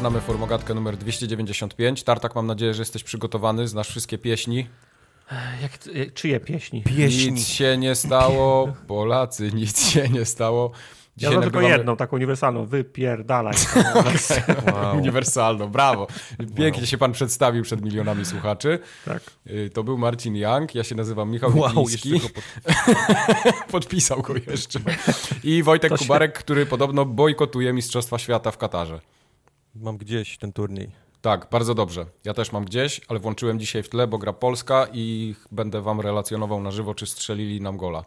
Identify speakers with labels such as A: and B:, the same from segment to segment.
A: Zaczynamy formogatkę numer 295. Tartak, mam nadzieję, że jesteś przygotowany, znasz wszystkie pieśni.
B: Jak, e, czyje pieśni? pieśni? Nic się
A: nie stało, Polacy, nic się nie stało. Dzisiaj ja mam nagrywamy... tylko jedną, taką uniwersalną. Wypierdalaj. Tak. wow. Uniwersalną, brawo. Pięknie wow. się pan przedstawił przed milionami słuchaczy. Tak. Y, to był Marcin Young, ja się nazywam Michał wow, Pod... Podpisał go jeszcze. I Wojtek się... Kubarek, który podobno bojkotuje Mistrzostwa Świata w Katarze. Mam gdzieś ten turniej. Tak, bardzo dobrze. Ja też mam gdzieś, ale włączyłem dzisiaj w tle, bo gra Polska i będę wam relacjonował na żywo, czy strzelili nam gola.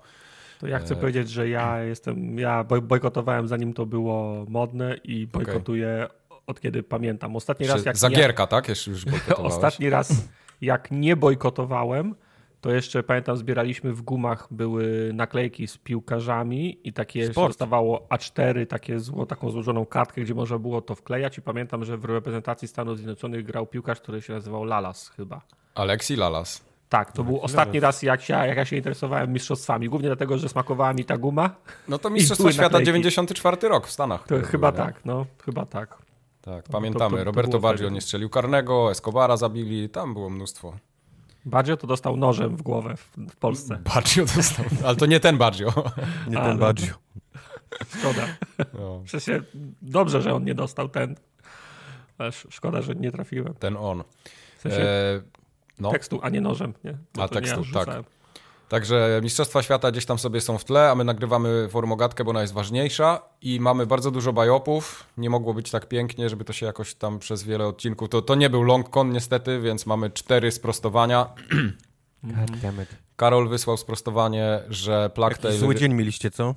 B: To ja chcę e... powiedzieć, że ja jestem, ja bojkotowałem zanim to było modne i bojkotuję okay. od kiedy pamiętam. Ostatni raz jak... Zagierka, tak? Jeszcze już Ostatni raz jak nie bojkotowałem, to jeszcze pamiętam, zbieraliśmy w gumach były naklejki z piłkarzami i takie zostawało A4, takie zło, taką złożoną kartkę, gdzie można było to wklejać. I pamiętam, że w reprezentacji Stanów Zjednoczonych grał piłkarz, który się nazywał Lalas chyba.
A: Aleksi Lalas. Tak, to no, był ostatni raz, jak
B: ja, jak ja się interesowałem mistrzostwami. Głównie dlatego, że smakowała mi ta guma. No to Mistrzostwo Świata naklejki.
A: 94 rok w Stanach. To chyba były, tak,
B: no, chyba tak. Tak, no,
A: to, pamiętamy. To, to, Roberto Baggio tak. nie strzelił karnego, Escobara zabili, tam było mnóstwo.
B: Baggio to dostał nożem w głowę w, Polsce. Baggio dostał, ale to nie ten Baggio. Nie ten Baggio.
A: Szkoda. No. dobrze, że on nie dostał
B: ten. Szkoda, że nie trafiłem. Ten on. W sensie, e, no. tekstu, a nie nożem. Nie? a tekstu, tak.
A: Także Mistrzostwa Świata gdzieś tam sobie są w tle, a my nagrywamy formogatkę, bo ona jest ważniejsza i mamy bardzo dużo bajopów. Nie mogło być tak pięknie, żeby to się jakoś tam przez wiele odcinków... To, to nie był long con niestety, więc mamy cztery sprostowania. Karol wysłał sprostowanie, że Plague Jaki zły dzień
C: mieliście, co?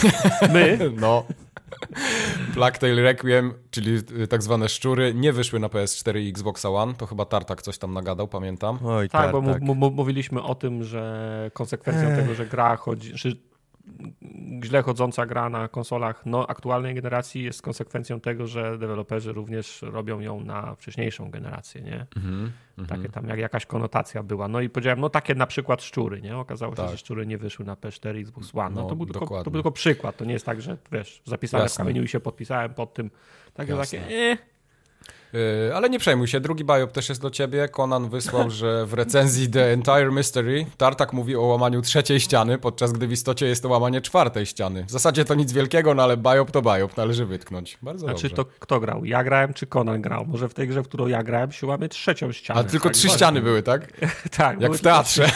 C: My?
A: No. Blacktail Requiem, czyli y, tak zwane szczury, nie wyszły na PS4 i Xbox One. To chyba Tartak coś tam nagadał, pamiętam. Oj, tak,
B: bo mówiliśmy o tym, że konsekwencją tego, że gra chodzi, źle chodząca gra na konsolach no, aktualnej generacji jest konsekwencją tego, że deweloperzy również robią ją na wcześniejszą generację, nie? Mm -hmm. Takie tam jak jakaś konotacja była. No i powiedziałem, no takie na przykład szczury, nie? Okazało się, tak. że szczury nie wyszły na PS4 Xbox One. No, no to, był tylko, to był tylko przykład, to nie jest tak, że wiesz, zapisałem Jasne. w kamieniu i się podpisałem pod tym. Takie takie,
D: eh".
A: Y, ale nie przejmuj się, drugi biop też jest do ciebie. Conan wysłał, że w recenzji The Entire Mystery Tartak mówi o łamaniu trzeciej ściany, podczas gdy w istocie jest to łamanie czwartej ściany. W zasadzie to nic wielkiego, no ale biop to biop, należy wytknąć.
B: Bardzo znaczy, dobrze. to kto grał? Ja grałem czy Conan grał? Może w tej grze, w którą ja grałem, się łamie trzecią ścianę. A tylko tak trzy właśnie. ściany były, tak? tak. Jak w teatrze.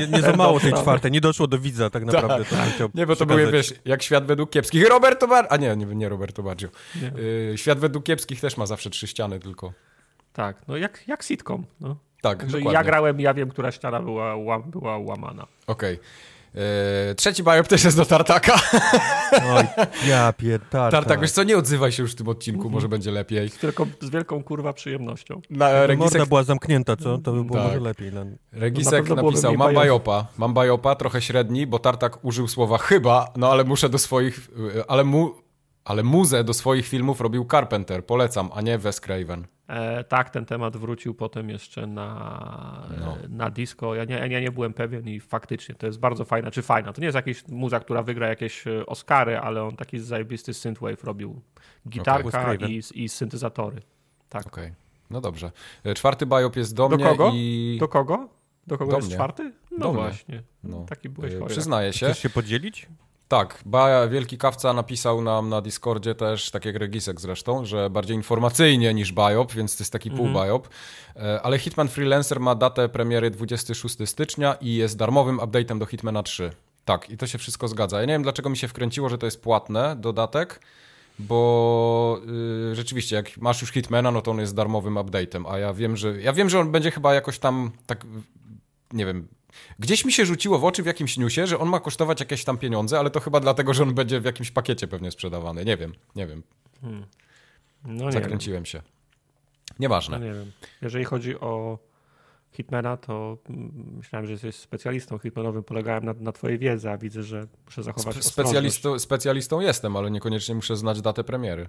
B: nie, nie za mało tej czwartej, nie
C: doszło do
A: widza tak, tak. naprawdę. Tak. To tak. nie, bo to były, wiesz, jak świat według kiepskich. Roberto Bar... A nie, nie, nie Roberto Baggio. Y, świat według kiepskich też ma zawsze trzy ściany tylko. Tak,
B: no jak, jak sitcom. No.
A: Tak, Także dokładnie. Ja
B: grałem, ja wiem, która ściana była, łam, była łamana.
A: Okej. Okay. E,
B: trzeci biop też jest do Tartaka.
A: Oj, no ja pierdolę. Tartak, wiesz co, nie odzywaj się już w tym odcinku, może będzie lepiej. Tylko z wielką kurwa przyjemnością. Na, Regisek... Morda była
C: zamknięta, co? To by było tak. może lepiej. No. Regisek no, na napisał, mam bajopa,
A: mam bajopa, trochę średni, bo Tartak użył słowa chyba, no ale muszę do swoich, e, ale mu ale muzę do swoich filmów robił Carpenter, polecam, a nie Wes Craven.
B: E, tak, ten temat wrócił potem jeszcze na, e, no. na disco. Ja nie, ja nie byłem pewien i faktycznie to jest bardzo fajna, czy fajna. To nie jest jakaś muza, która wygra jakieś e, Oscary, ale on taki zajebisty synthwave robił. Gitarka okay. i, i syntezatory. Tak. okay. no dobrze. E, czwarty
A: biop jest do, do mnie kogo? i... Do kogo? Do kogo do jest mnie. czwarty? No do właśnie.
B: No. Taki byłeś
A: Przyznaję się. Chcesz się podzielić? Tak, ba, Wielki Kawca napisał nam na Discordzie też, tak jak Regisek zresztą, że bardziej informacyjnie niż biop, więc to jest taki pół-biop. Mhm. E, ale Hitman Freelancer ma datę premiery 26 stycznia i jest darmowym update'em do Hitmana 3. Tak, i to się wszystko zgadza. Ja nie wiem, dlaczego mi się wkręciło, że to jest płatne dodatek, bo yy, rzeczywiście, jak masz już Hitmana, no to on jest darmowym update'em, a ja wiem, że ja wiem, że on będzie chyba jakoś tam tak nie wiem, Gdzieś mi się rzuciło w oczy w jakimś newsie, że on ma kosztować jakieś tam pieniądze, ale to chyba dlatego, że on będzie w jakimś pakiecie pewnie sprzedawany. Nie wiem, nie wiem.
B: Hmm. No, Zakręciłem się. Nieważne. No, nie wiem. Jeżeli chodzi o Hitmana, to myślałem, że jesteś specjalistą hitmanowym. Polegałem na, na
C: twojej wiedzy, a widzę, że muszę zachować Spe specjalistą,
A: specjalistą jestem, ale niekoniecznie muszę znać datę
C: premiery.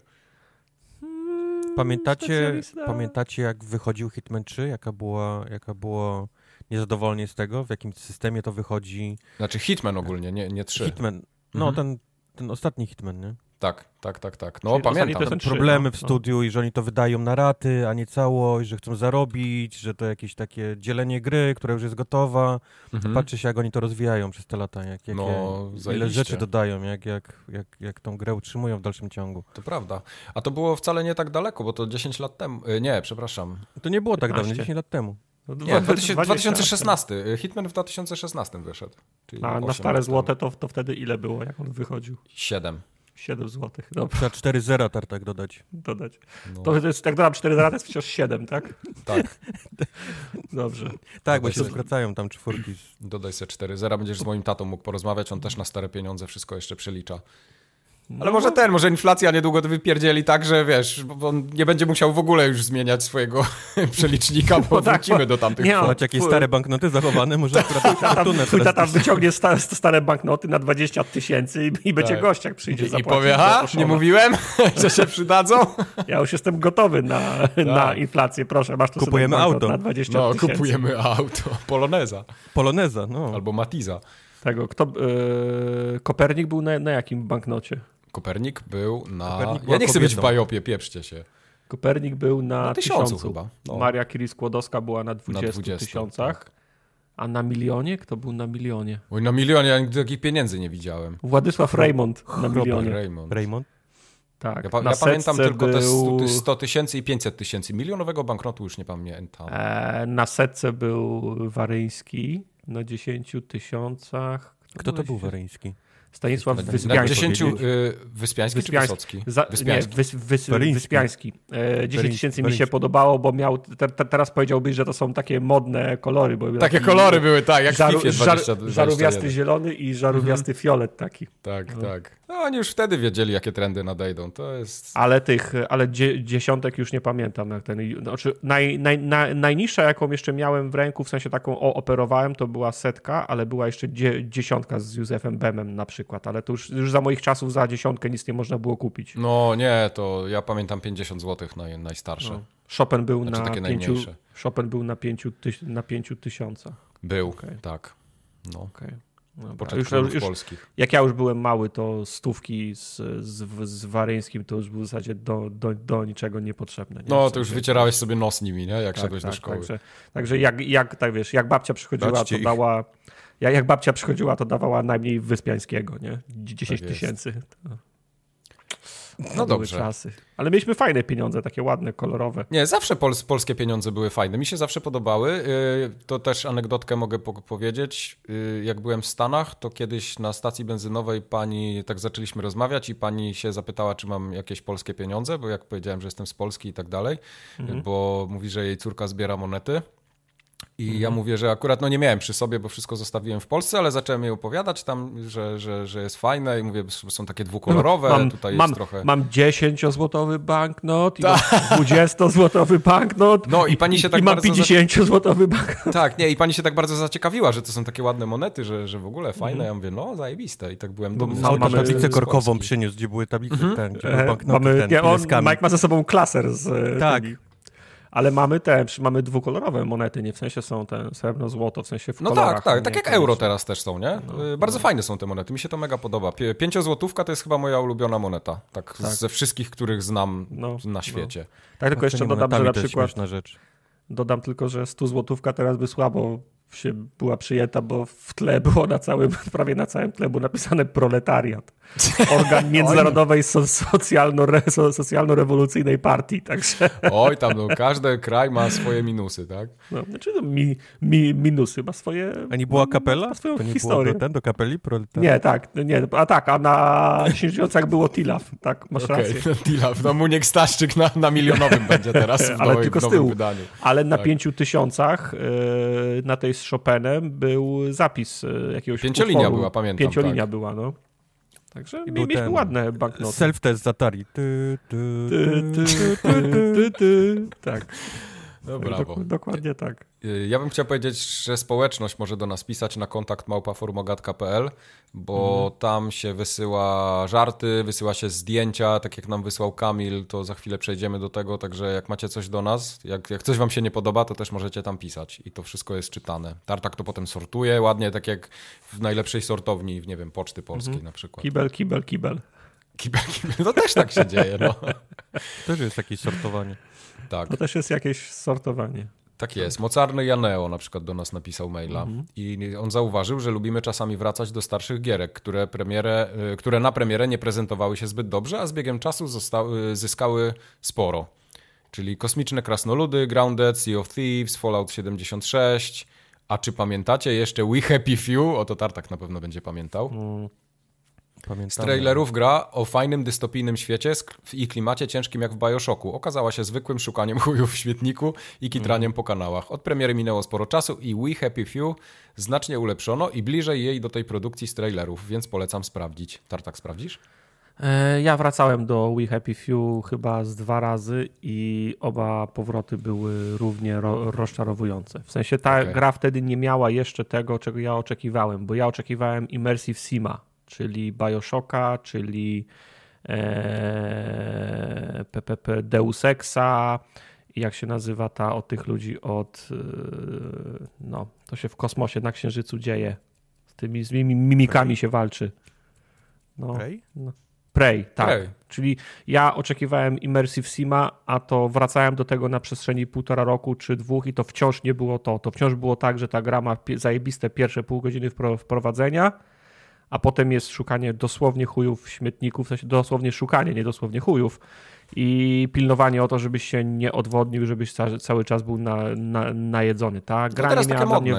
C: Pamiętacie, hmm, pamiętacie jak wychodził Hitman 3? Jaka była, jaka było niezadowolni z tego, w jakim systemie to wychodzi. Znaczy Hitman ogólnie, nie, nie trzy. Hitman, no mhm. ten, ten ostatni Hitman, nie? Tak, tak, tak, tak. No Czyli pamiętam. Tam problemy no. w no. studiu i że oni to wydają na raty, a nie całość, że chcą zarobić, że to jakieś takie dzielenie gry, która już jest gotowa. Mhm. Patrzy się, jak oni to rozwijają przez te lata, jak, jak, no, ile rzeczy dodają, jak, jak, jak, jak tą grę utrzymują w dalszym ciągu. To
A: prawda. A to było wcale nie tak daleko, bo to 10 lat temu. Y, nie, przepraszam.
C: To nie było 15. tak dawno, 10 lat temu. No, nie, 20, 2016.
A: Hitman w 2016 wyszedł. A na stare
B: złote to, to wtedy ile było, jak on wychodził? 7. 7 złotych. No, dobra. Trzeba 4
C: zera tak dodać.
B: Dodać. No. To jest, jak dodam 4 zera, to jest wciąż 7, tak? Tak. Dobrze. Tak, bo się
C: zwracają tam czwórki. Dodaj sobie 4 zera, będziesz z moim tatą
A: mógł porozmawiać, on też na stare pieniądze wszystko jeszcze przelicza.
B: No Ale może no. ten, może
A: inflacja niedługo to wypierdzieli tak, że wiesz, on nie będzie musiał w ogóle już zmieniać swojego przelicznika, bo
B: no tak, wrócimy do tamtych nie, kwot. jakieś stare
C: banknoty zachowane, może akurat fortunę tam
B: wyciągnie stare, stare banknoty na 20 tysięcy i, i będzie tak. gościak przyjdzie I, i powie, ha, nie mówiłem, że się przydadzą? Ja już jestem gotowy na, tak. na inflację, proszę, masz tu kupujemy sobie auto. na 20 no, tysięcy. kupujemy auto, Poloneza. Poloneza, no. Albo Matiza. Tego, kto, yy, Kopernik był na, na jakim banknocie? Kopernik był na... Kopernik ja nie chcę być w bajopie,
A: pieprzcie się.
B: Kopernik był na, na tysiącu, tysiącu, chyba. No. Maria Curie-Skłodowska była na 20, na 20 tysiącach. Tak. A na milionie? Kto był na milionie? Oj, na milionie,
A: ja nigdy takich pieniędzy nie widziałem. Władysław Raymond na milionie. Raymond.
C: Raymond? Tak. Ja, ja pamiętam tylko był... te 100
A: tysięcy i 500 tysięcy. Milionowego banknotu już nie pamiętam.
B: E, na setce był Waryński na 10 tysiącach. Kto, Kto to był Waryński? Stanisław Wyspiański. Na y, Wyspiański, Wyspiański Wysocki? Wyspiański. Wyspiański. 10 e, tysięcy mi się podobało, bo miał, teraz powiedziałbyś, że to są takie modne kolory. takie kolory były, tak, jak w Żarówiasty zielony i żarówiasty mhm. fiolet taki. Tak, no. tak.
A: No, oni już wtedy wiedzieli, jakie trendy nadejdą. To
B: jest... Ale tych, ale dziesiątek już nie pamiętam. Znaczy najniższa, jaką jeszcze miałem w ręku, w sensie taką o, operowałem, to była setka, ale była jeszcze dziesiątka z Józefem Bemem na przykład przykład, ale to już, już za moich czasów za dziesiątkę nic nie można było kupić. No
A: nie, to ja pamiętam 50 zł na najstarsze. No. Chopin był znaczy, na pięciu, najmniejsze.
B: Chopin był na pięciu, tyś, na pięciu tysiącach.
A: Był, okay. tak. No. Okay. już, już, polskich.
B: Jak ja już byłem mały, to stówki z, z, z waryńskim to już był w zasadzie do, do, do niczego niepotrzebne. Nie? No, to już wycierałeś sobie
A: nos nimi, nie? jak tak, szedłeś tak, do szkoły. Także, także jak,
B: jak, tak wiesz, jak babcia przychodziła, to dała, ich jak, jak babcia przychodziła, to dawała najmniej wyspiańskiego, nie? 10 tak tysięcy. No dobrze. Czasy. Ale mieliśmy fajne pieniądze, takie ładne, kolorowe.
A: Nie, zawsze polskie pieniądze były fajne. Mi się zawsze podobały. Y, to też anegdotkę mogę po powiedzieć. Y, jak byłem w Stanach, to kiedyś na stacji benzynowej pani, tak zaczęliśmy rozmawiać i pani się zapytała, czy mam jakieś polskie pieniądze, bo jak powiedziałem, że jestem z Polski i tak dalej, mhm. bo mówi, że jej córka zbiera monety. I mhm. ja mówię, że akurat no nie miałem przy sobie, bo wszystko zostawiłem w Polsce, ale zacząłem jej opowiadać tam, że, że, że jest fajne i mówię, są takie no, no, dwukolorowe, mam, tutaj mam, jest trochę... Mam
B: 10-złotowy banknot Ta. i 20-złotowy banknot no, i, pani i, się tak i mam 50-złotowy
C: banknot.
A: Tak, nie, i pani się tak bardzo zaciekawiła, że to są takie ładne monety, że, że w ogóle fajne. Mhm. Ja mówię, no zajebiste i tak byłem no, dumny. Mam mamy... tablicę korkową przyniósł, gdzie były tablice, mhm. ten, gdzie e, były banknoty, mamy, ten, on, Mike ma ze sobą klaser z... E, tak, tymi.
B: Ale mamy te, mamy dwukolorowe monety, nie? W sensie są te srebrno-złoto, w sensie w No kolorach, tak, tak, tak jak euro
A: teraz też są, nie? No, y, no. Bardzo no. fajne są te monety, mi się to mega podoba. Pięciozłotówka to jest chyba moja ulubiona moneta, tak, tak. ze wszystkich, których znam no, na no. świecie. Tak, tylko znaczy, jeszcze dodam, że na przykład...
B: Dodam tylko, że 100 złotówka teraz by słabo się była przyjęta, bo w tle było na całym, prawie na całym tle było napisane proletariat. Organ międzynarodowej so, socjalno-rewolucyjnej so, partii, także... Oj, tam no,
A: każdy kraj ma swoje minusy, tak?
B: No, znaczy no, mi, mi, minusy, ma swoje... A nie była kapela? swoją to nie historię. Było ten do kapeli proletariat? Nie, tak, nie, a tak, a na Księżycach było Tilaf, tak, masz okay, rację. No, tilaf, no
A: Muniek Staszczyk na, na milionowym będzie teraz w Ale nowym, tylko z tyłu. Wydaniu. Ale na tak.
B: pięciu tysiącach yy, na tej z Chopinem był zapis e, jakiegoś Pięciolinia utworu. była, pamiętam. Pięciolinia tak.
C: była, no. Także mieliśmy ładne banknoty. Self-test z Atari. Ty, ty, ty, ty, ty, ty, ty, ty. Tak. No, brawo. Dok dokładnie tak.
A: Y, ja bym chciał powiedzieć, że społeczność może do nas pisać na kontakt małpaformogatka.pl, bo mhm. tam się wysyła żarty, wysyła się zdjęcia, tak jak nam wysłał Kamil, to za chwilę przejdziemy do tego, także jak macie coś do nas, jak, jak coś wam się nie podoba, to też możecie tam pisać i to wszystko jest czytane. Tartak to potem sortuje ładnie, tak jak w najlepszej sortowni, w nie wiem, Poczty Polskiej mhm. na przykład. Kibel, kibel, kibel. Kibel, kibel, to no też tak się dzieje, no. Też jest jakieś sortowanie. Tak. To też jest jakieś sortowanie. Tak, tak jest. Mocarny Janeo na przykład do nas napisał maila mhm. i on zauważył, że lubimy czasami wracać do starszych gierek, które, premierę, y, które na premierę nie prezentowały się zbyt dobrze, a z biegiem czasu zostały, zyskały sporo. Czyli Kosmiczne Krasnoludy, Grounded, Sea of Thieves, Fallout 76. A czy pamiętacie jeszcze We Happy Few? Oto Tartak na pewno będzie pamiętał. Mhm. Pamiętamy. Z trailerów gra o fajnym dystopijnym świecie i klimacie ciężkim jak w Bioshocku. Okazała się zwykłym szukaniem chujów w świetniku i kitraniem mm. po kanałach. Od premiery minęło sporo czasu i We Happy Few znacznie ulepszono i bliżej jej do tej produkcji z trailerów, więc polecam sprawdzić. Tartak, sprawdzisz?
B: E, ja wracałem do We Happy Few chyba z dwa razy i oba powroty były równie ro rozczarowujące. W sensie ta okay. gra wtedy nie miała jeszcze tego, czego ja oczekiwałem, bo ja oczekiwałem Immersive Sima, czyli Bioshocka, czyli e, PPP Deus Exa, jak się nazywa ta od tych ludzi od, e, no, to się w kosmosie na Księżycu dzieje. Z tymi z mimikami Prey? się walczy. No, Prey? No. Prey, tak. Prey. Czyli ja oczekiwałem Immersive Sima, a to wracałem do tego na przestrzeni półtora roku czy dwóch i to wciąż nie było to. To wciąż było tak, że ta gra ma zajebiste pierwsze pół godziny wprowadzenia, a potem jest szukanie dosłownie chujów śmietników, w sensie dosłownie szukanie, nie dosłownie chujów i pilnowanie o to, żebyś się nie odwodnił, żebyś cały czas był na, na, najedzony. Ta gra no teraz nie miała dla mnie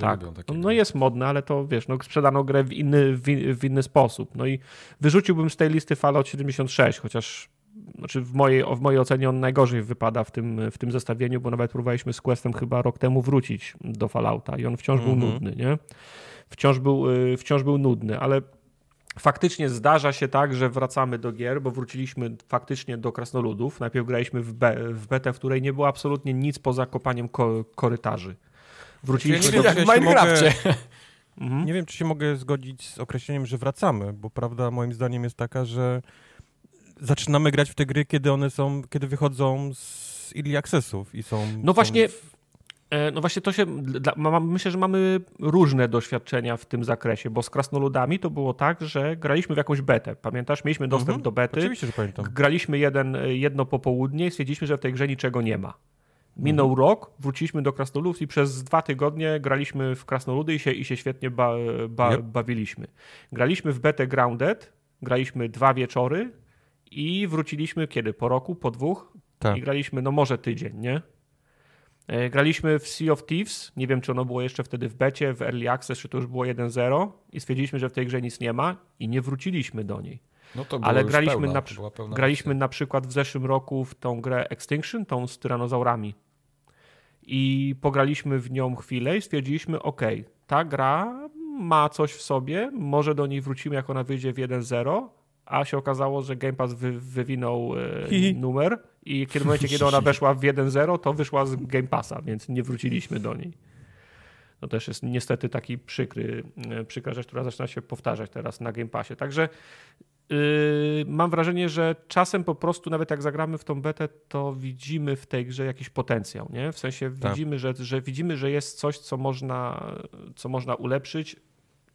B: Tak. No, tak. no, no jest modne, ale to wiesz, no, sprzedano grę w inny, w inny sposób. No i wyrzuciłbym z tej listy Fallout 76, chociaż znaczy w mojej, w mojej ocenie on najgorzej wypada w tym, w tym zestawieniu, bo nawet próbowaliśmy z Questem chyba rok temu wrócić do Fallouta i on wciąż mm -hmm. był mhm. nudny, nie? wciąż był, y, wciąż był nudny, ale faktycznie zdarza się tak, że wracamy do gier, bo wróciliśmy faktycznie do krasnoludów. Najpierw graliśmy w, be, w betę, w której nie było absolutnie nic poza kopaniem ko
C: korytarzy. Wróciliśmy do... Jak w Minecrafcie. Mhm. Nie wiem, czy się mogę zgodzić z określeniem, że wracamy, bo prawda moim zdaniem jest taka, że zaczynamy grać w te gry, kiedy one są, kiedy wychodzą z ili Accessów i są... No właśnie...
B: Są E, no właśnie to się, myślę, że mamy różne doświadczenia w tym zakresie, bo z krasnoludami to było tak, że graliśmy w jakąś betę. Pamiętasz? Mieliśmy dostęp mhm, do bety. Oczywiście, że pamiętam. Graliśmy jeden, e, jedno popołudnie i stwierdziliśmy, że w tej grze niczego nie ma. Minął mhm. rok, wróciliśmy do krasnoludów i przez dwa tygodnie graliśmy w krasnoludy i się, i się świetnie ba, ba, yep. bawiliśmy. Graliśmy w betę Grounded, graliśmy dwa wieczory i wróciliśmy kiedy? Po roku, po dwóch? Tak. I graliśmy no może tydzień, nie? E, graliśmy w Sea of Thieves, nie wiem czy ono było jeszcze wtedy w becie, w Early Access, czy to już było 1.0 i stwierdziliśmy, że w tej grze nic nie ma i nie wróciliśmy do niej. No to Ale graliśmy, pełna, na, to graliśmy na przykład w zeszłym roku w tą grę Extinction, tą z tyranozaurami i pograliśmy w nią chwilę i stwierdziliśmy, ok, ta gra ma coś w sobie, może do niej wrócimy jak ona wyjdzie w 1.0, a się okazało, że Game Pass wy, wywinął e, numer i kiedy w momencie, kiedy ona weszła w 1.0, to wyszła z Game Passa, więc nie wróciliśmy do niej. To też jest niestety taki przykry, e, przykra rzecz, która zaczyna się powtarzać teraz na Game Passie. Także yy, mam wrażenie, że czasem po prostu, nawet jak zagramy w tą betę, to widzimy w tej grze jakiś potencjał, nie? W sensie tak. widzimy, że, że widzimy, że jest coś, co można, co można ulepszyć,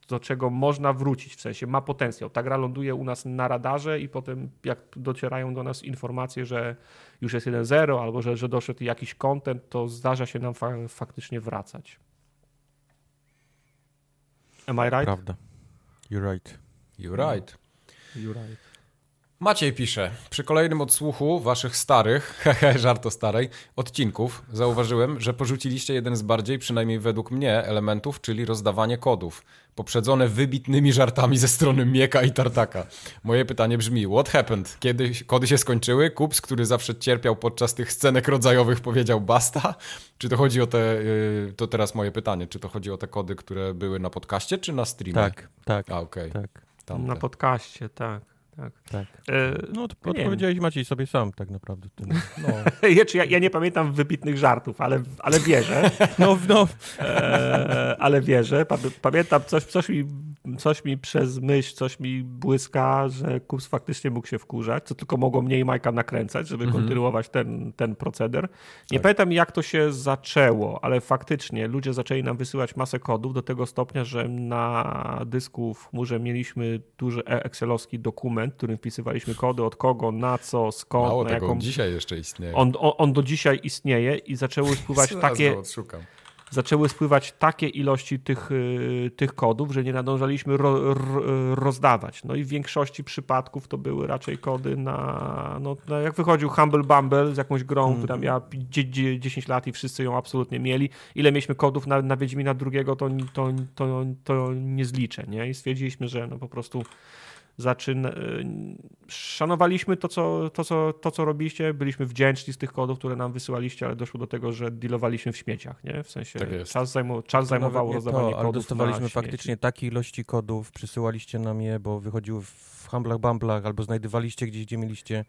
B: do czego można wrócić, w sensie ma potencjał. Ta gra ląduje u nas na radarze i potem jak docierają do nas informacje, że już jest 1-0 albo że, że doszedł jakiś kontent, to zdarza się nam fa faktycznie wracać. Am I right? Prawda.
C: You're right. You're right. You're right.
A: Maciej pisze, przy kolejnym odsłuchu waszych starych, hehe, żarto starej, odcinków zauważyłem, że porzuciliście jeden z bardziej, przynajmniej według mnie, elementów, czyli rozdawanie kodów, poprzedzone wybitnymi żartami ze strony Mieka i Tartaka. Moje pytanie brzmi, what happened? Kiedy kody się skończyły? Kups, który zawsze cierpiał podczas tych scenek rodzajowych, powiedział basta? Czy to chodzi o te, yy, to teraz moje pytanie, czy to chodzi o te kody, które były na podcaście, czy na streamie? Tak,
C: tak. A, okej. Okay. Tak. Tamte. Na
B: podcaście, tak. Tak. tak. E, no, to odpowiedziałeś
C: Maciej sobie sam tak naprawdę. no.
B: ja, ja, nie pamiętam wybitnych żartów, ale, ale wierzę. no, no. E, ale wierzę. Pamiętam, coś, coś, mi, coś mi przez myśl, coś mi błyska, że kurs faktycznie mógł się wkurzać, co tylko mogło mnie i Majka nakręcać, żeby mhm. kontynuować ten, ten proceder. Nie tak. pamiętam, jak to się zaczęło, ale faktycznie ludzie zaczęli nam wysyłać masę kodów do tego stopnia, że na dysku w chmurze mieliśmy duży excelowski dokument, dokument, w którym wpisywaliśmy kody od kogo, na co, skąd, Mało na tego, jaką... on dzisiaj jeszcze istnieje. On, on, on do dzisiaj istnieje i zaczęły spływać takie... zaczęły spływać takie ilości tych, y, tych kodów, że nie nadążaliśmy ro, ro, rozdawać. No i w większości przypadków to były raczej kody na, no, na jak wychodził Humble Bumble z jakąś grą, mm. która miała 10 lat i wszyscy ją absolutnie mieli. Ile mieliśmy kodów na, na Wiedźmina drugiego, to, to, to, to nie zliczę, nie? I stwierdziliśmy, że no po prostu zaczyn... Y, szanowaliśmy to co, to, co, to, co robiliście, byliśmy wdzięczni z tych kodów, które nam wysyłaliście, ale doszło do tego, że dealowaliśmy w śmieciach, nie? W sensie tak czas, zajmu... czas to zajmowało rozdawanie to, kodów. Ale dostawaliśmy faktycznie
C: takie ilości kodów, przysyłaliście nam je, bo wychodziły w Hamblach, bamblach, albo znajdywaliście gdzieś, gdzie mieliście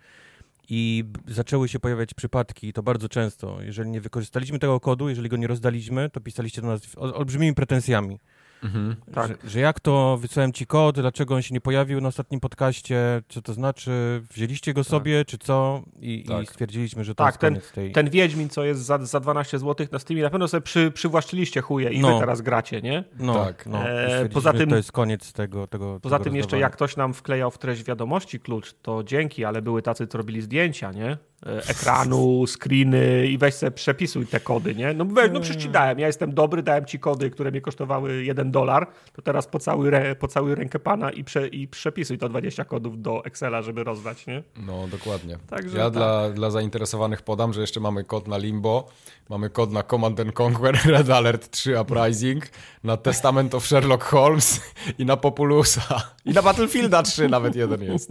C: i zaczęły się pojawiać przypadki, i to bardzo często. Jeżeli nie wykorzystaliśmy tego kodu, jeżeli go nie rozdaliśmy, to pisaliście do nas olbrzymimi pretensjami. Mhm. Tak. Że, że, jak to wysłałem ci kod, dlaczego on się nie pojawił na ostatnim podcaście, co to znaczy, wzięliście go tak. sobie, czy co? I, tak. i stwierdziliśmy, że to tak, ten, tej...
B: ten Wiedźmin, co jest za, za 12 zł na Steamie, na pewno sobie przy, przywłaszczyliście chuje i no. wy teraz gracie, nie? No, tak. No. E, poza tym, to jest koniec tego tego. Poza tego tym rozdawania. jeszcze jak ktoś nam wklejał w treść wiadomości klucz, to dzięki, ale były tacy, co robili zdjęcia, nie? E, ekranu, screeny i weź sobie przepisuj te kody, nie? No, weź, no przecież ci dałem, ja jestem dobry, dałem ci kody, które mnie kosztowały jeden dolar, to teraz po cały, re, po cały rękę pana i, prze, i przepisuj to 20 kodów do Excela, żeby rozdać, nie?
A: No, dokładnie. Także ja tak. dla, dla zainteresowanych podam, że jeszcze mamy kod na Limbo, mamy kod na Command and Conquer, Red Alert 3 Uprising, na Testament of Sherlock Holmes i na
B: Populusa. I
A: na Battlefielda 3 nawet jeden jest.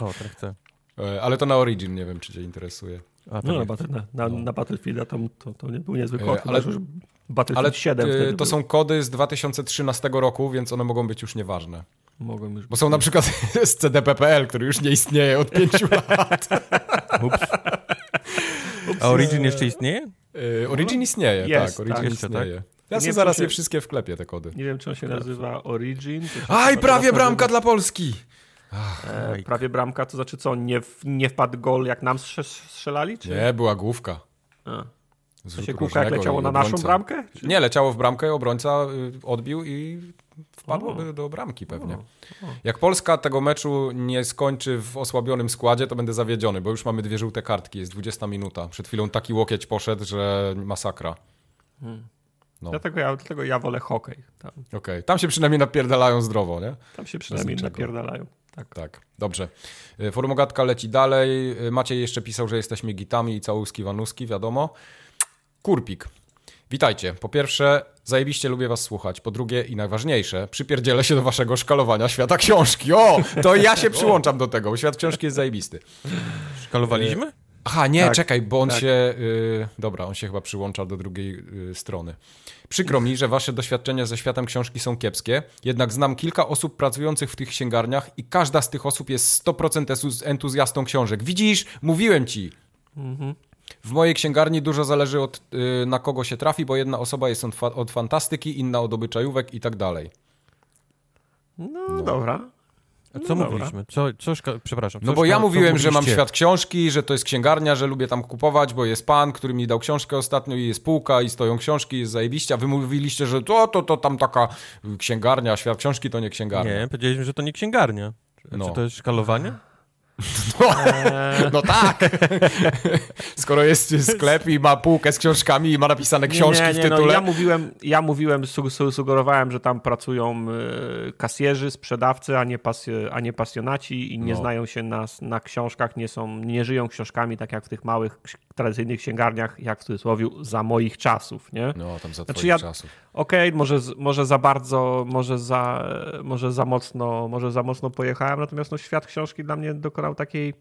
A: O, tak chcę. E, ale to na Origin, nie wiem, czy cię interesuje. A, no, na, Battlefield,
B: na, na, no. na Battlefielda to, to, to, nie był niezwykły e, kod, ale, już Battlefield ale 7 e, to był. są kody z 2013
A: roku, więc one mogą być już nieważne. Mogą już Bo są być. na przykład z CDP.pl, który już nie istnieje od 5 lat.
D: Ups.
B: A Origin jeszcze istnieje?
A: Origin no. istnieje,
B: tak, jest, tak. Origin tak. istnieje. Ja sobie zaraz się... je wszystkie wklepię, te kody. Nie wiem, czy on się nazywa Origin. Aj, prawie bramka dla Polski! Ach, e, prawie bramka, to znaczy co, nie, nie wpadł gol jak nam strzelali? Czy? Nie,
A: była główka. A. To się kółka jak leciało na naszą bramkę? Czy? Nie, leciało w bramkę, obrońca y, odbił i wpadłoby o. do bramki pewnie. O. O. Jak Polska tego meczu nie skończy w osłabionym składzie, to będę zawiedziony, bo już mamy dwie żółte kartki, jest 20 minuta. Przed chwilą taki łokieć poszedł, że masakra. Hmm. No.
B: Dlatego, ja, dlatego ja wolę hokej. Tam. Okay.
A: tam się przynajmniej napierdalają zdrowo, nie?
B: Tam się przynajmniej napierdalają.
A: Tak. tak, dobrze. E, Formogatka leci dalej. E, Maciej jeszcze pisał, że jesteśmy gitami i całuski wanuski, wiadomo. Kurpik. Witajcie. Po pierwsze, zajebiście lubię was słuchać. Po drugie i najważniejsze, przypierdzielę się do waszego szkalowania świata książki. O, to ja się przyłączam do tego, bo świat książki jest zajebisty. Szkalowaliśmy? E, Aha, nie, tak, czekaj, bo on tak. się. Y, dobra, on się chyba przyłącza do drugiej y, strony. Przykro mi, że wasze doświadczenia ze światem książki są kiepskie, jednak znam kilka osób pracujących w tych księgarniach i każda z tych osób jest 100% entuzjastą książek. Widzisz, mówiłem ci. Mhm. W mojej księgarni dużo zależy od y, na kogo się trafi, bo jedna osoba jest od, fa od fantastyki, inna od obyczajówek i tak dalej.
C: No, no. dobra. A co no mówiliśmy? Co, przepraszam. no bo ja mówiłem, że mam świat
A: książki, że to jest księgarnia, że lubię tam kupować, bo jest pan, który mi dał książkę ostatnio i jest półka i stoją książki, jest zajebiście, a wy mówiliście, że to, to, to tam taka księgarnia, świat książki to nie księgarnia. Nie, powiedzieliśmy, że to nie księgarnia. No. Czy to jest szkalowanie? No, no
B: tak. Skoro jest sklep i
A: ma półkę z książkami i ma napisane
B: książki nie, nie, nie, no, w tytule. No, ja mówiłem, ja mówiłem su su sugerowałem, że tam pracują e, kasjerzy, sprzedawcy, a nie, pasj, a nie pasjonaci i nie no. znają się na, na książkach, nie, są, nie żyją książkami tak jak w tych małych tradycyjnych księgarniach, jak w cudzysłowie, za moich czasów, nie? No, tam za znaczy ja, czasów. Okej, okay, może, może za bardzo, może za, może za mocno, może za mocno pojechałem, natomiast no, świat książki dla mnie dokonał takiej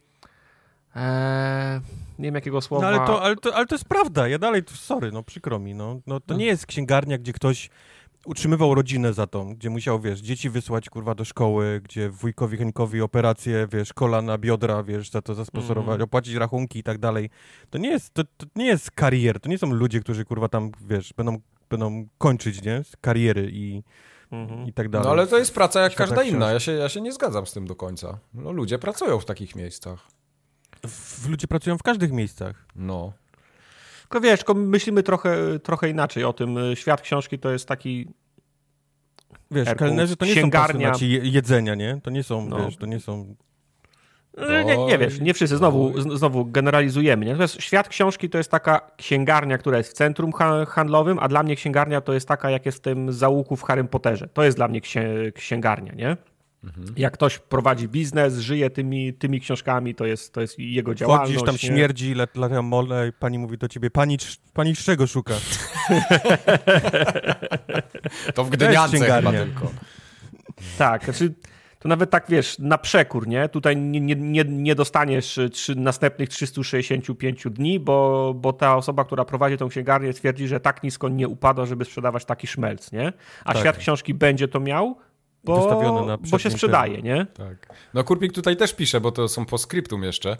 B: Eee, nie wiem jakiego słowa. No ale, to,
C: ale, to, ale to jest prawda. Ja dalej, sorry, no przykro mi. No, no to no. nie jest księgarnia, gdzie ktoś utrzymywał rodzinę za to, gdzie musiał, wiesz, dzieci wysłać, kurwa, do szkoły, gdzie wujkowi Henkowi operacje, wiesz, kolana, biodra, wiesz, za to zasponsorować, mm. opłacić rachunki i tak dalej. To nie jest, to, to, nie jest karier, to nie są ludzie, którzy, kurwa, tam, wiesz, będą, będą kończyć, nie, kariery i mhm. i tak dalej. No ale to jest praca jak każda inna.
A: Ja się, ja się nie zgadzam z tym do końca. No ludzie pracują w takich miejscach.
C: W, ludzie pracują w każdych miejscach. No.
B: Tylko wiesz, tylko myślimy trochę, trochę inaczej o tym. Świat książki to jest taki
C: Wiesz, Erku, kelnerzy to nie księgarnia. są jedzenia, nie? To nie są, no. wiesz, to nie są... No, nie, nie wiesz,
B: nie wszyscy, znowu, znowu generalizujemy. Nie? Natomiast świat książki to jest taka księgarnia, która jest w centrum handlowym, a dla mnie księgarnia to jest taka, jak jest w tym załuku w Harrym Potterze. To jest dla mnie księgarnia, nie? Mhm. Jak ktoś prowadzi biznes, żyje tymi, tymi książkami, to jest, to jest jego działalność. Chodzisz, tam nie?
C: śmierdzi, latają mole i pani mówi do ciebie, pani, pani czego szuka? to w Gdyniance chyba tylko.
B: Tak, znaczy, to nawet tak, wiesz, na przekór, nie? Tutaj nie, nie, nie dostaniesz y, trzy, następnych 365 dni, bo, bo ta osoba, która prowadzi tą księgarnię twierdzi, że tak nisko nie upada, żeby sprzedawać taki szmelc, nie? A tak. świat książki będzie to miał, bo, na bo się sprzedaje, nie? Tak.
A: No Kurpik tutaj też pisze, bo to są po skryptum jeszcze.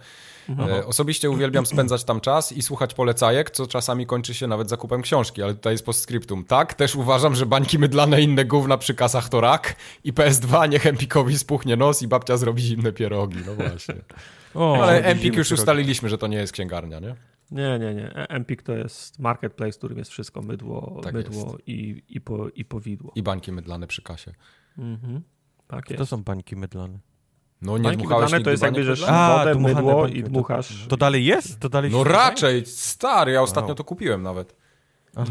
A: Mhm. E, osobiście uwielbiam spędzać tam czas i słuchać polecajek, co czasami kończy się nawet zakupem książki, ale tutaj jest po skryptum. Tak, też uważam, że bańki mydlane inne gówna przy kasach to rak i PS2
B: niech Empikowi spuchnie nos i babcia zrobi zimne pierogi. No właśnie. o, ale Empik już pierogi.
A: ustaliliśmy, że to nie jest księgarnia, nie?
B: Nie, nie, nie. E, Empik to jest marketplace, w którym jest wszystko
C: mydło, tak mydło i, i, po, i powidło. I bańki mydlane przy kasie. Mhm. Tak to są pańki mydlane. No nie bańki mydlane to jest jakby, że wodę, mydło i dmuchasz. To, to, dalej jest? To dalej no raczej,
A: stary, ja ostatnio wow. to
B: kupiłem nawet.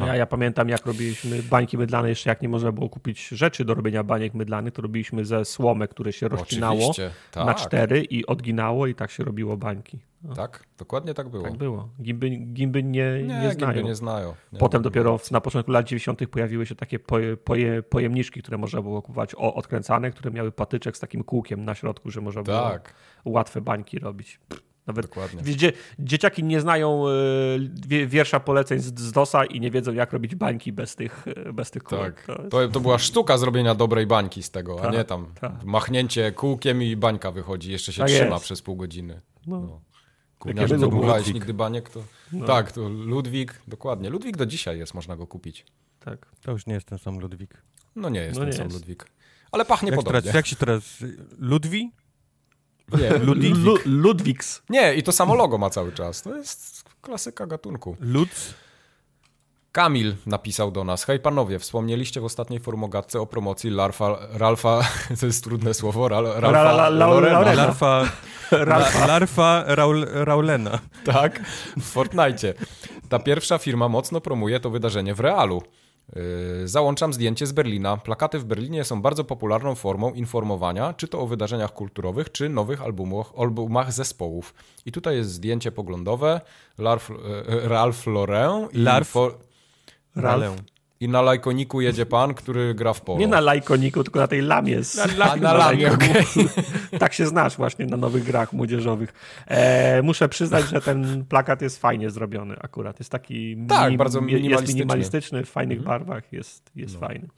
B: Ja, ja, pamiętam, jak robiliśmy bańki mydlane, jeszcze jak nie można było kupić rzeczy do robienia baniek mydlanych, to robiliśmy ze słomek, które się rozcinało tak. na cztery i odginało i tak się robiło bańki.
A: No. Tak, dokładnie tak było. Tak było.
B: Gimby, gimby nie, nie, nie znają. Gimby nie znają. Nie Potem dopiero w, na początku lat 90. pojawiły się takie poje, poje, pojemniczki, które można było kupować o, odkręcane, które miały patyczek z takim kółkiem na środku, że można tak. było łatwe bańki robić. Pff. Nawet dzieciaki nie znają y, wiersza poleceń z, z DOSa i nie wiedzą, jak robić bańki bez tych, bez tych kółek. Tak. To, jest... to, to była
A: sztuka zrobienia dobrej bańki z tego, ta, a tak, nie tam ta. machnięcie kółkiem i bańka wychodzi. Jeszcze się tak trzyma jest. przez pół godziny. No. No. że nie nigdy baniek, to... No. Tak, to Ludwik, dokładnie. Ludwik do dzisiaj jest, można
C: go kupić. Tak. To już nie jest ten sam Ludwik. No nie jest no ten sam jest. Ludwik. Ale pachnie jak podobnie. Teraz, jak się teraz... Ludwi? Nie, Ludwik. Lu Ludwigs.
A: Nie, i to samo logo ma cały czas. To jest klasyka gatunku. Lutz? Kamil napisał do nas. Hej panowie, wspomnieliście w ostatniej formogatce o promocji Larfa, Ralfa, to jest trudne słowo, Ral, Ralfa, Lorena. Larfa, Ralfa. Larfa Raul, Raulena. Tak, w Fortnite. Ta pierwsza firma mocno promuje to wydarzenie w realu. Yy, załączam zdjęcie z Berlina. Plakaty w Berlinie są bardzo popularną formą informowania, czy to o wydarzeniach kulturowych, czy nowych albumach, albumach zespołów. I tutaj jest zdjęcie poglądowe Larf, e, e, Ralph Lauren i Larf. Ralph. Ralph. I na lajkoniku jedzie pan, który gra w polu. Nie na
B: lajkoniku, tylko na tej lamie. Z... Na, la, na lamie, okay. Tak się znasz właśnie na nowych grach młodzieżowych. E, muszę przyznać, że ten plakat jest fajnie zrobiony akurat. Jest taki tak, bardzo minimalistyczny. Jest minimalistyczny, w fajnych mhm. barwach, jest, jest no. fajny.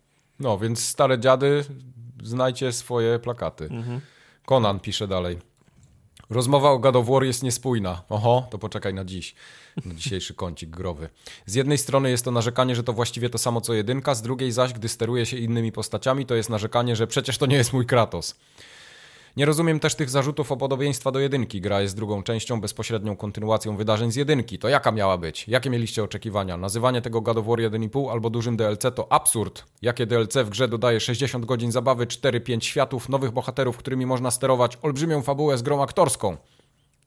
A: No, więc stare dziady, znajcie swoje plakaty. Conan mhm. pisze dalej. Rozmowa o God of War jest niespójna. Oho, to poczekaj na dziś na no, dzisiejszy kącik growy. Z jednej strony jest to narzekanie, że to właściwie to samo co jedynka, z drugiej zaś, gdy steruje się innymi postaciami, to jest narzekanie, że przecież to nie jest mój Kratos. Nie rozumiem też tych zarzutów o podobieństwa do jedynki. Gra jest drugą częścią, bezpośrednią kontynuacją wydarzeń z jedynki. To jaka miała być? Jakie mieliście oczekiwania? Nazywanie tego God of War 1,5 albo dużym DLC to absurd. Jakie DLC w grze dodaje 60 godzin zabawy, 4-5 światów, nowych bohaterów, którymi można sterować, olbrzymią fabułę z grą aktorską?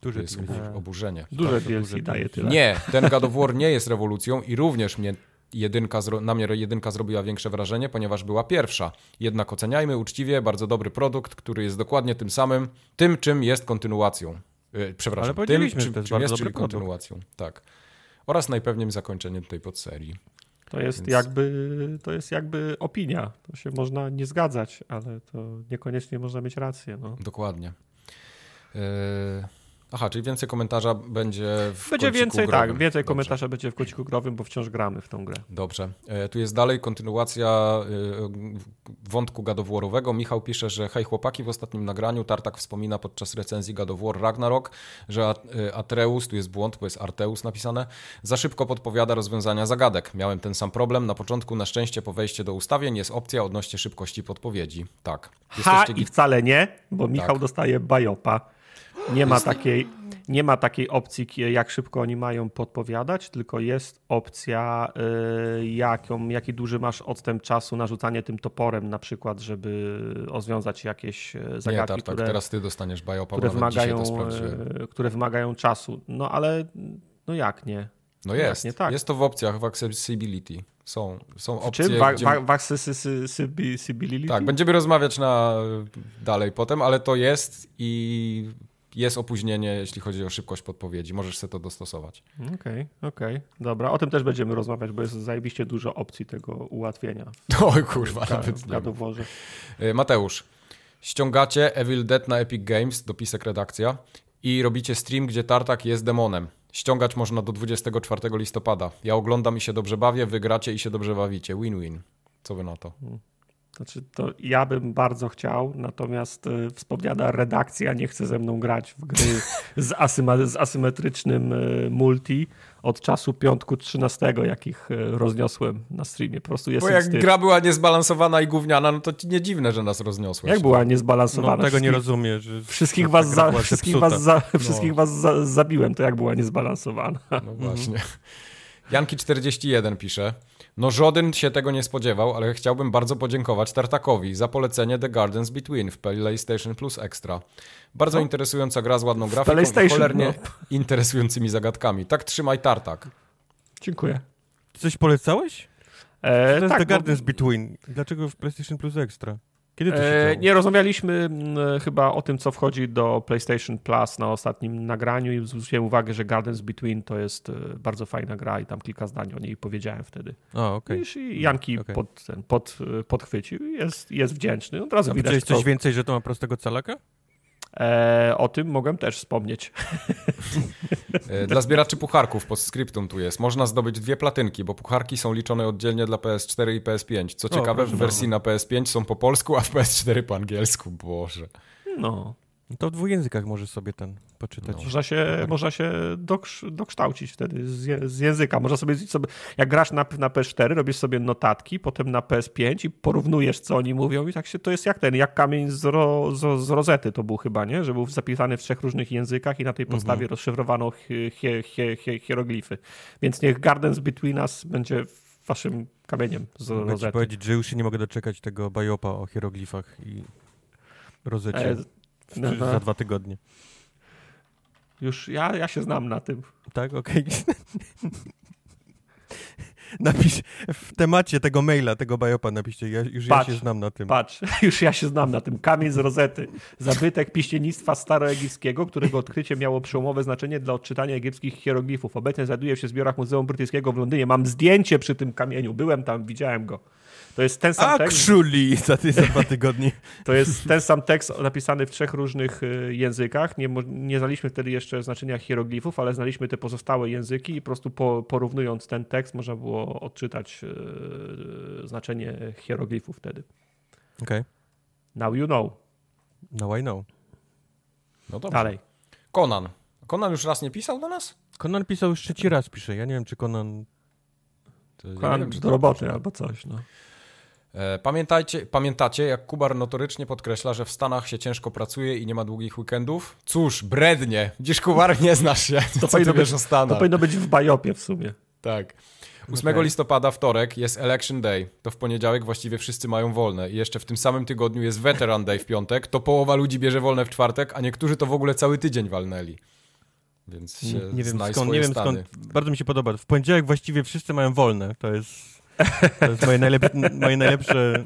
A: Duże to jest tak. oburzenie. Duże tak, DLC daje tyle. Nie, ten tak. God of War nie jest rewolucją i również mnie jedynka na mnie jedynka zrobiła większe wrażenie, ponieważ była pierwsza. Jednak oceniajmy uczciwie, bardzo dobry produkt, który jest dokładnie tym samym, tym czym jest kontynuacją. Y, przepraszam, Ale tym czym, to jest czym jest, czyli kontynuacją. Produkt. Tak. Oraz najpewniej zakończeniem tej podserii. To jest, Więc... jakby,
B: to jest jakby opinia. To się można nie zgadzać, ale to niekoniecznie można mieć rację. No.
A: Dokładnie. Yy... Aha, czyli więcej komentarza będzie w Będzie więcej, tak, growym. tak, więcej Dobrze.
B: komentarza będzie w kąciku growym, bo wciąż gramy w tą grę.
A: Dobrze. E, tu jest dalej kontynuacja e, wątku gadowłorowego. Michał pisze, że hej chłopaki, w ostatnim nagraniu Tartak wspomina podczas recenzji Gadowłor Ragnarok, że e, Atreus, tu jest błąd, bo jest Arteus napisane, za szybko podpowiada rozwiązania zagadek. Miałem ten sam problem. Na początku na szczęście po wejście do ustawień jest opcja odnośnie szybkości podpowiedzi. Tak. Jesteście... Ha, i
B: wcale nie, bo Michał tak. dostaje bajopa. Nie ma takiej, nie ma takiej opcji, jak szybko oni mają podpowiadać, tylko jest opcja, y, jaką, jaki duży masz odstęp czasu na rzucanie tym toporem, na przykład, żeby rozwiązać jakieś e, zagadki. Nie, tartak, które, teraz ty dostaniesz biopower, które wymagają, e, które wymagają czasu. No ale no jak nie? No jest. Nie, tak.
A: Jest to w opcjach w accessibility. Są,
B: są opcje. Czy w accessibility? Tak, będziemy rozmawiać na
A: dalej potem, ale to jest i jest opóźnienie, jeśli chodzi o szybkość podpowiedzi. Możesz sobie to dostosować.
B: Okej, okay, okej. Okay. Dobra, o tym też będziemy rozmawiać, bo jest zajebiście dużo opcji tego ułatwienia. Oj kurwa, w, nawet w, gadoworze.
A: Mateusz, ściągacie Evil Dead na Epic Games, dopisek redakcja, i robicie stream, gdzie Tartak jest demonem. Ściągać można do 24 listopada. Ja oglądam i się dobrze bawię, wygracie i się dobrze bawicie. Win-win. Co wy na to?
B: Hmm. Znaczy, to ja bym bardzo chciał, natomiast y, wspomniana redakcja nie chce ze mną grać w gry z, asyma, z asymetrycznym y, multi od czasu piątku 13, jakich y, rozniosłem na streamie. Po prostu jestem Bo jak gra
A: była niezbalansowana i gówniana, no to nie dziwne, że nas rozniosłeś. Jak była tak? niezbalansowana?
B: No, tego nie rozumiem. Wszystkich was, za, wszystkich was, za, no. wszystkich was za, zabiłem, to jak była niezbalansowana. No właśnie. Mhm.
A: Janki41 pisze. No żaden się tego nie spodziewał, ale chciałbym bardzo podziękować Tartakowi za polecenie The Gardens Between w PlayStation Plus Extra. Bardzo no. interesująca gra z ładną grafiką i cholernie no. interesującymi zagadkami. Tak trzymaj Tartak.
C: Dziękuję. coś polecałeś? Eee, to tak, The no. Gardens bo... Between. Dlaczego w PlayStation Plus Extra? Kiedy to się e, Nie
B: rozmawialiśmy mm, e, chyba o tym, co wchodzi do PlayStation Plus na ostatnim nagraniu i zwróciłem uwagę, że Gardens Between to jest e, bardzo fajna gra i tam kilka zdań o niej powiedziałem wtedy. O, okay. I Janki mm, okay. pod, ten, pod, podchwycił jest, jest wdzięczny. Od razu A widać, coś kto... więcej, że to ma prostego calaka? E, o tym mogłem też wspomnieć.
A: E, dla zbieraczy pucharków pod skryptum tu jest. Można zdobyć dwie platynki, bo pucharki są liczone oddzielnie dla PS4 i PS5. Co ciekawe, o, w wersji na PS5 są po polsku, a w PS4 po angielsku.
C: Boże. No. no to w dwóch językach może sobie ten no, można się, tak. można
B: się doksz, dokształcić wtedy z, z, języka. Można sobie, sobie, jak grasz na, na PS4, robisz sobie notatki, potem na PS5 i porównujesz, co oni mówią i tak się, to jest jak ten, jak kamień z, ro, z, z rozety to był chyba, nie? Że był zapisany w trzech różnych językach i na tej podstawie mhm. rozszyfrowano hie, hie, hie, hieroglify. Więc niech Gardens Between Us będzie
C: waszym kamieniem z Mogę rozety. powiedzieć, że już się nie mogę doczekać tego bajopa o hieroglifach i rozecie. E, no, za dwa tygodnie.
B: Już ja, ja się znam na tym.
C: Tak, okej. Okay. Napisz w temacie tego maila, tego bajopa napiszcie, ja, już patrz, ja się znam na tym. Patrz, już ja się znam na tym.
B: Kamień z rozety. Zabytek piśmiennictwa staroegipskiego, którego odkrycie miało przełomowe znaczenie dla odczytania egipskich hieroglifów. Obecnie znajduje się w zbiorach Muzeum Brytyjskiego w Londynie. Mam zdjęcie przy tym kamieniu. Byłem tam, widziałem go. To jest ten sam Actually, tekst. Actually,
C: za, ty, za dwa tygodnie. To jest
B: ten sam tekst napisany w trzech różnych y, językach. Nie, nie znaliśmy wtedy jeszcze znaczenia hieroglifów, ale znaliśmy te pozostałe języki i po prostu po, porównując ten tekst można było odczytać y, y, znaczenie hieroglifów wtedy. Okej. Okay. Now you know. Now I know. No dobrze. Dalej. Conan. Conan już raz
A: nie pisał do nas?
C: Conan pisał już trzeci raz, pisze. Ja nie wiem, czy Conan... Conan ja wiem, czy do roboty albo coś, no.
A: E, pamiętajcie, pamiętacie, jak Kubar notorycznie podkreśla, że w Stanach się ciężko pracuje i nie ma długich weekendów? Cóż, brednie. Dziś Kubar nie znasz się. Co to, powinno być, to powinno
B: być w bajopie w sumie.
A: Tak. 8 no okay. listopada, wtorek, jest Election Day. To w poniedziałek właściwie wszyscy mają wolne. I jeszcze w tym samym tygodniu jest Veteran Day w piątek. To połowa ludzi bierze wolne w czwartek, a niektórzy to w ogóle cały tydzień walnęli. Więc
C: się nie, nie wiem skąd, nie wiem skąd. Bardzo mi się podoba. W poniedziałek właściwie wszyscy mają wolne. To jest to jest moje najlepsze, moje najlepsze,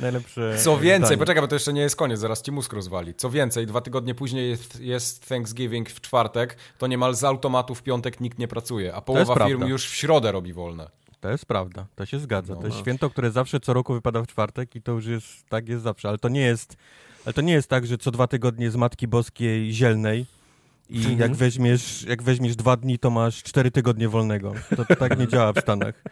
C: najlepsze Co więcej, poczekaj,
A: bo to jeszcze nie jest koniec, zaraz ci mózg rozwali. Co więcej, dwa tygodnie później jest, jest Thanksgiving w czwartek, to niemal z automatu w piątek nikt nie pracuje, a połowa firm prawda. już w środę robi wolne.
C: To jest prawda, to się zgadza. No, to jest święto, które zawsze co roku wypada w czwartek i to już jest, tak jest zawsze, ale to nie jest, ale to nie jest tak, że co dwa tygodnie z Matki Boskiej Zielnej i mhm. jak, weźmiesz, jak weźmiesz dwa dni, to masz cztery tygodnie wolnego. To, to tak nie działa w Stanach.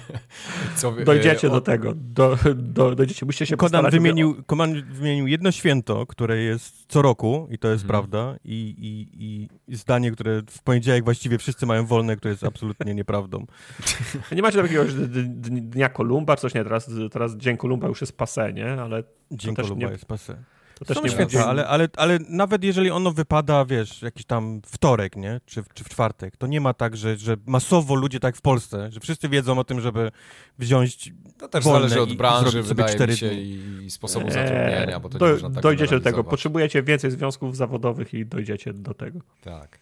C: Co, dojdziecie e, o... do tego. Do, do, dojdziecie, musicie się Conan wymienił, o... wymienił jedno święto, które jest co roku, i to jest mhm. prawda, i, i, i zdanie, które w poniedziałek właściwie wszyscy mają wolne, które jest absolutnie nieprawdą.
B: nie macie takiego dnia Kolumba, coś nie, teraz, teraz Dzień Kolumba już jest pase, nie? Ale Dzień Kolumba nie... jest pase. To też Są nie święta, ale,
C: ale, ale nawet jeżeli ono wypada, wiesz, jakiś tam wtorek, nie? Czy, czy w czwartek, to nie ma tak, że, że masowo ludzie tak w Polsce, że wszyscy wiedzą o tym, żeby wziąć To też zależy od branży, sobie wydaje się, dni. i sposobu eee, zatrudnienia, bo to do, można tak Dojdziecie do tego.
B: Potrzebujecie więcej związków zawodowych i dojdziecie do tego.
C: Tak.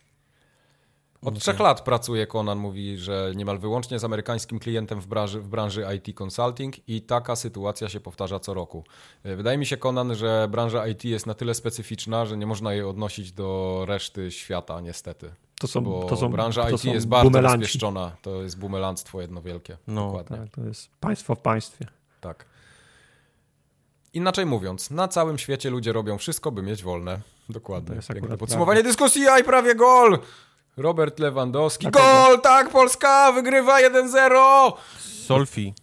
A: Od okay. No trzech tak. lat pracuje Konan mówi, że niemal wyłącznie z amerykańskim klientem w branży, w branży IT consulting i taka sytuacja się powtarza co roku. E, wydaje mi się, Konan, że branża IT jest na tyle specyficzna, że nie można jej odnosić do reszty świata, niestety. To są, Bo to są, branża to IT są jest bardzo rozpieszczona. To jest bumelanstwo jedno wielkie. No, dokładnie. Tak,
B: to jest państwo w państwie.
A: Tak. Inaczej mówiąc, na całym świecie ludzie robią wszystko, by mieć wolne. Dokładnie. podsumowanie prawie.
B: dyskusji, i prawie gol!
A: Robert Lewandowski. A Gol! Tak, Polska wygrywa 1-0!
C: Solfi.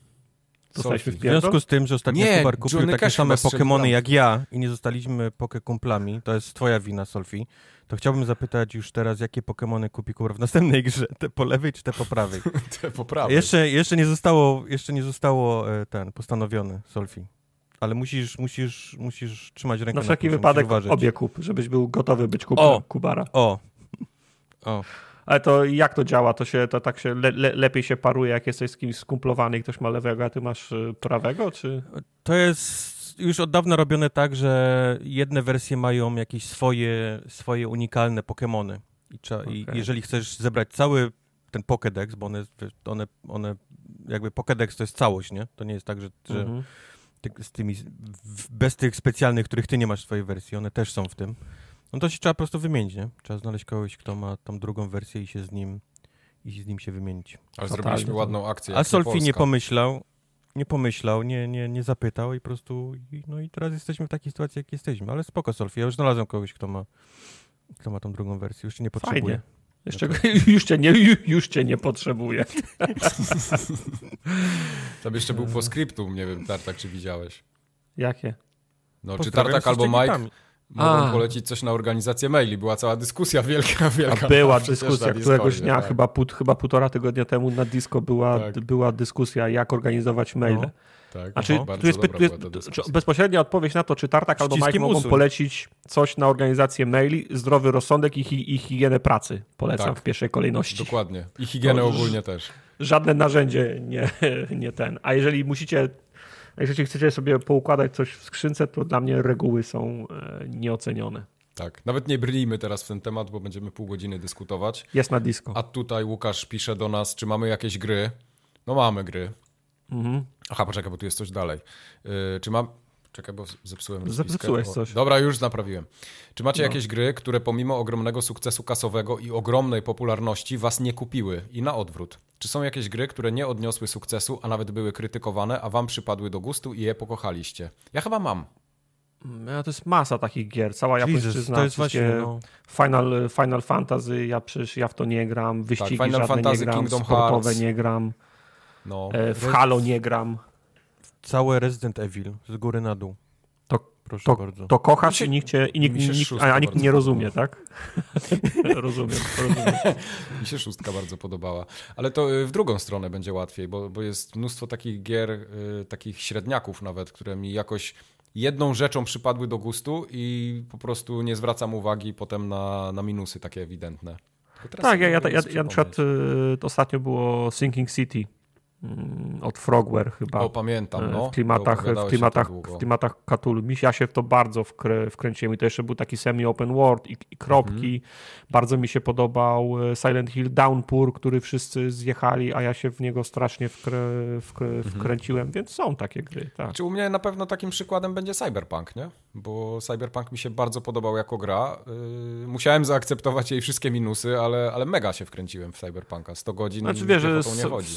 C: W związku z tym, że ostatnio Kubar kupił Johnny takie Cash same Pokémony jak ja i nie zostaliśmy Pokekumplami, to jest twoja wina, Solfi, to chciałbym zapytać już teraz, jakie Pokémony kupi Kubar w następnej grze? Te po lewej czy te po prawej? te po prawej. Jeszcze, jeszcze nie zostało, jeszcze nie zostało e, ten postanowione, Solfi. Ale musisz, musisz, musisz trzymać rękę na wszelki wypadek obie kup, żebyś
B: był gotowy być kupem Kubara.
C: O, o.
B: Ale to jak to działa, to się to tak się le, le, lepiej się paruje, jak jesteś z kimś skumplowany i ktoś ma lewego, a ty masz y, prawego, czy?
C: To jest już od dawna robione tak, że jedne wersje mają jakieś swoje, swoje unikalne Pokémony. I, trzeba, okay. I, jeżeli chcesz zebrać cały ten Pokédex, bo one, one, one jakby Pokédex to jest całość, nie? To nie jest tak, że, że mm -hmm. ty, z tymi, bez tych specjalnych, których ty nie masz w swojej wersji, one też są w tym. No to się trzeba po prostu wymienić, nie? Trzeba znaleźć kogoś, kto ma tą drugą wersję i się z nim i z nim się wymienić. Ale zrobiliśmy ładną akcję. A Solfi nie pomyślał, nie pomyślał, nie, nie, nie zapytał i po prostu, no i teraz jesteśmy w takiej sytuacji, jak jesteśmy. Ale spoko Solfi, ja już znalazłem kogoś, kto ma, kto ma tą drugą wersję, już nie potrzebuje. Fajnie. Jeszcze, już, cię nie, już cię nie potrzebuję.
B: Tam jeszcze był po e.
A: skryptu, nie wiem, Tartak, czy widziałeś?
B: Jakie? No, czy Tartak albo Mike, mogą
A: polecić coś na organizację maili. Była cała dyskusja wielka, wielka. A była dyskusja któregoś dnia, tak. chyba,
B: pół, chyba półtora tygodnia temu na disco była, tak. była dyskusja, jak organizować maile. No, tak, A znaczy, no, tu jest, tu jest, czy bezpośrednia odpowiedź na to, czy Tartak albo Mike mogą usuń. polecić coś na organizację maili, zdrowy rozsądek i, hi, i higienę pracy polecam tak. w pierwszej kolejności. Dokładnie. I higienę no, ogólnie też. Żadne narzędzie nie, nie ten. A jeżeli musicie jeżeli chcecie sobie poukładać coś w skrzynce, to dla mnie reguły są e, nieocenione.
A: Tak, nawet nie brnijmy teraz w ten temat, bo będziemy pół godziny dyskutować. Jest na disco. A tutaj Łukasz pisze do nas, czy mamy jakieś gry. No mamy gry. Mhm. Aha, poczekaj, bo tu jest coś dalej. Yy, czy mam... Czekaj, bo zepsułem Zepsułeś coś. Dobra, już naprawiłem. Czy macie no. jakieś gry, które pomimo ogromnego sukcesu kasowego i ogromnej popularności was nie kupiły? I na odwrót. Czy są jakieś gry, które nie odniosły sukcesu, a nawet były krytykowane, a wam przypadły do gustu i je pokochaliście? Ja chyba mam.
C: Mm, ja, to
B: jest masa takich gier, cała japońszczyzna, to jest właśnie, no. Final, Final Fantasy, ja przecież
C: ja w to nie gram, wyścigi tak, Final żadne Fantasy, nie gram, Kingdom sportowe Hearts. nie gram, no. E, w Halo nie gram całe Resident Evil z góry na dół. To, Proszę to, bardzo. to kochasz i nikt, cię, i nikt, nikt, a, a nikt nie rozumie, tak? rozumiem, rozumiem.
A: Mi się szóstka bardzo podobała. Ale to y, w drugą stronę będzie łatwiej, bo, bo jest mnóstwo takich gier, y, takich średniaków nawet, które mi jakoś jedną rzeczą przypadły do gustu i po prostu nie zwracam uwagi potem na, na minusy takie ewidentne. Tak, ja, ja, ja, ja na
B: przykład y, ostatnio było Sinking City Mm, od Frogware chyba. O, pamiętam, e, no. W klimatach, tak w klimatach, w klimatach Cthulhu. ja się w to bardzo wkrę, wkręciłem i to jeszcze był taki semi-open world i, i kropki. Mhm. Bardzo mi się podobał e, Silent Hill Downpour, który wszyscy zjechali, a ja się w niego strasznie wkrę, wkrę, mhm. wkręciłem, więc są takie gry. Tak.
A: Czy znaczy, u mnie na pewno takim przykładem będzie Cyberpunk, nie? Bo Cyberpunk mi się bardzo podobał jako gra. Y, musiałem zaakceptować jej wszystkie minusy, ale, ale mega się wkręciłem w Cyberpunka. 100 godzin znaczy, wiesz, nie chodzi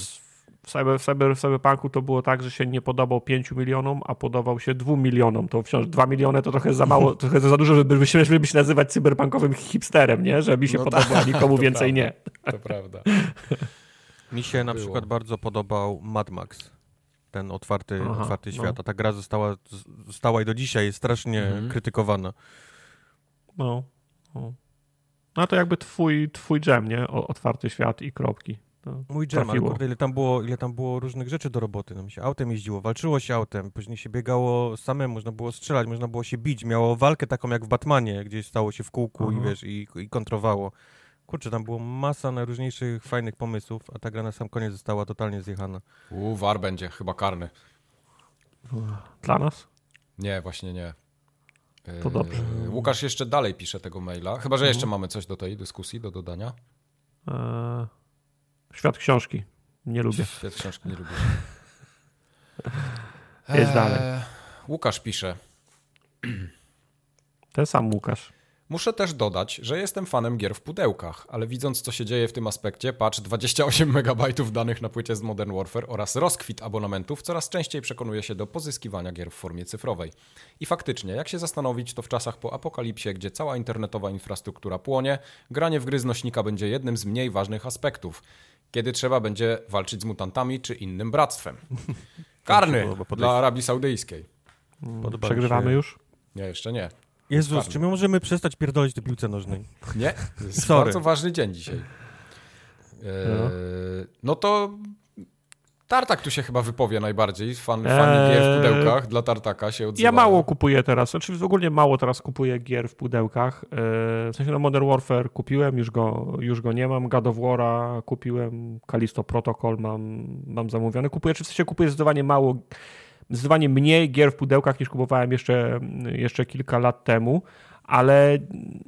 B: w, cyber, w, cyber, w Cyberpunku to było tak, że się nie podobał 5 milionom, a podobał się 2 milionom. To wciąż 2 miliony to trochę za mało, trochę za dużo, żeby, żeby się nazywać cyberpunkowym hipsterem, nie? Że mi się no tak, a nikomu więcej prawda, nie. To prawda.
C: Mi się na było. przykład bardzo podobał Mad Max ten otwarty, Aha, otwarty no. świat. No. A ta gra została, została i do dzisiaj jest strasznie mhm. krytykowana.
B: No. no. No to jakby twój, twój dżem,
C: nie? O, otwarty świat i kropki to no, Mój German, kurde, ile tam, było, ile tam było różnych rzeczy do roboty. No mi się autem jeździło, walczyło się autem, później się biegało samemu, można było strzelać, można było się bić. Miało walkę taką jak w Batmanie, gdzie stało się w kółku mhm. i wiesz, i, i kontrowało. Kurczę, tam było masa najróżniejszych fajnych pomysłów, a ta gra na sam koniec została totalnie zjechana.
A: Uuu, war będzie, chyba karny. Dla nas? Nie, właśnie nie. To yy, dobrze. Łukasz jeszcze dalej pisze tego maila. Chyba, że mhm. jeszcze mamy coś do tej dyskusji, do dodania.
B: Eee, Świat książki. Nie lubię. Świat książki nie lubię. Jest dalej. Eee,
A: Łukasz pisze.
B: Ten sam Łukasz.
A: Muszę też dodać, że jestem fanem gier w pudełkach, ale widząc co się dzieje w tym aspekcie, patch 28 MB danych na płycie z Modern Warfare oraz rozkwit abonamentów coraz częściej przekonuje się do pozyskiwania gier w formie cyfrowej. I faktycznie, jak się zastanowić, to w czasach po apokalipsie, gdzie cała internetowa infrastruktura płonie, granie w gry z nośnika będzie jednym z mniej ważnych aspektów, kiedy trzeba będzie walczyć z mutantami czy innym bractwem. Karny dla Arabii Saudyjskiej. Mm, Podoba Przegrywamy już? Nie, jeszcze nie.
C: Jezus, czy my możemy przestać pierdolić do piłce nożnej? Nie, jest Sorry. bardzo
A: ważny dzień dzisiaj. E, no. no. to Tartak tu się chyba wypowie najbardziej, fan, eee, fan gier w pudełkach dla Tartaka się odzywa. Ja mało
B: kupuję teraz, znaczy ogólnie mało teraz kupuję gier w pudełkach. E, w sensie no Modern Warfare kupiłem, już go, już go nie mam, God of kupiłem, Kalisto Protocol mam, mam zamówiony. Kupuję, czy w sensie kupuję zdecydowanie mało zdecydowanie mniej gier w pudełkach niż kupowałem jeszcze, jeszcze kilka lat temu, ale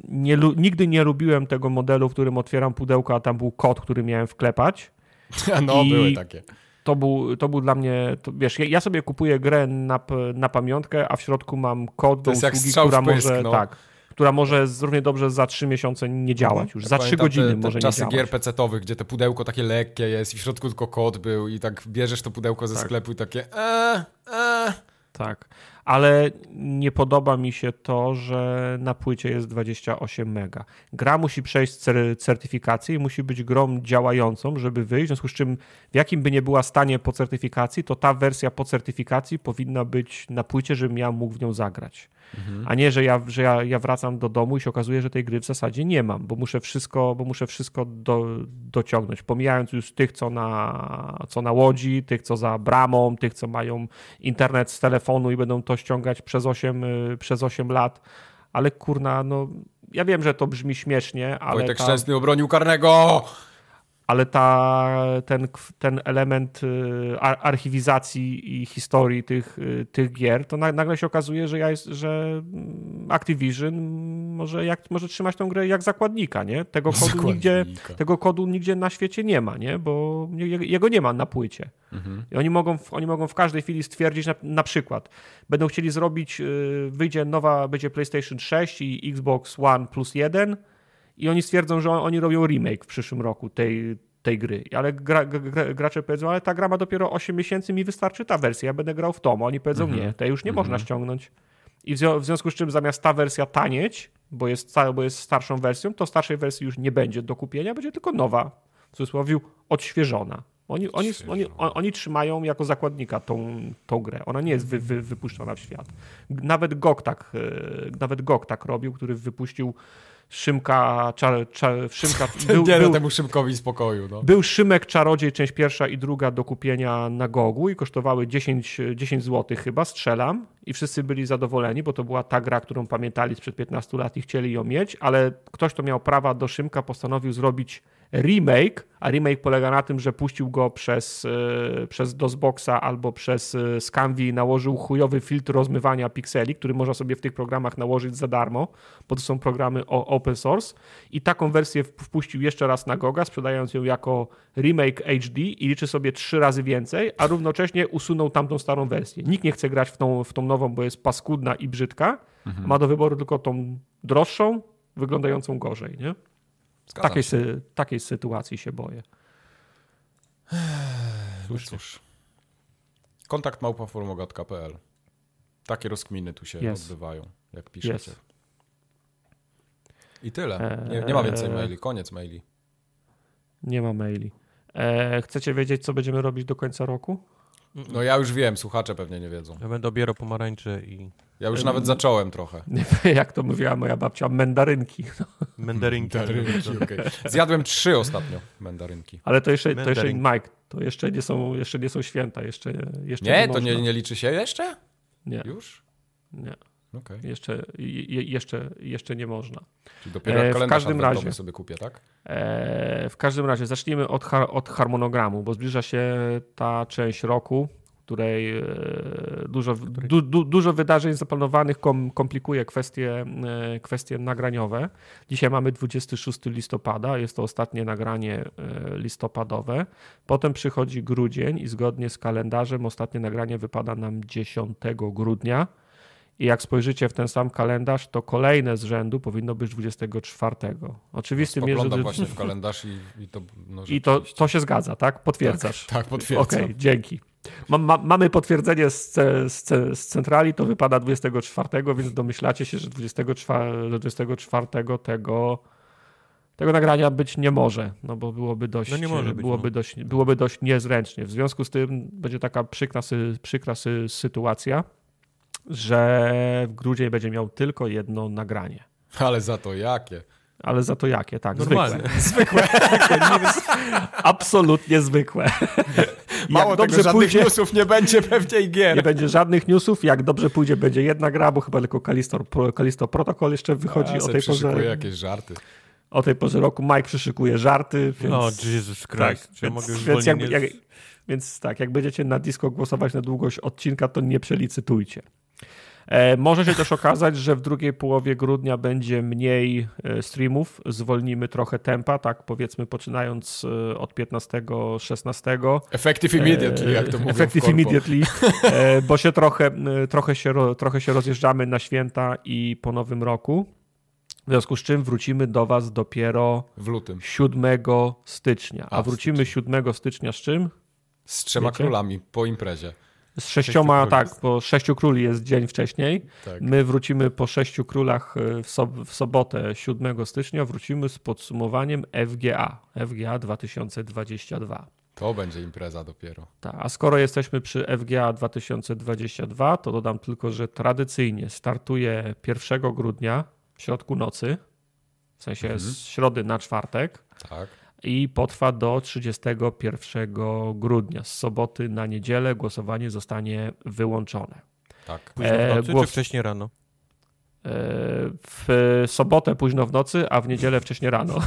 B: nie, nigdy nie lubiłem tego modelu, w którym otwieram pudełka, a tam był kod, który miałem wklepać. No, I były takie. To był, to był dla mnie, to, wiesz, ja, sobie kupuję grę na, na pamiątkę, a w środku mam kod do usługi, która pysk, może... No. Tak, która może równie dobrze za trzy miesiące nie działać mhm. już, za trzy godziny te, te może nie działać. czasy
A: gier pecetowych, gdzie to pudełko takie lekkie jest i w środku tylko kod był i tak bierzesz to pudełko ze tak.
B: sklepu i takie eee, eee. Tak ale nie podoba mi się to, że na płycie jest 28 mega. Gra musi przejść certyfikację i musi być grą działającą, żeby wyjść, w związku z czym w jakim by nie była stanie po certyfikacji, to ta wersja po certyfikacji powinna być na płycie, żebym ja mógł w nią zagrać. Mhm. A nie, że, ja, że ja, ja wracam do domu i się okazuje, że tej gry w zasadzie nie mam, bo muszę wszystko, bo muszę wszystko do, dociągnąć. Pomijając już tych, co na, co na łodzi, tych, co za bramą, tych, co mają internet z telefonu i będą to ściągać przez 8, y, przez 8 lat, ale kurna, no ja wiem, że to brzmi śmiesznie, ale... Wojtek ta... Szczęsny obronił karnego! ale ta, ten, ten element y, archiwizacji i historii tych, y, tych gier, to nagle się okazuje, że, ja jest, że mm, Activision może, jak, może trzymać tą grę jak zakładnika, nie? Tego kodu, zakładnika. nigdzie, tego kodu nigdzie na świecie nie ma, nie? Bo jego nie ma na płycie. Mhm. I oni mogą, oni mogą w każdej chwili stwierdzić, na, na przykład, będą chcieli zrobić, y, wyjdzie nowa, będzie PlayStation 6 i Xbox One plus 1, i oni stwierdzą, że oni robią remake w przyszłym roku tej, tej gry. Ale gra, gra, gracze powiedzą, ale ta gra ma dopiero 8 miesięcy, mi wystarczy ta wersja, ja będę grał w tą. Oni powiedzą, mhm. nie, tej już nie mhm. można ściągnąć. I w związku z czym zamiast ta wersja tanieć, bo jest, bo jest starszą wersją, to starszej wersji już nie będzie do kupienia, będzie tylko nowa, w cudzysłowie odświeżona. Oni, oni, oni, oni, trzymają jako zakładnika tą, tą grę. Ona nie jest wy, wy, wypuszczona w świat. Nawet GOG, tak, e, nawet GOG tak robił, który wypuścił Szymka, czar, czar, Szymka był, był, temu Szymkowi spokoju. No. Był Szymek Czarodziej, część pierwsza i druga do kupienia na Gogu i kosztowały 10, 10 zł chyba, strzelam. I wszyscy byli zadowoleni, bo to była ta gra, którą pamiętali sprzed 15 lat i chcieli ją mieć, ale ktoś, kto miał prawa do Szymka, postanowił zrobić remake, a remake polega na tym, że puścił go przez, yy, przez DOSBoxa albo przez yy, e, Scanvi i nałożył chujowy filtr rozmywania pikseli, który można sobie w tych programach nałożyć za darmo, bo to są programy o, o open source i taką wersję wpuścił jeszcze raz na Goga, sprzedając ją jako remake HD i liczy sobie trzy razy więcej, a równocześnie usunął tamtą starą wersję. Nikt nie chce grać w tą, w tą nową, bo jest paskudna i brzydka. Mhm. Ma do wyboru tylko tą droższą, wyglądającą gorzej, nie? takiej, sy takiej sytuacji się boję. Cóż, no cóż.
A: Kontakt małpaformogat.pl. Takie rozkminy tu się yes. odbywają, jak piszecie. Yes. I tyle. Nie, nie ma eee, więcej maili. Koniec maili.
B: Nie ma maili. E, chcecie wiedzieć, co będziemy robić do końca roku? No ja już
A: wiem, słuchacze pewnie nie wiedzą.
B: Ja będę obierał pomarańcze i... Ja już nawet zacząłem trochę. Jak to mówiła moja babcia, mandarynki. No. Mandarynki. mendarynki okay. Zjadłem trzy
A: ostatnio mandarynki. Ale to jeszcze, to jeszcze Mike,
B: to jeszcze nie są, jeszcze nie są święta. Jeszcze, jeszcze nie, nie to nie, nie
A: liczy się jeszcze?
B: Nie. Już? Nie. Okay. Jeszcze, je, jeszcze, jeszcze nie można. Czyli dopiero e, w każdym razie sobie kupię, tak? E, w każdym razie zacznijmy od, od harmonogramu, bo zbliża się ta część roku, której e, dużo, du, du, dużo wydarzeń zaplanowanych kom, komplikuje kwestie, e, kwestie nagraniowe. Dzisiaj mamy 26 listopada, jest to ostatnie nagranie e, listopadowe. Potem przychodzi grudzień i zgodnie z kalendarzem ostatnie nagranie wypada nam 10 grudnia. I jak spojrzycie w ten sam kalendarz, to kolejne z rzędu powinno być 24. Oczywistym jest, że... właśnie w kalendarz
A: i, i to... No, I to, to się zgadza, tak? Potwierdzasz. Tak, tak potwierdzam. Okej, okay, dzięki.
B: Ma, mamy potwierdzenie z, z, z, centrali, to wypada 24, więc domyślacie się, że 24, 24 tego, tego nagrania być nie może, no bo byłoby dość, no być, byłoby, no. dość byłoby dość niezręcznie. W związku z tym będzie taka przykra, przykra sytuacja że w grudzień będzie miał tylko jedno nagranie. Ale za to jakie? Ale za to jakie, tak. Normalne. Zwykłe. zwykłe. absolutnie zwykłe. Mało dobrze tego, żadnych newsów nie będzie pewnie gier. Nie będzie żadnych newsów. Jak dobrze pójdzie, będzie jedna gra, bo chyba tylko Kalisto, Kalisto Protocol jeszcze wychodzi o tej porze. jakieś żarty. O tej porze roku Mike przyszykuje żarty. Więc, no, Jesus Christ. Tak, więc, więc, jak, więc tak, jak będziecie na disco głosować na długość odcinka, to nie przelicytujcie. E, może się też okazać, że w drugiej połowie grudnia będzie mniej e, streamów, zwolnimy trochę tempa, tak powiedzmy poczynając e, od 15-16. Effective immediately, jak to mówią Effective immediately, bo się trochę, trochę, się, trochę się rozjeżdżamy na święta i po nowym roku. W związku z czym wrócimy do Was dopiero w lutym. 7 stycznia. A, A wrócimy stycznia. 7 stycznia z czym? Z trzema Wiecie? królami po imprezie. Z sześcioma, sześciu tak, po sześciu króli jest dzień wcześniej. Tak. My wrócimy po sześciu królach y, w, sob w sobotę 7 stycznia, wrócimy z podsumowaniem FGA, FGA 2022.
A: To będzie impreza dopiero.
B: Tak, a skoro jesteśmy przy FGA 2022, to dodam tylko, że tradycyjnie startuje 1 grudnia w środku nocy, w sensie mhm. z środy na czwartek. Tak i potrwa do 31 grudnia. Z soboty na niedzielę głosowanie zostanie wyłączone. Tak, późno w e, nocy e, głos... czy wcześniej rano? w sobotę późno w nocy, a w niedzielę wcześnie rano.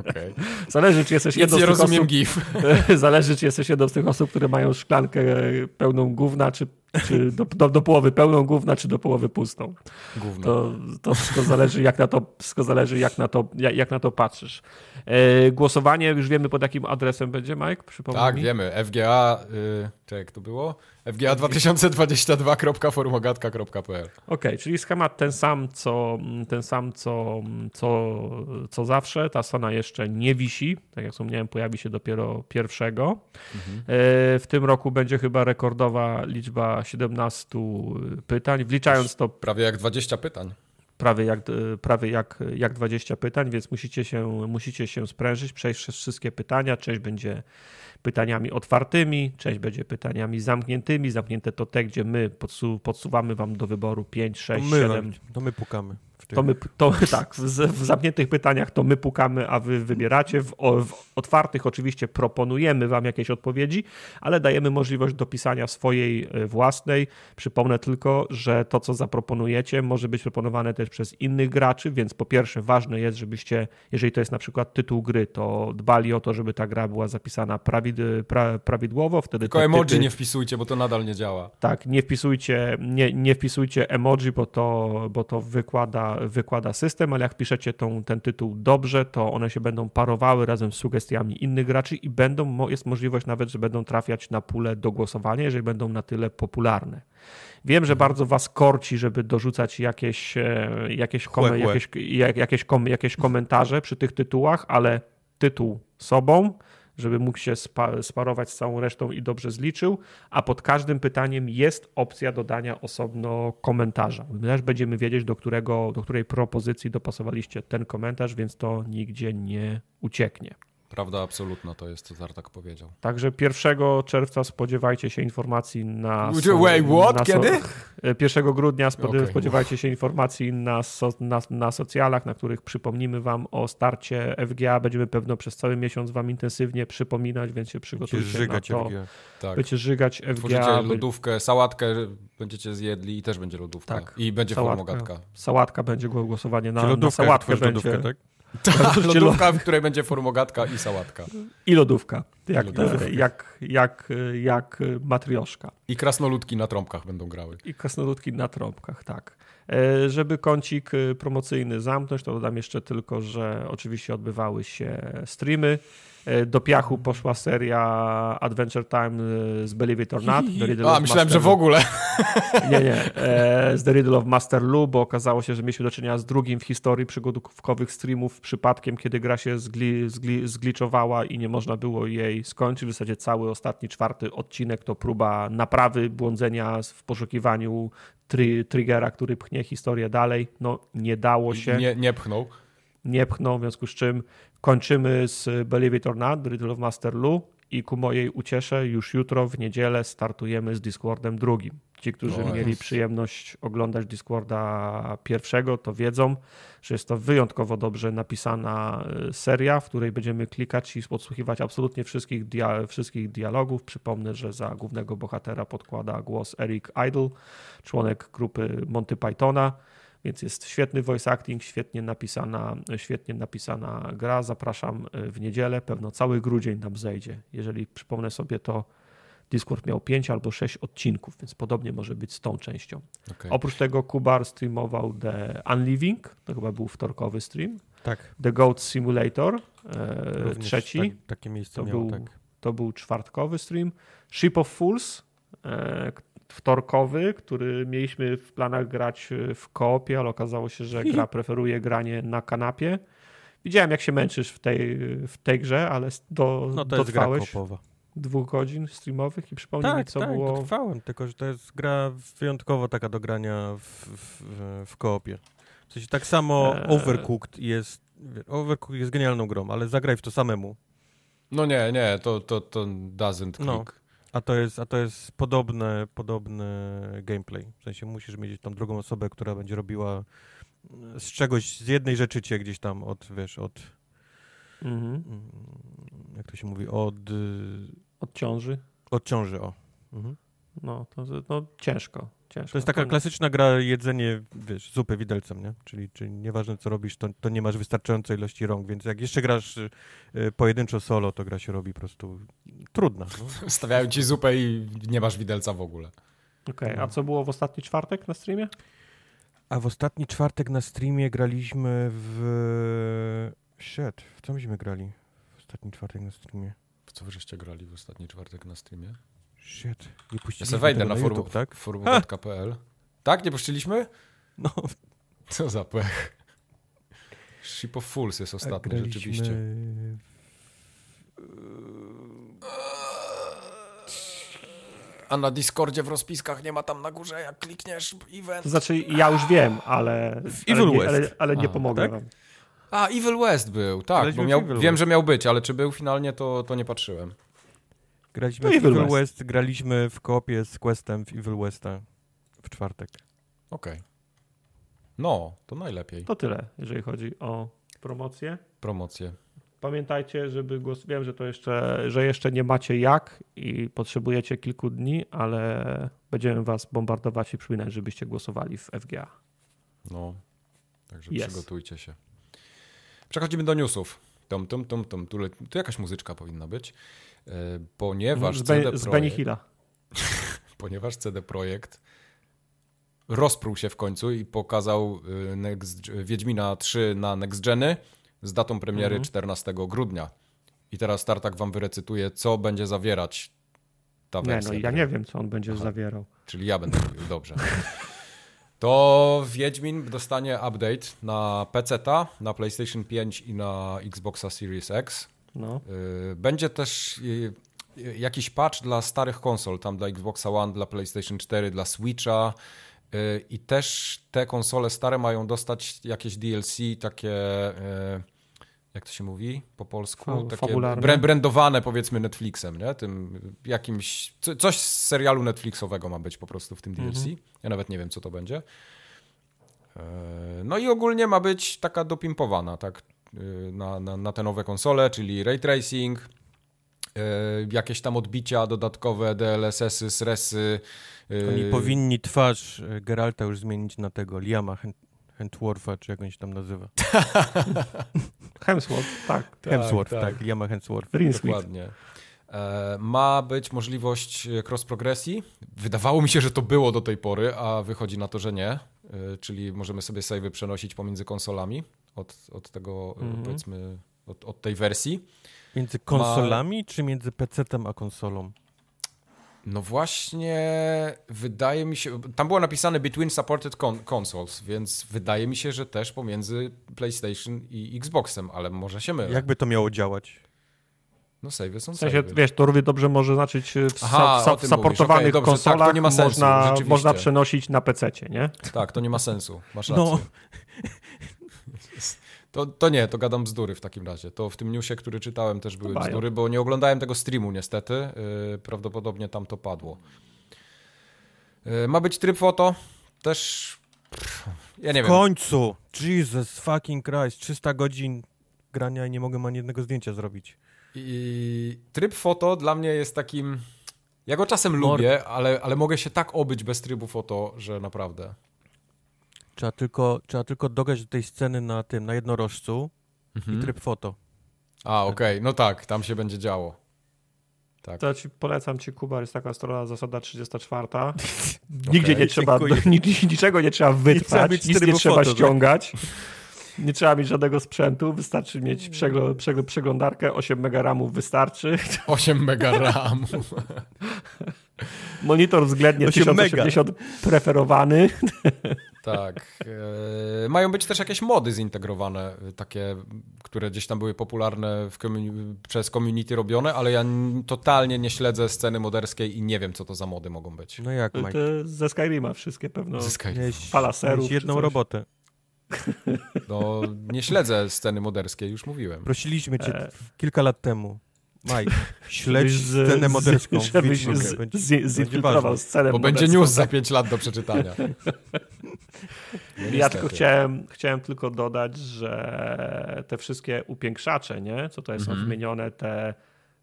B: Okay. Zależy, czy jesteś jedną z tych osób... Zależy, czy jesteś jedną z tych osób, które mają szklankę pełną gówna, czy czy do, do, do, połowy pełną główną, czy do połowy pustą. Główna. To, to wszystko zależy, jak na to, wszystko zależy, jak na to, jak, jak na to patrzysz. E, głosowanie już wiemy, pod jakim adresem będzie, Mike? Przypomnij tak, mi. wiemy. FGA,
A: y, tak jak to było? fga
B: 2022.formogatka.pl Okej, okay, czyli schemat ten sam, co, ten sam co, co, co zawsze. Ta strona jeszcze nie wisi. Tak jak wspomniałem, pojawi się dopiero pierwszego. Mhm. E, w tym roku będzie chyba rekordowa liczba siedemnastu 17 y, pytań, wliczając to.
A: Prawie jak 20 pytań.
B: Prawie jak, y, prawie jak, jak 20 pytań, więc musicie się, musicie się sprężyć, przejść przez wszystkie pytania. Część będzie pytaniami otwartymi, część będzie pytaniami zamkniętymi. Zamknięte to te, gdzie my podsu podsuwamy wam do wyboru 5, 6, my, 7. To my pukamy. To my, to, tak, w, zamkniętych pytaniach to my pukamy, a wy wybieracie. W, w otwartych oczywiście proponujemy wam jakieś odpowiedzi, ale dajemy możliwość dopisania swojej e, własnej. Przypomnę tylko, że to, co zaproponujecie, może być proponowane też przez innych graczy, więc po pierwsze ważne jest, żebyście, jeżeli to jest na przykład tytuł gry, to dbali o to, żeby ta gra była zapisana prawid, pra, prawidłowo. Wtedy tylko emoji typy... nie wpisujcie,
A: bo to nadal nie działa. Tak,
B: nie wpisujcie, nie, nie wpisujcie emoji, bo to, bo to wykłada wykłada system, ale jak piszecie tą, ten tytuł dobrze, to one się będą parowały razem z sugestiami innych graczy i będą, jest możliwość nawet, że będą trafiać na pulę do głosowania, jeżeli będą na tyle popularne. Wiem, że mhm. bardzo was korci, żeby dorzucać jakieś, e, jakieś, kom, jakieś, jakieś, jakieś, kom, jakieś komentarze przy tych tytułach, ale tytuł sobą, żeby mógł się spa sparować z całą resztą i dobrze zliczył, a pod każdym pytaniem jest opcja dodania osobno komentarza. My też będziemy wiedzieć, do, którego, do której propozycji dopasowaliście ten komentarz, więc to nigdzie nie ucieknie. Prawda absolutna to jest, co tak powiedział. Także 1 czerwca spodziewajcie się informacji na... Wait, what? Na so Kiedy? 1 e, grudnia spodziewajcie okay. się informacji na, so na, na socjalach, na których przypomnimy wam o starcie FGA. Będziemy pewno przez cały miesiąc wam intensywnie przypominać, więc się przygotujcie Będziecie żygać to. FGA. Tak. Będziecie żygać FGA. Tworzycie
A: lodówkę, sałatkę będziecie zjedli i też będzie lodówka. Tak. I będzie sałatka. formogatka.
B: Sałatka będzie głosowanie na, na sałatkę. Będzie, lodówkę, tak? Ta, tak, lodówka,
A: w której będzie formogatka i sałatka.
B: I lodówka. Jak, I lodówka. jak, jak, jak matrioszka. I krasnoludki na trąbkach będą grały. I krasnoludki na trąbkach, tak. E, żeby kącik e, promocyjny zamknąć, to dodam jeszcze tylko, że oczywiście odbywały się streamy E, do piachu poszła seria Adventure Time e, z Believe It or Not. The Riddle A, myślałem, Master że w ogóle. Nie, nie. E, z The Riddle of Master Lu, bo okazało się, że mieliśmy do czynienia z drugim w historii przygodówkowych streamów przypadkiem, kiedy gra się zgli, zgli, zgliczowała i nie można było jej skończyć. W zasadzie cały ostatni, czwarty odcinek to próba naprawy błądzenia w poszukiwaniu tri, triggera, który pchnie historię dalej. No, nie dało się. Nie, nie pchnął nie pchnął, w związku z czym Kończymy z Believe It or Not, Riddle of Master Lu* i ku mojej uciesze już jutro w niedzielę startujemy z Discordem drugim. Ci, którzy no mieli przyjemność oglądać Discorda pierwszego, to wiedzą, że jest to wyjątkowo dobrze napisana e, seria, w której będziemy klikać i podsłuchiwać absolutnie wszystkich, dia wszystkich dialogów. Przypomnę, że za głównego bohatera podkłada głos Eric Idle, członek grupy Monty Pythona. Więc jest świetny voice acting, świetnie napisana, świetnie napisana gra. Zapraszam e, w niedzielę, pewno cały grudzień nam zejdzie. Jeżeli przypomnę sobie, to Discord miał 5 albo 6 odcinków, więc podobnie może być z tą częścią. Okay. Oprócz tego Kubar streamował The Unliving, to chyba był wtorkowy stream. Tak. The Goat Simulator, e, trzeci. Tak, takie miejsce to miało, był, tak. To był czwartkowy stream. Ship of Fools, e, wtorkowy, który mieliśmy w planach grać e, w koopie, ale okazało się, że gra preferuje granie na kanapie. Widziałem, jak się męczysz w tej, w tej grze, ale do, no to dotrwałeś jest gra dwóch godzin streamowych i przypomnij tak, mi, co tak, było...
C: dotrwałem, tylko że to jest gra wyjątkowo taka do grania w, w, w koopie. W sensie tak samo eee. Overcooked jest, Overcooked jest genialną grą, ale zagraj w to samemu. No nie, nie, to, to, to doesn't no. click. No. A to jest, a to jest podobne, podobny gameplay. W sensie musisz mieć tą drugą osobę, która będzie robiła mm, z czegoś, z jednej rzeczy cię gdzieś tam od, wiesz, od... Mhm. Mm, jak to się mówi? Od... Od ciąży? Od ciąży, o. Mhm. No, to no, ciężko. Ciężko. To jest taka klasyczna gra jedzenie, wiesz, zupy widelcem, nie? Czyli, czyli nieważne co robisz, to, to nie masz wystarczającej ilości rąk, więc jak jeszcze grasz y, y pojedynczo solo, to gra się robi po prostu trudna. No. Stawiają ci zupę i nie masz widelca w ogóle. Okej, okay, a no. co było w ostatni czwartek na streamie? A w ostatni czwartek na streamie graliśmy w... Shit, w co myśmy grali w ostatni czwartek na streamie? W co wyżeście grali w ostatni czwartek na streamie? Shit, nie puściliśmy ja wejdę na, na YouTube, tak? formugatka.pl.
A: Tak, nie puściliśmy? No. Co za pech. Ship of Fools jest ostatni, Graliśmy... rzeczywiście. A na Discordzie w rozpiskach nie ma tam na górze, jak klikniesz event. To znaczy,
B: ja już wiem, ale. Evil ale, West. Ale, ale nie A, pomogę tak? wam.
A: A, Evil West był, tak. bo miał, wiem, że miał być, ale czy był finalnie, to, to nie patrzyłem.
C: Graliśmy no w Evil, West. West. graliśmy w kopie z Questem w Evil Westa w czwartek.
A: Okej.
B: Okay. No, to najlepiej. To tyle, jeżeli chodzi o promocję. Promocję. Pamiętajcie, żeby głos. Wiem, że to jeszcze, że jeszcze nie macie jak i potrzebujecie kilku dni, ale będziemy was bombardować i przypominać, żebyście głosowali w FGA.
A: No, także yes. przygotujcie się. Przechodzimy do newsów. Tum, tum, tum, tum. Tu, tu jakaś muzyczka powinna być ponieważ CD Projekt, z Benihila. ponieważ CD Projekt rozprół się w końcu i pokazał y, Next, Wiedźmina 3 na Next Geny z datą premiery mhm. 14 grudnia. I teraz Startak wam wyrecytuje, co będzie zawierać ta wersja. Nie, no ja nie
B: wiem, co on będzie Aha. zawierał.
A: Czyli ja będę mówił, dobrze. To Wiedźmin dostanie update na PC, na PlayStation 5 i na Xboxa Series X. No. Y, będzie też y, y, jakiś patch dla starych konsol, tam dla Xboxa One, dla PlayStation 4, dla Switcha. I też te konsole stare mają dostać jakieś DLC, takie jak to się mówi po polsku? Takie brandowane powiedzmy Netflixem, nie? Tym jakimś, coś z serialu Netflixowego ma być po prostu w tym DLC. Mhm. Ja nawet nie wiem, co to będzie. No i ogólnie ma być taka dopimpowana, tak? Y, na, na, na te nowe konsole, czyli ray tracing, y, jakieś tam odbicia dodatkowe, DLSS-y, sresy. Y. Oni powinni
C: twarz Geralta już zmienić na tego Liama Hentworfa, czy jak on się tam nazywa. Hemsworth, tak. tak Hemsworth, tak. tak. Liama Hemsworth. Dokładnie.
A: E, ma być możliwość cross-progresji. Wydawało mi się, że to było do tej pory, a wychodzi na to, że nie. Czyli możemy sobie savey przenosić pomiędzy konsolami od, od tego, e, mhm. powiedzmy, od, od,
C: tej wersji. Między konsolami, Ma... czy między pc em a konsolą?
A: No właśnie, wydaje mi się, tam było napisane Between Supported Consoles, więc wydaje mi się, że też pomiędzy PlayStation i Xboxem, ale może się mylę. Jakby
C: to miało
B: działać?
A: No save są w sensie, save.
B: wiesz, to równie dobrze może znaczyć e, w, Aha, w supportowanych okay, dobrze, konsolach tak, nie ma sensu, można, można przenosić na PC, nie? Tak, to nie ma sensu, masz no. rację. No,
A: To, to nie, to gadam bzdury w takim razie. To w tym newsie, który czytałem, też były Baja. bzdury, bo nie oglądałem tego streamu niestety. Y, prawdopodobnie tam to padło. Y, ma być tryb foto. Też. Ja nie w wiem. W
C: końcu! Jesus fucking Christ. 300 godzin grania i nie mogę ani jednego zdjęcia zrobić.
A: I tryb foto dla mnie jest takim. Ja go
C: czasem Mord. lubię, ale, ale mogę się tak obyć bez trybu foto, że naprawdę. Trzeba tylko, trzeba tylko dograć do tej sceny na tym, na jednorożcu mhm. i tryb foto. A, okej,
B: okay. no tak, tam się będzie działo. Tak.
C: To ci polecam ci, Kuba, jest
B: taka strona zasada 34. Nigdzie okay, nie trzeba, niczego nie trzeba wytrwać, nic nie foto, trzeba ściągać. Tak? Nie trzeba mieć żadnego sprzętu, wystarczy mieć przegląd, przegląd, przeglądarkę, 8 mega ramów wystarczy. 8 mega ramów. Monitor względnie 1080 preferowany. Tak.
A: E, mają być też jakieś mody zintegrowane, takie, które gdzieś tam były popularne przez community robione, ale ja totalnie nie śledzę sceny moderskiej i nie wiem, co to za mody mogą być. No jak, no Mike?
B: ze Skyrima wszystkie pewno. Ze Skyrima. Falaserów. jedną
A: robotę. No, nie śledzę sceny moderskiej, już mówiłem. Prosiliśmy cię e.
C: kilka lat temu. Mike, śledź z, scenę moderską. Żebyś z scenę Bo będzie news za 5 lat do przeczytania.
B: No ja tylko chciałem, chciałem tylko dodać, że te wszystkie upiększacze, nie? co tutaj są mm wymienione, te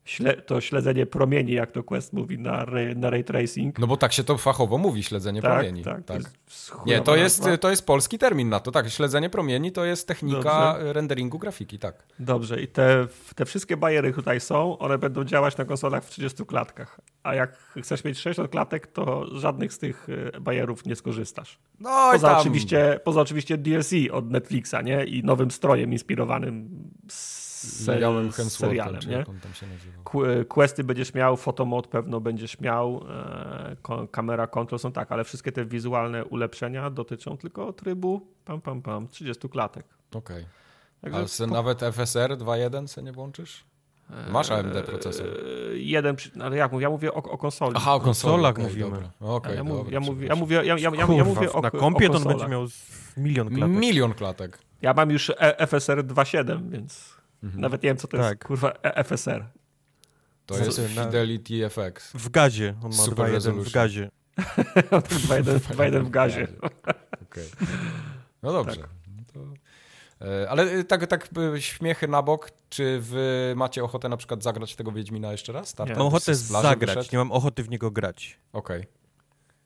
B: śle to śledzenie promieni, jak to Quest mówi na, na ray tracing. No bo tak się to fachowo mówi, śledzenie tak, promieni. Tak,
A: tak. Nie, to jest,
B: to jest polski termin na to, tak.
A: Śledzenie promieni to jest technika
B: Dobrze. renderingu grafiki, tak.
A: Dobrze i te,
B: te wszystkie bariery tutaj są, one będą działać na konsolach w 30 klatkach, a jak chcesz mieć 60 klatek, to żadnych z tych e, barierów nie skorzystasz. No poza, i oczywiście, poza oczywiście DLC od Netflixa, nie? I nowym strojem inspirowanym z serialem, serialem nie? E, questy będziesz miał, fotomod pewno będziesz miał, e, kamera, kontrol są tak, ale wszystkie te wizualne ulepszenia dotyczą tylko trybu pam, pam, pam, 30 klatek. Okej. Okay. A nawet FSR 2.1 se nie włączysz?
A: E, Masz AMD procesor.
B: Jeden, ale jak mówię, ja mówię o, o konsoli. Aha, o konsolach mówimy. Dobra. ja, mówię, o Na kompie to on będzie miał milion klatek. Milion klatek. Ja mam już FSR 2.7, więc... Mhm. Nawet nie wiem, co to tak. jest, kurwa, e- FSR. To co? jest Fidelity FX. W gazie, on ma 2.1 w gazie. 2.1 w gazie. okay.
C: No dobrze. Tak.
A: No e, ale e, tak, tak śmiechy na bok, czy wy macie ochotę na przykład zagrać tego Wiedźmina jeszcze raz? nie. Mam ochotę zagrać, wyszedł? nie
C: mam ochoty w niego grać. Okej. Okay.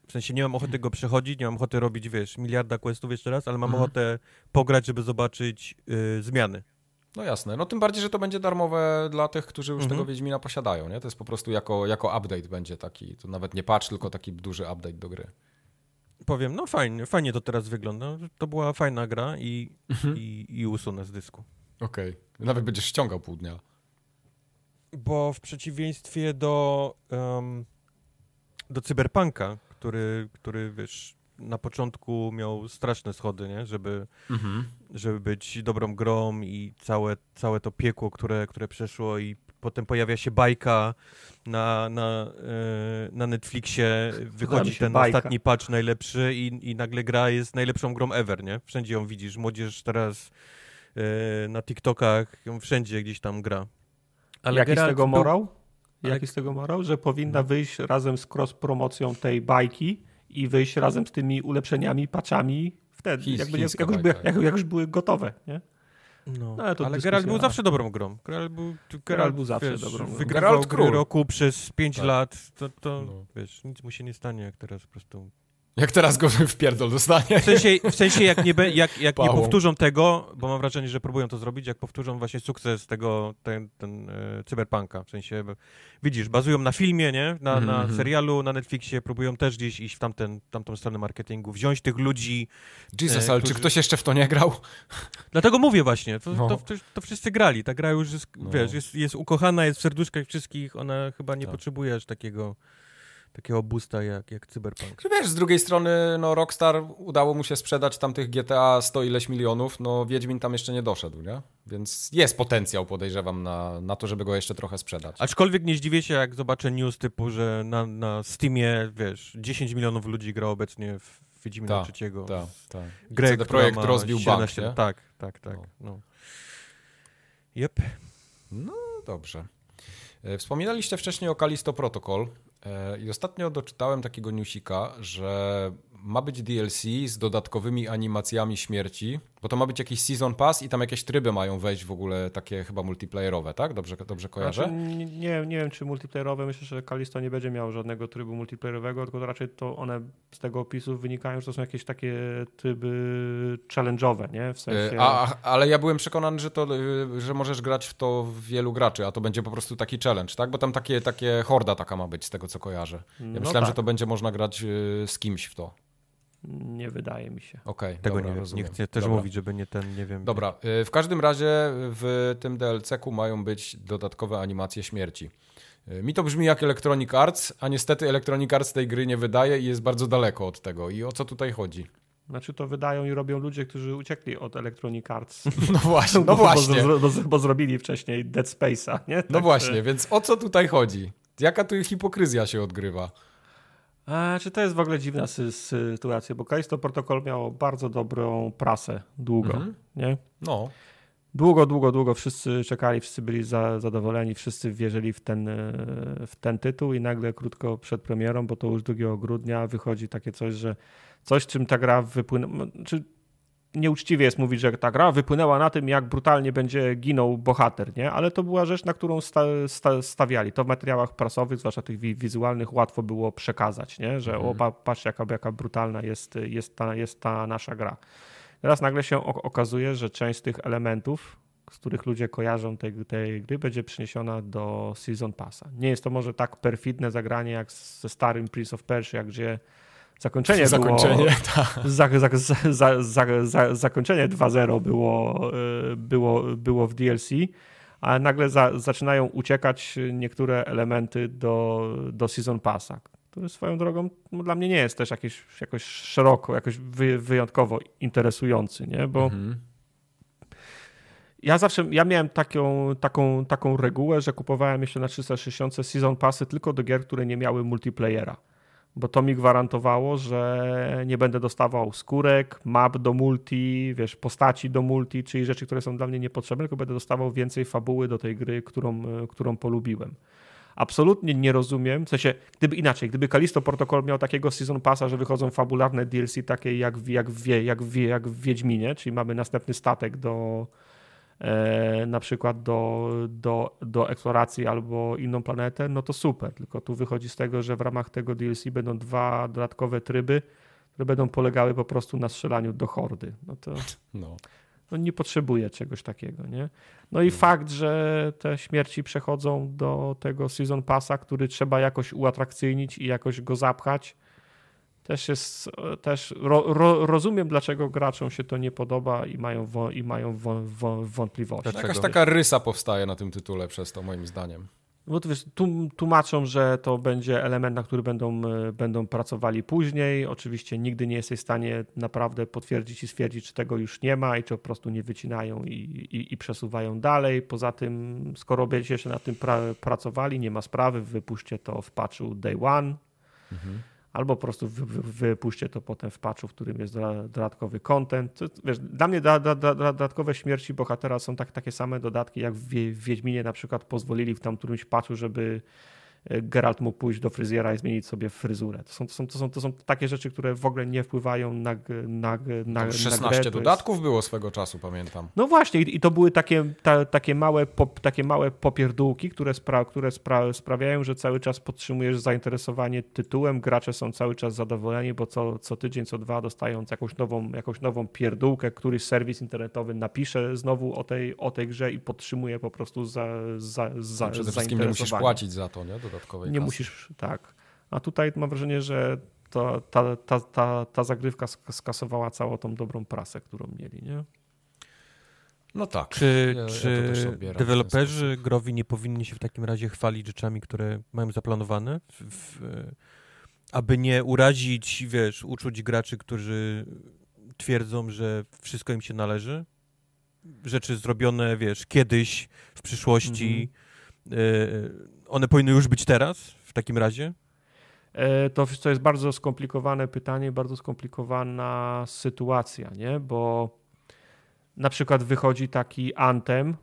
C: W sensie nie mam ochoty go przechodzić, nie mam ochoty robić, wiesz, miliarda questów jeszcze raz, ale mam mhm. ochotę pograć, żeby zobaczyć y, zmiany.
A: No jasne, no tym bardziej, że to będzie darmowe dla tych, którzy już mhm. tego Wiedźmina posiadają, nie? To jest po prostu jako, jako update będzie taki, to nawet nie patch, tylko taki duży update do gry.
C: Powiem, no fajnie, fajnie to teraz wygląda, to była fajna gra i, mhm. i, i usunę z dysku. Okej, okay. nawet będziesz ściągał pół dnia. Bo w przeciwieństwie do, um, do Cyberpunka, który, który wiesz, na początku miał straszne schody, nie? Żeby, mhm. żeby być dobrą grą i całe, całe to piekło, które, które przeszło i potem pojawia się bajka na, na, e, na Netflixie, wychodzi ten bajka. ostatni patch najlepszy i, i nagle gra jest najlepszą grą ever, nie? Wszędzie ją widzisz, młodzież teraz e, na TikTokach, ją wszędzie gdzieś tam gra. Ale Jaki Geralt z tego morał?
B: Był... Jaki z tego morał? Że powinna mhm. wyjść razem z cross promocją tej bajki i wyjść razem z tymi ulepszeniami, paczami wtedy, jakby, jak, już by, tak. jak, jak, już były gotowe.
C: Nie? No, no ale dyskusja... Geralt był zawsze dobrą grą. Geralt był, Geralt, był zawsze wiesz, dobrą grą. Wygrywał Geralt Król. roku przez 5 tak. lat, to, to no. wiesz, nic mu się nie stanie, jak teraz po prostu jak teraz go w pierdol dostanie. W sensie, w sensie jak, nie, be, jak, jak nie powtórzą tego, bo mam wrażenie, że próbują to zrobić, jak powtórzą właśnie sukces tego, ten, ten e, cyberpunka. W sensie, widzisz, bazują na filmie, nie? Na, mm -hmm. na mhm. serialu, na Netflixie, próbują też gdzieś iść w tamten, tamtą stronę marketingu, wziąć tych ludzi. Jesus, e, ale czy ktoś jeszcze w to nie grał? Dlatego mówię właśnie, to, no. to, to, to wszyscy grali. Ta gra już jest, no. wiesz, jest, jest ukochana, jest w serduszkach wszystkich, ona chyba nie tak. potrzebuje aż takiego takiego boosta jak, jak Cyberpunk.
A: Wiesz, z drugiej strony no Rockstar udało mu się sprzedać tamtych GTA 100 ileś milionów, no Wiedźmin tam jeszcze nie doszedł, nie? Więc jest potencjał, podejrzewam, na, na to, żeby go jeszcze trochę sprzedać.
C: Aczkolwiek nie zdziwię się, jak zobaczę news typu, że na, na Steamie, wiesz, 10 milionów ludzi gra obecnie w Wiedźmina ta, trzeciego. Tak, tak. CD Projekt rozbił 17, bank, nie? Tak, tak, tak. No. no. Yep. No,
A: dobrze. E, wspominaliście wcześniej o Kalisto Protocol. E, I ostatnio doczytałem takiego newsika, że ma być DLC z dodatkowymi animacjami śmierci, bo to ma być jakiś season pass i tam jakieś tryby mają wejść w ogóle takie chyba multiplayerowe, tak? Dobrze, dobrze kojarzę?
B: Znaczy, nie, nie wiem, czy multiplayerowe. Myślę, że Kalisto nie będzie miał żadnego trybu multiplayerowego, tylko raczej to one z tego opisu wynikają, że to są jakieś takie tryby challenge'owe, nie? W sensie... E, a,
A: ale ja byłem przekonany, że, to, e, że możesz grać w to wielu graczy, a to będzie po prostu taki challenge, tak? Bo tam takie, takie horda taka ma być z tego, co kojarzę. Ja no myślałem, tak. że to będzie można grać y, z kimś w to. Nie wydaje mi się. Okej, okay, tego dobra, nie, rozumiem. nie chcę też dobra. mówić, żeby nie ten, nie wiem. Dobra, y, w każdym razie w tym DLC-ku mają być dodatkowe animacje śmierci. Y, mi to brzmi jak Electronic Arts, a niestety Electronic Arts tej gry nie wydaje i jest bardzo daleko od tego. I o co tutaj chodzi?
B: Znaczy to wydają i robią ludzie, którzy uciekli od Electronic Arts. No właśnie, no, no bo, właśnie. Bo, bo, bo, zrobili wcześniej Dead Space'a, nie? No tak, no właśnie, że...
A: więc o co tutaj chodzi? Jaka tu hipokryzja się odgrywa?
B: A, czy to jest w ogóle dziwna sy sytuacja, bo to protokół miał bardzo dobrą prasę długo, mhm. nie? No. Długo, długo, długo wszyscy czekali, wszyscy byli za, zadowoleni, wszyscy wierzyli w ten, w ten tytuł i nagle krótko przed premierą, bo to już 2 grudnia wychodzi takie coś, że coś, czym ta gra wypłynęła, czy nieuczciwie jest mówić, że ta gra wypłynęła na tym, jak brutalnie będzie ginął bohater, nie? Ale to była rzecz, na którą sta, sta, stawiali. To w materiałach prasowych, zwłaszcza tych wizualnych, łatwo było przekazać, nie? Że mhm. o, patrz, jaka, jaka brutalna jest, jest, ta, jest ta nasza gra. Teraz nagle się okazuje, że część z tych elementów, z których ludzie kojarzą tej, tej gry, będzie przeniesiona do Season Passa. Nie jest to może tak perfidne zagranie jak ze starym Prince of Persia, gdzie zakończenie, zakończenie było... Zakończenie, tak. zakończenie 2.0 było, y, było, było w DLC, a nagle za, zaczynają uciekać niektóre elementy do, do Season Passa, który swoją drogą no, dla mnie nie jest też jakiś, jakoś szeroko, jakoś wy, wyjątkowo interesujący, nie? Bo mhm. ja zawsze, ja miałem taką, taką, taką regułę, że kupowałem jeszcze na 360 Season Passy tylko do gier, które nie miały multiplayera bo to mi gwarantowało, że nie będę dostawał skórek, map do multi, wiesz, postaci do multi, czyli rzeczy, które są dla mnie niepotrzebne, tylko będę dostawał więcej fabuły do tej gry, którą, e, którą polubiłem. Absolutnie nie rozumiem, w sensie, gdyby inaczej, gdyby Kalisto Protocol miał takiego season passa, że wychodzą fabularne DLC takie jak, jak, wie, jak, wie, jak w Wiedźminie, czyli mamy następny statek do, E, na przykład do, do, do eksploracji albo inną planetę, no to super. Tylko tu wychodzi z tego, że w ramach tego DLC będą dwa dodatkowe tryby, które będą polegały po prostu na strzelaniu do hordy. No to no. No nie potrzebuje czegoś takiego, nie? No i no. fakt, że te śmierci przechodzą do tego Season Passa, który trzeba jakoś uatrakcyjnić i jakoś go zapchać, też jest, też ro, ro, rozumiem, dlaczego graczom się to nie podoba i mają, wo, i mają wo, wo, wątpliwości. Dlaczego? Jakaś taka
A: rysa powstaje na tym tytule przez to, moim zdaniem.
B: Bo no to wiesz, tłumaczą, że to będzie element, na który będą, e, będą pracowali później. Oczywiście nigdy nie jesteś w stanie naprawdę potwierdzić i stwierdzić, czy tego już nie ma i czy po prostu nie wycinają i, i, i przesuwają dalej. Poza tym, skoro będziecie się nad tym pra pracowali, nie ma sprawy, wypuśćcie to w patchu day one. Mhm albo po prostu wy, wy, wypuśćcie to potem w patchu, w którym jest dodatkowy content. Wiesz, dla mnie da, da, da, dodatkowe śmierci bohatera są tak, takie same dodatki, jak w Wiedźminie na przykład pozwolili w tam którymś patchu, żeby Geralt mógł pójść do fryzjera i zmienić sobie fryzurę. To są, to są, to są, to są takie rzeczy, które w ogóle nie wpływają na, na, na, na 16 grę, dodatków było
A: swego czasu, pamiętam.
B: No właśnie i, i to były takie, ta, takie, małe, po, takie małe popierdółki, które, spra, które spra, sprawiają, że cały czas podtrzymujesz zainteresowanie tytułem, gracze są cały czas zadowoleni, bo co, co tydzień, co dwa dostając jakąś nową, jakąś nową pierdółkę, który serwis internetowy napisze znowu o tej, o tej grze i podtrzymuje po prostu za, za, za, znaczy, zainteresowanie. musisz płacić za to, nie? To dodatkowej. Nie kasy. musisz, tak. A tutaj mam wrażenie, że ta, ta, ta, ta, ta zagrywka skasowała całą tą dobrą prasę, którą mieli, nie? No
C: tak. Czy, ja, czy ja deweloperzy growi nie powinni się w takim razie chwalić rzeczami, które mają zaplanowane, w, w, e, aby nie urazić, wiesz, uczuć graczy, którzy twierdzą, że wszystko im się należy? Rzeczy zrobione, wiesz, kiedyś, w przyszłości. Y one powinny już być teraz, w takim razie?
B: E, to, to jest bardzo skomplikowane pytanie, bardzo skomplikowana sytuacja, nie? Bo na przykład wychodzi taki Anthem,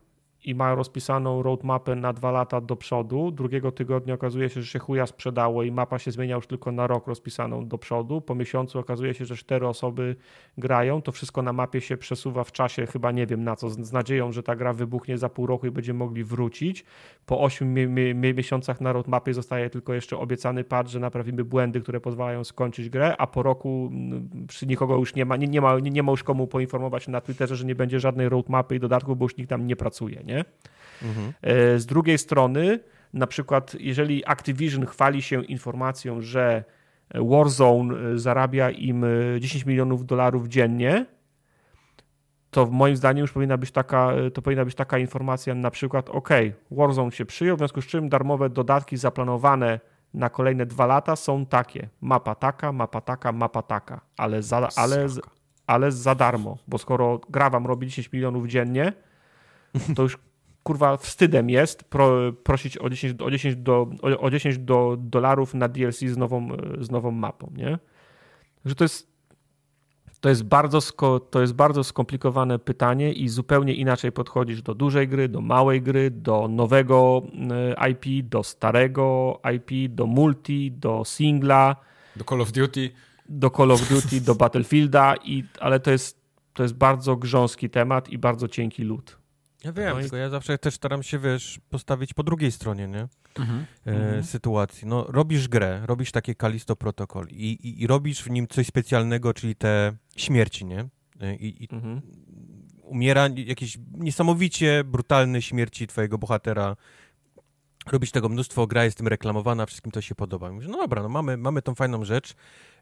B: i ma rozpisaną roadmapę na dwa lata do przodu. Drugiego tygodnia okazuje się, że się chuja sprzedało i mapa się zmienia już tylko na rok rozpisaną do przodu. Po miesiącu okazuje się, że cztery osoby grają. To wszystko na mapie się przesuwa w czasie, chyba nie wiem na co, z nadzieją, że ta gra wybuchnie za pół roku i będziemy mogli wrócić. Po ośmiu miesiącach na roadmapie zostaje tylko jeszcze obiecany pad, że naprawimy błędy, które pozwalają skończyć grę, a po roku mm, nikogo już nie ma, nie, nie ma, nie, nie ma już komu poinformować na Twitterze, że nie będzie żadnej roadmapy i dodatków, bo już nikt tam nie pracuje nie? Mhm. E, z drugiej strony, na przykład, jeżeli Activision chwali się informacją, że Warzone e, zarabia im 10 e, milionów dolarów dziennie, to moim zdaniem już powinna być taka, to powinna być taka informacja na przykład, ok, Warzone się przyjął, w związku z czym darmowe dodatki zaplanowane na kolejne dwa lata są takie. Mapa taka, mapa taka, mapa taka, ale za, ale, ale za darmo, bo skoro gra wam robi 10 milionów dziennie, to już kurwa wstydem jest pro, prosić o 10, o 10, do, o, o 10 do, dolarów na DLC z nową, z nową mapą, nie? Że to jest to jest, bardzo sko, to jest bardzo skomplikowane pytanie i zupełnie inaczej podchodzisz do dużej gry, do małej gry, do nowego e, IP, do starego IP, do multi, do singla. Do Call of Duty. Do Call of Duty, do Battlefielda, i, ale to jest, to jest bardzo grząski temat i bardzo cienki lód.
C: Ja no wiem, tylko ja zawsze też staram się, wiesz, postawić po drugiej stronie, nie? Mhm. E, mhm. Sytuacji. No, robisz grę, robisz takie Kalisto Protocol i, i, i, robisz w nim coś specjalnego, czyli te śmierci, nie? E, I, i mhm. umiera jakiś niesamowicie brutalny śmierci twojego bohatera. Robisz tego mnóstwo, gra jest tym reklamowana, wszystkim to się podoba. Mówisz, no dobra, no mamy, mamy tą fajną rzecz,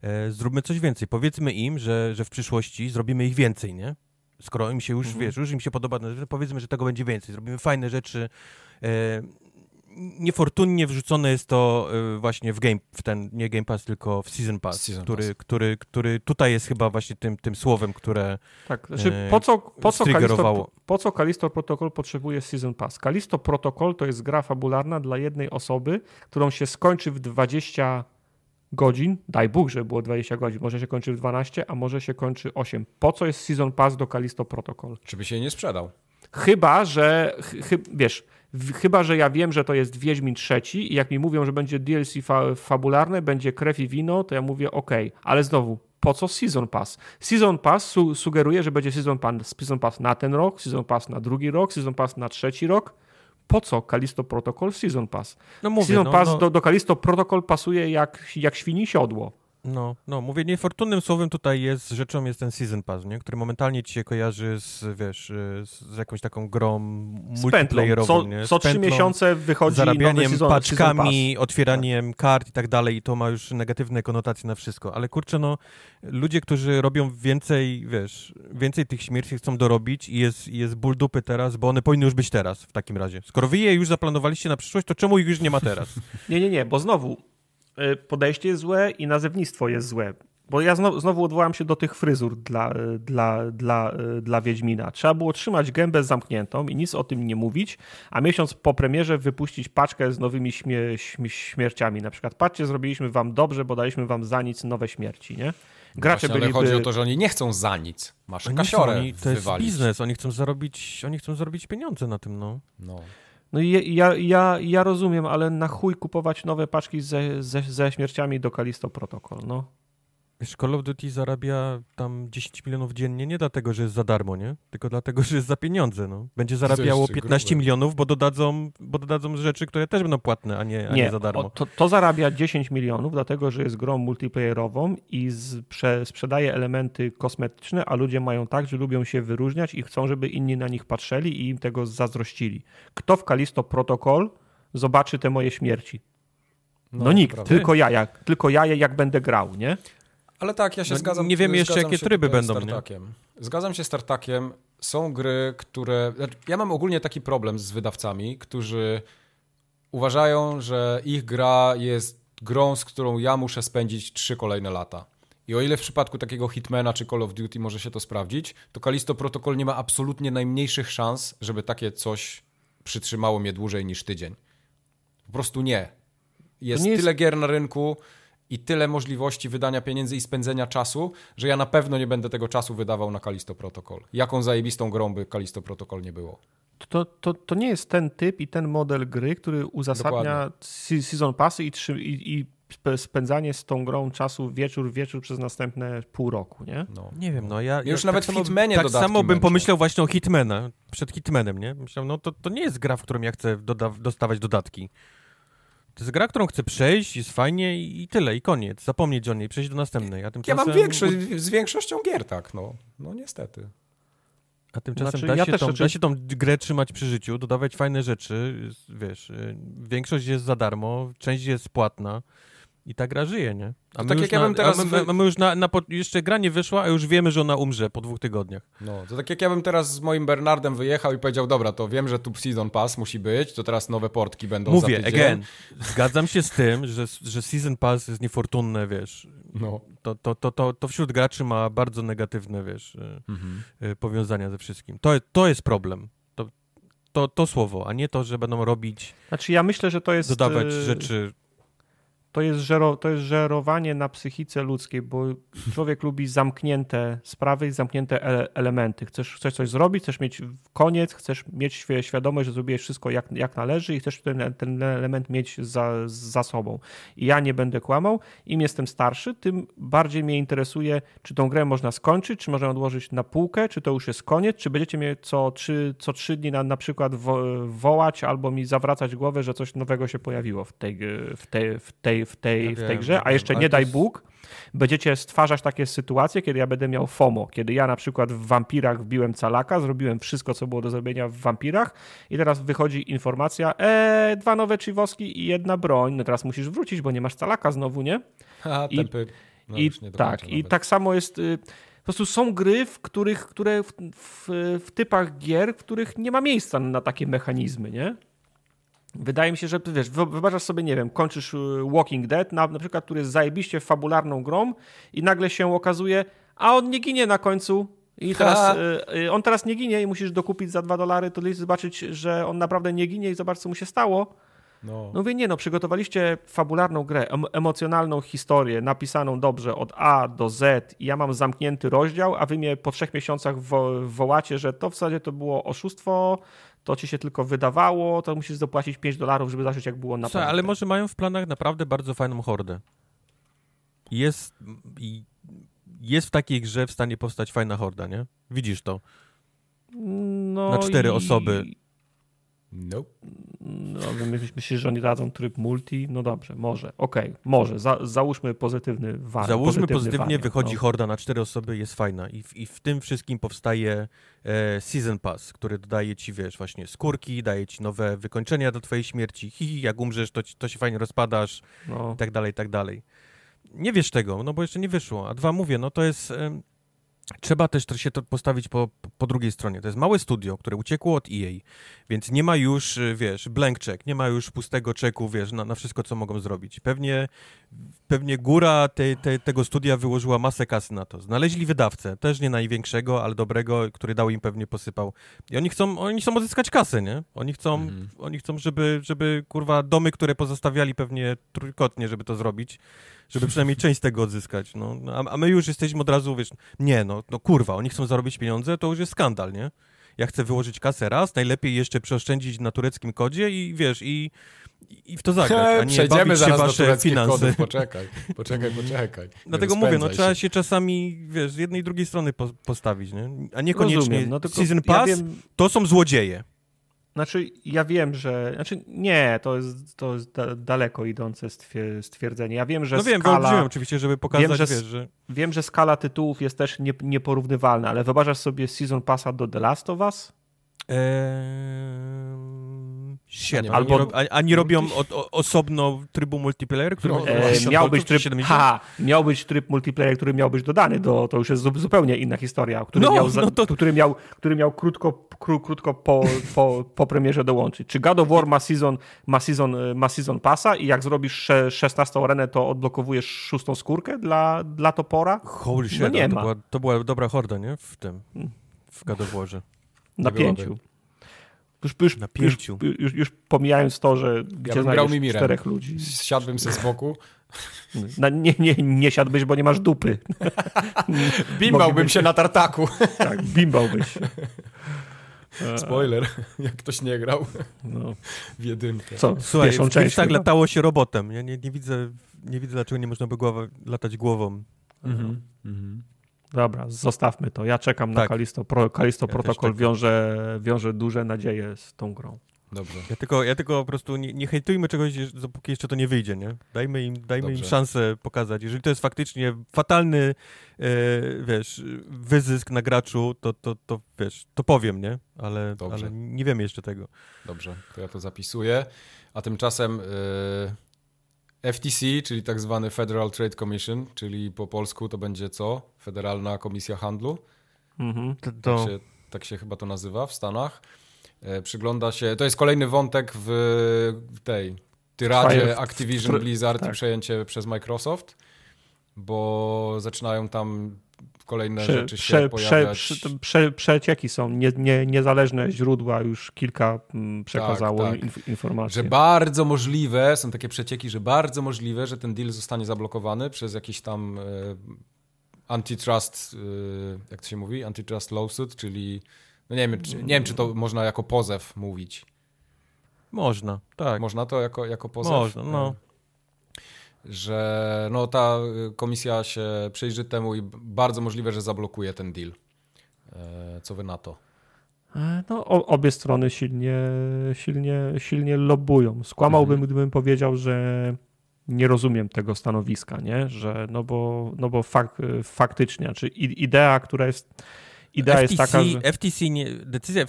C: e, zróbmy coś więcej. Powiedzmy im, że, że w przyszłości zrobimy ich więcej, nie? skoro im się już, mhm. wiesz, już im się podoba, powiedzmy, że tego będzie więcej, zrobimy fajne rzeczy. E, niefortunnie wrzucone jest to e, właśnie w game, w ten, nie Game Pass, tylko w Season Pass, season który, pass. Który, który tutaj jest chyba właśnie tym, tym słowem, które Tak, e, znaczy po co, po co, Kalisto,
B: po co Kalisto Protocol potrzebuje Season Pass? Kalisto Protocol to jest gra fabularna dla jednej osoby, którą się skończy w 20 godzin, daj Bóg, że było 20 godzin, może się kończy w 12, a może się kończy 8. Po co jest Season Pass do Kalisto Protocol?
A: by się nie sprzedał.
B: Chyba, że, chy, wiesz, chyba, że ja wiem, że to jest Wiedźmin trzeci i jak mi mówią, że będzie DLC fa fabularne, będzie krew i wino, to ja mówię ok, ale znowu, po co Season Pass? Season Pass su sugeruje, że będzie season, pan, season Pass na ten rok, Season Pass na drugi rok, Season Pass na trzeci rok po co Kalisto Protocol Season Pass? No mówię, Season no, Pass no... Do, do Kalisto Protocol pasuje jak, jak świni siodło.
C: No, no, mówię niefortunnym słowem tutaj jest, rzeczą jest ten Season Pass, nie? który momentalnie ci się kojarzy z, wiesz, y, z jakąś taką grą multiplayerową. Co, nie? co trzy miesiące wychodzi zarabianiem paczkami, season tak. otwieraniem tak. kart i tak dalej i to ma już negatywne konotacje na wszystko, ale kurczę, no, ludzie, którzy robią więcej, wiesz, więcej tych śmierci chcą dorobić i jest, jest ból dupy teraz, bo one powinny już być teraz w takim razie. Skoro wy je już zaplanowaliście na przyszłość, to czemu ich już nie ma teraz?
B: nie, nie, nie, bo znowu E, podejście jest złe i nazewnictwo jest złe. Bo ja znowu, znowu odwołam się do tych fryzur dla, e, dla, dla, e, dla Wiedźmina. Trzeba było trzymać gębę zamkniętą i nic o tym nie mówić, a miesiąc po premierze wypuścić paczkę z nowymi śmie, śmie śmierciami. Na przykład, patrzcie, zrobiliśmy wam dobrze, bo daliśmy wam za nic nowe śmierci, nie? Gracze Właśnie, byliby... Ale chodzi o
A: to, że oni nie chcą za nic. Masz
B: kasiorę To jest wywalić. biznes, oni chcą zarobić, oni chcą zarobić pieniądze na tym, no. no. No i ja, ja, ja rozumiem, ale na chuj kupować nowe paczki ze, ze, ze śmierciami do
C: Kalisto Protocol, no. Call of Duty zarabia tam 10 milionów dziennie nie dlatego, że jest za darmo, nie? Tylko dlatego, że jest za pieniądze, no. Będzie zarabiało 15 grube. milionów, bo dodadzą, bo dodadzą rzeczy, które też będą płatne, a nie, a nie, nie za darmo. O, to, to, zarabia 10 milionów, dlatego,
B: że jest grą multiplayerową i z, sprzedaje elementy kosmetyczne, a ludzie mają tak, że lubią się wyróżniać i chcą, żeby inni na nich patrzeli i im tego zazdrościli. Kto w Kalisto Protocol zobaczy te moje śmierci? No, no nikt, tylko ja, jak, tylko ja jak będę grał, nie? Ale tak, ja się no, zgadzam. Nie wiem jeszcze, jakie tryby będą. Nie?
A: Zgadzam się z Tartakiem. Są gry, które. Znaczy, ja mam ogólnie taki problem z wydawcami, którzy uważają, że ich gra jest grą, z którą ja muszę spędzić trzy kolejne lata. I o ile w przypadku takiego Hitmana czy Call of Duty może się to sprawdzić, to Kalisto Protocol nie ma absolutnie najmniejszych szans, żeby takie coś przytrzymało mnie dłużej niż tydzień. Po prostu nie. Jest, nie jest... tyle gier na rynku, i tyle możliwości wydania pieniędzy i spędzenia czasu, że ja na pewno nie będę tego czasu wydawał na Kalisto Protocol. Jaką zajebistą grą by Kalisto Protocol nie było.
B: To, to, to nie jest ten typ i ten model gry, który uzasadnia Dokładnie. season passy i, i, i spędzanie z tą grą czasu wieczór, wieczór przez następne pół roku, nie?
C: No. Nie wiem, no ja... ja już tak nawet samo, Hitmanie Tak samo bym pomyślał właśnie o Hitmana, przed Hitmanem, nie? Myślałem, no to, to nie jest gra, w którym ja chcę doda dostawać dodatki. To jest gra, którą chcę przejść, jest fajnie i tyle, i koniec. Zapomnieć o niej, przejść do następnej. A tymczasem... Ja mam większość,
A: z większością gier tak, no. No niestety.
C: A tymczasem znaczy, da, ja się tą, da się tą grę trzymać przy życiu, dodawać fajne rzeczy, wiesz, y, większość jest za darmo, część jest płatna. I ta gra żyje, nie? A tak jak na, ja bym teraz... My, my, my, już na, na, jeszcze gra nie wyszła, a już wiemy, że ona umrze po dwóch tygodniach.
A: No, to tak jak ja bym teraz z moim Bernardem wyjechał i powiedział, dobra, to wiem, że tu Season Pass musi być, to teraz nowe portki będą Mówię, za again,
C: zgadzam się z tym, że, że Season Pass jest niefortunne, wiesz. No. To, to, to, to, to wśród graczy ma bardzo negatywne, wiesz, y, mhm. Y, powiązania ze wszystkim. To, to jest problem. To, to, to słowo, a nie to, że będą robić...
B: Znaczy ja myślę, że to jest... Dodawać y, rzeczy to jest, żero, to jest żerowanie na psychice ludzkiej, bo człowiek lubi zamknięte sprawy i zamknięte ele elementy. Chcesz, chcesz coś zrobić, chcesz mieć koniec, chcesz mieć świadomość, że zrobiłeś wszystko jak, jak należy i chcesz ten, ten element mieć za, za sobą. I ja nie będę kłamał, im jestem starszy, tym bardziej mnie interesuje, czy tą grę można skończyć, czy można odłożyć na półkę, czy to już jest koniec, czy będziecie mnie co trzy, co trzy dni na, na przykład wo wołać albo mi zawracać głowę, że coś nowego się pojawiło w tej, w tej, w tej, w tej, ja w tej wiem, grze, a jeszcze nie daj jest... Bóg, będziecie stwarzać takie sytuacje, kiedy ja będę miał FOMO, kiedy ja na przykład w wampirach wbiłem calaka, zrobiłem wszystko, co było do zrobienia w wampirach i teraz wychodzi informacja, e, dwa nowe chiwoski i jedna broń, no teraz musisz wrócić, bo nie masz calaka znowu, nie? A, I, tempy. No, i tak, nawet. i tak samo jest... Y po prostu są gry, w których, które w, w, w, typach gier, w których nie ma miejsca na takie mechanizmy, nie? Wydaje mi się, że wiesz, wyobrażasz sobie, nie wiem, kończysz y, Walking Dead, na, na przykład, który jest zajebiście fabularną grą i nagle się okazuje, a on nie ginie na końcu, i teraz, y, y, on teraz nie ginie i musisz dokupić za dwa dolary, to zobaczyć, że on naprawdę nie ginie i zobacz, co mu się stało. No. no mówię, nie no, przygotowaliście fabularną grę, em emocjonalną historię, napisaną dobrze od A do Z i ja mam zamknięty rozdział, a wy mnie po trzech miesiącach wo wołacie, że to w zasadzie to było oszustwo, to ci się tylko wydawało, to musisz zapłacić 5 dolarów, żeby zacząć jak było na Słuchaj, ale
C: może mają w planach naprawdę bardzo fajną hordę. Jest, jest w takiej grze w stanie powstać fajna horda, nie? Widzisz to.
D: No na cztery i... osoby.
C: Nope.
B: No, myślisz, że oni dadzą tryb multi? No dobrze, może. Okej, okay, może. Za, załóżmy pozytywny wariant. Załóżmy pozytywnie, wariant, wychodzi no. horda
C: na cztery osoby, jest fajna. I w, i w tym wszystkim powstaje e, Season Pass, który dodaje ci, wiesz, właśnie skórki, daje ci nowe wykończenia do twojej śmierci. Hi, hi jak umrzesz, to, to się fajnie rozpadasz no. i tak dalej, i tak dalej. Nie wiesz tego, no bo jeszcze nie wyszło. A dwa, mówię, no to jest... E, Trzeba też się to postawić po, po drugiej stronie. To jest małe studio, które uciekło od EA, więc nie ma już, y, wiesz, blank check, nie ma już pustego czeku, wiesz, na, na wszystko, co mogą zrobić. Pewnie, pewnie góra te, te, tego studia wyłożyła masę kasy na to. Znaleźli wydawcę, też nie największego, ale dobrego, który dał im pewnie posypał. I oni chcą, oni chcą odzyskać kasę, nie? Oni chcą, mhm. oni chcą żeby, żeby, kurwa, domy, które pozostawiali pewnie trójkotnie, żeby to zrobić, żeby przynajmniej część tego odzyskać. No. A, a, my już jesteśmy od razu, wiesz, nie, no, no kurwa, oni chcą zarobić pieniądze, to już jest skandal, nie? Ja chcę wyłożyć kasę raz, najlepiej jeszcze przeoszczędzić na tureckim kodzie i wiesz, i, i w to zagrać, a nie Przejdziemy bawić się wasze finanse. Kodów, poczekaj, poczekaj, poczekaj. Dlatego mówię, no się. trzeba się czasami, wiesz, z jednej i drugiej strony po, postawić, nie? A niekoniecznie Rozumiem, no, season pass ja wiem... to są złodzieje.
B: Znaczy, ja wiem, że. Znaczy, nie, to jest, to jest da, daleko idące stwierdzenie. Ja wiem, że. No wiem, skala, oczywiście, żeby pokazać, wiem, że, wiesz, że... wiem, że skala tytułów jest też nie, nieporównywalna, ale wyobrażasz sobie Season Passa do The Last of Us? Eee... Świetnie. Albo ani no, robią
C: o, osobno trybu multiplayer, który no, e, miał być tryb, ha, miał
B: być tryb multiplayer, który miał być dodany do, to już jest zupełnie
C: inna historia, który, no, miał, no
B: to... który miał, który miał krótko, kró, krótko po, po, po premierze dołączyć. Czy God of War ma season, ma season, e, ma season passa i jak zrobisz 16 arenę, to odblokowujesz szóstą skórkę dla, dla topora? Holy no shit, no nie to, ma.
C: Była, to była dobra horda, nie? W tym, w God of Warze. Na pięciu. Już, już, na pięciu. Już, już, już
B: pomijając to, że gdzie ja znajdziesz czterech ludzi. Siadłbym ze z boku. No, nie, nie, nie siadłbyś, bo nie masz dupy. bimbałbym się na tartaku. tak, bimbałbyś.
A: Spoiler, jak ktoś nie grał no. w jedynkę. Co, Słuchaj, pierwszą w część tak
C: latało się robotem. Ja nie, nie, widzę, nie widzę, dlaczego nie można by głowa, latać głową. Mhm. mhm. Dobra, zostawmy to. Ja czekam tak. na Kalisto, Pro, Kalisto ja Protocol. Wiąże, wiąże duże nadzieje z tą grą. Dobrze. Ja tylko, ja tylko po prostu nie, nie hejtujmy czegoś, dopóki jeszcze to nie wyjdzie, nie? Dajmy im, dajmy im szansę pokazać. Jeżeli to jest faktycznie fatalny, e, wiesz, wyzysk na graczu, to, to, to wiesz, to powiem, nie? Ale, ale nie wiemy jeszcze tego.
A: Dobrze, to ja to zapisuję. A tymczasem... E, FTC, czyli tak zwany Federal Trade Commission, czyli po polsku to będzie co? Federalna Komisja Handlu. Mhm, to, tak to... Tak, się, tak, się, chyba to nazywa w Stanach. E, przygląda się, to jest kolejny wątek w tej tyradzie Activision, Blizzard tak. i przejęcie przez Microsoft, bo zaczynają tam kolejne prze, rzeczy się prze, pojawiać.
B: Prze, prze, przecieki są, nie, nie, niezależne źródła już kilka mm, przekazało tak, tak. Inf informacji. Że
A: bardzo możliwe, są takie przecieki, że bardzo możliwe, że ten deal zostanie zablokowany przez jakiś tam e, antitrust, e, jak to się mówi, antitrust lawsuit, czyli no nie, wiem, czy, nie wiem, czy to można jako pozew mówić. Można, tak. Można to jako, jako pozew? Można, no. Hmm że no, ta y, komisja się przyjrzy temu i bardzo możliwe, że zablokuje ten deal. E, co wy na to?
B: E, no, obie strony silnie, silnie, silnie lobbują. Skłamałbym, mhm. gdybym powiedział, że nie rozumiem tego stanowiska, nie? Że no bo, no bo fak, faktycznie, czy znaczy idea, która jest idea FTC, jest taka, że...
C: FTC nie, decyzja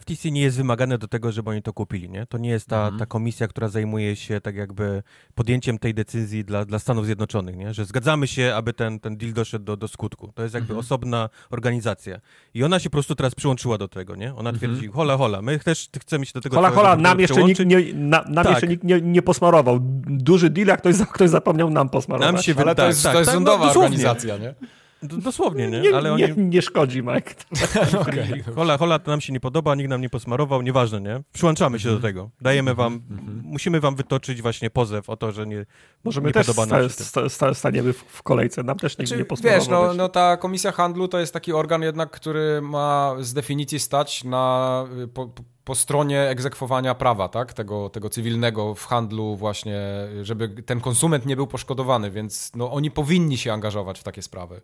C: FTC nie jest wymagane do tego, żeby oni to kupili, nie? To nie jest ta, mhm. ta komisja, która zajmuje się tak jakby podjęciem tej decyzji dla, dla Stanów Zjednoczonych, nie? Że zgadzamy się, aby ten, ten deal doszedł do, do skutku. To jest jakby mhm. osobna organizacja. I ona się po prostu teraz przyłączyła do tego, nie? Ona mhm. twierdzi, mhm. hola, hola, my też chcemy się do tego Hola, hola, nam jeszcze nikt, nie, na, nam tak. jeszcze
B: nikt nie, nie posmarował. Duży deal, jak ktoś, ktoś zapomniał nam posmarować. Nam się Ale to jest, tak, to jest tak, rządowa tak, no, organizacja, nie?
C: Dosłownie, nie? Ale oni... nie,
B: nie szkodzi, Mike. okay.
C: Hola, hola, to nam się nie podoba, nikt nam nie posmarował, nieważne, nie? Przyłączamy się do mhm. tego. Dajemy wam, mhm. musimy wam wytoczyć właśnie pozew o to, że nie Możemy nie też sta, sta, sta, staniemy w, kolejce, nam też nikt znaczy, nie posmarował. Wiesz, no,
A: no, ta Komisja Handlu to jest taki organ jednak, który ma z definicji stać na... Y, po, po stronie egzekwowania prawa, tak? Tego, tego cywilnego w handlu właśnie, y, żeby ten konsument nie był poszkodowany, więc no, oni powinni się angażować w takie sprawy.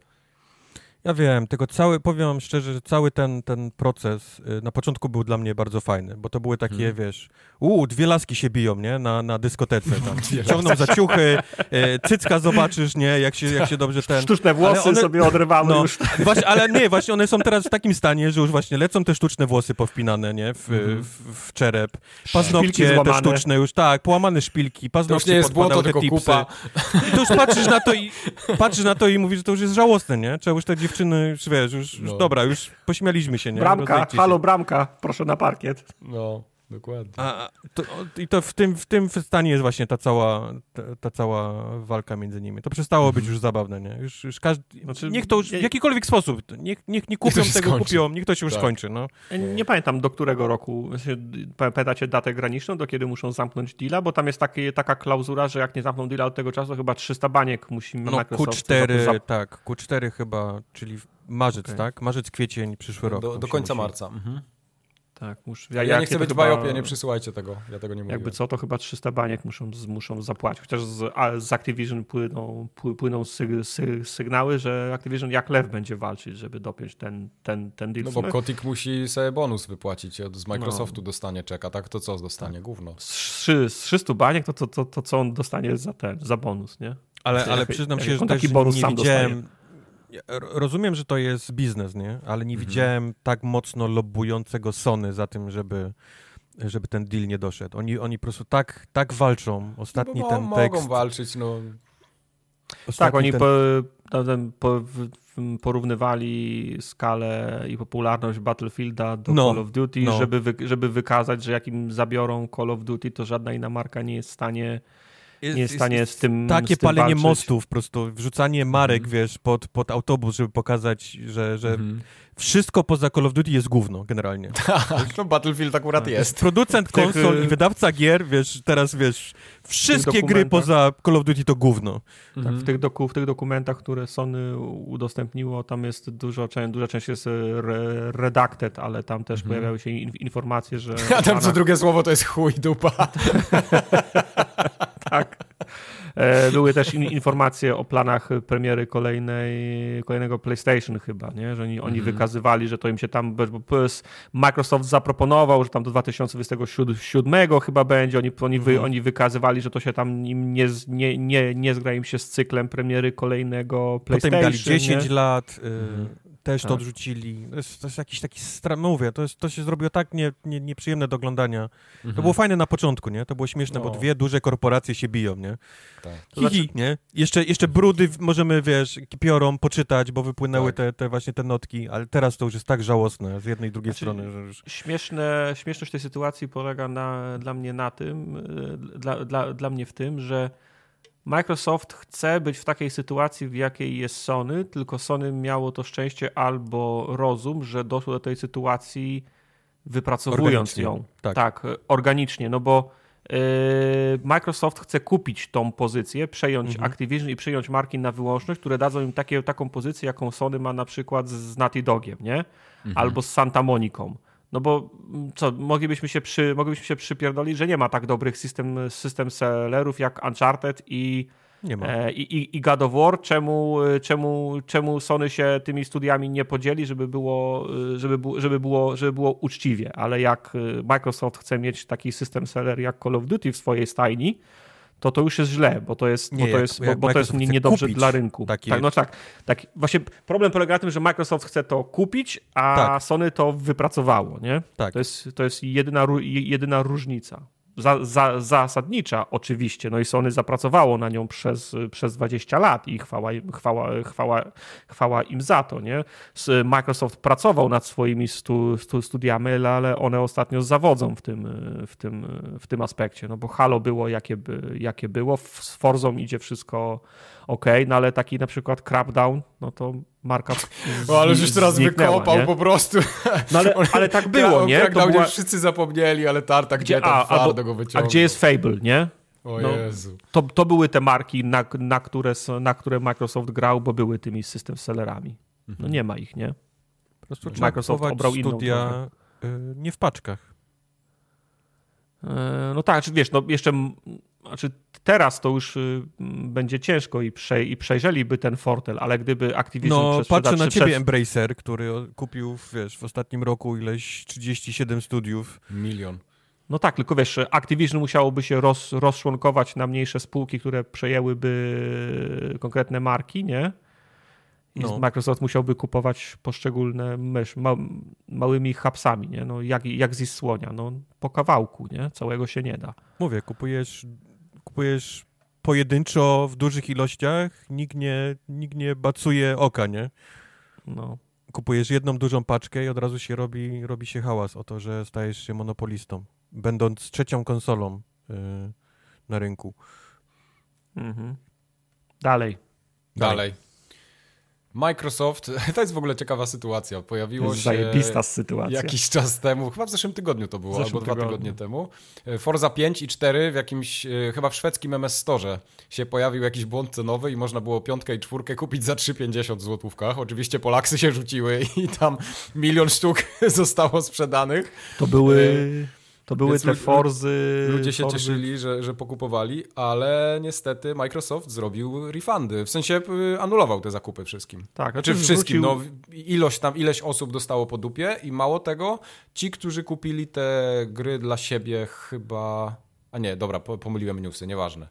C: Ja wiem, tego cały, powiem wam szczerze, że cały ten, ten proces y, na początku był dla mnie bardzo fajny, bo to były takie, hmm. wiesz, uuu, dwie laski się biją, nie, na, na dyskotece tam. Ciągną za ciuchy, y, cycka zobaczysz, nie, jak się, jak się dobrze ten... Sztuczne włosy one... sobie odrywamy no, już. Właśnie, ale nie, właśnie one są teraz w takim stanie, że już właśnie lecą te sztuczne włosy powpinane, nie, w, mhm. w, w czerep. Paznokcie te sztuczne już, tak, połamane szpilki, paznokcie to nie te tylko tipsy. kupa. I to już patrzysz na to i patrzysz na to i mówisz, że to już jest żałosne, nie, trzeba już te dziewczyny, już wiesz, już, już no. dobra, już pośmialiśmy się, nie? Bramka, halo
B: bramka, proszę na parkiet. No. Dokładnie. A,
C: to, I to w tym, w tym stanie jest właśnie ta cała, ta, ta cała walka między nimi. To przestało być mhm. już zabawne, nie? Już, już każdy, znaczy, niech to już w jakikolwiek sposób, niech, niech nie kupią niech tego, skończy. kupią, niech to się już tak. skończy, no.
B: Nie pamiętam do którego roku, pytacie datę graniczną, do kiedy muszą zamknąć deala, bo tam jest takie, taka klauzura, że jak nie zamkną deala od tego czasu, to chyba 300 baniek musimy... No Microsoft
C: Q4, tak, Q4 chyba, czyli marzec, okay. tak? Marzec, kwiecień, przyszły tak, rok. Do, do końca marca.
A: Mhm. Tak,
C: muszę. Ja, ja nie chcę być chyba... bajopie, nie
A: przysyłajcie tego. Ja tego nie mówię.
B: Jakby co, to chyba 300 baniek muszą, muszą zapłacić. Chociaż z, z Activision płyną, płyną sygnały, że Activision jak lew będzie walczyć, żeby dopiąć ten, ten, ten deal. No bo Kotik
A: musi sobie bonus wypłacić. Z no. Microsoftu no. dostanie czeka, tak? To co dostanie? Tak. Gówno.
B: Z, z 300 baniek to, to, to, to co on dostanie za ten, za bonus, nie? Ale, ale przyznam się, jak że też nie widziałem, dostanie
C: rozumiem, że to jest biznes, nie? Ale nie mhm. widziałem tak mocno lobbującego Sony za tym, żeby żeby ten deal nie doszedł. Oni, oni po prostu tak, tak walczą. No Ostatni no, ten mogą tekst... Mogą
A: walczyć, no. Tak, Ostatni tak, oni ten...
B: po, ten, po, porównywali skalę i popularność Battlefielda do no, Call of Duty, no. żeby, wy, żeby wykazać, że jakim zabiorą Call of Duty, to żadna inna marka nie jest w stanie nie jest w stanie z tym Takie z tym palenie walczyć. mostów,
C: po prostu wrzucanie mhm. marek, wiesz, pod, pod autobus, żeby pokazać, że, że mhm. wszystko poza Call of Duty jest gówno, generalnie. Tak, no Battlefield akurat tak. jest. Producent konsol i y, wydawca gier, wiesz, teraz wiesz, wszystkie gry poza Call of Duty to gówno. Mhm. Tak, w, tych
B: doku, w tych dokumentach, które Sony udostępniło, tam jest dużo, część, duża część jest re, redacted, ale tam też pojawiały się in, informacje, że... A tam co drugie
A: słowo to jest chuj, dupa.
B: tak. E, były też informacje o planach premiery kolejnej, kolejnego PlayStation chyba, nie? że oni, oni mm. wykazywali, że to im się tam Microsoft zaproponował, że tam do 2027 chyba będzie, oni, oni, wy, mm. oni wykazywali, że to się tam im nie, nie, nie, nie zgra im się z cyklem premiery kolejnego PlayStation. Potem dali 10 nie? lat. Y mm
C: też tak. to odrzucili. To jest, to jest jakiś taki stran, no mówię, to, jest, to się zrobiło tak nie, nie, nieprzyjemne do oglądania. Mhm. To było fajne na początku, nie? To było śmieszne, no. bo dwie duże korporacje się biją, nie? Tak. Hihi, znaczy- nie? Jeszcze, jeszcze brudy możemy, wiesz, piorą poczytać, bo wypłynęły tak. te, te właśnie te notki, ale teraz to już jest tak żałosne z jednej i drugiej znaczy, strony. Że już...
B: śmieszne, śmieszność tej sytuacji polega na, dla mnie na tym, y, dla, dla, dla mnie w tym, że Microsoft chce być w takiej sytuacji, w jakiej jest Sony, tylko Sony miało to szczęście albo rozum, że doszło do tej sytuacji wypracowując ją. Tak. tak. organicznie, no bo yy, Microsoft chce kupić tą pozycję, przejąć mhm. Activision i przejąć marki na wyłączność, które dadzą im takie, taką pozycję, jaką Sony ma na przykład z Naughty Dogiem, nie? Mhm. Albo z Santa Moniką. No bo mm, co, moglibyśmy się, przy, moglibyśmy się przypierdolić, że nie ma tak dobrych system, system sellerów jak Uncharted i, nie ma. E, i, i God of War. Czemu, e, czemu, czemu Sony się tymi studiami nie podzieli, żeby było, e, żeby, żeby, było, żeby było uczciwie? Ale jak e, Microsoft chce mieć taki system seller jak Call of Duty w swojej stajni, to to już jest źle, bo to jest, nie, bo to jest, bo, bo to jest niedobrze dla rynku. Takie... Tak, no tak, tak. Właśnie problem polega na tym, że Microsoft chce to kupić, a tak. Sony to wypracowało, nie? Tak. To jest, to jest jedyna, jedyna różnica za, za, zasadnicza oczywiście, no i Sony zapracowało na nią przez, przez 20 lat i chwała, chwała, chwała, chwała im za to, nie? Microsoft pracował nad swoimi stu, stu, studiami, ale one ostatnio zawodzą w tym, w tym, w tym aspekcie, no bo Halo było jakie, by, jakie było, z Forzą idzie wszystko okej, no ale taki na przykład Crapdown, no to marka No ale już teraz wykopał nie? po prostu. No ale, ale tak było, nie? Crapdown była... już wszyscy
A: zapomnieli, ale tarta gdzie, a, go wyciągnął. A gdzie jest Fable, nie?
B: O no, Jezu. To, to były te marki, na, na, które, na które Microsoft grał, bo były tymi system sellerami. No mhm. nie ma ich, nie? Po prostu Microsoft obrał studia inną
C: drogę. Y, nie w paczkach.
B: E, no tak, czy wiesz, no jeszcze znaczy teraz to już y, będzie ciężko i, prze, i
C: przejrzeliby ten
B: fortel, ale gdyby
C: Activision No patrzę na ciebie przez... Embracer, który kupił wiesz, w ostatnim roku ileś 37 studiów. Milion.
B: No tak, tylko wiesz, Activision musiałoby się roz, rozczłonkować na mniejsze spółki, które przejęłyby y, konkretne marki, nie? I no. Microsoft musiałby kupować poszczególne mysz ma, małymi hapsami, nie? No jak, jak z słonia, no po kawałku, nie? Całego się nie da.
C: Mówię, kupujesz kupujesz pojedynczo w dużych ilościach, nikt nie, nikt nie bacuje oka, nie? No. Kupujesz jedną dużą paczkę i od razu się robi, robi się hałas o to, że stajesz się monopolistą, będąc trzecią konsolą yy, na rynku. Mhm. Dalej. Dalej. Dalej.
A: Microsoft, to jest w ogóle ciekawa sytuacja. Pojawiło jest się. sytuacja. Jakiś czas temu, chyba w zeszłym tygodniu to było, albo tygodniu. dwa tygodnie temu. Forza 5 i 4 w jakimś, e, chyba w szwedzkim MS Store się pojawił jakiś błąd cenowy i można było piątkę i czwórkę kupić za 3,50 złotówkach. Oczywiście Polaksy się rzuciły i tam milion sztuk zostało sprzedanych. To były. E, to były Więc te Forzy. Ludzie się forzy. cieszyli, że, że pokupowali, ale niestety Microsoft zrobił refundy. W sensie y, anulował te zakupy wszystkim. Tak, znaczy wszystkim. No, ilość tam, ileś osób dostało po dupie i mało tego, ci, którzy kupili te gry dla siebie chyba... A nie, dobra, pomyliłem newsy, nieważne.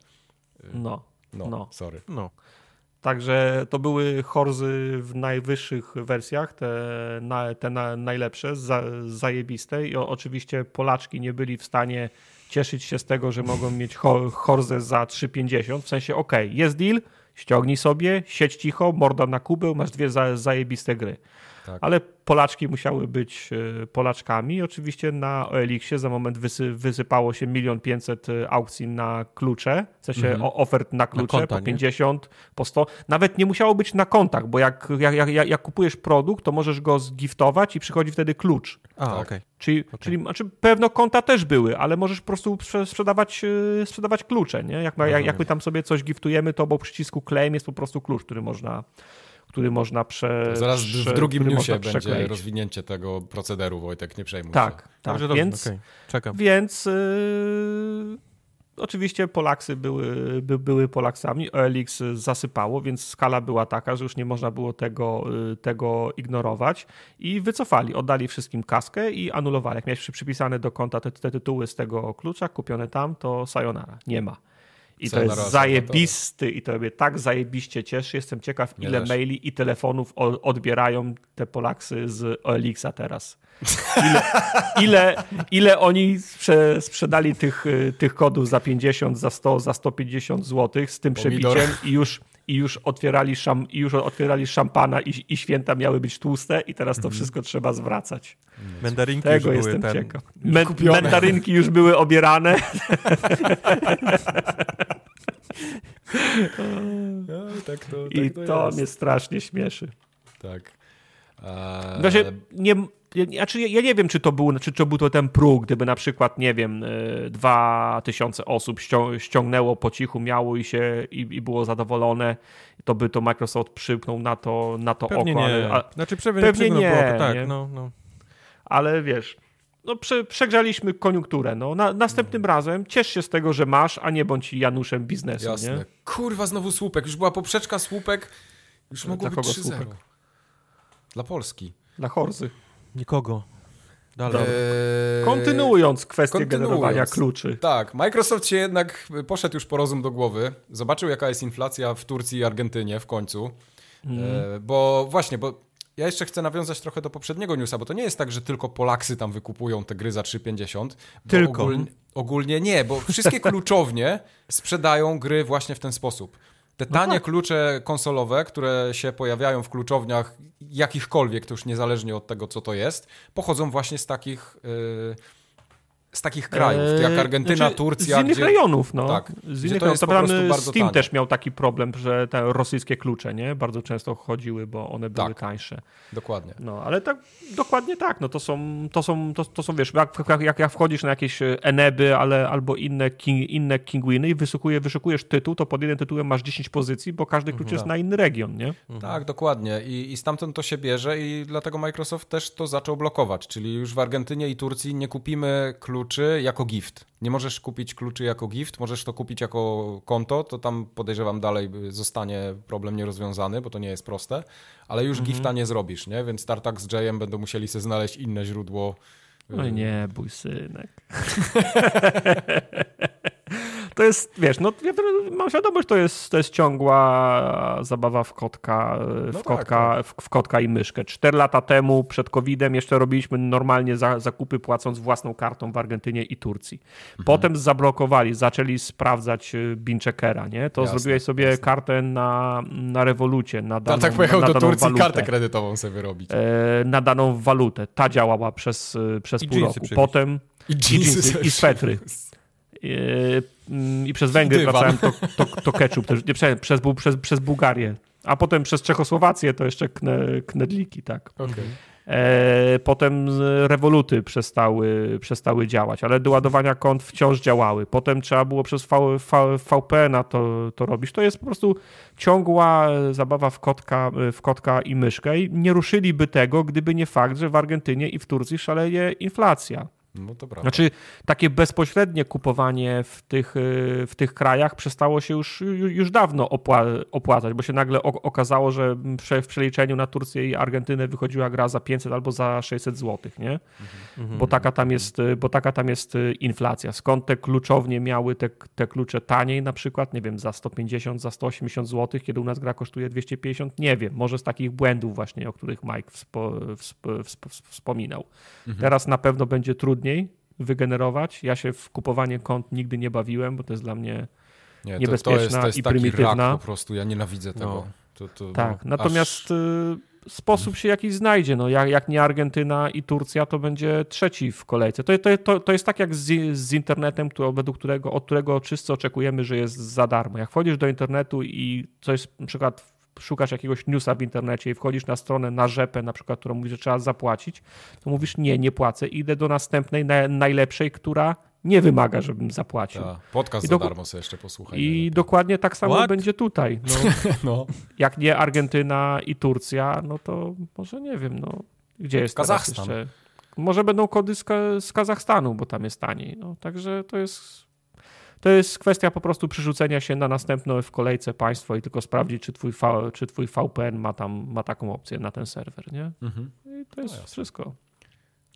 A: Y, no, no, no. sorry.
B: No. Także to były Horzy w najwyższych wersjach, te, na, te na, najlepsze, za, zajebiste. I o, oczywiście Polaczki nie byli w stanie cieszyć się z tego, że mogą mieć ho, Horzę za 3,50. W sensie, okej, okay, jest deal, ściągnij sobie, sieć cicho, morda na kubę, masz dwie za, zajebiste gry tak. ale Polaczki musiały być e, Polaczkami. Oczywiście na OLX-ie za moment wysy, wysypało się milion pięćset e, aukcji na klucze, w sensie mhm. ofert na klucze, na konta, po 50, nie? po 100. Nawet nie musiało być na kontach, bo jak, jak, jak, jak kupujesz produkt, to możesz go zgiftować i przychodzi wtedy klucz. A, tak. okay. Czyli, okay. czyli znaczy pewno konta też były, ale możesz po prostu sprzedawać, e, sprzedawać klucze, nie? Jak, jak, jak my tam sobie coś giftujemy, to obok przycisku claim jest po prostu klucz, który można który można prze... Tak, zaraz w drugim newsie będzie
A: rozwinięcie tego procederu, Wojtek, nie przejmuj tak, się. Tak, tak dobrze, więc,
B: Więc yy, oczywiście Polaksy były, by, były Polaksami, OLX zasypało, więc skala była taka, że już nie można było tego, y, tego ignorować i wycofali, oddali wszystkim kaskę i anulowali. Jak miałeś przypisane do konta te, te tytuły z tego klucza, kupione tam, to sayonara, nie ma. I to jest zajebisty i to mnie tak zajebiście cieszy. Jestem ciekaw, ile maili i telefonów odbierają te Polaksy z OLX-a teraz. Ile, ile, ile oni sprze sprzedali tych, y, tych kodów za 50, za 100, za 150 złotych z tym Pomidor. przebiciem i już i już otwierali, szam, i już otwierali szampana i, i święta miały być tłuste i teraz to mhm. wszystko trzeba zwracać. Mandarynki Tego już jestem były ten... ciekaw. mandarynki już były obierane. no, tak to, tak I to, to mnie strasznie śmieszy.
A: Tak. Eee... Właśnie
B: nie ja, znaczy, ja nie wiem, czy to był, czy to był to ten próg, gdyby na przykład, nie wiem, e, dwa tysiące osób ściągnęło po cichu, miało i się i, i, było zadowolone, to by to Microsoft przypnął na to, na to pewnie oko. Nie. Ale, znaczy, pewnie, pewnie nie, było, tak, nie? No, no. Ale wiesz, no, prze, przegrzaliśmy koniunkturę. No. Na, następnym hmm. razem ciesz się z tego, że masz, a nie bądź Januszem biznesu. Jasne. Nie?
A: Kurwa, znowu słupek. Już była poprzeczka słupek, już mogło Dla być 3
C: Dla Polski. Dla Horzy. Nikogo. Dalej. Eee... Kontynuując kwestię Kontynuując, generowania kluczy.
A: Tak, Microsoft się jednak poszedł już po rozum do głowy. Zobaczył, jaka jest inflacja w Turcji i Argentynie w końcu. Mm. Eee, bo właśnie, bo ja jeszcze chcę nawiązać trochę do poprzedniego newsa, bo to nie jest tak, że tylko Polacy tam wykupują te gry za 3,50. Tylko. Ogólnie, ogólnie nie, bo wszystkie kluczownie sprzedają gry właśnie w ten sposób. Te no tanie no tak. klucze konsolowe, które się pojawiają w kluczowniach jakichkolwiek, to już niezależnie od tego, co to jest, pochodzą właśnie z takich. Yy, z takich krajów, eee, jak Argentyna, znaczy, Turcja. Z innych gdzie... rejonów, no. Tak, z innych rejonów. To Steam e,
B: też miał taki problem, że te rosyjskie klucze, nie? Bardzo często chodziły, bo one były tak, tańsze. Dokładnie. No, ale tak, dokładnie tak, no to są, to są, to, to są wiesz, jak, jak, jak wchodzisz na jakieś e, Eneby ale, albo inne, king, inne Kingwiny i wyszukujesz tytuł, to pod jednym tytułem masz 10 pozycji, bo każdy klucz mhm. jest na inny region, nie? Mhm.
A: Tak, dokładnie. I, I stamtąd to się bierze i dlatego Microsoft też to zaczął blokować, czyli już w Argentynie i Turcji nie kupimy kluczy kluczy jako gift. Nie możesz kupić kluczy jako gift, możesz to kupić jako konto, to tam podejrzewam dalej zostanie problem nierozwiązany, bo to nie jest proste, ale już mhm. gifta nie zrobisz, nie? Więc Startak z Jayem będą musieli sobie znaleźć inne źródło.
B: Oj y, nie, bój synek. To jest, wiesz, no ja mam świadomość, to jest, to jest ciągła zabawa w kotka, w, no tak, kotka, tak. w, w, kotka i myszkę. Cztery lata temu, przed COVID-em, jeszcze robiliśmy normalnie za, zakupy płacąc własną kartą w Argentynie i Turcji. Mhm. Potem mhm. zablokowali, zaczęli sprawdzać y, binczekera, nie? To jasne, zrobiłeś sobie jasne. kartę na, na rewolucję, na tak, tak daną, tak pojechał na do Turcji walutę. kartę kredytową sobie robić. E, na daną walutę. Ta działała przez, y, przez pół roku. Potem i, jeansy i, petry. i swetry. Mm, i przez Węgry Dywan. wracałem, to, to, to ketchup też, nie, przez, przez, przez, Bułgarię, a potem przez Czechosłowację to jeszcze kne, knedliki, tak. Okay. Mhm. E, potem rewoluty przestały, przestały działać, ale doładowania kont wciąż działały. Potem trzeba było przez v, v, VPN-a to, to robić. To jest po prostu ciągła zabawa w kotka, w kotka i myszkę i nie ruszyliby tego, gdyby nie fakt, że w Argentynie i w Turcji szaleje inflacja. No to prawda. Znaczy, takie bezpośrednie kupowanie w tych, y, w tych krajach przestało się już, już dawno opła- opłacać, bo się nagle okazało, że w przeliczeniu na Turcję i Argentynę wychodziła gra za 500 albo za 600 zł, nie? Mhm. Bo, taka tam jest, bo taka tam jest y, inflacja. Skąd te kluczownie miały te, te klucze taniej, na przykład, nie wiem, za 150, za 180 zł, kiedy u nas gra kosztuje 250? Nie wiem, może z takich błędów właśnie, o których Mike wspo- wsp- wsp- wsp- wspominał. Mhm. Teraz na pewno będzie trudniej trudniej wygenerować. Ja się w kupowanie kont nigdy nie bawiłem, bo to jest dla mnie nie, niebezpieczna to, jest, to jest i prymitywna. po prostu, ja nienawidzę no. tego.
A: No. To, to, tak, no, natomiast aż...
B: Y, sposób się jakiś znajdzie. No, jak, jak nie Argentyna i Turcja, to będzie trzeci w kolejce. To, to, to, to jest tak jak z, z internetem, który, według którego, od którego wszyscy oczekujemy, że jest za darmo. Jak wchodzisz do internetu i coś, na przykład szukasz jakiegoś newsa w internecie i wchodzisz na stronę na rzepę, na przykład, którą mówisz, że trzeba zapłacić, to mówisz nie, nie płacę, idę do następnej, na, najlepszej, która nie wymaga, żebym zapłacił. Ta, podcast za darmo sobie jeszcze posłuchaj. I najlepiej. dokładnie tak samo What? będzie tutaj. No, no. Jak nie Argentyna i Turcja, no to może nie wiem, no gdzie jest Kazachstan. Może będą kody z, z Kazachstanu, bo tam jest taniej. No, także to jest to jest kwestia po prostu przerzucenia się na następne w kolejce państwo i tylko sprawdzić, czy twój, v, czy twój VPN ma tam ma taką opcję na ten serwer. Nie? Mhm. I to jest no wszystko.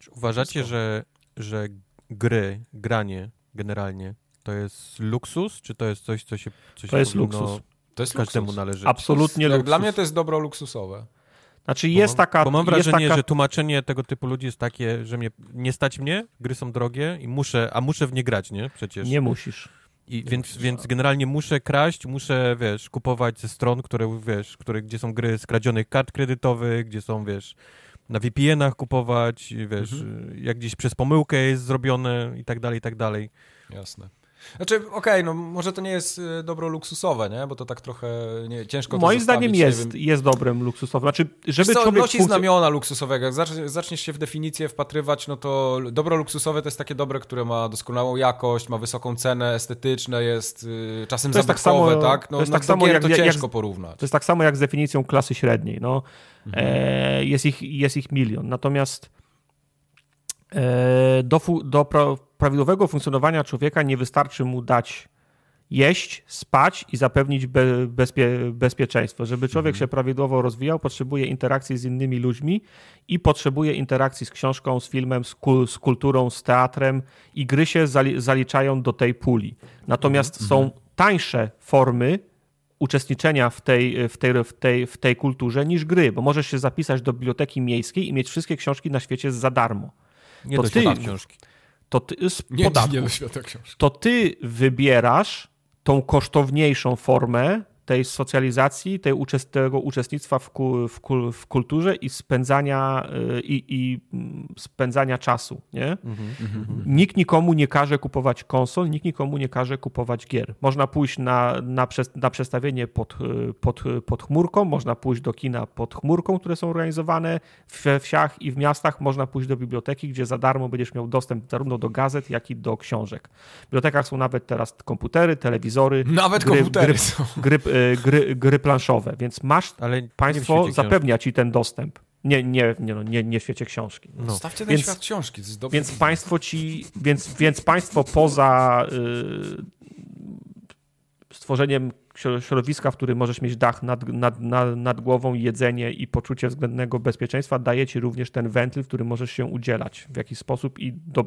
C: Czy uważacie, wszystko. Że, że gry, granie generalnie to jest luksus, czy to jest coś, co się. Co to się jest luksus. To jest każdemu luksus. należy. Absolutnie jest, luksus. Dla mnie
A: to jest dobro luksusowe. Znaczy jest bo, taka... Bo mam wrażenie, taka... że
C: tłumaczenie tego typu ludzi jest takie, że mnie, nie stać mnie, gry są drogie i muszę, a muszę w nie grać, nie? Przecież. Nie musisz. I nie więc, musisz, więc generalnie muszę kraść, muszę, wiesz, kupować ze stron, które, wiesz, które, gdzie są gry skradzionych kart kredytowych, gdzie są, wiesz, na VPN-ach kupować, wiesz, mhm. jak gdzieś przez pomyłkę jest zrobione i tak dalej, i tak dalej. Jasne.
A: Znaczy, okej, okay, no może to nie jest y, dobro luksusowe, nie? Bo to tak trochę nie, ciężko Moim zdaniem jest,
B: jest dobrem luksusowym. Znaczy, żeby co, człowiek... nosi funkc...
A: znamiona luksusowego. Jak zaczniesz się w definicję wpatrywać, no to dobro luksusowe to jest takie dobre, które ma doskonałą jakość, ma wysoką cenę, estetyczne jest, y, czasem to tak, samo, tak? No, to jest tak samo jak, to ciężko jak, porównać.
B: To jest tak samo jak z definicją klasy średniej, no. Mhm. E, jest, ich, jest ich milion. Natomiast e, do, do prawidłowego funkcjonowania człowieka nie wystarczy mu dać jeść, spać i zapewnić be, bezpie, bezpieczeństwo. Żeby człowiek mhm. się prawidłowo rozwijał, potrzebuje interakcji z innymi ludźmi i potrzebuje interakcji z książką, z filmem, z, kul, z kulturą, z teatrem i gry się zali, zaliczają do tej puli. Natomiast mhm. są mhm. tańsze formy uczestniczenia w tej, w, tej, w, tej, w tej kulturze niż gry, bo możesz się zapisać do biblioteki miejskiej i mieć wszystkie książki na świecie za darmo. Nie to ty... książki to ty, nie, podatku, nie to ty wybierasz tą kosztowniejszą formę tej socjalizacji, tej uczest tego uczestnictwa w, ku w, w, kulturze i spędzania, y, i, i spędzania czasu. Nie? Mhm, mhm, mhm. Nikt nikomu nie każe kupować konsol, nikt nikomu nie każe kupować gier. Można pójść na, na, przez, na przestawienie pod, y, pod, y, pod chmurką, można pójść do kina pod chmurką, które są organizowane we wsiach i w miastach, można pójść do biblioteki, gdzie za darmo będziesz miał dostęp zarówno do gazet, jak i do książek. W bibliotekach są nawet teraz komputery, telewizory. Nawet gry, komputery gry, są. Gry, Y, gry, gry planszowe, więc masz, Ale państwo zapewnia ci ten dostęp. Nie, nie, nie, no, nie, nie w świecie książki. No. Stawcie więc, na świat książki. Więc państwo ci, więc, więc państwo poza y, stworzeniem środowiska, w którym możesz mieć dach nad, nad, nad, nad, głową, jedzenie i poczucie względnego bezpieczeństwa, daje ci również ten wentyl, w którym możesz się udzielać w jakiś sposób i do,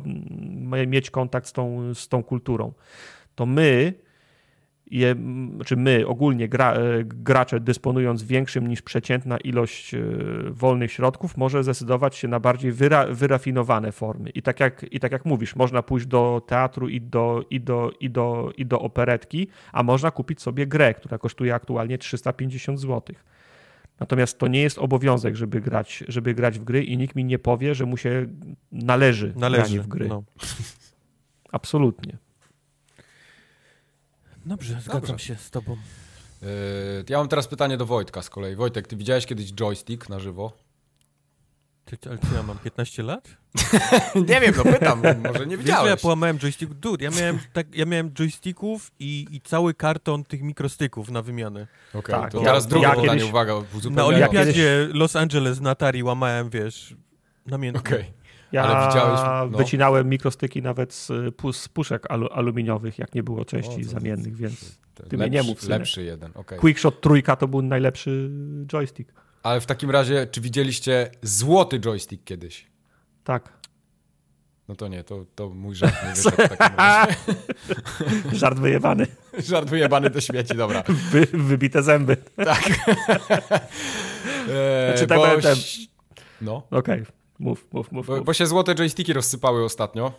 B: mieć kontakt z tą, z tą kulturą. To my je, czy my ogólnie gra, e, gracze dysponując większym niż przeciętna ilość e, wolnych środków, może zdecydować się na bardziej wyra, wyrafinowane formy. I tak, jak, I tak jak mówisz, można pójść do teatru i do, i, do, i, do, i do operetki, a można kupić sobie grę, która kosztuje aktualnie 350 zł. Natomiast to nie jest obowiązek, żeby grać, żeby grać w gry i nikt mi nie powie, że mu się należy, należy w gry. No. Absolutnie.
C: Dobrze, zgadzam się z tobą.
A: Yy, ja mam teraz pytanie do Wojtka z kolei. Wojtek, ty widziałeś kiedyś joystick na żywo? Ty, ale czy ja mam 15 lat?
C: nie wiem, no pytam, może nie widziałeś. Wiesz, ja połamałem joystick? Dude, ja miałem, tak, ja miałem joysticków i, i cały karton tych mikrostyków na wymianę. Okej, okay, tak, to ja, teraz drugie ja pytanie, kiedyś, uwaga. Na olimpiadzie Los Angeles na Atari łamałem, wiesz, namiętnie. Okej. Okay.
B: Ja Ale widziałeś, no. wycinałem mikrostyki nawet z, z puszek alu, aluminiowych, jak nie było części o, zamiennych, więc ty lepszy, mnie nie mów. Synek. Lepszy jeden, okay. Quickshot trójka to był najlepszy joystick.
A: Ale w takim razie, czy widzieliście złoty joystick kiedyś? Tak. No to nie, to, to mój żart nie wyszedł w takim razie. żart wyjebany. żart wyjebany do śmieci, dobra. Wy,
B: wybite zęby. Tak.
C: e, znaczy, bo... Tak ten... No. Okej. Okay.
A: Mów, mów, mów. Bo, mów. bo się złote joysticki rozsypały ostatnio.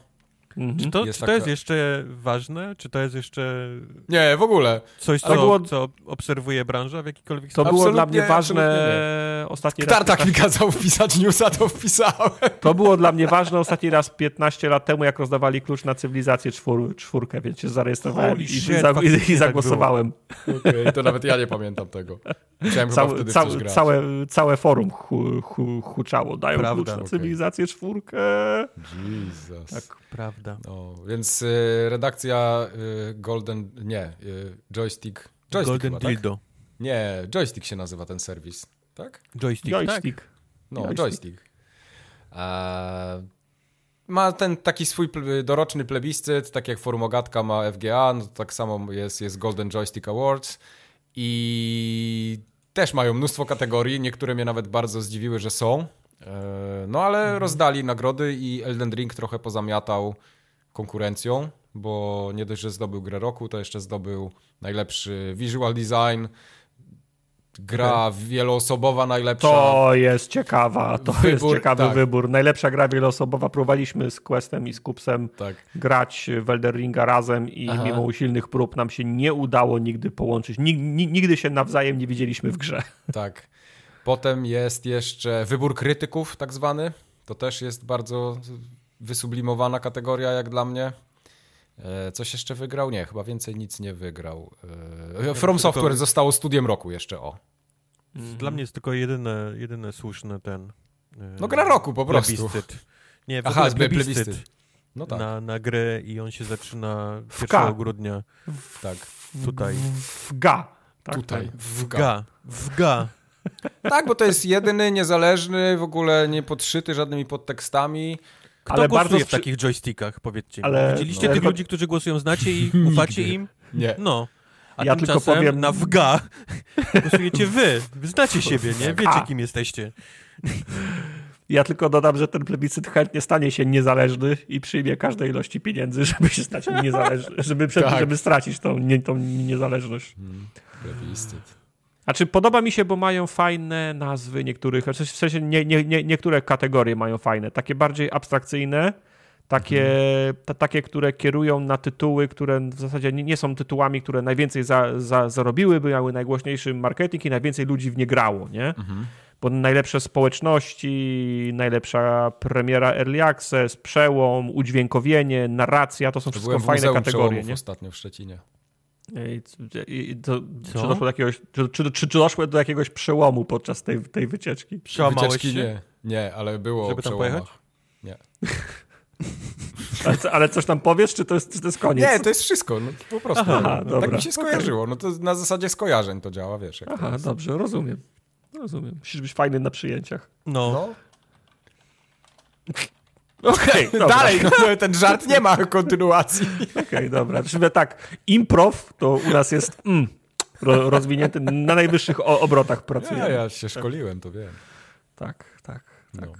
A: Mhm. Czy, to, jest czy to jest
C: jeszcze ważne? Czy to jest jeszcze. Nie, w ogóle. Coś, co, było... co obserwuje branża w jakikolwiek sposób? To było dla mnie ważne ostatni Ktar raz. tak mi kazał
B: wpisać newsa, to wpisałem. To było dla mnie ważne ostatni raz 15 lat temu, jak rozdawali klucz na cywilizację czwór, czwórkę, więc się zarejestrowałem i, shit, i, tak zagłosowałem. Tak okay, to nawet ja nie pamiętam tego. Chciałem Cały, ca, całe, całe forum hu, hu, huczało. Dają Prawda, klucz na okay. cywilizację czwórkę. Jesus. Tak. Prawda prawda. No,
A: więc y, redakcja y, Golden, nie, y, joystick, joystick. Golden chyba, tak? Dildo. Tak? Nie, joystick się nazywa ten serwis, tak?
D: Joystick. Joystick. Tak? No, joystick. joystick.
A: A, ma ten taki swój doroczny plebiscyt, tak jak Formogatka ma FGA, no tak samo jest, jest Golden Joystick Awards i też mają mnóstwo kategorii, niektóre mnie nawet bardzo zdziwiły, że są, E, no ale mhm. rozdali nagrody i Elden Ring trochę pozamiatał konkurencją, bo nie dość, że zdobył grę roku, to jeszcze zdobył najlepszy visual design, gra wieloosobowa najlepsza. To jest ciekawa, to wybór, jest ciekawy tak.
B: wybór. Najlepsza gra wieloosobowa. Próbowaliśmy z Questem i z Kupsem tak. grać w Elder Ringa razem i Aha. mimo usilnych prób nam się nie udało nigdy połączyć. Nig nigdy się nawzajem nie widzieliśmy w grze. Tak.
A: Potem jest jeszcze wybór krytyków, tak zwany. To też jest bardzo wysublimowana kategoria, jak dla mnie. E, coś jeszcze wygrał? Nie, chyba więcej nic nie wygrał. E, From Software zostało studiem roku jeszcze, o.
C: Dla mnie jest tylko jedyne, jedyne słuszne ten... E, no gra roku po prostu. Plebiscyt. Nie, w Aha, ogóle plebiscyt. No tak. na, na grę i on się zaczyna 1 grudnia. Tak. W, tak. Tutaj. W, w ga. Tak, tutaj. W W ga. W ga.
A: Tak, bo to jest jedyny, niezależny, w ogóle nie podszyty żadnymi podtekstami.
C: Kto ale głosuje w takich joystickach, powiedzcie? Ale... Widzieliście no, tych ludzi, którzy głosują? Znacie i Ufacie im? Nie. No. A ja tymczasem tylko powiem... na wga głosujecie wy. Wy znacie siebie, nie? Tak. Wiecie, kim jesteście.
B: Ja tylko dodam, że ten plebiscyt chętnie stanie się niezależny i przyjmie każdej ilości pieniędzy, żeby się stać niezależny, żeby, tak. żeby stracić tą, nie, tą niezależność. Hmm,
A: plebiscyt.
B: Znaczy, podoba mi się, bo mają fajne nazwy niektórych, w sensie nie, nie, nie, niektóre kategorie mają fajne, takie bardziej abstrakcyjne, takie, mhm. ta, takie, które kierują na tytuły, które w zasadzie nie, nie są tytułami, które najwięcej za, za, zarobiły, by miały najgłośniejszy marketing i najwięcej ludzi w nie grało, nie? Mhm. Bo najlepsze społeczności, najlepsza premiera Early Access, przełom, udźwiękowienie, narracja, to są wszystko fajne kategorie. nie? ostatnio w Szczecinie czy, doszło do jakiegoś, czy, czy, czy, doszło do jakiegoś przełomu podczas tej, tej wycieczki? wycieczki się? Nie, nie, ale było Żeby tam pojechać? Nie. Ale, ale, coś tam powiesz, czy to jest, czy to jest koniec? Nie, to jest wszystko,
A: no, po prostu. Aha, no, tak mi się skojarzyło, no to na zasadzie skojarzeń to działa, wiesz. Aha, dobrze,
B: rozumiem. Rozumiem. Musisz być fajny na przyjęciach. no. no.
D: Okej, okay, dalej ten żart nie ma
B: kontynuacji. Okej, okay, dobra. Czyli znaczy, tak, improv to u nas jest mm, rozwinięty, na najwyższych obrotach pracuje. Ja, ja się szkoliłem, to wiem. Tak, tak, tak. No.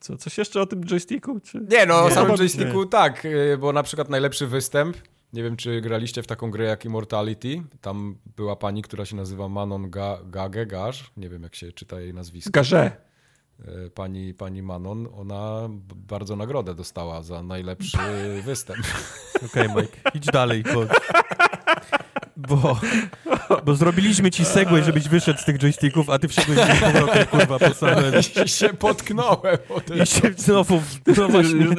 B: Co, coś jeszcze o tym joysticku? Czy... Nie, no o samym joysticku
A: nie. tak, y, bo na przykład najlepszy występ, nie wiem czy graliście w taką grę jak Immortality, tam była pani, która się nazywa Manon Ga Gage, nie wiem jak się czyta jej nazwisko. Garze. E, pani, pani Manon, ona bardzo nagrodę dostała za najlepszy występ. Okej, okay, Mike, idź dalej. Bo...
C: Bo, bo zrobiliśmy ci segway, żebyś wyszedł z tych joysticków, a ty wszedłeś z powrotem, kurwa, po same. I się potknąłem. I się znowu... No właśnie. Już,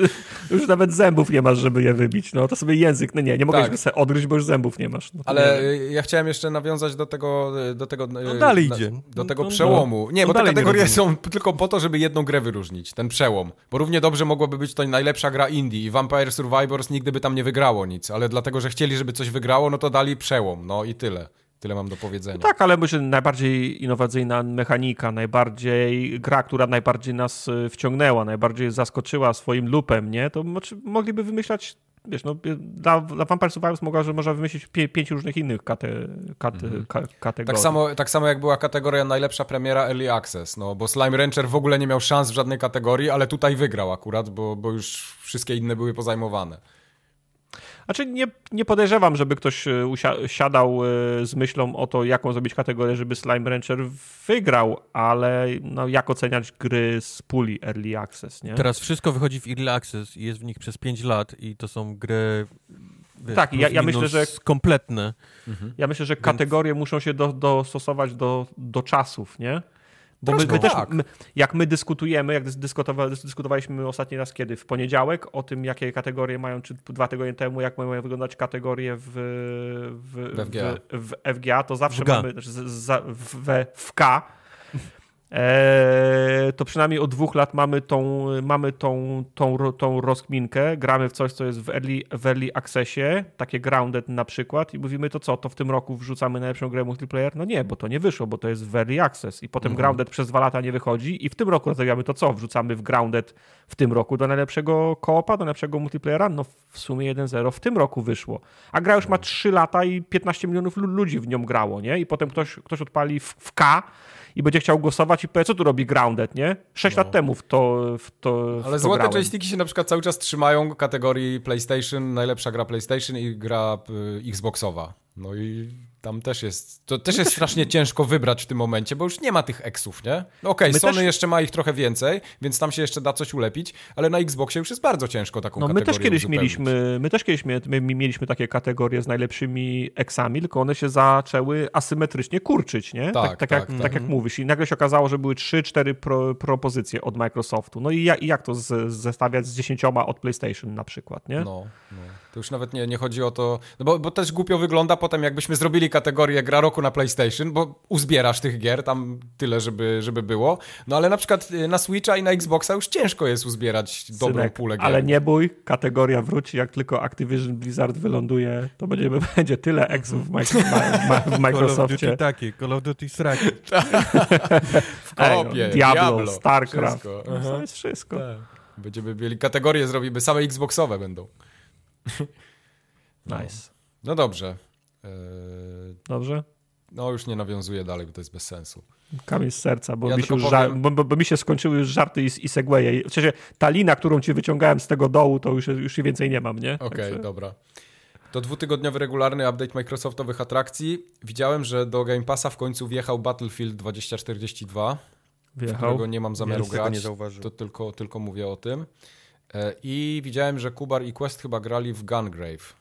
B: już nawet zębów nie masz, żeby je wybić. No to sobie język, no nie, nie mogę tak. odgryźć, bo już zębów nie masz. No, Ale
A: nie. ja chciałem jeszcze nawiązać do tego... Do tego no e, dalej na, idzie. Do no tego no, przełomu. Nie, no bo te kategorie są tylko po to, żeby jedną grę wyróżnić, ten przełom. Bo równie dobrze mogłoby być to najlepsza gra indie i Vampire Survivors nigdy by tam nie wygrało nic, ale dlatego, że chcieli, żeby coś wygrało, no to dali przełom, no i tyle. Tyle mam do powiedzenia.
B: No tak, ale myślę, najbardziej innowacyjna mechanika, najbardziej gra, która najbardziej nas y, wciągnęła, najbardziej zaskoczyła swoim lupem, nie? To znaczy, mogliby wymyślać wiesz, no, y, dla, dla Vampire Survivors mogła, że można wymyślić pię, pięć różnych innych kate, kate, mm ka, kategorii. Tak
A: samo, tak samo jak była kategoria najlepsza premiera Early Access, no bo Slime Rancher w ogóle nie miał szans w żadnej kategorii, ale tutaj wygrał akurat, bo, bo już wszystkie inne były pozajmowane.
B: Znaczy nie, nie podejrzewam, żeby ktoś e, siadał e, z myślą o to, jaką zrobić kategorię, żeby Slime Rancher wygrał, ale no, jak oceniać gry z puli Early Access, nie? Teraz
C: wszystko wychodzi w Early Access i jest w nich przez 5 lat i to są gry Wiesz, tak, ja, ja myślę, że. Kompletne.
B: Mhm. Ja myślę, że kategorie Więc... muszą się do, dostosować do, do czasów, nie? Bo my, my, też, tak. my, jak my dyskutujemy, jak dyskutowa, dyskutowaliśmy ostatni raz kiedy? W poniedziałek o tym, jakie kategorie mają, czy dwa tygodnie temu, jak mają wyglądać kategorie w, w, w, FGA. w, w FGA. to zawsze mamy, znaczy z, z, w, w K, Eee, to przynajmniej od dwóch lat mamy tą, mamy tą, tą, tą rozkminkę, gramy w coś, co jest w early, w early accessie, takie Grounded na przykład i mówimy to co, to w tym roku wrzucamy najlepszą grę multiplayer? No nie, bo to nie wyszło, bo to jest w early access i potem mhm. Grounded przez dwa lata nie wychodzi i w tym roku rozwijamy to co, wrzucamy w Grounded w tym roku do najlepszego koopa, do najlepszego multiplayera? No w sumie 1-0 w tym roku wyszło, a gra już ma 3 mhm. lata i 15 milionów ludzi w nią grało, nie? I potem ktoś, ktoś odpali w, w K i będzie chciał głosować i powie, co tu robi Grounded, nie? Sześć no. lat temu w to, w to Ale w to złote grałem. joysticki
A: się na przykład cały czas trzymają kategorii PlayStation, najlepsza gra PlayStation i gra y, Xboxowa. No i tam też jest, to też My jest też... strasznie ciężko wybrać w tym momencie, bo już nie ma tych eksów, nie? No okej, okay, Sony też... jeszcze ma ich trochę więcej, więc tam się jeszcze da coś ulepić, ale na Xboxie już jest bardzo ciężko taką no, my kategorię też kiedyś
B: mieliśmy, My też kiedyś mieliśmy takie kategorie z najlepszymi eksami, tylko one się zaczęły asymetrycznie kurczyć, nie? Tak, tak, tak, tak, tak, jak, tak jak, mówisz. I nagle się okazało, że były 3-4 pro, propozycje od Microsoftu. No i, jak, i jak to z, zestawiać z 10 od PlayStation na przykład, nie? No, no.
A: To już nawet nie, nie chodzi o to, no bo, bo też głupio wygląda potem, jakbyśmy zrobili kategorię gra roku na PlayStation, bo uzbierasz tych gier, tam tyle, żeby, żeby było. No ale na przykład y, na Switcha i na Xboxa już ciężko jest uzbierać Synek,
B: dobrą pulę gier. Ale nie bój, kategoria wróci, jak tylko Activision Blizzard wyląduje, to będzie, będzie tyle exów w, ma, ma, w Microsoftie. Call of Duty taki, Call of Duty sraki. w kopie, no, Diablo, Diablo, StarCraft, wszystko. No, to jest wszystko. Tak.
A: Będziemy mieli kategorie, zrobimy, same Xboxowe będą. nice. No, no dobrze. Yy... Dobrze? No już nie nawiązuję dalej, bo to jest bez sensu.
B: Kamień z serca, bo, ja mi, się powiem... żar... bo, bo, mi się skończyły już żarty i, i segwaye. W sensie ta lina, którą ci wyciągałem z tego dołu, to już, już więcej nie mam, nie? Okej, okay,
A: dobra. To dwutygodniowy regularny update Microsoftowych atrakcji. Widziałem, że do Game Passa w końcu wjechał Battlefield 2042. Wjechał. Którego nie mam zamiaru ja grać. Nie To tylko, tylko mówię o tym. E, I widziałem, że Kubar i Quest chyba grali w Gungrave.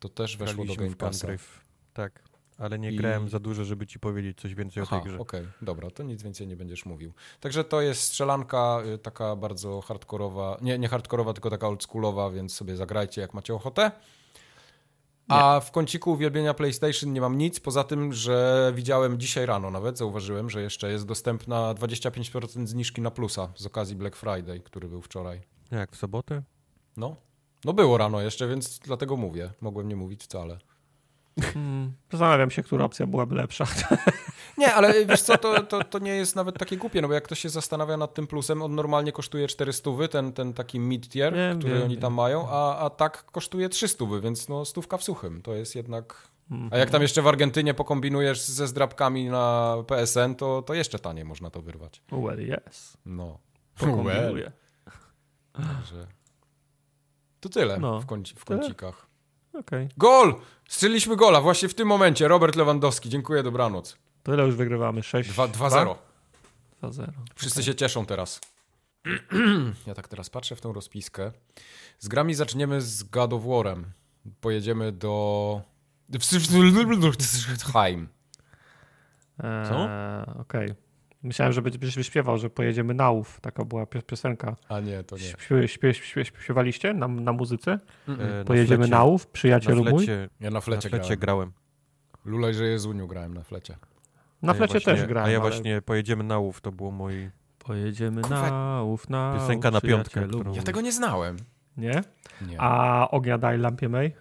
A: To też weszło Graliśmy do Game Passa. Gungrave.
C: Tak, ale nie I... grałem za dużo, żeby ci powiedzieć coś więcej Aha, o tej grze. okej, okay.
A: dobra, to nic więcej nie będziesz mówił. Także to jest strzelanka y, taka bardzo hardkorowa, nie, nie hardkorowa, tylko taka oldschoolowa, więc sobie zagrajcie jak macie ochotę. A w kąciku uwielbienia PlayStation nie mam nic, poza tym, że widziałem dzisiaj rano nawet, zauważyłem, że jeszcze jest dostępna 25% zniżki na plusa z okazji Black Friday, który był wczoraj.
C: Jak w sobotę?
A: No. No było rano jeszcze, więc dlatego mówię. Mogłem nie mówić wcale.
B: Hmm, zastanawiam się, która opcja byłaby lepsza. Nie,
A: ale wiesz co, to, to, to, nie jest nawet takie głupie, no bo jak ktoś się zastanawia nad tym plusem, on normalnie kosztuje 400, ten, ten taki mid-tier, który wiem, oni wiem. tam mają, a, a tak kosztuje 300, więc no stówka w suchym. To jest jednak... A jak tam mhm. jeszcze w Argentynie pokombinujesz ze zdrabkami na PSN, to, to jeszcze taniej można to wyrwać. Well, yes. No. Pokombinuję. Well. Także... To tyle no. w, kąci, w kącikach. Okay. Gol! Strzeliśmy gola właśnie w tym momencie. Robert Lewandowski, dziękuję, dobranoc. Tyle ile już wygrywamy? 6 2-0. 2-0. Wszyscy okay. się cieszą teraz. ja tak teraz patrzę w tą rozpiskę. Z grami zaczniemy z God of War'em. Pojedziemy do...
B: Heim. Eee, Co? Eee, Okej. Okay. Myślałem, że będziesz wyśpiewał, że pojedziemy na ów. Taka była piosenka. A nie, to nie. Śpiew, śpiew, śpiew, śpiewaliście na, na muzyce? E, pojedziemy na, flecie, na ów, przyjacielu na flecie, mój? Ja na flecie, na
A: flecie grałem. grałem. Lulaj, że grałem na flecie. Na flecie właśnie, też grałem. A ja ale... właśnie
C: pojedziemy na ów, to było mój... Pojedziemy Kurwa. na ów, na Piosenka na piątkę. Ja tego nie
B: znałem. Nie? nie. A Ognia daj lampie mej?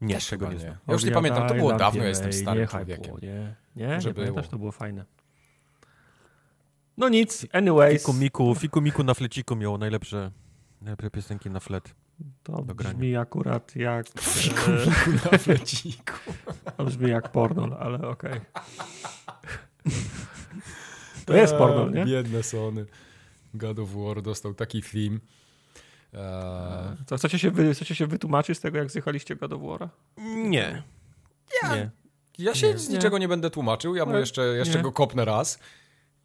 C: Nie, Też tego nie, nie. Ja już nie pamiętam, to było dawno, ja jestem starym nie człowiekiem. nie, nie, nie pamiętasz, to było fajne. No nic, anyways. Fikumiku, Fikumiku na fleciku miał najlepsze, najlepsze piosenki na flet. To do grania.
B: brzmi akurat jak... Fikumiku na e, fleciku. To brzmi jak pornol, ale okej. Okay. To jest pornol, nie? E,
A: biedne Sony. God of War dostał taki film. Eee... chcecie się, wy,
B: chcecie się wytłumaczyć z tego, jak zjechaliście God of War?
A: Nie. Ja, nie. ja się nie. z niczego nie będę tłumaczył. Ja mu jeszcze, jeszcze go kopnę raz.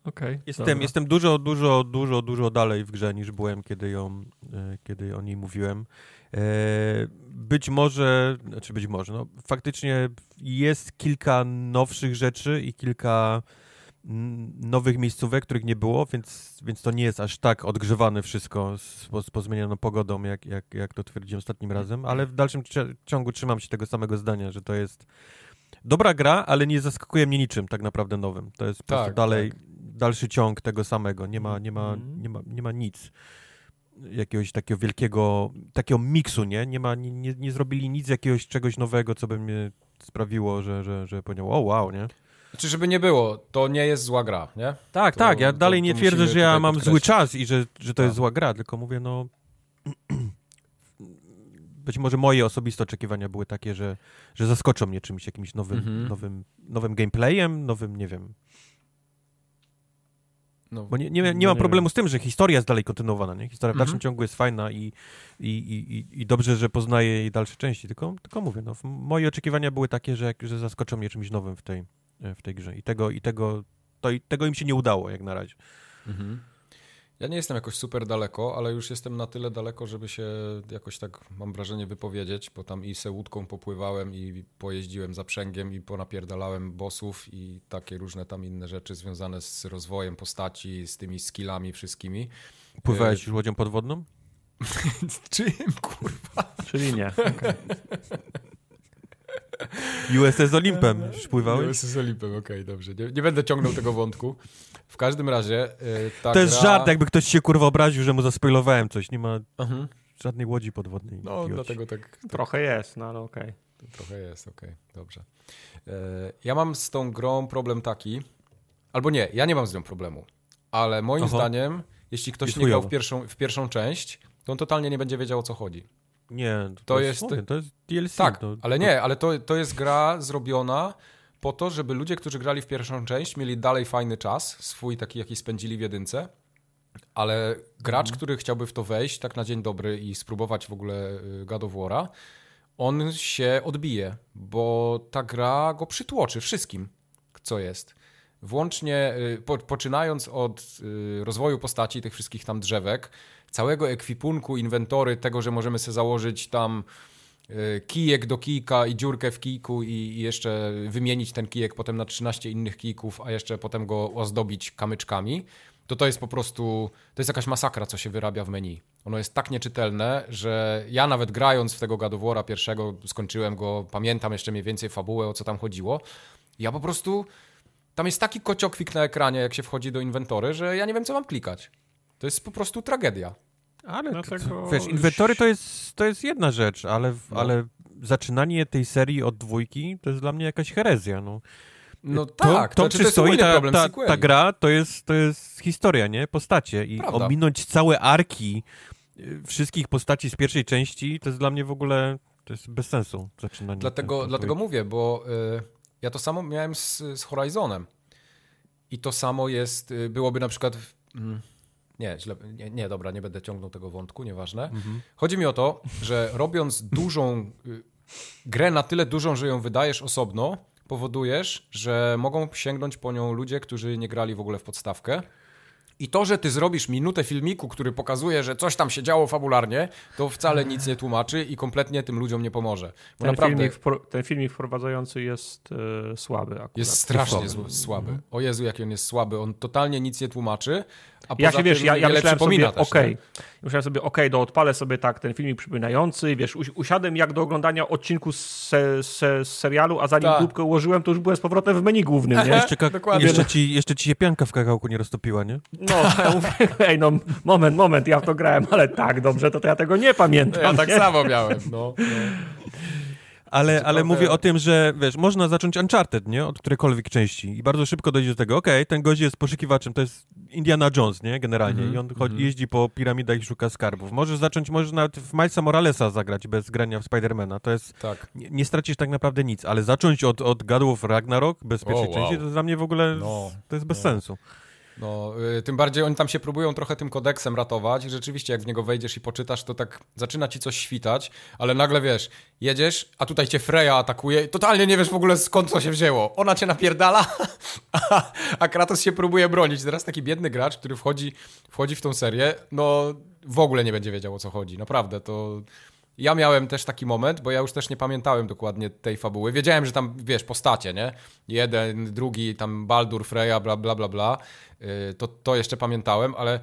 C: Okay, jestem, jestem dużo, dużo, dużo, dużo dalej w grze niż byłem, kiedy, ją, e, kiedy o niej mówiłem. E, być może, znaczy być może, no, faktycznie jest kilka nowszych rzeczy i kilka nowych miejscówek, których nie było, więc, więc to nie jest aż tak odgrzewane wszystko z, z pozmienioną pogodą, jak, jak, jak to twierdziłem ostatnim razem, ale w dalszym ciągu trzymam się tego samego zdania, że to jest dobra gra, ale nie zaskakuje mnie niczym tak naprawdę nowym. To jest tak, po prostu tak, dalej tak dalszy ciąg tego samego. Nie ma, nie ma, mhm. nie ma, nie ma nic jakiegoś takiego wielkiego, takiego miksu, nie? Nie, ma, nie, nie zrobili nic jakiegoś czegoś nowego, co by mnie sprawiło, że, że, że powiedział, o wow, nie?
A: Znaczy, żeby nie było, to nie jest zła gra, nie? Tak, to, tak, ja dalej to nie twierdzę, że ja mam podkreślić. zły czas i że, że to jest tak.
C: zła gra, tylko mówię, no... Być może moje osobiste oczekiwania były takie, że, że zaskoczą mnie czymś, jakimś nowym, mhm. nowym, nowym gameplayem, nowym, nie wiem, no, Bo nie, nie, nie no mam nie problemu wiem. z tym, że historia jest dalej kontynuowana, nie? Historia w dalszym mhm. ciągu jest fajna i, i, i, i dobrze, że poznaję jej dalsze części, tylko, tylko mówię, no, moje oczekiwania były takie, że, że zaskoczą mnie czymś nowym w tej, e, w tej grze i tego, i tego, to, i tego im się nie
A: udało jak na razie. Mhm. Ja nie jestem jakoś super daleko, ale już jestem na tyle daleko, żeby się jakoś tak, mam wrażenie, wypowiedzieć, bo tam i se łódką popływałem i pojeździłem zaprzęgiem i ponapierdalałem bossów i takie różne tam inne rzeczy związane z rozwojem postaci, z tymi skillami wszystkimi. Pływałeś e,
C: już łodzią podwodną?
D: Czym, kurwa? Czyli nie. Okay.
C: USS Olimpem. spływałeś? USS
A: Olimpem, okej, okay, dobrze. Nie, nie, będę ciągnął tego wątku. W każdym razie... E, to jest gra... żart, jakby
C: ktoś się kurwa obraził, że mu zaspoilowałem coś. Nie ma mhm. żadnej łodzi podwodnej. No, dlatego
A: tak, tak... Trochę jest, no ale okej. Okay. Trochę jest, okej, okay. dobrze. E, ja mam z tą grą problem taki, albo nie, ja nie mam z nią problemu, ale moim Aha. zdaniem, jeśli ktoś nie grał w pierwszą, w pierwszą część, to on totalnie nie będzie wiedział o co chodzi.
C: Nie, to, to jest, to jest DLC. Tak, no. ale to... nie,
A: ale to, to jest gra zrobiona po to, żeby ludzie, którzy grali w pierwszą część, mieli dalej fajny czas, swój taki, jaki spędzili w jedynce, ale gracz, mhm. który chciałby w to wejść tak na dzień dobry i spróbować w ogóle y, God of War'a, on się odbije, bo ta gra go przytłoczy wszystkim, co jest. Włącznie y, po, poczynając od y, rozwoju postaci, tych wszystkich tam drzewek, całego ekwipunku, inwentory, tego, że możemy sobie założyć tam y, kijek do kijka i dziurkę w kijku i jeszcze wymienić ten kijek potem na 13 innych kijków, a jeszcze potem go ozdobić kamyczkami, to to jest po prostu, to jest jakaś masakra, co się wyrabia w menu. Ono jest tak nieczytelne, że ja nawet grając w tego gadowora pierwszego, skończyłem go, pamiętam jeszcze mniej więcej fabułę, o co tam chodziło, ja po prostu, tam jest taki kociokwik na ekranie, jak się wchodzi do inwentory, że ja nie wiem, co mam klikać. To jest po prostu tragedia.
B: Ale Dlatego... wiesz,
C: inwentory to jest, to jest jedna rzecz, ale, no. ale zaczynanie tej serii od dwójki to jest dla mnie jakaś herezja. No, no to, tak, to, znaczy to, znaczy, problem ta, ta, gra to jest, to jest historia, nie? Postacie. I Prawda. ominąć całe arki y, wszystkich postaci z pierwszej części to jest dla mnie w ogóle to jest bez sensu zaczynanie. Dlatego, ten, dlatego
A: mówię, bo y, ja to samo miałem z, z Horizonem. I to samo jest, y, byłoby na przykład. Mm, nie, źle, nie, nie, dobra, nie będę ciągnął tego wątku, nieważne. Mhm. Chodzi mi o to, że robiąc dużą y, grę na tyle dużą, że ją wydajesz osobno, powodujesz, że mogą sięgnąć po nią ludzie, którzy nie grali w ogóle w podstawkę. I to, że ty zrobisz minutę filmiku, który pokazuje, że coś tam się działo fabularnie, to wcale nic nie tłumaczy i kompletnie tym ludziom nie pomoże. Ten, naprawdę... filmik
B: wpro... ten, filmik
A: wprowadzający jest yy, słaby akurat. Jest strasznie słaby. Mhm. O Jezu, jaki on jest słaby. On
B: totalnie nic nie tłumaczy. A ja się, wiesz, ja, ja myślałem sobie, okej, okay, myślałem sobie, okej, okay, odpalę sobie tak ten filmik przypominający, wiesz, usiadłem jak do oglądania odcinku z, se, se, serialu, a zanim tak. głupkę
C: ułożyłem, to już byłem z powrotem w menu głównym, nie? Jeszcze, jeszcze, ci, jeszcze ci się pianka w kakałku nie roztopiła, nie?
B: No, ja mówię,
C: ej, no, moment, moment, ja w to grałem, ale tak, dobrze, to, to ja tego nie pamiętam. Ja tak nie? tak samo
D: miałem,
B: no. no
C: ale, znaczy, ale mówię o tym, że wiesz, można zacząć Uncharted, nie? Od którejkolwiek części i bardzo szybko dojdzie do tego, okej, okay, ten gość jest poszukiwaczem, to jest Indiana Jones, nie? Generalnie. Mm -hmm, I on chodzi, mhm. jeździ po piramidach i szuka skarbów. Możesz zacząć, możesz nawet w Milesa Moralesa zagrać bez grania w Spidermana. To jest... Tak. Nie, nie, stracisz tak naprawdę nic, ale zacząć od, od Gadłów Ragnarok bez pierwszej oh, wow. części, to dla mnie w ogóle no, to jest bez no. sensu.
A: No, y, tym bardziej oni tam się próbują trochę tym kodeksem ratować i rzeczywiście jak w niego wejdziesz i poczytasz, to tak zaczyna ci coś świtać, ale nagle wiesz, jedziesz, a tutaj cię Freya atakuje i totalnie nie wiesz w ogóle skąd to się wzięło. Ona cię napierdala, a, a Kratos się próbuje bronić. Teraz taki biedny gracz, który wchodzi, wchodzi w tą serię, no w ogóle nie będzie wiedział o co chodzi. Naprawdę, to ja miałem też taki moment, bo ja już też nie pamiętałem dokładnie tej fabuły. Wiedziałem, że tam, wiesz, postacie, nie? Jeden, drugi, tam Baldur, Freya, bla, bla, bla, bla. Yy, to, to jeszcze pamiętałem, ale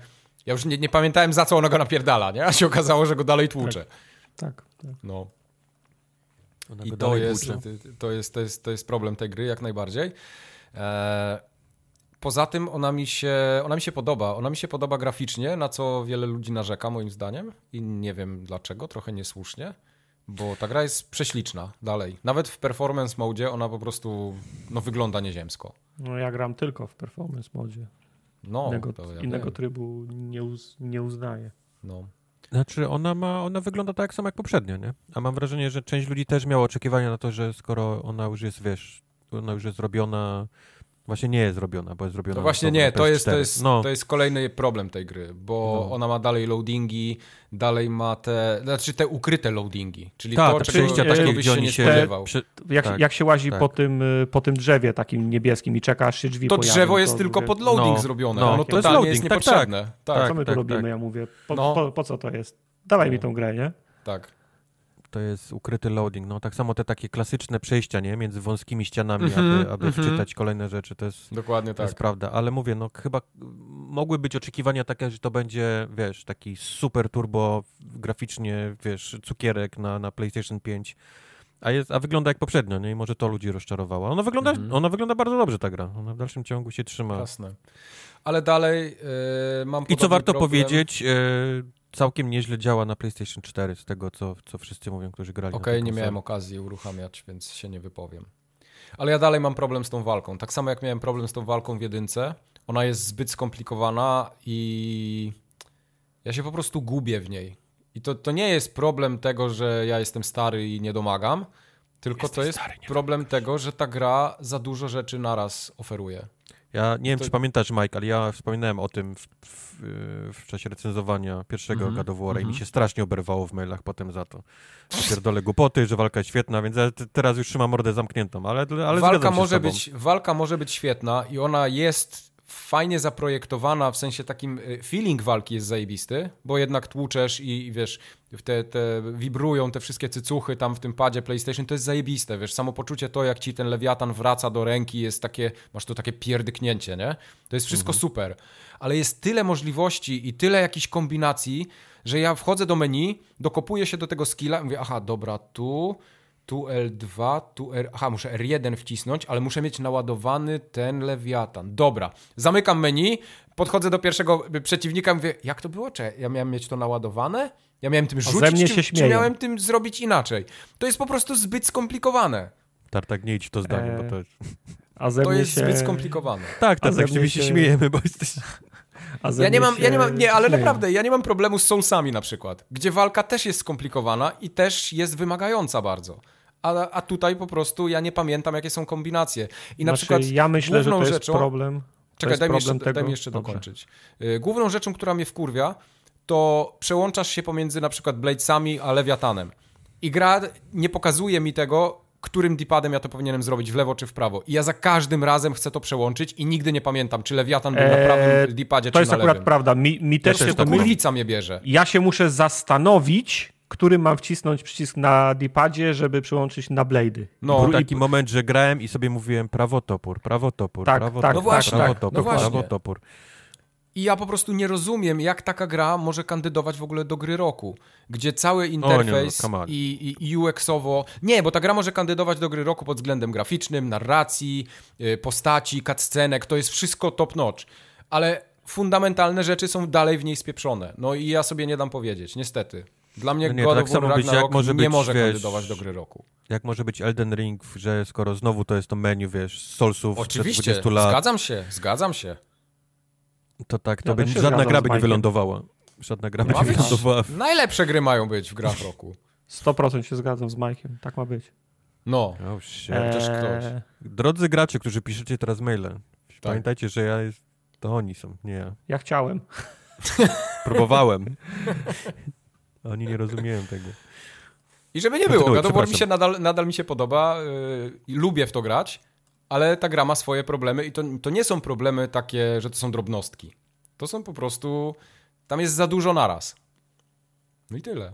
A: ja już nie, nie, pamiętałem, za co ona go napierdala, nie? A się okazało, że go dalej tak, tłucze. Tak, tak. No. Ona I to jest, to jest, to, jest, to, jest, problem tej gry, jak najbardziej. Eee, Poza tym ona mi, się, ona mi się podoba. Ona mi się podoba graficznie, na co wiele ludzi narzeka, moim zdaniem. I nie wiem dlaczego, trochę niesłusznie, bo ta gra jest prześliczna dalej. Nawet w performance modzie ona po prostu no, wygląda nieziemsko.
B: No ja gram tylko w performance modzie. No, innego, ja innego trybu nie, uz, nie uznaję. No.
C: Znaczy, ona ma, ona wygląda tak samo jak poprzednio, nie? A mam wrażenie, że część ludzi też miała oczekiwania na to, że skoro ona już jest, wiesz, ona już jest zrobiona Właśnie nie jest zrobiona, bo jest zrobiona. No właśnie nie, to jest, to, jest, no. to
A: jest kolejny problem tej gry, bo no. ona ma dalej loadingi, dalej ma te, znaczy te ukryte loadingi, czyli Ta, to, czego, przejścia takie, byś się nie spodziewał. Te, jak,
B: tak, jak się łazi tak. po, tym, y, po tym drzewie takim niebieskim i czeka, aż się drzwi To pojawią, drzewo jest to, tylko pod loading no, zrobione, no, to jest loading, jest tak, tak. niepotrzebne. Tak, tak, co my tu tak, robimy, ja mówię, po, no. po, po, co to jest?
C: Dawaj no. mi tą grę, nie? Tak to jest ukryty loading. No tak samo te takie klasyczne przejścia, nie? Między wąskimi ścianami, mm -hmm, aby, mhm, aby mm -hmm. wczytać kolejne rzeczy. To jest, Dokładnie to jest tak. prawda. Ale mówię, no chyba mogły być oczekiwania takie, że to będzie, wiesz, taki super turbo graficznie, wiesz, cukierek na, na PlayStation 5. A, jest, a wygląda jak poprzednio, nie? I może to ludzi rozczarowało. Ona wygląda, mhm. ona wygląda bardzo dobrze, ta gra. Ona w dalszym ciągu się trzyma. Jasne.
A: Ale dalej yy, mam I co warto problem. powiedzieć,
C: yy, całkiem nieźle działa na PlayStation 4, z tego co, co wszyscy mówią, którzy grali. Okej, okay, nie miałem okazji uruchamiać, więc się nie wypowiem.
A: Ale ja dalej mam problem z tą walką. Tak samo jak miałem problem z tą walką w jedynce. Ona jest zbyt skomplikowana i ja się po prostu gubię w niej. I to, to nie jest problem tego, że ja jestem stary i nie domagam, tylko Jesteś to jest stary, problem domagasz. tego, że ta gra za dużo rzeczy naraz oferuje. Ja nie wiem, to... czy
C: pamiętasz, Mike, ale ja wspominałem o tym w, w, w czasie recenzowania pierwszego mm -hmm. mm -hmm. i mi mhm. się strasznie oberwało w mailach potem za to. Pierdolę głupoty, że walka jest świetna, więc ja teraz już trzymam mordę zamkniętą, ale, ale walka może być
A: Walka może być świetna i ona jest fajnie zaprojektowana, w sensie takim y, feeling walki jest zajebisty, bo jednak tłuczesz i, i wiesz, te, te wibrują te wszystkie cycuchy tam w tym padzie PlayStation, to jest zajebiste, wiesz, samopoczucie to, jak ci ten lewiatan wraca do ręki, jest takie, masz to takie pierdyknięcie, nie? To jest wszystko mhm. super, ale jest tyle możliwości i tyle jakichś kombinacji, że ja wchodzę do menu, dokopuję się do tego skilla, mówię, aha, dobra, tu, tu L2, tu R... Aha, muszę R1 wcisnąć, ale muszę mieć naładowany ten lewiatan. Dobra, zamykam menu, podchodzę do pierwszego przeciwnika, mówię, jak to było? Czy ja miałem mieć to naładowane? Ja miałem tym rzucić, mnie się czy, czy miałem tym zrobić inaczej? To jest po prostu zbyt skomplikowane.
C: Tartak, nie idź to zdanie, eee, bo to jest... Eee, a ze to mnie jest się... zbyt skomplikowane. Tak, tak, się... my się śmiejemy, bo jesteś... ja nie mam, ja nie mam, nie, ale śmieją. naprawdę,
A: ja nie mam problemu z Soulsami na przykład, gdzie walka też jest skomplikowana i też jest wymagająca bardzo. A, a tutaj po prostu ja nie pamiętam, jakie są kombinacje. I na znaczy, przykład ja myślę, że to jest rzeczą, problem Czekaj, daj mi, jeszcze, tego... daj mi jeszcze dokończyć. Y, główną rzeczą, która mnie wkurwia, to przełączasz się pomiędzy na przykład Bladesami a Lewiatanem. I gra nie pokazuje mi tego, którym dipadem ja to powinienem zrobić, w lewo czy w prawo. I ja za każdym razem chcę to przełączyć i nigdy nie pamiętam, czy lewiatan był eee, na prawym dipadzie, czy na lewym. To jest akurat prawda. Mi, mi też, też się to myli. mnie bierze.
B: Ja się muszę zastanowić, który mam wcisnąć przycisk na D-padzie, żeby przełączyć na blade'y. No, Bru tak. taki i...
C: moment, że grałem i sobie mówiłem prawo topór, prawo topór, tak, prawo, tak, topór, no właśnie, prawo tak, tak. topór, no prawo topór.
A: I ja po prostu nie rozumiem, jak taka gra może kandydować w ogóle do gry roku, gdzie cały no, interfejs no, i, i UX-owo... Nie, bo ta gra może kandydować do gry roku pod względem graficznym, narracji, y, postaci, cutscenek, to jest wszystko top notch. Ale fundamentalne rzeczy są dalej w niej spieprzone. No i ja sobie nie dam powiedzieć, niestety. Dla mnie no nie, God of tak War może nie być, może wiesz, kandydować do gry roku.
C: Jak może być Elden Ring, że skoro znowu to jest to menu, wiesz, z Soulsów Oczywiście, 20 lat. zgadzam
A: się, zgadzam się.
C: To tak, to ja by żadna gra by nie wylądowała. Żadna gra by nie wylądowała. Najlepsze gry mają być w grach roku.
B: 100% się zgadzam z Majkiem, tak ma być. No, oh, eee...
C: Drodzy gracze, którzy piszecie teraz maile, tak. pamiętajcie, że ja jest... to oni są, nie ja. Ja chciałem. Próbowałem. Oni nie rozumieją tego. I żeby nie było, God mi się
A: nadal, nadal mi się podoba, yy, lubię w to grać, ale ta gra ma swoje problemy i to, to nie są problemy takie, że to są drobnostki. To są po prostu, tam jest za dużo naraz. No i tyle.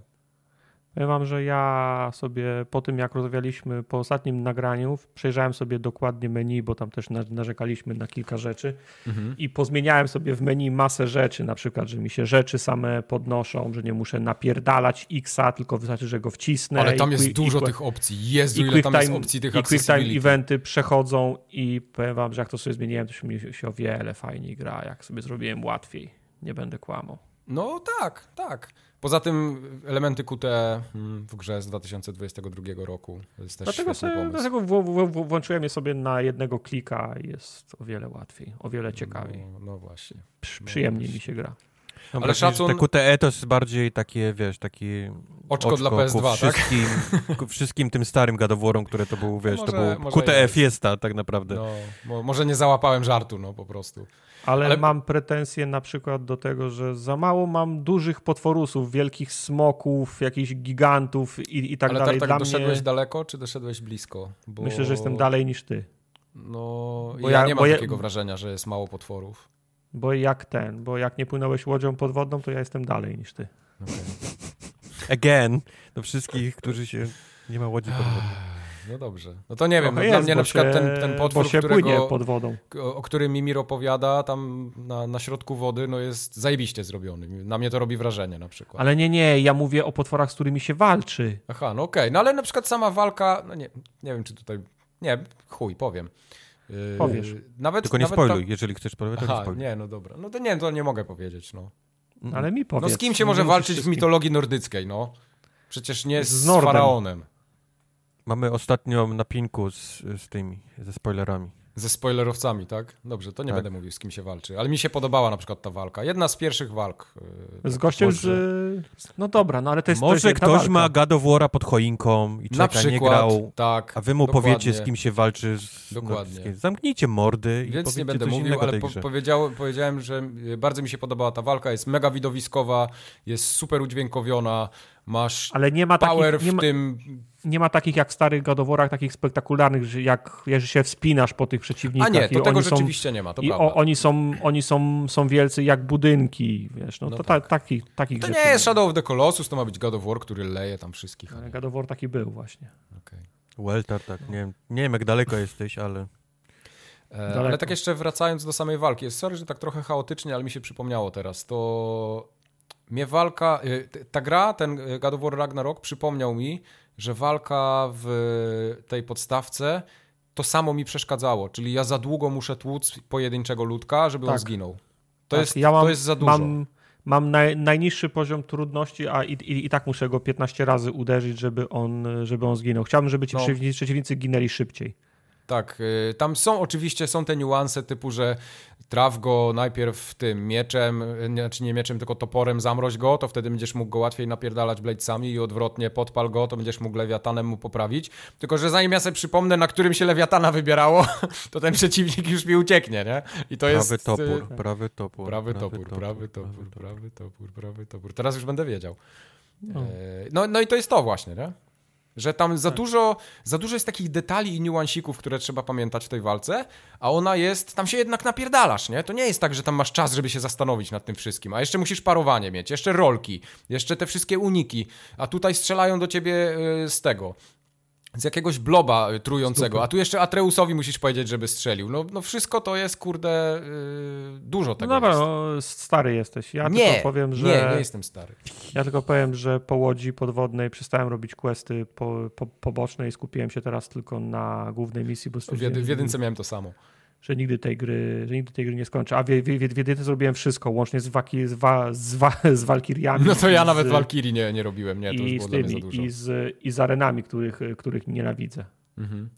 B: Powiem wam, że ja sobie po tym, jak rozmawialiśmy po ostatnim nagraniu, przejrzałem sobie dokładnie menu, bo tam też narzekaliśmy na kilka rzeczy mhm. i pozmieniałem sobie w menu masę rzeczy, na przykład, że mi się rzeczy same podnoszą, że nie muszę napierdalać Xa, tylko wystarczy, że go wcisnę. Ale tam jest dużo tych opcji. Jezu, i ile tam time, jest opcji tych I quicktime eventy przechodzą i powiem wam, że jak to sobie zmieniłem, to się mi się o wiele fajniej gra, jak sobie zrobiłem łatwiej. Nie będę kłamał. No tak, tak.
A: Poza tym elementy QT e, hmm, w grze z 2022 roku jest też dlatego Dlatego w,
B: w, w, włączyłem je sobie na jednego klika jest o wiele łatwiej, o wiele ciekawiej. No, no właśnie. Przy, przyjemniej właśnie. mi się gra. No, ale szacun... Te
C: QTE to jest bardziej takie, wiesz, taki... Oczko, oczko dla PS2, tak? wszystkim, tak? wszystkim tym starym gadowłorom, które to był, no wiesz, no może, to był QTE e jest. Fiesta tak naprawdę.
A: No, może nie załapałem żartu, no po prostu. Ale, ale,
B: mam pretensje na przykład do tego, że za mało mam dużych potworusów, wielkich smoków, jakichś gigantów i, i tak ale dalej. Ale tak, tak doszedłeś mnie...
A: daleko, czy doszedłeś blisko? Bo... Myślę, że jestem dalej niż ty. No, bo ja, ja nie mam bo takiego ja... wrażenia, że jest mało potworów.
B: Bo jak ten, bo jak nie płynąłeś łodzią podwodną, to ja jestem dalej niż ty. Okay.
C: Again, do wszystkich, którzy się nie ma łodzi podwodnej. Ah, no dobrze. No to nie wiem, no dla mnie na przykład się, ten, ten potwór, którego, pod wodą.
A: O, o którym Mimir opowiada, tam na, na środku wody, no jest zajebiście zrobiony. Na mnie to robi wrażenie na przykład.
B: Ale nie, nie, ja mówię o potworach, z którymi się walczy.
A: Aha, no okej. Okay. No ale na przykład sama walka, no nie, nie wiem czy tutaj, nie, chuj, powiem. Yy, Powiesz. Nawet, Tylko nie nawet tak- jeżeli chcesz powiedzieć, to Aha, nie spoiluj. nie, no dobra. No to nie, to nie mogę powiedzieć, no. Ale mi powiedz. No z kim się może walczyć w mitologii nordyckiej, no? Przecież nie z, z faraonem.
C: Mamy ostatnią napinku z, z tymi, ze spoilerami. Ze
A: spoilerowcami, tak? Dobrze, to nie tak. będę mówił, z kim się walczy. Ale mi się podobała na przykład ta walka. Jedna z pierwszych walk. Yy, z gościem Że...
C: No dobra, no
B: ale to jest Może to ktoś
C: ma Gadowłora pod choinką i czeka, przykład, nie grał. Tak, a wy mu dokładnie. powiecie, z kim się walczy. Z... No, dokładnie. No, zamknijcie mordy Więc nie będę mówił, ale po
A: powiedział, powiedziałem, że e, bardzo mi się podobała ta walka. Jest mega widowiskowa, jest super udźwiękowiona masz Ale nie ma power takich, nie ma, w
B: tym... Nie ma takich jak w starych gadoworach, takich spektakularnych, że jak jeżeli się wspinasz po tych przeciwnikach. A nie, to tego rzeczywiście są, nie ma, to i prawda. O, oni są, oni są, są wielcy jak budynki, wiesz, no, no to tak. ta, taki, takich To nie
A: jest Shadow of the Colossus, to ma być
C: God of War, który leje tam wszystkich.
A: Ale God of War taki był właśnie. Okay.
C: Welter, tak, nie wiem, nie wiem jak daleko jesteś, ale... E, daleko. Ale
A: tak jeszcze wracając do samej walki, sorry, że tak trochę chaotycznie, ale mi się przypomniało teraz, to mnie walka, y, ta gra, ten y, God of War Ragnarok przypomniał mi, że walka w tej podstawce to samo mi przeszkadzało, czyli ja za długo muszę tłuc pojedynczego ludka, żeby tak. on zginął. To, tak. jest, ja mam, to jest za dużo. Mam,
B: mam naj, najniższy poziom trudności, a i, i, i, tak muszę go 15 razy uderzyć, żeby on, żeby on zginął. Chciałbym, żeby ci no. przeciwnicy ginęli szybciej.
A: Tak, y, tam są oczywiście są te niuanse typu, że traw go najpierw tym mieczem, y, znaczy nie mieczem, tylko toporem, zamroź go, to wtedy będziesz mógł go łatwiej napierdalać bladesami i odwrotnie podpal go, to będziesz mógł lewiatanem mu poprawić. Tylko, że zanim ja sobie przypomnę, na którym się lewiatana wybierało, to ten przeciwnik już mi ucieknie, nie? I to prawy jest... Topór, y, prawy topór, prawy topór, prawy topór, prawy topór, prawy topór, prawy topór. Teraz już będę wiedział. No. E, no, no i to jest to właśnie, nie? Że tam za, tak. dużo, za dużo jest takich detali i niuansików, które trzeba pamiętać w tej walce, a ona jest, tam się jednak napierdalasz, nie? To nie jest tak, że tam masz czas, żeby się zastanowić nad tym wszystkim, a jeszcze musisz parowanie mieć, jeszcze rolki, jeszcze te wszystkie uniki, a tutaj strzelają do ciebie y, z tego, z jakiegoś bloba y, trującego, a tu jeszcze Atreusowi musisz powiedzieć, żeby strzelił. No, no wszystko to jest, kurde, yy, dużo no tego. No dobra,
B: no, stary jesteś. Ja nie, tylko powiem, że. Nie, nie jestem stary. Ja tylko powiem, że po łodzi podwodnej przestałem robić questy po, po, poboczne i skupiłem się teraz tylko na głównej misji, bo w, jedy, w jedynce miałem to samo że nigdy tej gry, że nigdy tej gry nie skończę. A w, w, w jedynie zrobiłem wszystko, łącznie z, waki, z, wa, z, wa, z Walkiriami. No to ja z, nawet Walkirii nie, nie robiłem, nie, to i już było tymi, za dużo. I z, I z arenami, których, których nienawidzę. Mhm.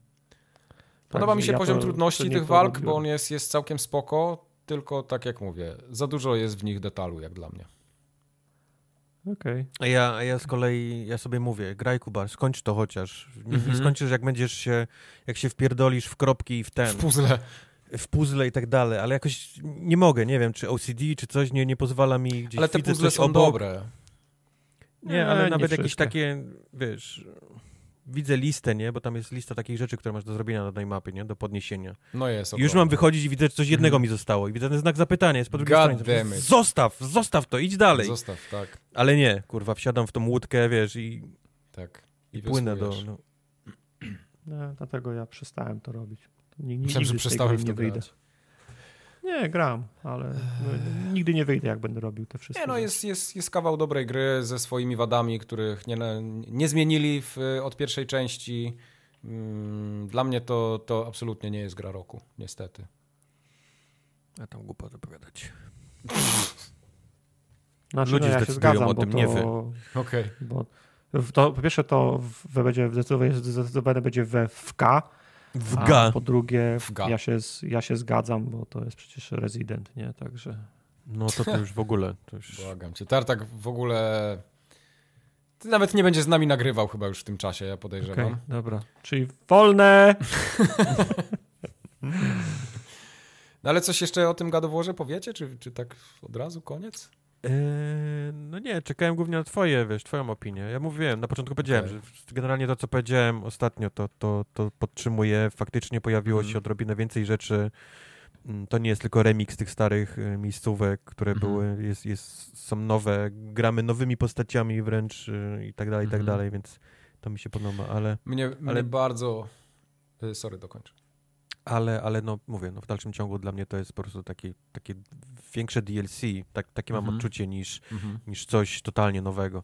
C: Podoba tak, mi się ja poziom to, trudności tych walk, robiłem. bo on
A: jest, jest całkiem spoko, tylko tak jak
C: mówię, za dużo jest w nich detalu, jak dla mnie. Okay. A, ja, a ja z kolei, ja sobie mówię, graj Kuba, skończ to chociaż. Nie, mm -hmm. skończysz jak będziesz się, jak się wpierdolisz w kropki i w ten. W puzzle w puzzle i tak dalej, ale jakoś nie mogę, nie wiem, czy OCD, czy coś nie, nie pozwala mi gdzieś... Ale te puzzle są obok. dobre. Nie, ale nie nawet jakieś takie, wiesz, widzę listę, nie, bo tam jest lista takich rzeczy, które masz do zrobienia na danej mapie, nie, do podniesienia. No jest. Około. Już mam wychodzić i widzę, że coś jednego mm. mi zostało i widzę ten znak zapytania, jest po drugiej God stronie. Zostaw, zostaw to, idź dalej. Zostaw, tak. Ale nie, kurwa, wsiadam w tą łódkę, wiesz, i... Tak. I, i płynę do... No.
B: No, dlatego ja przestałem to robić. Nie, Myślałem, że przestałem w to nie wyjdę. Grać. Nie, gram, ale no, nigdy nie wyjdę, jak będę robił te wszystkie. Nie,
A: no, jest, jest, jest kawał dobrej gry ze swoimi wadami, których nie, nie zmienili w, od pierwszej części. Mm, dla mnie to, to absolutnie nie jest gra roku, niestety.
C: Ja tam głupo opowiadać.
B: Znaczy, Ludzie no, ja zgadzam, o tym, to, nie wy. Okej. Okay. Bo to, po pierwsze to w, będzie, zdecydowanie, zdecydowanie będzie we w K, Wga. A po drugie, Wga. Ja, się, ja się zgadzam, bo to jest przecież rezydent, nie? Także. No to
C: to już w ogóle.
A: To już... Błagam cię. Tartak w ogóle. Ty nawet nie będzie z nami nagrywał chyba już w tym czasie, ja podejrzewam. Okay, dobra.
B: Czyli wolne!
A: no ale coś jeszcze o tym gadowłoże powiecie? Czy, czy tak od razu koniec?
C: Yy, no nie, czekałem głównie na twoje, wiesz, twoją opinię. Ja mówiłem, na początku powiedziałem, okay. że generalnie to, co powiedziałem ostatnio, to, to, to podtrzymuję. Faktycznie pojawiło mm. się mhm. odrobinę więcej rzeczy. Mm, to nie jest tylko remix tych starych y, miejscówek, które mm. były, jest, jest, są nowe, gramy nowymi postaciami wręcz y, i tak dalej, i tak mhm. dalej, więc to mi się podoba, ale... Mnie, ale... mnie
A: bardzo... Y, sorry, dokończę
C: ale, ale no mówię, no w dalszym ciągu dla mnie to jest po prostu takie, takie większe DLC, tak, takie mam mhm. odczucie niż, mhm. niż coś totalnie nowego.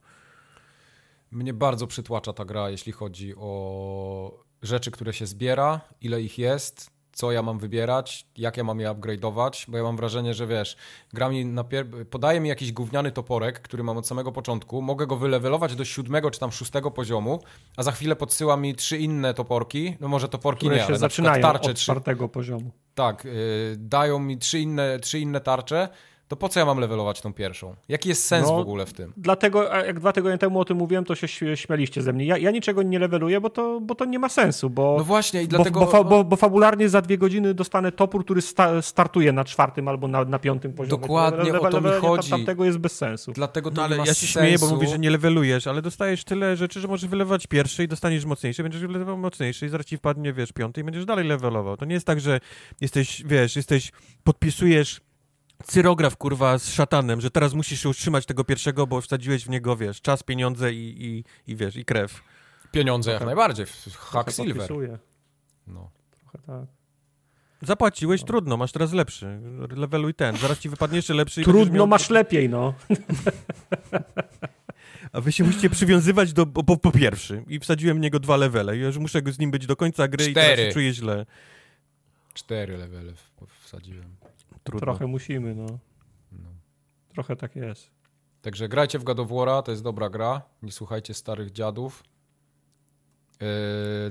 A: Mnie bardzo przytłacza ta gra, jeśli chodzi o rzeczy, które się zbiera, ile ich jest, co ja mam wybierać, jak ja mam je upgrade'ować, bo ja mam wrażenie, że wiesz, gra mi napier- podaje mi jakiś gówniany toporek, który mam od samego początku, mogę go wylewelować do siódmego czy tam szóstego poziomu, a za chwilę podsyła mi trzy inne toporki, no może toporki Które nie, się ale zaczynają tarcze od czwartego poziomu. Tak, yy, dają mi trzy inne, trzy inne tarcze, to po co ja mam levelować tą pierwszą? Jaki jest sens no, w ogóle w tym?
B: Dlatego, jak dwa tygodnie temu o tym mówiłem, to się śmialiście ze mnie. Ja, ja niczego nie leveluję, bo to, bo to nie ma sensu, bo... No właśnie i dlatego... Bo, bo, bo, bo fabularnie za dwie godziny dostanę topór, który sta, startuje na czwartym albo na, na piątym poziomie. Dokładnie level, o to mi chodzi. Tam, tamtego
C: jest bez sensu. Dlatego to no, ale nie ma ja się sensu. śmieję, bo mówisz, że nie levelujesz, ale dostajesz tyle rzeczy, że możesz wylewać pierwszy i dostaniesz mocniejszy, będziesz levelował mocniejszy i zaraz ci wpadnie, wiesz, piąty i będziesz dalej levelował. To nie jest tak, że jesteś, wiesz, jesteś, podpisujesz cyrograf, kurwa, z szatanem, że teraz musisz się utrzymać tego pierwszego, bo wsadziłeś w niego, wiesz, czas, pieniądze i, i, i wiesz, i krew. Pieniądze jak najbardziej, hack tak silver. Podpisuję. No. Trochę tak. Zapłaciłeś, no. trudno, masz teraz lepszy. Leveluj ten, zaraz ci wypadnie jeszcze lepszy. trudno, miał... masz lepiej, no. A wy się musicie przywiązywać do, po pierwszy. I wsadziłem w niego dwa levele. Ja już muszę z nim być do końca gry Cztery. i teraz się czuję źle.
A: Cztery levele wsadziłem.
C: Trudno. Trochę
B: musimy, no. no. Trochę tak jest.
A: Także grajcie w Gadowłora, to jest dobra gra. Nie słuchajcie starych dziadów. Yy,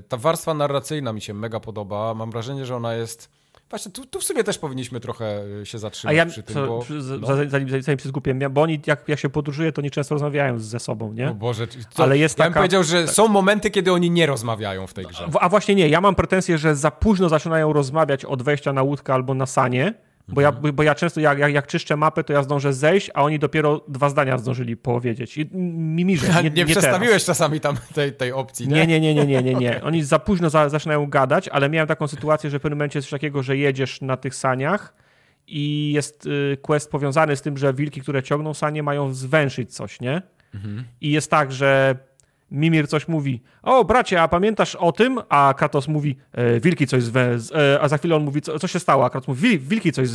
A: ta warstwa narracyjna mi się mega podoba. Mam wrażenie, że ona jest. Właśnie, tu, tu w sumie też powinniśmy trochę yy, się zatrzymać A ja, przy tym, co, bo... No. Zanim,
B: zanim, zanim się zgubię, bo oni jak, jak się podróżuje, to nie często rozmawiają ze sobą, nie? O Boże,
A: to, Ale jest ja taka... bym powiedział, że tak. są momenty, kiedy oni nie rozmawiają w tej grze.
B: A, a właśnie nie, ja mam pretensję, że za późno zaczynają rozmawiać od wejścia na łódkę albo na sanie, bo ja, mhm. bo ja często, jak, jak, jak czyszczę mapę, to ja zdążę zejść, a oni dopiero dwa zdania zdążyli powiedzieć. I mimirze. Nie, nie, nie przestawiłeś teraz.
A: czasami tam tej, tej opcji, nie? Nie, nie, nie, nie, nie, nie.
B: Oni za późno za, zaczynają gadać, ale miałem taką sytuację, że w pewnym momencie jest coś takiego, że jedziesz na tych saniach i jest y, quest powiązany z tym, że wilki, które ciągną sanie, mają zwęszyć coś, nie? Mhm. I jest tak, że Mimir coś mówi, o bracie, a pamiętasz o tym? A Kratos mówi, e, wilki coś zwęszyły. E, a za chwilę on mówi, co, co, się stało? A Kratos mówi, wilki coś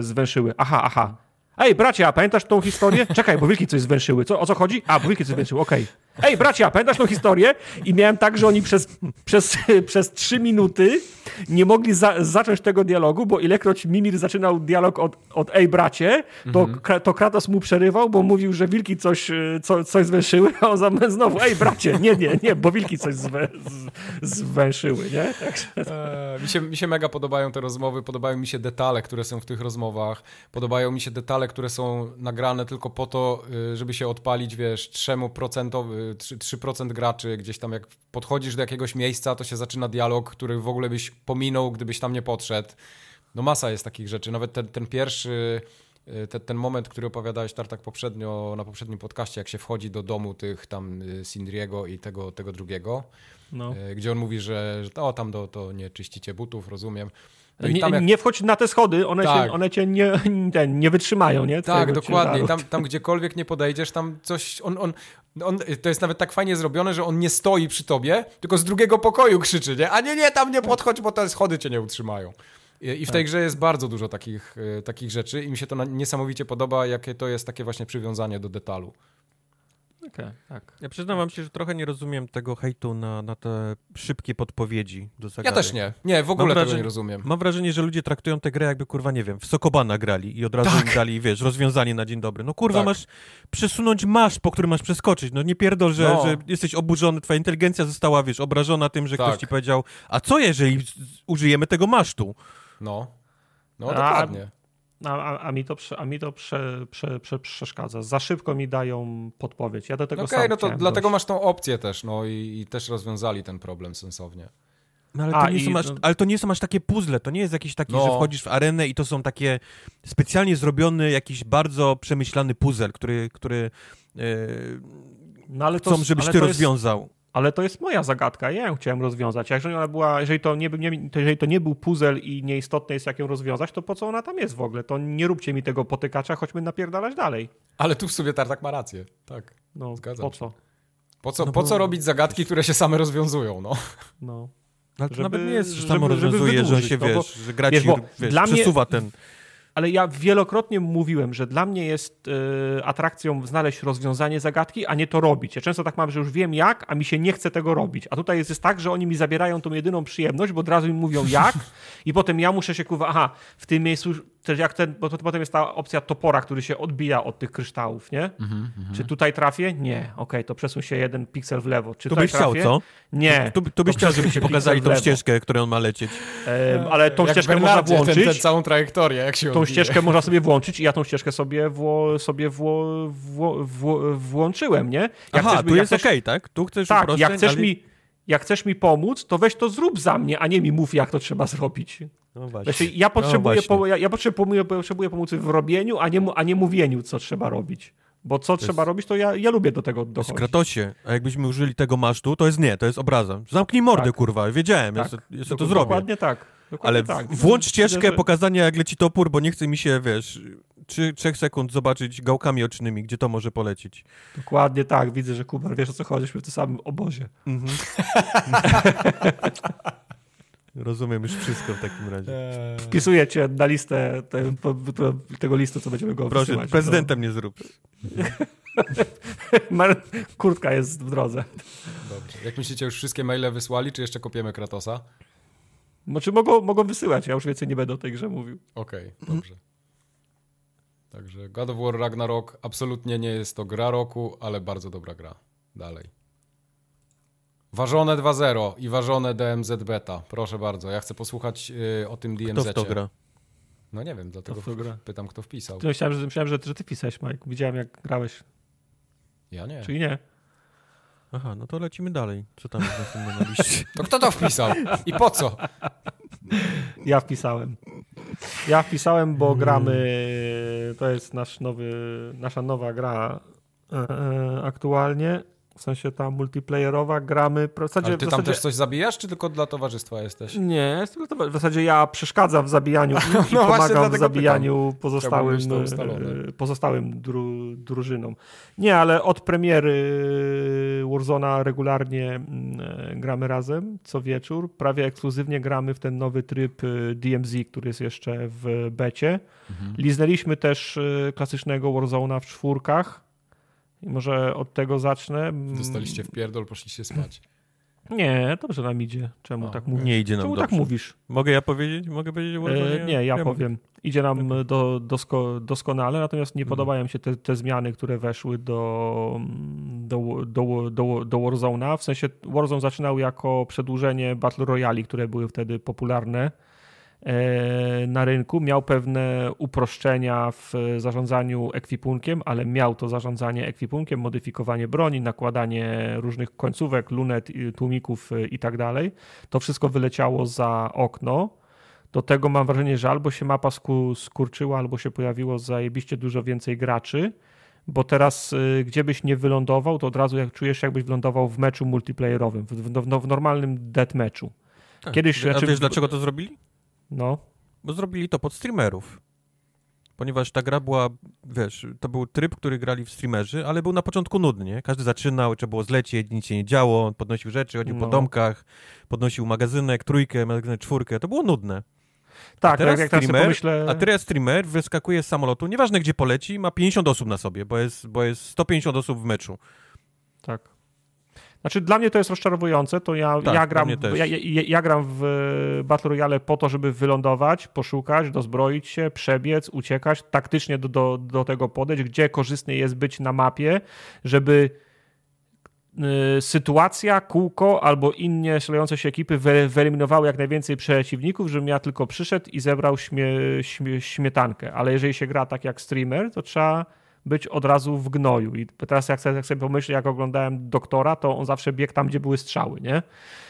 B: zwęszyły. Aha, aha. Ej, bracie, a pamiętasz tą historię? Czekaj, bo wilki coś zwęszyły. Co, o co chodzi? A, bo wilki coś zwęszyły, okej. Okay. Ej, bracia, pamiętasz tą historię? I miałem tak, że oni przez, przez, przez trzy minuty nie mogli za, zacząć tego dialogu, bo ilekroć Mimir zaczynał dialog od, od ej, bracie, to, mhm. to Kratos mu przerywał, bo mówił, że wilki coś, y, co, coś zwęszyły, a on za, znowu ej, bracie, nie, nie, nie, bo wilki coś zwę, z, zwęszyły, nie? Także...
A: E, mi, się, mi się mega podobają te rozmowy, podobają mi się detale, które są w tych rozmowach, podobają mi się detale, które są nagrane tylko po to, y, żeby się odpalić, wiesz, trzemu procentowy. 3%, 3% graczy, gdzieś tam jak podchodzisz do jakiegoś miejsca, to się zaczyna dialog, który w ogóle byś pominął, gdybyś tam nie podszedł. No masa jest takich rzeczy. Nawet ten, ten pierwszy, y, te, ten moment, który opowiadałeś Tartak poprzednio, na poprzednim podcaście, jak się wchodzi do domu tych tam y, Sindriego i tego, tego drugiego, no. Y, gdzie on mówi, że, że o tam do, to nie czyścicie butów, rozumiem. Nie, jak... nie, wchodź na te schody, one, tak. się,
B: one cię nie, nie wytrzymają, nie? Tak, dokładnie. Tam, tam
A: gdziekolwiek nie podejdziesz, tam coś, on, on, on, to jest nawet tak fajnie zrobione, że on nie stoi przy tobie, tylko z drugiego pokoju krzyczy, nie? A nie, nie, tam nie podchodź, bo te schody cię nie utrzymają. I w tak. tej grze jest bardzo dużo takich, e, takich rzeczy i mi się to niesamowicie podoba, jakie to jest takie właśnie przywiązanie do detalu.
B: Okej, okay, tak.
C: Ja przyznam wam się, że trochę nie rozumiem tego hejtu na, na te szybkie podpowiedzi do zagadek. Ja też nie. Nie, w ogóle mam tego nie rozumiem. Mam wrażenie, że ludzie traktują tę grę jakby, kurwa, nie wiem, w Sokobana grali i od razu tak. im dali, wiesz, rozwiązanie na dzień dobry. No kurwa, tak. masz przesunąć masz, po którym masz przeskoczyć. No nie pierdol, że, no. że jesteś oburzony, twoja inteligencja została, wiesz, obrażona tym, że tak. ktoś ci powiedział, a co jeżeli użyjemy tego masztu? No.
B: No, a, a, a, a, mi to, a mi to prze, prze, prze, przeszkadza. Za szybko mi dają podpowiedź. Ja do tego no okay, sam no to dlatego
A: masz tą opcję też, no i, i, też rozwiązali ten problem sensownie. No, ale, to a, nie i, są aż,
C: ale to nie są aż takie puzzle, to nie jest jakiś taki, no. że wchodzisz w arenę i to są takie specjalnie zrobiony, jakiś bardzo przemyślany puzzle, który, który yy, no, ale chcą, to, żebyś ale ty rozwiązał.
B: Jest... Ale to jest moja zagadka, ja ją chciałem rozwiązać. jeżeli ona była, jeżeli to nie, nie, jeżeli to nie był puzzle i nieistotne jest, jak ją rozwiązać, to po co ona tam jest w ogóle? To nie róbcie mi tego potykacza, choćby napierdalać dalej. Ale tu w sumie Tartak ma rację, tak. No, Zgadzam po co? Po co, no
A: po co robić zagadki, które się same rozwiązują, no? No. Ale to żeby, nawet nie jest,
C: że samo rozwiązuje, żeby że się, no wiesz, że gra ci, wiesz, dla przesuwa mnie... ten
B: ale ja wielokrotnie mówiłem, że dla mnie jest y, atrakcją znaleźć rozwiązanie zagadki, a nie to robić. Ja często tak mam, że już wiem jak, a mi się nie chce tego robić. A tutaj jest, jest tak, że oni mi zabierają tą jedyną przyjemność, bo od razu mi mówią jak i potem ja muszę się kuwa, aha, w tym miejscu też jak ten, bo to potem jest ta opcja topora, który się odbija od tych kryształów, nie? Mm -hmm. Czy tutaj trafię? Nie. Okej, okay, to przesuń się jeden piksel w lewo. Czy tu byś chciał, co? Nie. Tu, tu, tu byś chciał, żebyście pokazali tą ścieżkę,
C: którą on ma lecieć.
B: ale tą jak ścieżkę Bernardzie, można włączyć. Ten, ten, całą trajektorię, jak się Tą odbije. ścieżkę można sobie włączyć i ja tą ścieżkę sobie, wło, sobie wło, wło, wło włączyłem, nie? Jak Aha, chcesz, tu jest OK okej, okay, tak? Tu chcesz Tak, uproszczeń, jak chcesz ale... mi jak chcesz mi pomóc, to weź to zrób za mnie, a nie mi mów, jak to trzeba zrobić.
C: No właśnie. Znaczy, ja no potrzebuję, no
B: po, ja, ja potrzebuję, potrzebuję pomocy w robieniu, a nie, a nie mówieniu, co trzeba robić. Bo co jest, trzeba robić, to ja, ja lubię do tego dochodzić. Kratosie,
C: a jakbyśmy użyli tego masztu, to jest nie, to jest obraza. Zamknij mordę, tak. kurwa, wiedziałem, tak. ja, ja to zrobię. Dokładnie
B: tak. Dokładnie Ale tak. włącz ścieżkę że...
C: pokazania, jak leci topór, bo nie chce mi się, wiesz, 3, sekund zobaczyć gałkami ocznymi, gdzie to może polecić. Dokładnie tak, widzę, że Kubar, wiesz o
B: co chodzi, w tym samym obozie. Mhm.
C: Rozumiem już wszystko w takim razie. Eee. Wpisuję
B: cię na listę te, po, tego listu, co będziemy go Proszę, wysyłać, prezydentem to... nie zrób. Kurtka jest w drodze.
A: Dobrze. Jak myślicie, już wszystkie maile wysłali, czy jeszcze kopiemy Kratosa?
B: Znaczy mogą, mogą wysyłać, ja już więcej nie będę o tej grze mówił. Okej, okay, dobrze.
A: Także God of War Ragnarok absolutnie nie jest to gra roku, ale bardzo dobra gra. Dalej. Ważone 2.0 i ważone DMZ Beta. Proszę bardzo, ja chcę posłuchać yy, o tym DMZ. Kto w to gra? No nie wiem, dlatego kto w... pytam, kto wpisał. Ty myślałem, że,
B: myślałem, że ty pisałeś, Mike. Widziałem, jak grałeś. Ja nie. Czyli nie.
C: Aha, no to lecimy dalej. Co tam na To no kto to wpisał? I po co?
B: Ja wpisałem. Ja wpisałem, bo hmm. gramy. To jest nasz nowy, nasza nowa gra e, e, aktualnie w sensie ta multiplayerowa gramy. W zasadzie, Ale ty tam zasadzie... też coś
A: zabijasz, czy tylko dla towarzystwa jesteś? Nie,
B: jest tylko to W zasadzie ja przeszkadzam w zabijaniu i, no i pomagam w zabijaniu pytam. pozostałym, e, pozostałym dru, drużynom. Nie, ale od premiery e, Warzona regularnie mm, e, gramy razem co wieczór. Prawie ekskluzywnie gramy w ten nowy tryb DMZ, który jest jeszcze w becie. Mhm. Liznęliśmy też klasycznego Warzona w czwórkach i może od tego zacznę. Mm. Dostaliście
A: w pierdol, poszliście spać.
B: Nie, dobrze nam idzie. Czemu tak mówisz? Nie idzie nam Czemu tak dobrze. tak mówisz? Mogę ja powiedzieć? Mogę powiedzieć? E, nie, ja, powiem. Idzie nam do, dosko, doskonale, natomiast nie hmm. podobają się te, te, zmiany, które weszły do, do, do, do, do Warzone'a. W sensie Warzone zaczynał jako przedłużenie Battle Royale, które były wtedy popularne. E, na rynku, miał pewne uproszczenia w zarządzaniu ekwipunkiem, ale miał to zarządzanie ekwipunkiem, modyfikowanie broni, nakładanie różnych końcówek, lunet, tłumików e, i tak dalej. To wszystko wyleciało za okno. Do tego mam wrażenie, że albo się mapa skurczyła, albo się pojawiło zajebiście dużo więcej graczy, bo teraz e, gdzie byś nie wylądował, to od razu jak czujesz, jakbyś wylądował w meczu multiplayerowym, w, w, w normalnym deathmatchu. Tak. Kiedyś, a znaczy, wiesz dlaczego to zrobili?
C: No. Bo zrobili to pod streamerów. Ponieważ ta gra była, wiesz, to był tryb, który grali w streamerzy, ale był na początku nudny. Każdy zaczynał, trzeba było zlecieć, nic się nie działo, podnosił rzeczy, chodził no. po domkach, podnosił magazynek, trójkę, magazynek, czwórkę. To było nudne. Tak, teraz, jak streamer, teraz pomyślę... a teraz streamer wyskakuje z samolotu, nieważne gdzie poleci, ma 50 osób na sobie, bo jest, bo jest 150 osób w meczu. Tak.
B: Znaczy dla mnie to jest rozczarowujące, to ja, tak, ja, gram, ja, ja, ja, gram w Battle Royale po to, żeby wylądować, poszukać, dozbroić się, przebiec, uciekać, taktycznie do, do, do tego podejść, gdzie korzystnie jest być na mapie, żeby y, sytuacja, kółko albo inne szalejące się ekipy wyeliminowały jak najwięcej przeciwników, żebym ja tylko przyszedł i zebrał śmie, śmie, śmietankę. Ale jeżeli się gra tak jak streamer, to trzeba być od razu w gnoju. I teraz jak sobie, jak sobie pomyślę, jak oglądałem doktora, to on zawsze biegł tam, gdzie były strzały, nie?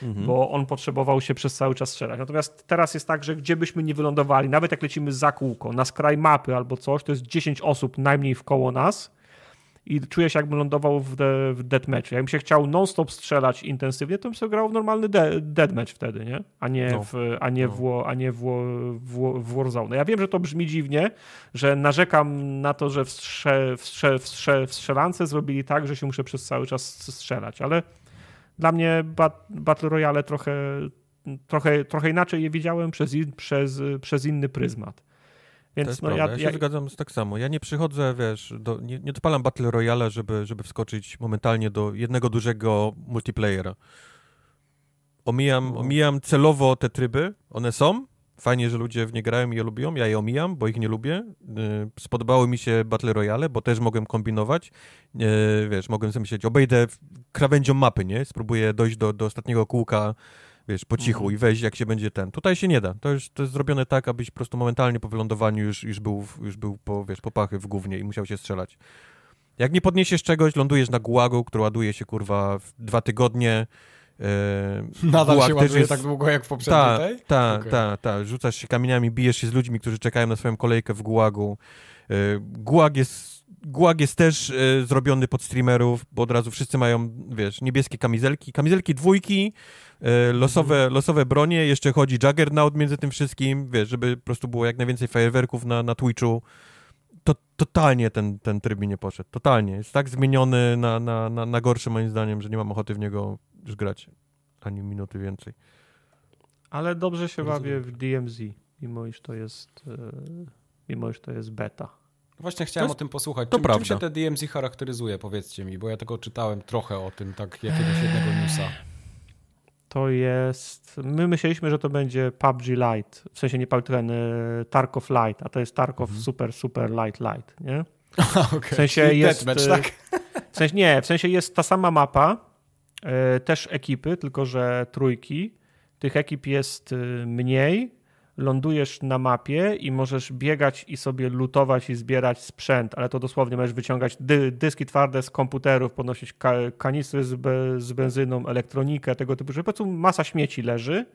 B: Mhm. Bo on potrzebował się przez cały czas strzelać. Natomiast teraz jest tak, że gdzie byśmy nie wylądowali, nawet jak lecimy za kółko, na skraj mapy albo coś, to jest 10 osób najmniej w koło nas, i czuję się jakbym lądował w, de, w deathmatchu. Jakbym się chciał non-stop strzelać intensywnie, to bym sobie grał w normalny de, deathmatch wtedy, nie? A nie no. w, a nie no. w, a nie w, w, w Warzone. Ja wiem, że to brzmi dziwnie, że narzekam na to, że w, strze, w, strze, w, strze, w strzelance zrobili tak, że się muszę przez cały czas strzelać, ale dla mnie bat, Battle Royale trochę, trochę, trochę inaczej je widziałem przez, przez, przez inny pryzmat. Więc no, ja, ja, się ja...
C: zgadzam tak samo. Ja nie przychodzę, wiesz, do, nie, nie odpalam Battle Royale, żeby, żeby wskoczyć momentalnie do jednego dużego multiplayera. Omijam, no. omijam celowo te tryby, one są. Fajnie, że ludzie w nie grają i je lubią. Ja je omijam, bo ich nie lubię. Y, spodobały mi się Battle Royale, bo też mogłem kombinować. Y, wiesz, mogłem sobie myśleć, obejdę krawędzią mapy, nie? Spróbuję dojść do, do ostatniego kółka wiesz, po cichu mhm. i wejść, jak się będzie ten. Tutaj się nie da. To, już, to jest zrobione tak, abyś po prostu momentalnie po wylądowaniu już, już był, już był po, wiesz, po pachy w głównie i musiał się strzelać. Jak nie podniesiesz czegoś, lądujesz na gułagu, który ładuje się, kurwa, w dwa tygodnie. Yy, Nadal się ładuje jest... tak długo jak w poprzedniej? Tak, tak, okay. tak. Ta. Rzucasz się kamieniami, bijesz się z ludźmi, którzy czekają na swoją kolejkę w gułagu. Yy, gułag jest Głag jest też e, zrobiony pod streamerów, bo od razu wszyscy mają, wiesz, niebieskie kamizelki. Kamizelki dwójki, e, losowe, mhm. losowe bronie, jeszcze chodzi Juggernaut między tym wszystkim, wiesz, żeby po prostu było jak najwięcej fajerwerków na, na Twitchu. To, totalnie ten, ten tryb mi nie poszedł. Totalnie. Jest tak zmieniony na, na, na, na gorszy moim zdaniem, że nie mam ochoty w niego już grać ani minuty więcej.
B: Ale dobrze się Rozumiem. bawię w DMZ, mimo iż to jest, e, mimo iż to jest beta. Właśnie
A: chciałem jest, o tym posłuchać. To prawda. czym się te DMZ charakteryzuje, powiedzcie mi, bo ja tego czytałem trochę o tym, tak jakiegoś jednego
B: newsa. To jest. My myśleliśmy, że to będzie PUBG Lite, w sensie nie Paltren, y, Tarkov Lite, a to jest Tarkov mhm. Super Super Light Light, nie? okay. W sensie jest. Y, tak? W sensie, nie, w sensie jest ta sama mapa, y, też ekipy, tylko że trójki. Tych ekip jest mniej, lądujesz na mapie i możesz biegać i sobie lutować i zbierać sprzęt, ale to dosłownie możesz wyciągać dy, dyski twarde z komputerów, podnosić ka, kanistry z, be, z, benzyną, elektronikę, tego typu rzeczy. Po prostu masa śmieci leży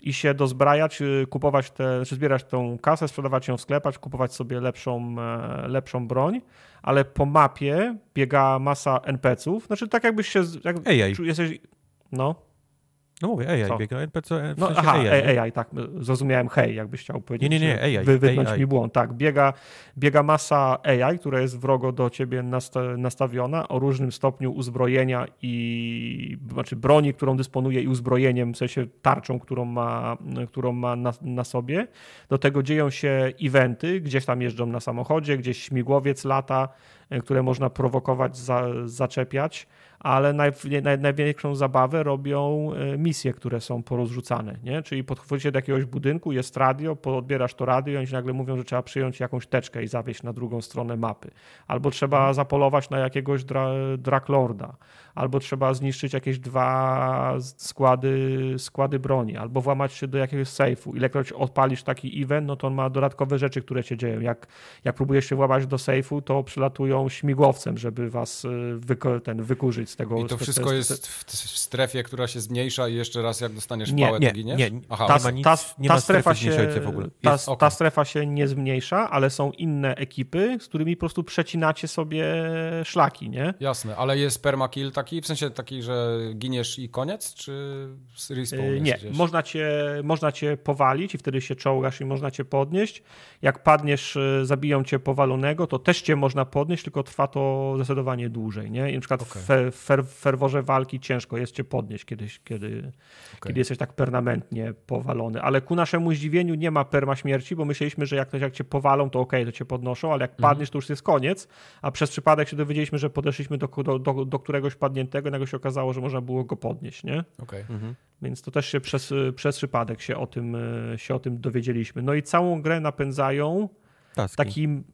B: i się dozbrajać, y, kupować te, czy znaczy zbierać tą kasę, sprzedawać ją w sklepach, kupować sobie lepszą, e, lepszą broń, ale po mapie biega masa NPC-ów, znaczy tak jakbyś się... Jak, jesteś, no... No mówię, AI, Co? biega NPC, e, w no, sensie aha, AI. AI, tak, zrozumiałem, hej, jakbyś chciał powiedzieć. Nie, nie, nie, AI. Wy, wytnąć AI. mi błąd, tak. Biega, biega masa AI, która jest wrogo do ciebie nastawiona o różnym stopniu uzbrojenia i, znaczy broni, którą dysponuje i uzbrojeniem, w sensie tarczą, którą ma, którą ma na, na sobie. Do tego dzieją się eventy, gdzieś tam jeżdżą na samochodzie, gdzieś śmigłowiec lata, e, które można prowokować, za, zaczepiać ale naj, naj, największą zabawę robią e, misje, które są porozrzucane. Nie? Czyli podchodzicie do jakiegoś budynku, jest radio, odbierasz to radio i oni nagle mówią, że trzeba przyjąć jakąś teczkę i zawieźć na drugą stronę mapy. Albo trzeba zapolować na jakiegoś dra, Draklorda albo trzeba zniszczyć jakieś dwa składy, składy broni, albo włamać się do jakiegoś sejfu. Ilekroć odpalisz taki event, no to on ma dodatkowe rzeczy, które się dzieją. Jak, jak próbujesz się włamać do sejfu, to przylatują śmigłowcem, żeby was y, wyko- ten, wykurzyć z tego. I to wszystko te, te, te... jest
A: w, strefie, która się zmniejsza i jeszcze raz jak dostaniesz nie, pałę, nie, to giniesz? Nie, nie. Aha, ta, nie ma nic, ta,
B: nie ta ma strefa się, w ogóle. Ta, jest, okay. ta strefa się nie zmniejsza, ale są inne ekipy, z którymi po prostu przecinacie sobie szlaki,
A: nie? Jasne, ale jest permakill tak taki? W sensie taki, że giniesz i koniec, czy respawn e, Nie, można
B: cię, można cię powalić i wtedy się czołgasz i można cię podnieść. Jak padniesz, e, zabiją cię powalonego, to też cię można podnieść, tylko trwa to zdecydowanie dłużej. Nie? I na przykład okay. w, fer, w ferworze walki ciężko jest cię podnieść, kiedyś, kiedy, okay. kiedy jesteś tak permanentnie powalony. Ale ku naszemu zdziwieniu nie ma perma śmierci, bo myśleliśmy, że jak ktoś jak cię powalą, to okej, okay, to cię podnoszą, ale jak mhm. padniesz, to już jest koniec, a przez przypadek się dowiedzieliśmy, że podeszliśmy do, do, do, do któregoś padnięcia spadniętego, nagle się okazało, że można było go podnieść, nie? Okay. Mhm. Więc to też się przez, przez przypadek się o, tym, e, się o tym dowiedzieliśmy. No i całą grę napędzają taski. Mm,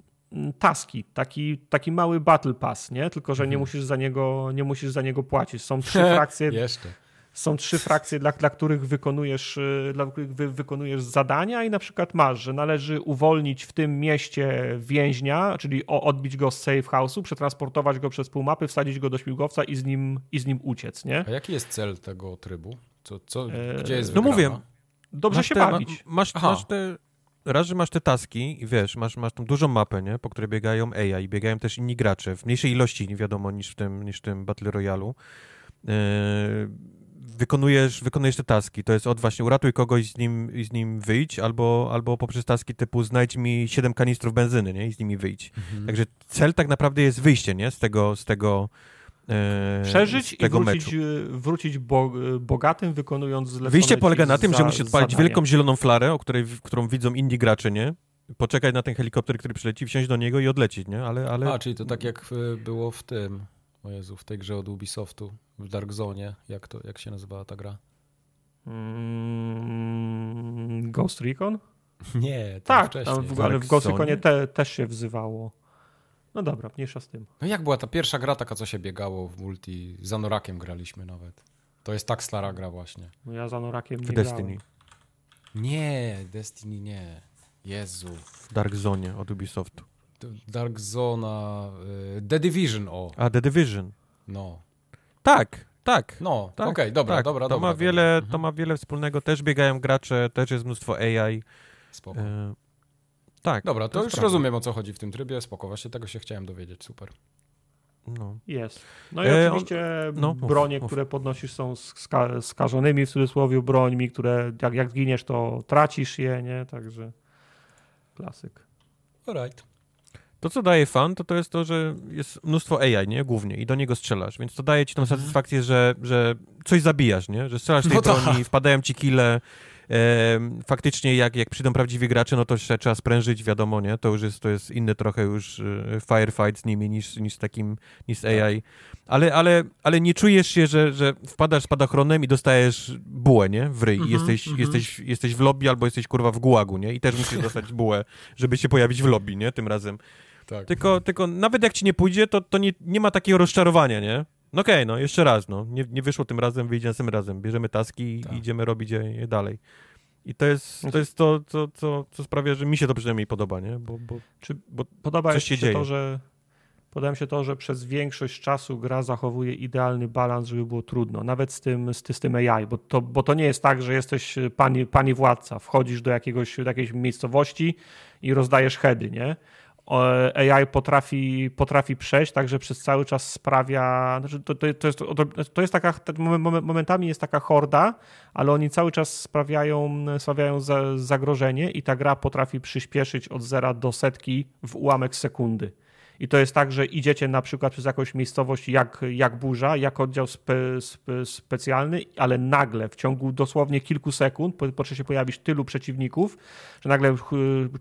B: taski, taki, taki mały battle pass, nie? Tylko, że mhm. nie musisz za niego, nie musisz za niego płacić. Są trzy frakcje. Jeszcze są trzy frakcje, dla, dla których wykonujesz, y, dla których wy, wykonujesz zadania i na przykład masz, że należy uwolnić w tym mieście więźnia, czyli odbić go z safe house'u, przetransportować go przez pół mapy, wsadzić go do śmigłowca i z nim, i z nim
C: uciec, nie?
A: A jaki jest cel tego trybu? Co, co, e, gdzie jest No wygrana? mówię, dobrze masz się te, bawić. Ma, masz, masz te...
C: Raz, że masz te taski i wiesz, masz, masz tą dużą mapę, nie? po której biegają AI i biegają też inni gracze w mniejszej ilości, nie wiadomo, niż w tym, niż w tym Battle Royalu. E, wykonujesz, wykonujesz te taski. To jest od właśnie uratuj kogoś z nim, z nim wyjdź, albo, albo poprzez taski typu znajdź mi 7 kanistrów benzyny, nie? I z nimi wyjdź. Mhm. Także cel tak naprawdę jest wyjście, nie? Z tego, z tego e, Przeżyć i wrócić,
B: e, wrócić bo, e, bogatym, wykonując zlecenie. Wyjście polega na tym, za, że musisz odpalić wielką zieloną
C: flarę, o której, którą widzą inni gracze, nie? Poczekać na ten helikopter, który przyleci, wsiąść do niego i odlecieć, nie? Ale, ale...
A: A, czyli to tak jak było w tym o Jezu, w tej grze od Ubisoftu, w Dark Zone, jak, to, jak się nazywała ta gra?
B: Mm, Ghost Recon? Nie, tak, wcześniej. tam w, ale w Ghost Reconie te, też się wzywało. No dobra, mniejsza z tym.
A: No jak była ta pierwsza gra taka, co się biegało w multi? Z Anorakiem graliśmy nawet. To jest tak stara gra właśnie.
B: No ja z Anorakiem
A: w nie Destiny. Grałem. Nie, Destiny nie. Jezu. W
C: Dark Zone od Ubisoftu. Dark Zona, y, The Division, o. A, The Division. No. Tak, tak. No, tak, okej, okay, dobra, tak. dobra, to dobra, Ma dobra. wiele, mhm. To ma wiele wspólnego, też biegają gracze, też jest mnóstwo AI. Spoko. E, tak. Dobra, to, to już rozumiem, o co chodzi w tym trybie, spoko,
A: właśnie tego się chciałem dowiedzieć, super.
B: No. Jest. No i e, oczywiście on, no, bronie, które podnosisz są ska skażonymi w cudzysłowie brońmi, które jak, jak zginiesz, to tracisz je, nie? Także klasyk. Alright.
C: To, co daje fan, to to jest to, że jest mnóstwo AI, nie? Głównie. I do niego strzelasz, więc to daje ci tą mhm. satysfakcję, że, że coś zabijasz, nie? Że strzelasz tej no to... Tak. broni, wpadają ci kile. E, faktycznie jak, jak przyjdą prawdziwi gracze, no to się trzeba sprężyć, wiadomo, nie? To już jest, to jest inny trochę już e, firefight z nimi niż, niż takim, niż z AI. Ale, ale, ale nie czujesz się, że, że wpadasz spadochronem i dostajesz bułę, nie? W ryj. Mhm, jesteś, mhm. jesteś, jesteś w lobby albo jesteś kurwa w gułagu, nie? I też musisz dostać bułę, żeby się pojawić w lobby, nie? Tym razem tak. Tylko, tylko nawet jak ci nie pójdzie, to, to nie, nie ma takiego rozczarowania, nie? No okej, okay, no jeszcze raz, no. Nie, nie wyszło tym razem, wyjdzie następnym razem. Bierzemy taski tak. i idziemy robić je, dalej. I to jest to, znaczy- jest to co, co, co sprawia, że mi się to przynajmniej podoba, nie? Bo, bo, Czy, bo podoba coś się, się to,
B: że Podoba mi się to, że przez większość czasu gra zachowuje idealny balans, żeby było trudno, nawet z tym, z, z tym AI, bo to, bo to nie jest tak, że jesteś e, pani, pani władca, wchodzisz do, jakiegoś, do jakiejś miejscowości i rozdajesz hedy, nie? AI potrafi, potrafi przejść, także przez cały czas sprawia. Znaczy to, to, to, jest, to jest taka, momentami jest taka horda, ale oni cały czas sprawiają, sprawiają zagrożenie i ta gra potrafi przyspieszyć od zera do setki w ułamek sekundy i to jest tak, że idziecie na przykład przez jakąś miejscowość jak, jak burza, jak oddział spe, spe, specjalny, ale nagle w ciągu dosłownie kilku sekund po, się pojawić tylu przeciwników, że nagle e,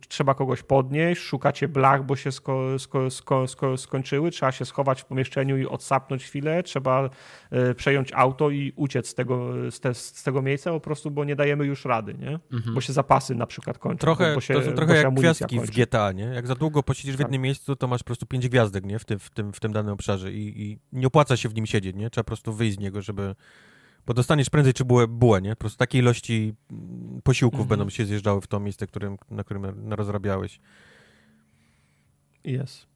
B: trzeba kogoś podnieść, szukacie blach, bo się sko, sko, sko, sko, skończyły, trzeba się schować w pomieszczeniu i odsapnąć chwilę, trzeba e, przejąć auto i uciec z tego, z, te, z tego miejsca po prostu, bo nie dajemy już rady, nie? Mhm. bo się zapasy na przykład kończą. Trochę, się, to, są trochę jak gwiazdki kończy. w
C: GTA, nie? Jak za długo posiedzisz w tak. jednym tak. miejscu, to masz po prostu pięć gwiazdek, nie? W tym, w tym, w tym danym obszarze I, i nie opłaca się w nim siedzieć, nie? Trzeba po prostu wyjść z niego, żeby... Bo dostaniesz prędzej czy bułę, bułę nie? Po prostu takiej ilości mm, posiłków mhm. będą się zjeżdżały w to miejsce, którym, na którym rozrabiałeś. Jest.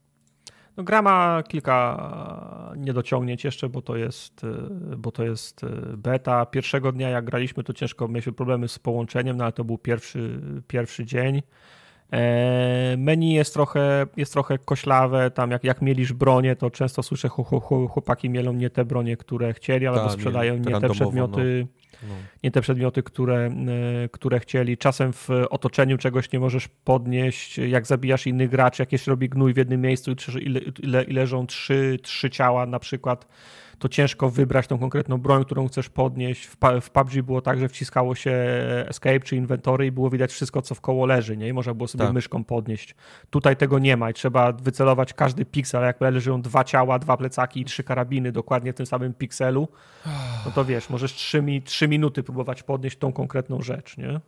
C: No, gra ma kilka e, niedociągnięć jeszcze, bo to, jest, e,
B: bo to jest e, beta. Pierwszego dnia, jak graliśmy, to ciężko mieliśmy problemy z połączeniem, no ale to był pierwszy, pierwszy dzień. E, menu jest trochę, jest trochę koślawe, tam jak, jak mielisz bronię, to często słyszę chłopaki mielą nie te bronie, które chcieli, albo Ta, sprzedają nie, nie te przedmioty. No. No. nie te przedmioty, które, e, które chcieli. Czasem w otoczeniu czegoś nie możesz podnieść, jak zabijasz innych graczy, jak się robi gnój w jednym miejscu i, leżą trzy, trzy ciała na przykład to ciężko wybrać tą konkretną broń, którą chcesz podnieść. W PUBG było tak, że wciskało się escape czy inventory i było widać wszystko, co w koło leży, nie? I można było sobie tak. myszką podnieść. Tutaj tego nie ma i trzeba wycelować każdy piksel, jak leżą dwa ciała, dwa plecaki i trzy karabiny dokładnie w tym samym pikselu, no to wiesz, możesz trzy, trzy minuty próbować podnieść tą konkretną rzecz, nie?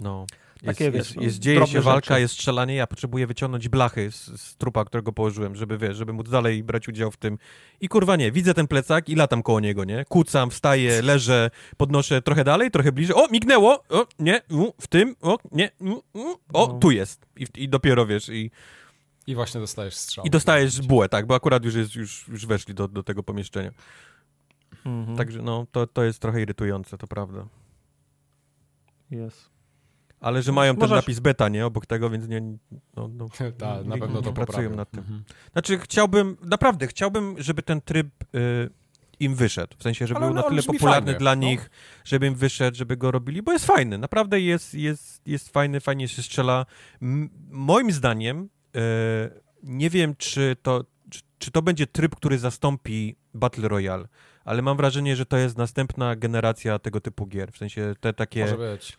C: No. Takie, jest, jest, jest dzieje się walka, jest strzelanie, ja potrzebuję wyciągnąć blachy z, z trupa, którego położyłem, żeby, wiesz, żeby móc dalej brać udział w tym. I kurwa nie, widzę ten plecak i latam koło niego, nie? Kucam, wstaję, leżę, podnoszę trochę dalej, trochę bliżej. O, mignęło! O, nie, u, w tym, o, nie, u, u, o, no. tu jest. I, I dopiero, wiesz, i... I właśnie dostajesz strzał. I dostajesz bułę, tak, bo akurat już, jest, już, już weszli do, do tego pomieszczenia. Mhm. Także no, to, to jest trochę irytujące, to prawda. Jest. Ale że no, mają ten napis beta, nie? Obok tego, więc nie... No, no, Ta, na pewno to pracują nad tym. Mhm. Znaczy chciałbym, naprawdę chciałbym, żeby ten tryb... Y im wyszedł. W sensie, żeby Ale był no, na tyle popularny dla no. nich, no. żeby im wyszedł, żeby go robili, bo jest fajny. Naprawdę jest, jest, jest fajny, fajnie się strzela. M moim zdaniem, y, nie wiem, czy to, czy, czy, to będzie tryb, który zastąpi Battle Royale ale mam wrażenie, że to jest następna generacja tego typu gier. W sensie te takie. Może być.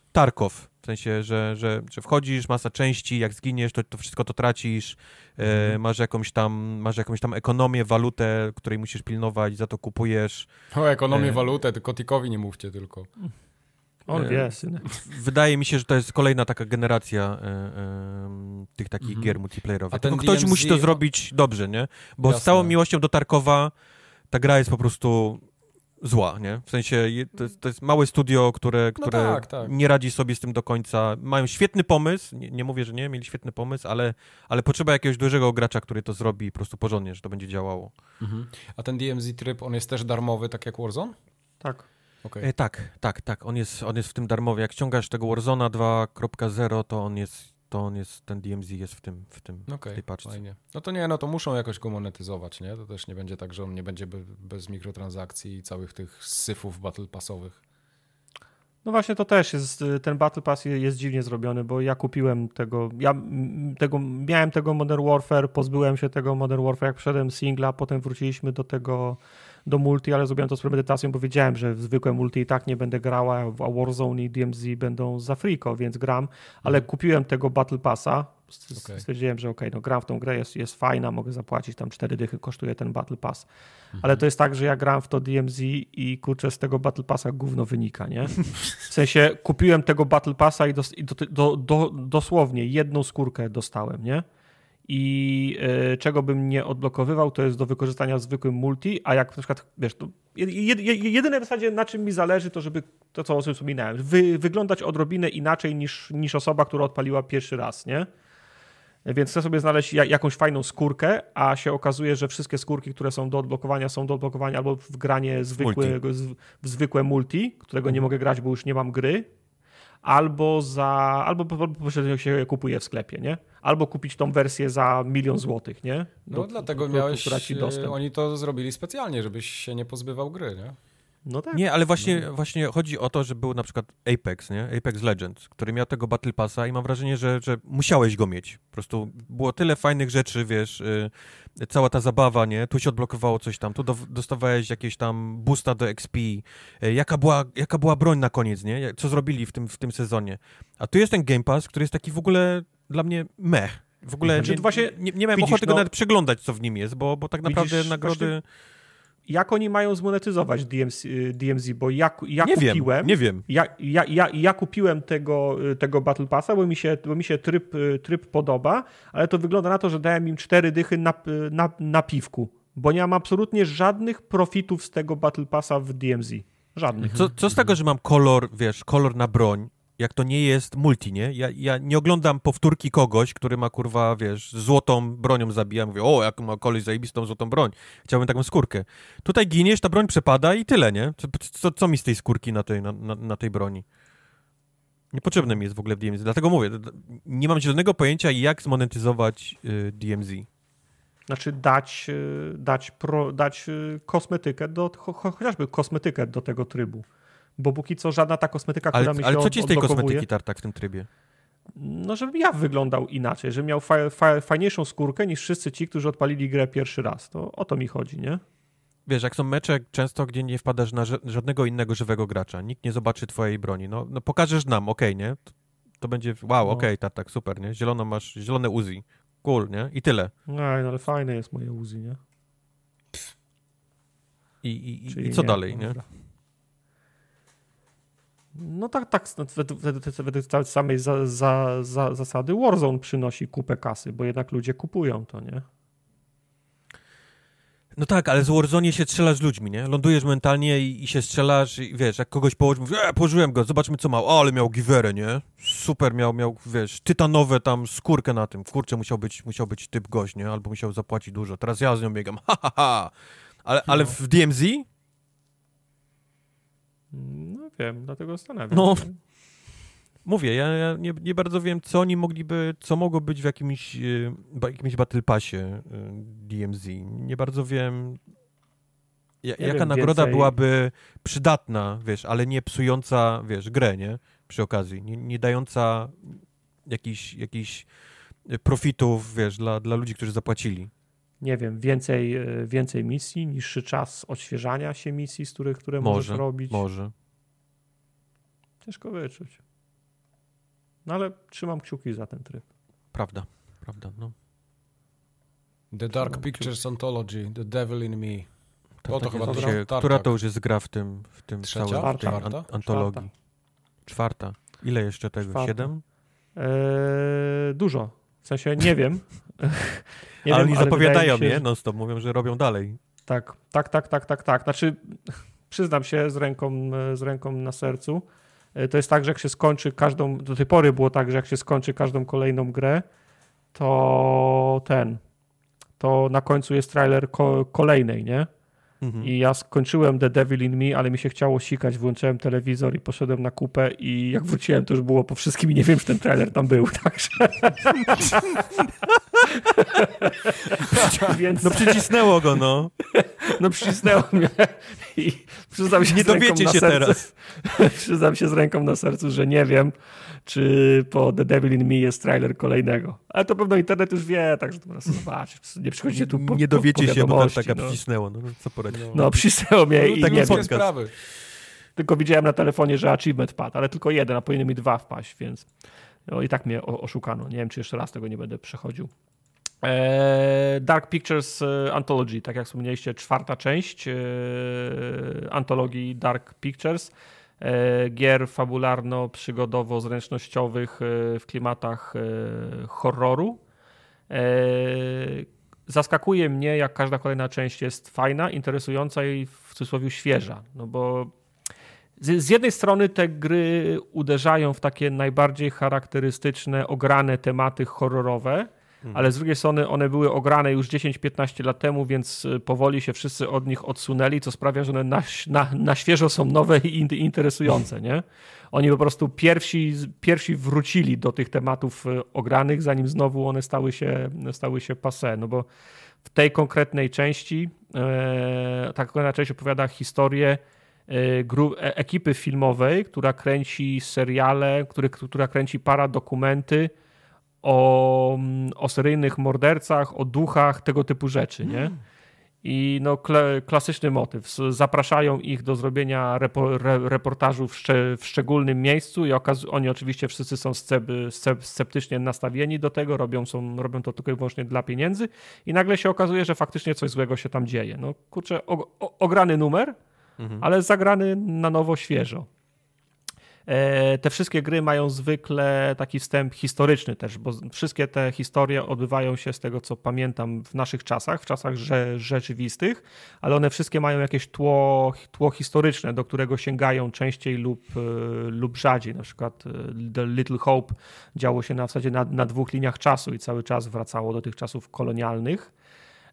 C: W sensie, że, że, że wchodzisz, masa części, jak zginiesz, to, to wszystko to tracisz, e, mhm. masz, jakąś tam, masz jakąś tam ekonomię, walutę, której musisz pilnować, za to kupujesz. O, ekonomię, e... walutę,
A: tylko Tikowi nie mówcie tylko. On
C: e, wie, syn. Wydaje mi się, że to jest kolejna taka generacja e, e, tych takich mm -hmm. gier multiplayerowych. A ten ktoś DMZ... musi to zrobić dobrze, nie? Bo Jasne. z całą miłością do Tarkowa ta gra jest po prostu zła, nie? W sensie to jest, to jest małe studio, które, no które no tak, tak. nie radzi sobie z tym do końca. Mają świetny pomysł, nie, nie, mówię, że nie, mieli świetny pomysł, ale, ale potrzeba jakiegoś dużego gracza, który to zrobi po prostu porządnie, że to będzie działało.
A: Mhm. A ten DMZ tryb, on jest też darmowy, tak
C: jak Warzone? Tak. Okay. E, tak, tak, tak. On jest, on jest w tym darmowy. Jak ściągasz tego Warzona 2.0, to on jest to on jest, ten DMZ jest w tym, w tym okay, w tej paczce. Fajnie.
A: No to nie, no to muszą jakoś go monetyzować, nie? To też nie będzie tak, że on nie będzie bez mikrotransakcji i całych tych syfów battle passowych.
B: No właśnie to też jest, y, ten Battle Pass jest dziwnie zrobiony, bo ja kupiłem tego, ja tego, miałem tego Modern Warfare, pozbyłem się tego Modern Warfare, jak przeszedłem singla, potem wróciliśmy do tego do multi, ale zrobiłem to z premedytacją, bo wiedziałem, że w zwykłe multi i tak nie będę grała, a Warzone i DMZ będą za friko, więc gram, ale mhm. kupiłem tego Battle Passa, okay. stwierdziłem, że ok, no gram w tą grę, jest, jest fajna, mogę zapłacić tam cztery dychy, kosztuje ten Battle Pass. Mhm. Ale to jest tak, że ja gram w to DMZ i kurczę, z tego Battle Passa gówno wynika, nie? W sensie kupiłem tego Battle Passa i, dos, i do, do, do, dosłownie jedną skórkę dostałem, nie? i e, czego bym nie odblokowywał, to jest do wykorzystania w zwykłym multi, a jak na przykład, wiesz, to jedyne w zasadzie na czym mi zależy, to żeby, to co o tym wspominałem, wy, wyglądać odrobinę inaczej niż, niż osoba, która odpaliła pierwszy raz, nie? Więc chcę sobie znaleźć jakąś fajną skórkę, a się okazuje, że wszystkie skórki, które są do odblokowania, są do odblokowania albo w granie zwykłego, w zwykłe multi, którego nie mhm. mogę grać, bo już nie mam gry, albo za, albo pośrednio się kupuje w sklepie, nie? Albo kupić tą wersję za milion złotych, nie? No, do, no dlatego do, miałeś, e,
A: oni to zrobili specjalnie, żebyś się nie pozbywał gry, nie?
B: No tak. Nie, ale właśnie, no.
C: właśnie chodzi o to, że był na przykład Apex, nie? Apex Legends, który miał tego Battle Passa i mam wrażenie, że, że musiałeś go mieć. Po prostu było tyle fajnych rzeczy, wiesz, yy, cała ta zabawa, nie? Tu się odblokowało coś tam, tu do, dostawałeś jakieś tam boosta do XP, yy, jaka, była, jaka była broń na koniec, nie? Co zrobili w tym, w tym sezonie. A tu jest ten Game Pass, który jest taki w ogóle dla mnie mech. W ogóle mhm. znaczy, nie, właśnie, nie, nie miałem widzisz, ochoty go no- nawet przeglądać, co w nim jest, bo, bo tak naprawdę widzisz, nagrody...
B: Właśnie jak oni mają zmonetyzować DMC, y, DMZ, bo ja, ja nie kupiłem. Wiem, nie wiem. Ja, ja, ja, ja kupiłem tego, y, tego Battle Passa, bo mi się, bo mi się tryb, y, tryb podoba, ale to wygląda na to, że dałem im cztery dychy na, na, na piwku, bo nie mam absolutnie żadnych profitów z tego Battle Passa w DMZ. Żadnych. Co,
C: co z tego, że mam kolor, wiesz, kolor na broń, jak to nie jest multi, nie? Ja, ja nie oglądam powtórki kogoś, który ma, kurwa, wiesz, złotą bronią zabija. Mówię, o, jak ma koleś zajebistą złotą broń. Chciałbym taką skórkę. Tutaj giniesz, ta broń przepada i tyle, nie? Co, co, co mi z tej skórki na tej, na, na, na tej broni? Niepotrzebne mi jest w ogóle w DMZ. Dlatego mówię, nie mam żadnego pojęcia, jak zmonetyzować y, DMZ.
B: Znaczy dać, y, dać, pro, dać y, kosmetykę, do, cho, chociażby kosmetykę do tego trybu bo póki co żadna ta kosmetyka, ale, która mi się Ale co ci z tej kosmetyki tartak w tym trybie? No, żebym ja wyglądał inaczej, żebym miał fa fa fajniejszą skórkę niż wszyscy ci, którzy odpalili grę pierwszy raz. To o to mi chodzi, nie?
C: Wiesz, jak są mecze często, gdzie nie wpadasz na żadnego innego żywego gracza, nikt nie zobaczy twojej broni, no, no pokażesz nam, okej, okay, nie? To, to, będzie, wow, no. okej, okay, tartak, super, nie? Zielono masz, zielone Uzi, cool, nie? I tyle. No,
B: ale fajne jest moje Uzi, nie? Pff. I, i, i co nie, dalej, no nie? Dobra. No tak, tak no, według samej za, za, za, zasady Warzone przynosi kupę kasy, bo jednak ludzie kupują to, nie?
C: No tak, ale z Warzone się strzelasz z ludźmi, nie? Lądujesz mentalnie i, i się strzelasz i wiesz, jak kogoś położysz, mówisz, e, położyłem go, zobaczmy co mał, o, ale miał giwerę, nie? Super miał, miał, wiesz, tytanowe tam skórkę na tym, kurczę, musiał być, musiał być typ gość, nie? Albo musiał zapłacić dużo, teraz ja z nią biegam, ha, ha, ha. Ale, ale no. w DMZ
B: no wiem, dlatego zastanawiam no. się
C: mówię, ja, ja nie, nie, bardzo wiem, co oni mogliby, co mogło być w jakimś, y, jakimś Battle Passie y, DMZ. Nie bardzo wiem, ja, jaka wiem, nagroda więcej... byłaby przydatna, wiesz, ale nie psująca, wiesz, grę, nie? Przy okazji, nie, nie dająca jakichś jakich profitów, wiesz, dla, dla ludzi, którzy zapłacili
B: nie wiem, więcej, e, więcej misji, niższy czas odświeżania się misji, z których, które może, możesz robić. Może. Ciężko wyczuć. No ale trzymam kciuki za ten tryb.
C: Prawda, prawda, no.
A: The Dark Pictures kciuki. The Devil in Me. Ta, o, to chyba to się,
C: Która to już jest gra w tym, w tym Trzecia? Czwarta? An Czwarta? antologii? Czwarta. Ile jeszcze tego? Czwarta. Siedem?
B: Eee, dużo w sensie nie wiem. nie ale wiem, oni ale zapowiadają, mnie,
C: No stop, mówią, że robią dalej.
B: Tak, tak, tak, tak, tak, tak. Znaczy, przyznam się z ręką, z ręką na sercu. E, to jest tak, że jak się skończy każdą, do tej pory było tak, że jak się skończy każdą kolejną grę, to ten, to na końcu jest trailer ko kolejnej, nie? Mhm. I ja skończyłem The Devil in Me, ale mi się chciało sikać, włączyłem telewizor i poszedłem na kupę i jak wróciłem, to już było po wszystkim i nie wiem, czy ten trailer tam był, także... Więc... No przycisnęło go, no. No przycisnęło mnie i przyznam się Nie z dowiecie się sercu, teraz. Przyznam się z ręką na sercu, że nie wiem, czy po The Devil in Me jest trailer kolejnego. Ale to pewno internet już wie, także to można zobaczyć.
C: Nie przychodzicie tu po Nie dowiecie po się, bo taka no. przycisnęło. No, no co poradzić. No. no, przycisnęło mnie no, i tak nie wiem. Sprawy.
B: Tylko widziałem na telefonie, że achievement padł ale tylko jeden, a powinien mi dwa wpaść, więc... No i tak mnie oszukano. Nie wiem, czy jeszcze raz tego nie będę przechodził. E, Dark Pictures e, Anthology, tak jak wspomnieliście, czwarta część e, antologii Dark Pictures. Gier fabularno-przygodowo-zręcznościowych w klimatach horroru. Zaskakuje mnie, jak każda kolejna część jest fajna, interesująca i w cudzysłowie świeża. No bo z, jednej strony te gry uderzają w takie najbardziej charakterystyczne, ograne tematy horrorowe Mhm. ale z drugiej strony one były ograne już 10-15 lat temu, więc y, powoli się wszyscy od nich odsunęli, co sprawia, że one na, na, na świeżo są nowe i in, interesujące, nie? Oni po prostu pierwsi, pierwsi wrócili do tych tematów y, ogranych, zanim znowu one stały się, stały się pase, no bo w tej konkretnej części, e, ta konkretna część opowiada historię e, gru, e, ekipy filmowej, która kręci seriale, który, która kręci para dokumenty o, o seryjnych mordercach, o duchach, tego typu rzeczy, nie? Hmm. I no, klasyczny motyw. Zapraszają ich do zrobienia repo, re, reportażu w, szcze, w, szczególnym miejscu i oni oczywiście wszyscy są scep, sceptycznie nastawieni do tego, robią, są, robią to tylko i wyłącznie dla pieniędzy i nagle się okazuje, że faktycznie coś złego się tam dzieje. No kurczę, ograny numer, mhm. ale zagrany na nowo, świeżo. E, te wszystkie gry mają zwykle taki wstęp historyczny też, bo wszystkie te historie odbywają się z tego, co pamiętam, w naszych czasach, w czasach rze rzeczywistych, ale one wszystkie mają jakieś tło, tło historyczne, do którego sięgają częściej lub, e, lub rzadziej. Na przykład e, The Little Hope działo się na, w zasadzie na, na dwóch liniach czasu i cały czas wracało do tych czasów kolonialnych.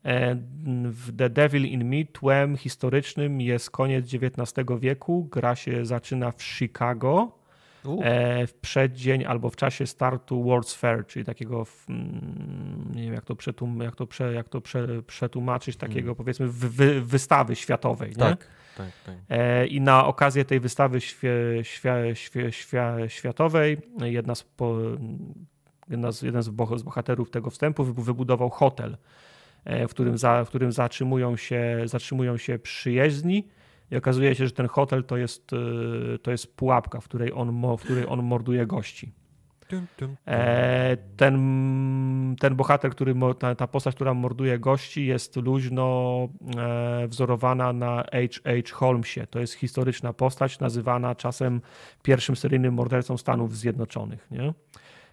B: E, w The Devil in Me tłem historycznym jest koniec XIX wieku. Gra się zaczyna w Chicago uh. w przeddzień albo w czasie startu World's Fair, czyli takiego, mm, nie wiem jak to, przetum, jak to, prze, jak to prze, przetłumaczyć, hmm. takiego hmm. powiedzmy wy, wystawy światowej. Tak. Nie? Tak, tak. tak. E, I na okazję tej wystawy świe, świe, świe, świe światowej jedna z, jedna z, jeden z bohaterów tego wstępu wybudował hotel E, w którym, za, w którym zatrzymują, się, zatrzymują się przyjezdni. I okazuje się, że ten hotel to jest, e, to jest pułapka, w której on, w której on morduje gości. E, ten, ten bohater, który, ta, postać, która morduje gości, jest luźno wzorowana na H.H. Holmesie. To jest historyczna postać nazywana czasem pierwszym seryjnym mordercą Stanów Zjednoczonych. Nie?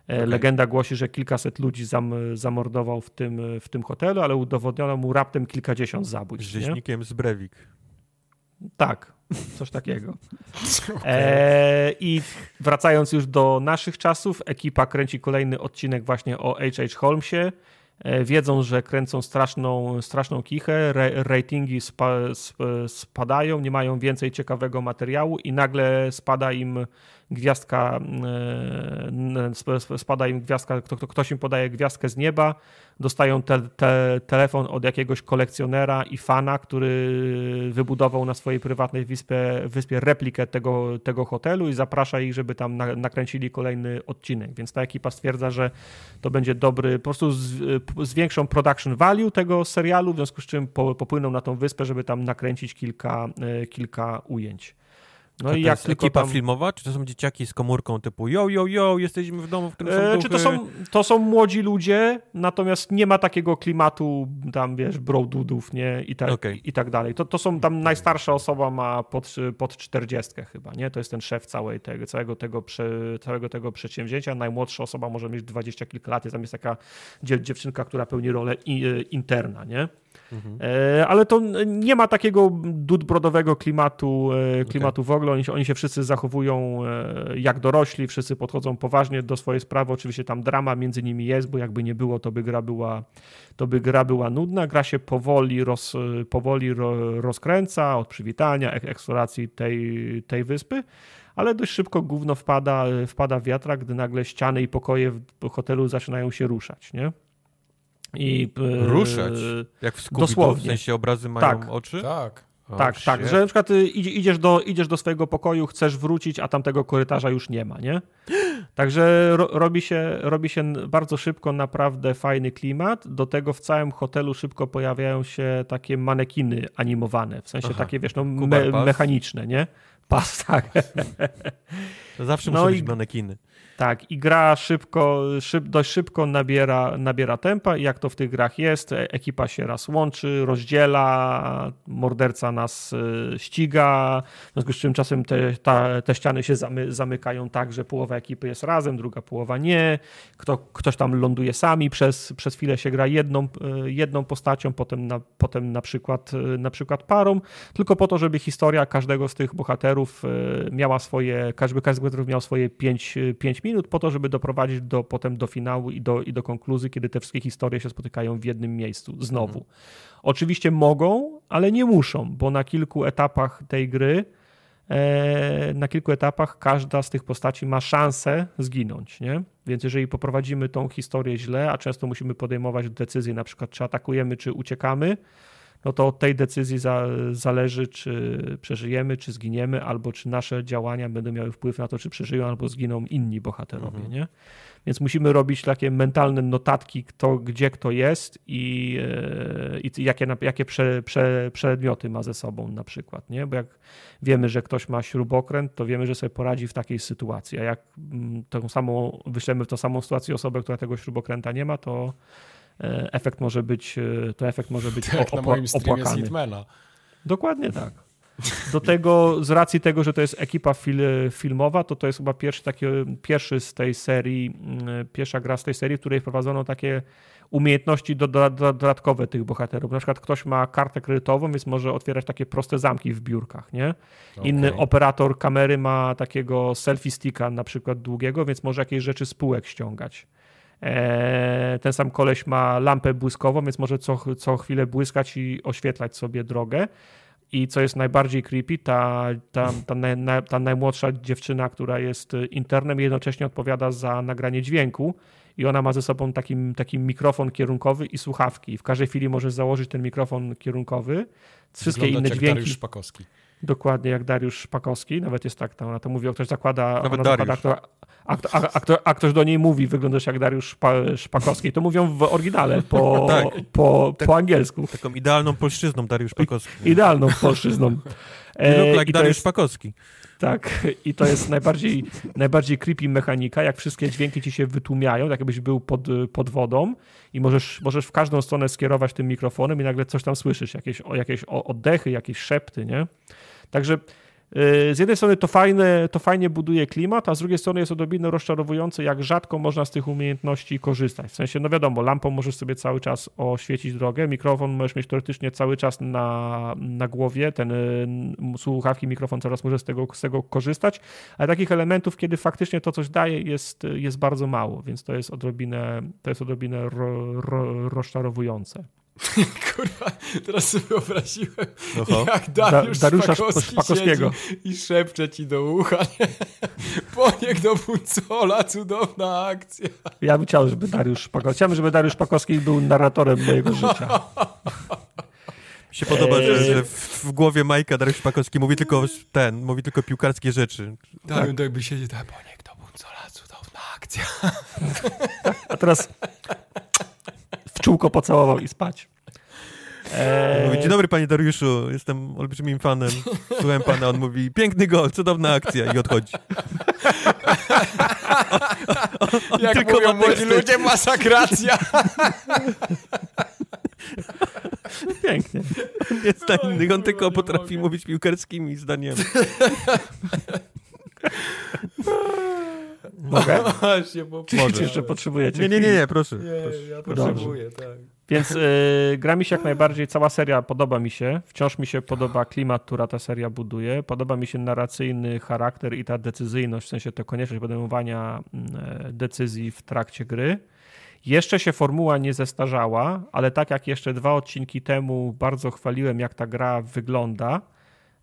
B: E, okay. Legenda głosi, że kilkaset ludzi zam, zamordował w tym, e, w tym hotelu, ale udowodniono mu raptem kilkadziesiąt zabójstw. Z rzeźnikiem nie? z Brewik. Tak, coś takiego. Okay. E, I wracając już do naszych czasów, ekipa kręci kolejny odcinek właśnie o H.H. Holmesie. E, wiedzą, że kręcą straszną, straszną kichę, re, ratingi spa, sp, spadają, nie mają więcej ciekawego materiału i nagle spada im gwiazdka, e, spada im gwiazdka, ktoś im podaje gwiazdkę z nieba, dostają te, te, telefon od jakiegoś kolekcjonera i fana, który wybudował na swojej prywatnej wyspie, wyspie replikę tego, tego hotelu i zaprasza ich, żeby tam nakręcili kolejny odcinek. Więc ta ekipa stwierdza, że to będzie dobry, po prostu zwiększą production value tego serialu, w związku z czym popłyną na tą wyspę, żeby tam nakręcić kilka, e, kilka
C: ujęć. No i jak jest ekipa tam... filmowa? Czy to są dzieciaki z komórką typu yo, yo, yo, jesteśmy w domu, w którym są e, duchy? Czy to są,
B: to są młodzi ludzie, natomiast nie ma takiego klimatu tam, wiesz, brodudów, nie? I tak, okay. i tak dalej. To, to są tam najstarsza osoba ma pod, pod 40 chyba, nie? To jest ten szef całej tego, całego, tego, całego tego przedsięwzięcia. Najmłodsza osoba może mieć dwadzieścia kilka lat, jest tam jest taka dziewczynka, która pełni rolę e, interna, nie? Mhm. E, ale to nie ma takiego dudbrodowego klimatu, e, klimatu okay. w ogóle. Oni, oni się wszyscy zachowują e, jak dorośli, wszyscy podchodzą poważnie do swojej sprawy. Oczywiście tam drama między nimi jest, bo jakby nie było, to by gra była, to by gra była nudna. Gra się powoli, roz, powoli rozkręca od przywitania, eksploracji tej, tej wyspy ale dość szybko gówno wpada, wpada wiatra, gdy nagle ściany i pokoje w hotelu zaczynają się ruszać, nie? I, e, Ruszać? Jak w Scooby dosłownie. w sensie obrazy mają tak.
C: oczy? Tak. O, tak, shit. tak, że na
B: przykład y, idziesz do, idziesz do swojego pokoju, chcesz wrócić, a tam tego korytarza już nie ma, nie? Także ro, robi, się, robi się bardzo szybko naprawdę fajny klimat. Do tego w całym hotelu szybko pojawiają się takie manekiny animowane, w sensie Aha. takie, wiesz, no, me, mechaniczne, nie? Pas, tak. To zawsze no muszą i... być manekiny. Tak, i gra szybko, szyb, dość szybko nabiera, nabiera tempa i jak to w tych grach jest, e, ekipa się raz łączy, rozdziela, morderca nas e, ściga, w związku z czym czasem te, ta, te ściany się zamy, zamykają tak, że połowa ekipy jest razem, druga połowa nie, Kto, ktoś tam ląduje sami, przez, przez chwilę się gra jedną, e, jedną postacią, potem, na, potem na, przykład, na przykład parą, tylko po to, żeby historia każdego z tych bohaterów miała swoje, każdy z bohaterów miał swoje 5 minut, minut po to, żeby doprowadzić do, potem do finału i do, i do konkluzji, kiedy te wszystkie historie się spotykają w jednym miejscu znowu. Mhm. Oczywiście mogą, ale nie muszą, bo na kilku etapach tej gry e, na kilku etapach każda z tych postaci ma szansę zginąć, nie? Więc jeżeli poprowadzimy tą historię źle, a często musimy podejmować decyzje, na przykład czy atakujemy, czy uciekamy, no to od tej decyzji za, zależy, czy przeżyjemy, czy zginiemy, albo czy nasze działania będą miały wpływ na to, czy przeżyją, albo zginą inni bohaterowie, mhm. nie? Więc musimy robić takie mentalne notatki, kto, gdzie kto jest i, e, i jakie, jakie prze, prze, przedmioty ma ze sobą na przykład. Nie? Bo jak wiemy, że ktoś ma śrubokręt, to wiemy, że sobie poradzi w takiej sytuacji. A jak mm, tą samą, wyślemy w tą samą sytuację osobę, która tego śrubokręta nie ma, to E, efekt może być, e, to efekt może być tak, opła- na moim opłakany. Hitmana. Dokładnie tak. Do tego, z racji tego, że to jest ekipa fil- filmowa, to to jest chyba pierwszy, taki, pierwszy z tej serii, mm, pierwsza gra z tej serii, w której wprowadzono takie umiejętności do, do, do, dodatkowe tych bohaterów. Na przykład ktoś ma kartę kredytową, więc może otwierać takie proste zamki w biurkach, nie? Okay. Inny operator kamery ma takiego selfie sticka na przykład długiego, więc może jakieś rzeczy z półek ściągać. E, ten sam koleś ma lampę błyskową, więc może co, co chwilę błyskać i oświetlać sobie drogę. I co jest najbardziej creepy, ta, ta, ta, na, ta najmłodsza dziewczyna, która jest internem, jednocześnie odpowiada za nagranie dźwięku. I ona ma ze sobą taki, taki mikrofon kierunkowy i słuchawki. W każdej chwili możesz założyć ten mikrofon kierunkowy. Wszystkie Wygląda inne dźwięki. Dariusz Szpakowski. Dokładnie jak Dariusz Szpakowski, nawet jest tak, ona to mówi, o ktoś zakłada, nawet zakłada aktor, kto a, ktoś do niej mówi, wyglądasz jak Dariusz Szpa, Szpakowski. To mówią w oryginale po, tak, po, tak, po angielsku.
C: Taką idealną polszczyzną Dariusz Szpakowski. Idealną polszczyzną. E, jak Dariusz jest, Szpakowski. Tak, i to jest najbardziej,
B: najbardziej creepy mechanika, jak wszystkie dźwięki ci się wytłumiają, tak jakbyś był pod, pod wodą i możesz, możesz w każdą stronę skierować tym mikrofonem i nagle coś tam słyszysz, jakieś, jakieś oddechy, jakieś szepty, nie? Także y, z jednej strony to, fajne, to fajnie buduje klimat, a z drugiej strony jest odrobinę rozczarowujące, jak rzadko można z tych umiejętności korzystać. W sensie, no wiadomo, lampą możesz sobie cały czas oświecić drogę, mikrofon możesz mieć teoretycznie cały czas na, na głowie, ten słuchawki, mikrofon coraz możesz z tego, z tego korzystać, ale takich elementów, kiedy faktycznie to coś daje, jest, jest bardzo mało, więc to jest odrobinę, to jest odrobinę ro, ro, rozczarowujące. Kurwa, teraz sobie wyobraziłem, Oho. jak Dariusz da, Dariusza Szpakowski,
A: i szepcze ci do ucha. Poniek do Buncola, cudowna
C: akcja. Ja bym chciał, żeby Dariusz Szpakowski, chciałbym, żeby Dariusz Szpakowski był narratorem mojego życia. Mi się podoba, eee. że w, w, głowie Majka Dariusz Szpakowski mówi tylko ten, mówi tylko piłkarskie rzeczy. Tak, tak by siedział, po
D: Poniek
B: do Buncola, cudowna akcja.
C: A teraz w czółko pocałował i spać. Eee... Mówi, dzień dobry panie Dariuszu, jestem olbrzymim fanem, słuchałem pana, on mówi, piękny gol, cudowna akcja i odchodzi. on, on, on Jak tylko mówią młodzi ludzie, masakracja. Pięknie. jest na innych, on tylko potrafi mówić piłkarskimi zdaniami. Mogę? No właśnie, bo Czy Może. jeszcze potrzebujecie? Nie, nie, nie, nie proszę. Nie, proszę. ja potrzebuję, Dobrze. tak. Więc
B: yy, gra mi się jak najbardziej, cała seria podoba mi się. Wciąż mi się podoba klimat, który ta seria buduje. Podoba mi się narracyjny charakter i ta decyzyjność, w sensie to konieczność podejmowania mm, e, decyzji w trakcie gry. Jeszcze się formuła nie zestarzała, ale tak jak jeszcze dwa odcinki temu bardzo chwaliłem, jak ta gra wygląda,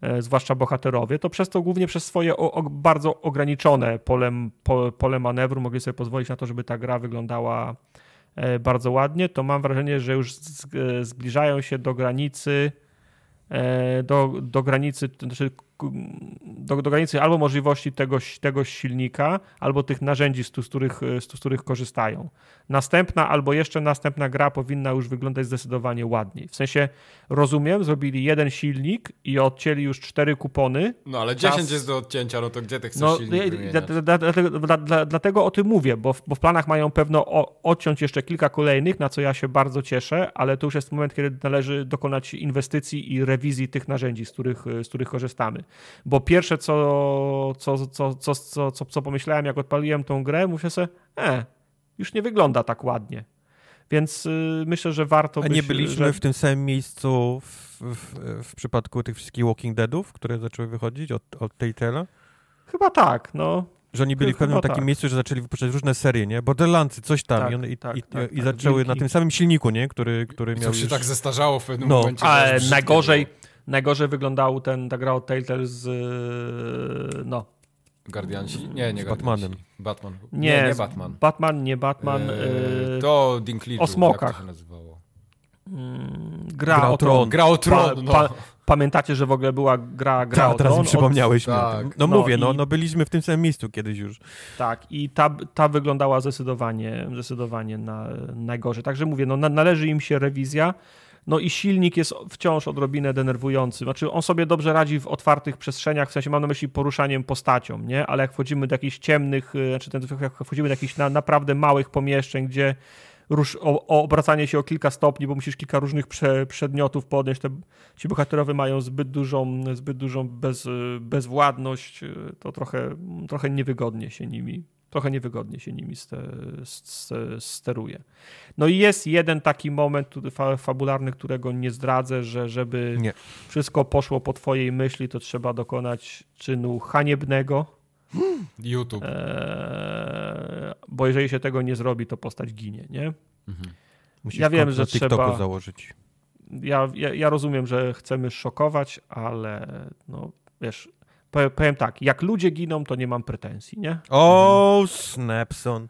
B: E, zwłaszcza bohaterowie, to przez to głównie przez swoje o, o, bardzo ograniczone pole, pole manewru mogli sobie pozwolić na to, żeby ta gra wyglądała e, bardzo ładnie, to mam wrażenie, że już e, zbliżają się do granicy do, do granicy, znaczy do, do granicy albo możliwości tego, tego silnika, albo tych narzędzi, z, tu, z, których, e, z których korzystają. Następna albo jeszcze następna gra powinna już wyglądać zdecydowanie ładniej. W sensie, rozumiem, zrobili jeden silnik i odcięli już cztery kupony. No ale dziesięć jest do odcięcia, no to gdzie tych chcesz no, silnik dlatego, dlatego o tym mówię, bo w, bo w planach mają pewno o, odciąć jeszcze kilka kolejnych, na co ja się bardzo cieszę, ale to już jest moment, kiedy należy dokonać inwestycji i rewizji tych narzędzi, z których, e, z których korzystamy. Bo pierwsze, co, co, co, co, co, co, co pomyślałem, jak odpaliłem tą grę, muszę sobie, e, już nie wygląda tak ładnie. Więc y, myślę, że warto A nie byś, y, byliśmy że... w
C: tym samym miejscu w, w, w, przypadku tych wszystkich Walking Deadów, które zaczęły wychodzić od, od tej tela?
B: Chyba tak, no. Że oni byli Chyba w pewnym takim tak.
C: miejscu, że zaczęli wypuszczać różne serie, nie? Borderlandsy, coś tam. Tak, I, one, tak, i, tak, i tak. zaczęły na tym samym silniku, nie? Który, który miał. To się już... tak zestarzało w pewnym no, momencie. Ale najgorzej,
B: było. Najgorzej wyglądał ten, ta gra od Telltale z, e, no,
A: Guardianci? Nie, nie. Z Batmanem. Batman. Nie, nie, nie, Batman.
B: Batman, nie Batman. Eee, to Dinklage. O smokach. Jak to się nazywało? Mm, gra, gra o tron. tron. Gra o tron. Pa, no. pa, pamiętacie, że w ogóle była gra, gra Ta, o teraz tron? przypomniałeś od... tak. No, no mówię, no, i... no, no
C: byliśmy w tym samym miejscu kiedyś już.
B: Tak, i ta, ta wyglądała zdecydowanie, zdecydowanie na, najgorzej. Także mówię, no, na, należy im się rewizja. No i silnik jest wciąż odrobinę denerwujący. Znaczy, on sobie dobrze radzi w otwartych przestrzeniach, w sensie mam na myśli poruszaniem postacią, nie? Ale jak wchodzimy do jakichś ciemnych, y, znaczy ten, jak wchodzimy do jakichś na, naprawdę małych pomieszczeń, gdzie rusz, o, obracanie się o kilka stopni, bo musisz kilka różnych prze, przedmiotów podnieść. Te, ci bohaterowie mają zbyt dużą, zbyt dużą bez, y, bezwładność, y, to trochę, trochę niewygodnie się nimi trochę niewygodnie się nimi steruje. No i jest jeden taki moment który, fabularny, którego nie zdradzę, że żeby nie. wszystko poszło po twojej myśli, to trzeba dokonać czynu haniebnego. Hmm. YouTube. Eee, bo jeżeli się tego nie zrobi, to postać ginie, nie? Mhm.
C: Musisz ja wiem, że TikToku trzeba założyć.
B: Ja, ja, ja rozumiem, że chcemy szokować, ale no wiesz, powiem tak, jak ludzie giną, to nie mam pretensji, nie?
C: O, mhm. Snapson.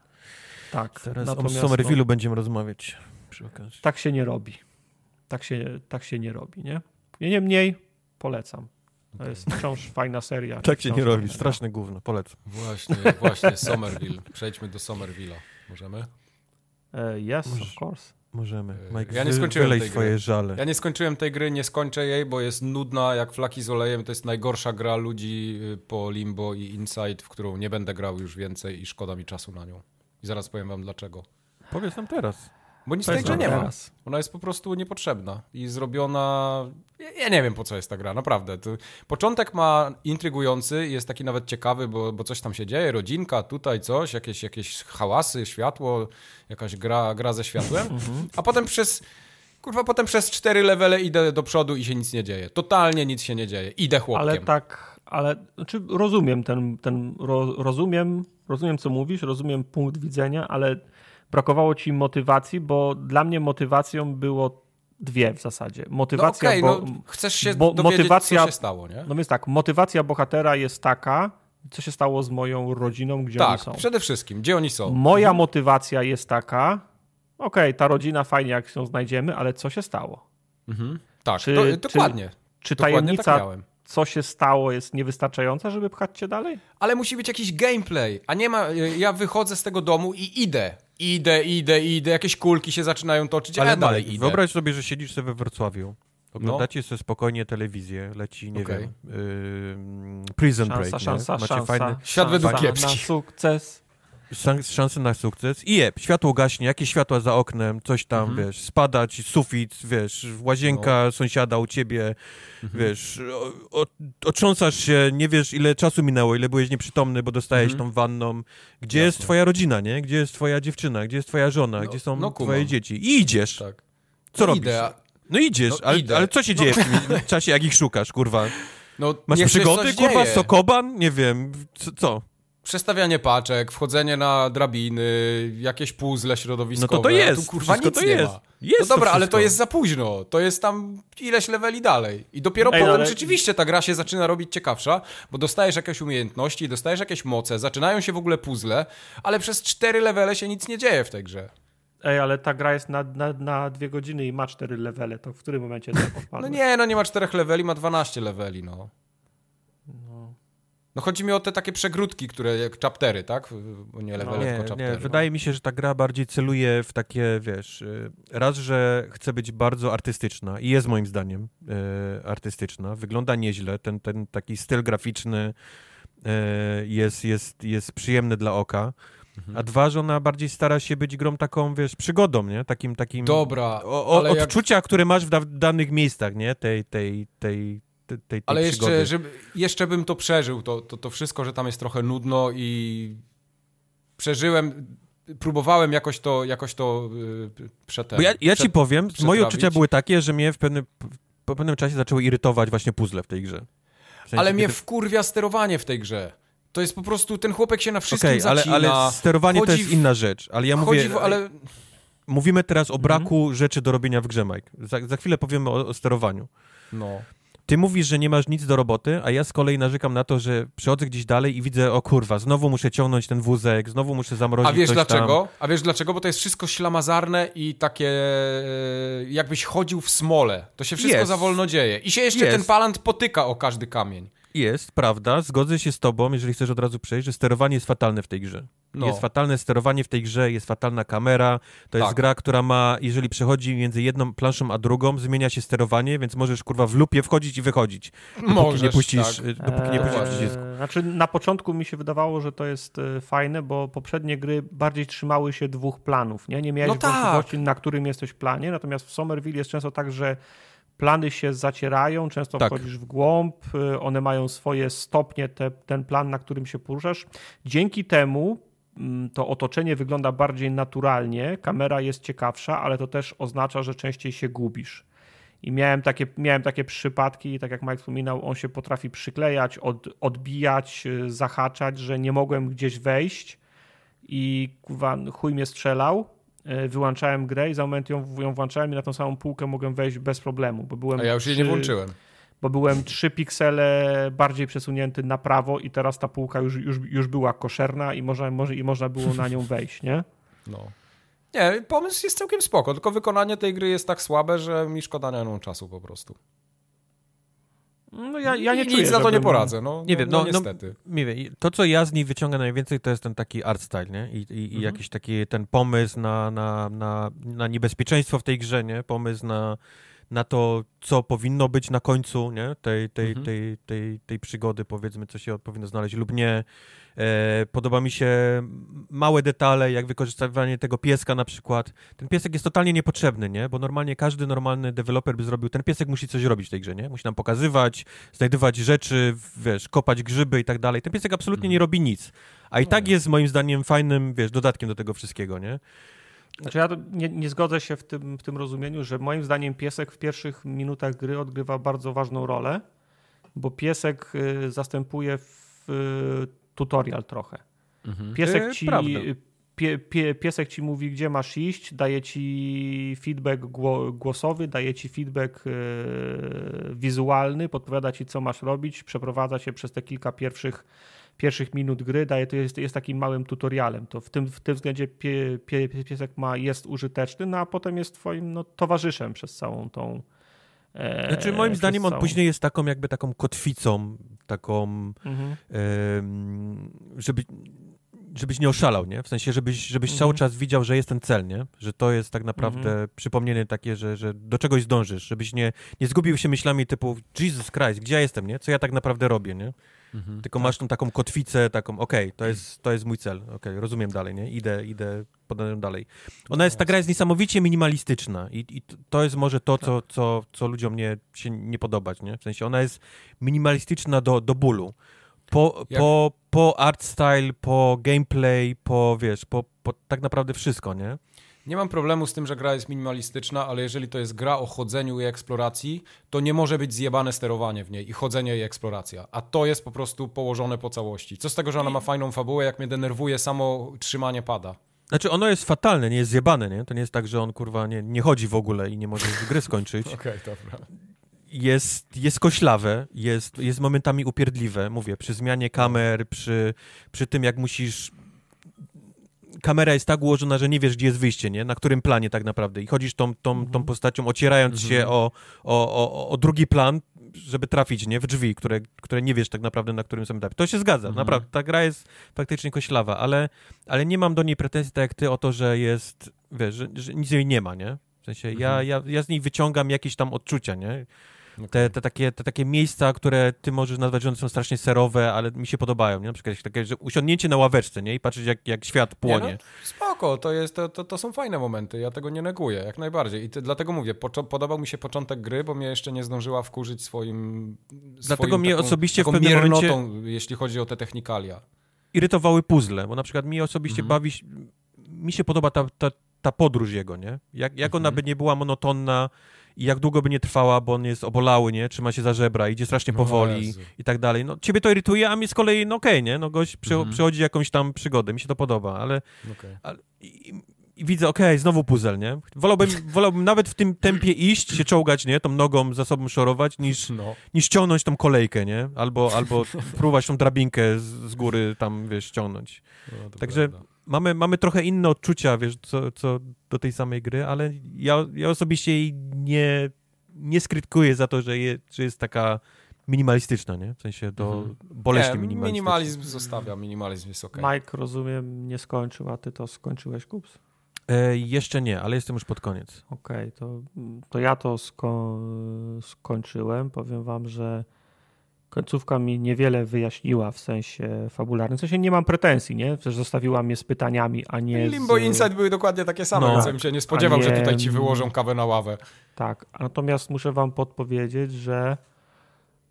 C: Tak. Teraz o Summer no. będziemy rozmawiać przy okazji.
B: Tak się nie robi. Tak się, tak się nie robi, nie? Nie, niemniej polecam. To jest wciąż fajna seria. Tak się nie robi, fajna. straszne
C: gówno, polecam. Właśnie, właśnie, Somerville.
A: Przejdźmy do Somerville'a. Możemy?
C: E, yes, of course. Możemy. Yy, Mike, ja nie skończyłem tej swoje gry. żale.
A: Ja nie skończyłem tej gry, nie skończę jej, bo jest nudna jak flaki z olejem. To jest najgorsza gra ludzi y, po Limbo i Inside, w którą nie będę grał już więcej i szkoda mi czasu na nią. I zaraz powiem wam dlaczego.
C: Powiedz nam teraz. Bo nic tego nie ma.
A: Ona jest po prostu niepotrzebna i zrobiona. Ja nie wiem po co jest ta gra, naprawdę. To... Początek ma intrygujący, jest taki nawet ciekawy, bo, bo coś tam się dzieje, rodzinka, tutaj coś, jakieś, jakieś hałasy, światło, jakaś gra, gra ze światłem. Mhm. A potem przez. Kurwa, potem przez cztery levele idę do przodu i się nic nie dzieje. Totalnie nic się nie dzieje.
B: Idę chłopcem. Ale tak, ale znaczy rozumiem ten, ten ro, rozumiem, rozumiem co mówisz, rozumiem punkt widzenia, ale brakowało ci motywacji, bo dla mnie motywacją było dwie w zasadzie. Motywacja, no okay, bo, no, chcesz się bo motywacja, co się stało, nie? No więc tak, motywacja bohatera jest taka, co się stało z moją rodziną, gdzie tak, oni są. Tak.
A: przede wszystkim, gdzie oni są. Moja mhm.
B: motywacja jest taka, okej, okay, ta rodzina fajnie, jak ją znajdziemy, ale co się stało?
A: Mhm. Tak, czy, to, dokładnie. Czy, czy dokładnie tak tajemnica tak
B: co się stało, jest niewystarczająca, żeby pchać cię dalej?
A: Ale musi być jakiś gameplay, a nie ma. Ja wychodzę z tego domu i idę idę, idę, idę, jakieś kulki się zaczynają toczyć, ale, dalej idę. Wyobraź
C: sobie, że siedzisz sobie we Wrocławiu, no. oglądacie no. sobie spokojnie telewizję, leci, nie okay. wiem, Prison szansa, Break, szansa, nie? Macie szansa, fajny... Świat według kiepski. sukces szansy na sukces i je światło gaśnie, jakieś światła za oknem, coś tam, mhm. wiesz, spadać, sufit, wiesz, łazienka no. sąsiada u ciebie, mhm. wiesz, o, o, otrząsasz się, nie wiesz ile czasu minęło, ile byłeś nieprzytomny, bo dostajesz mhm. tą wanną. Gdzie Jasne. jest twoja rodzina, nie? Gdzie jest twoja dziewczyna, gdzie jest twoja żona, no, gdzie są no, twoje dzieci? I idziesz. Tak. Co no, robisz? Idea. No idziesz, no, ale, ale, co się no. dzieje w tym czasie, jak ich szukasz, kurwa? No, Masz przygody, kurwa, dzieje. Sokoban? Nie wiem, co?
A: Przestawianie paczek, wchodzenie na drabiny, jakieś puzzle środowiskowe. No to to jest, tu, kurwa nic to nie jest. ma. Jest no dobra, ale to jest za późno. To jest tam ileś leveli dalej. I dopiero Ej, no potem ale... rzeczywiście ta gra się zaczyna robić ciekawsza, bo dostajesz jakieś umiejętności, dostajesz jakieś moce, zaczynają się w ogóle puzzle, ale przez cztery
B: levele się nic nie dzieje w tej grze. Ej, ale ta gra jest na, na, na dwie godziny i ma cztery levele, to w którym momencie to odpadło? No
A: nie, no nie ma czterech leveli, ma 12 leveli, no. No chodzi mi o te takie przegródki, które jak chaptery, tak? Nie levele, no, nie, tylko chaptery.
C: Nie. Wydaje no. mi się, że ta gra bardziej celuje w takie, wiesz, y, raz, że chce być bardzo artystyczna i jest moim zdaniem e, artystyczna. Wygląda nieźle, ten, ten taki styl graficzny e, jest, jest, jest przyjemny dla oka. Mhm. A dwa, że ona bardziej stara się być grą taką, wiesz, przygodą, nie? Takim, takim... Dobra, o, o, Odczucia, jak... które masz w da danych miejscach, nie? Tej, tej, tej, tej, tej Ale przygody. jeszcze, żeby,
A: jeszcze bym to przeżył, to, to, to wszystko, że tam jest trochę nudno i przeżyłem próbowałem jakoś to, jakoś to yy, przetem, ja, ja, ci powiem, moje uczucia
C: były takie, że mnie w pewnym, po pewnym czasie zaczęły irytować właśnie puzzle w tej grze. W sensie, ale kiedy... mnie wkurwia
A: sterowanie w tej grze. To jest po prostu, ten chłopek się na wszystkim okay, ale, zacina. Ale sterowanie chodzi to jest w... inna rzecz, ale ja mówię... W, ale...
C: Mówimy teraz o braku mhm. rzeczy do robienia w grze, Mike. Za, za chwilę powiemy o, o sterowaniu. No ty mówisz, że nie masz nic do roboty, a ja z kolei narzekam na to, że przychodzę gdzieś dalej i widzę, o kurwa, znowu muszę ciągnąć ten wózek, znowu muszę zamrozić. A wiesz dlaczego? Tam.
A: A wiesz dlaczego? Bo to jest wszystko ślamazarne i takie, e, jakbyś chodził w smole. To się wszystko jest. za wolno dzieje. I się jeszcze jest. ten palant potyka o każdy kamień
C: jest, prawda, zgodzę się z tobą, jeżeli chcesz od razu przejść, że sterowanie jest fatalne w tej grze. No. Jest fatalne sterowanie w tej grze, jest fatalna kamera. To tak. jest gra, która ma, jeżeli przechodzi między jedną planszą a drugą, zmienia się sterowanie, więc możesz kurwa w lupie wchodzić i wychodzić. Dopóki nie puścisz, tak. dopóki nie eee, puścisz eee, przycisku.
B: Znaczy na początku mi się wydawało, że to jest e, fajne, bo poprzednie gry bardziej trzymały się dwóch planów. Nie, nie miałeś no tak. na którym jesteś planie, natomiast w Somerville jest często tak, że plany się zacierają, często tak. wchodzisz w głąb, y, one mają swoje stopnie, te, ten plan, na którym się poruszasz. Dzięki temu mm, to otoczenie wygląda bardziej naturalnie, kamera jest ciekawsza, ale to też oznacza, że częściej się gubisz. I miałem takie, miałem takie przypadki, tak jak Mike wspominał, on się potrafi przyklejać, od, odbijać, y, zahaczać, że nie mogłem gdzieś wejść i chuj mnie strzelał E, wyłączałem grę i za moment ją, ją włączałem i na tą samą półkę mogłem wejść bez problemu, bo byłem... A ja już jej nie włączyłem bo byłem 3 piksele bardziej przesunięty na prawo i teraz ta półka już, już, już była koszerna i można, może, i można było na nią wejść,
C: nie? No.
A: Nie, pomysł jest całkiem spoko, tylko wykonanie tej gry jest tak słabe, że mi szkoda na nią czasu po prostu. No ja, ja nie czuję,
C: nic na to nie poradzę, no, nie no, wiem, no, no, no niestety. No, wiem, to co ja z niej wyciągam najwięcej to jest ten taki art style, nie? I, i, mhm. i jakiś taki ten pomysł na, na, na, na niebezpieczeństwo w tej grze, nie? Pomysł na, na to, co powinno być na końcu nie? Tej, tej, mhm. tej, tej, tej przygody, powiedzmy, co się powinno znaleźć lub nie. E, podoba mi się małe detale, jak wykorzystywanie tego pieska na przykład. Ten piesek jest totalnie niepotrzebny, nie? Bo normalnie każdy normalny deweloper by zrobił, ten piesek musi coś robić w tej grze, nie? Musi nam pokazywać, znajdywać rzeczy, wiesz, kopać grzyby i tak dalej. Ten piesek absolutnie nie mhm. robi nic. A i tak no. jest moim zdaniem fajnym, wiesz, dodatkiem do tego wszystkiego, nie?
B: Znaczy ja nie, nie, zgodzę się w tym, w tym rozumieniu, że moim zdaniem piesek w pierwszych minutach gry odgrywa bardzo ważną rolę, bo piesek y, zastępuje w tutorial trochę. Mhm. Piesek e, ci... pie, pie, piesek ci mówi, gdzie masz iść, daje ci feedback głosowy, daje ci feedback e, wizualny, podpowiada ci, co masz robić, przeprowadza się przez te kilka pierwszych pierwszych minut gry daje, to jest, jest takim małym tutorialem. To w tym, w tym względzie pie, pie, piesek ma, jest użyteczny, no a potem jest twoim no, towarzyszem przez całą tą,
C: E, znaczy moim zdaniem on później jest taką jakby taką kotwicą, taką, mhm. żeby, żebyś nie oszalał, nie? W sensie, żebyś, żebyś mhm. cały czas widział, że jest ten cel, nie? Że to jest tak naprawdę mhm. przypomnienie takie, że, że do czegoś zdążysz, żebyś nie, nie zgubił się myślami typu Jesus Christ, gdzie ja jestem, nie? Co ja tak naprawdę robię, nie? Mhm. Tylko tak. masz tą taką kotwicę, taką, okej, okay, to, mhm. jest, to jest mój cel, okej, okay, rozumiem dalej, nie? Idę, idę dalej. Ona jest, ta gra jest niesamowicie minimalistyczna i, i to jest może to, co, co, co ludziom nie, się nie podobać, nie? W sensie ona jest minimalistyczna do, do bólu. Po, po, po art style, po gameplay, po wiesz, po, po tak naprawdę wszystko, nie?
A: Nie mam problemu z tym, że gra jest minimalistyczna, ale jeżeli to jest gra o chodzeniu i eksploracji, to nie może być zjebane sterowanie w niej i chodzenie i eksploracja. A to jest po prostu położone po całości. Co z tego, że ona ma fajną fabułę, jak mnie denerwuje samo trzymanie pada.
C: Znaczy, ono jest fatalne, nie jest zjebane, nie? To nie jest tak, że on kurwa nie, nie chodzi w ogóle i nie może gry skończyć. Okej, okay, dobra. Jest, jest koślawe, jest, jest momentami upierdliwe, mówię, przy zmianie kamer, przy, przy tym, jak musisz kamera jest tak ułożona, że nie wiesz, gdzie jest wyjście, nie? Na którym planie tak naprawdę. I chodzisz tą, tą, tą mhm. postacią, ocierając mhm. się o, o, o, o, drugi plan, żeby trafić, nie? W drzwi, które, które nie wiesz tak naprawdę, na którym są etapie. To się zgadza, mhm. naprawdę. Ta gra jest faktycznie koślawa, ale, ale nie mam do niej pretensji tak jak ty o to, że jest, wiesz, że, że nic jej nie ma, nie? W sensie ja, mhm. ja, ja z niej wyciągam jakieś tam odczucia, nie? Te, te, takie, te takie miejsca, które ty możesz nazwać, że one są strasznie serowe, ale mi się podobają. Nie? Na przykład takie, że usiądnięcie na ławeczce nie? i patrzeć, jak, jak świat płonie. Nie, no,
A: spoko, to, jest, to, to, to, są fajne momenty, ja tego nie neguję, jak najbardziej. I dlatego mówię, po, podobał mi się początek gry, bo mnie jeszcze nie zdążyła wkurzyć swoim... Dlatego swoim mnie taką, osobiście taką w pewnym momencie... jeśli chodzi o te technikalia.
C: Irytowały puzzle, bo na przykład mi osobiście mhm. bawi... Mi się podoba ta, ta, ta podróż jego, nie? Jak, jak mhm. ona by nie była monotonna, i jak długo by nie trwała, bo on jest obolały, nie? Trzyma się za żebra, idzie strasznie no powoli i tak dalej. No, ciebie to irytuje, a mnie z kolei, no okej, okay, nie? No gość przy, mhm. przychodzi jakąś tam przygodę, mi się to podoba, ale... Okay. ale i, i widzę, okej, okay, znowu puzzle, nie? Wolałbym, wolałbym nawet w tym tempie iść, się czołgać, nie? Tą nogą za sobą szorować, niż, no. niż ciągnąć tą kolejkę, nie? Albo, albo no próbować tą drabinkę z, z góry tam, wiesz, ciągnąć. No, Także... Prawda mamy, mamy trochę inne odczucia, wiesz, co, co do tej samej gry, ale ja, ja osobiście jej nie, nie skrytkuję za to, że, je, że jest taka minimalistyczna, nie? W sensie do mhm. boleśnie minimalizm
A: zostawia, minimalizm jest ok.
C: Mike, rozumiem, nie skończył, a ty to skończyłeś, Kups? E, jeszcze nie, ale jestem już pod koniec. Okej, okay, to, to ja to
B: sko skończyłem. Powiem wam, że końcówka mi niewiele wyjaśniła w sensie fabularnym. W sensie nie mam pretensji, nie? Przecież zostawiła mnie z pytaniami, a nie. Limbo z... Inside
A: były dokładnie takie same, no, więc bym się nie spodziewał, nie... że tutaj ci wyłożą kawę na ławę.
B: Tak, natomiast muszę wam podpowiedzieć, że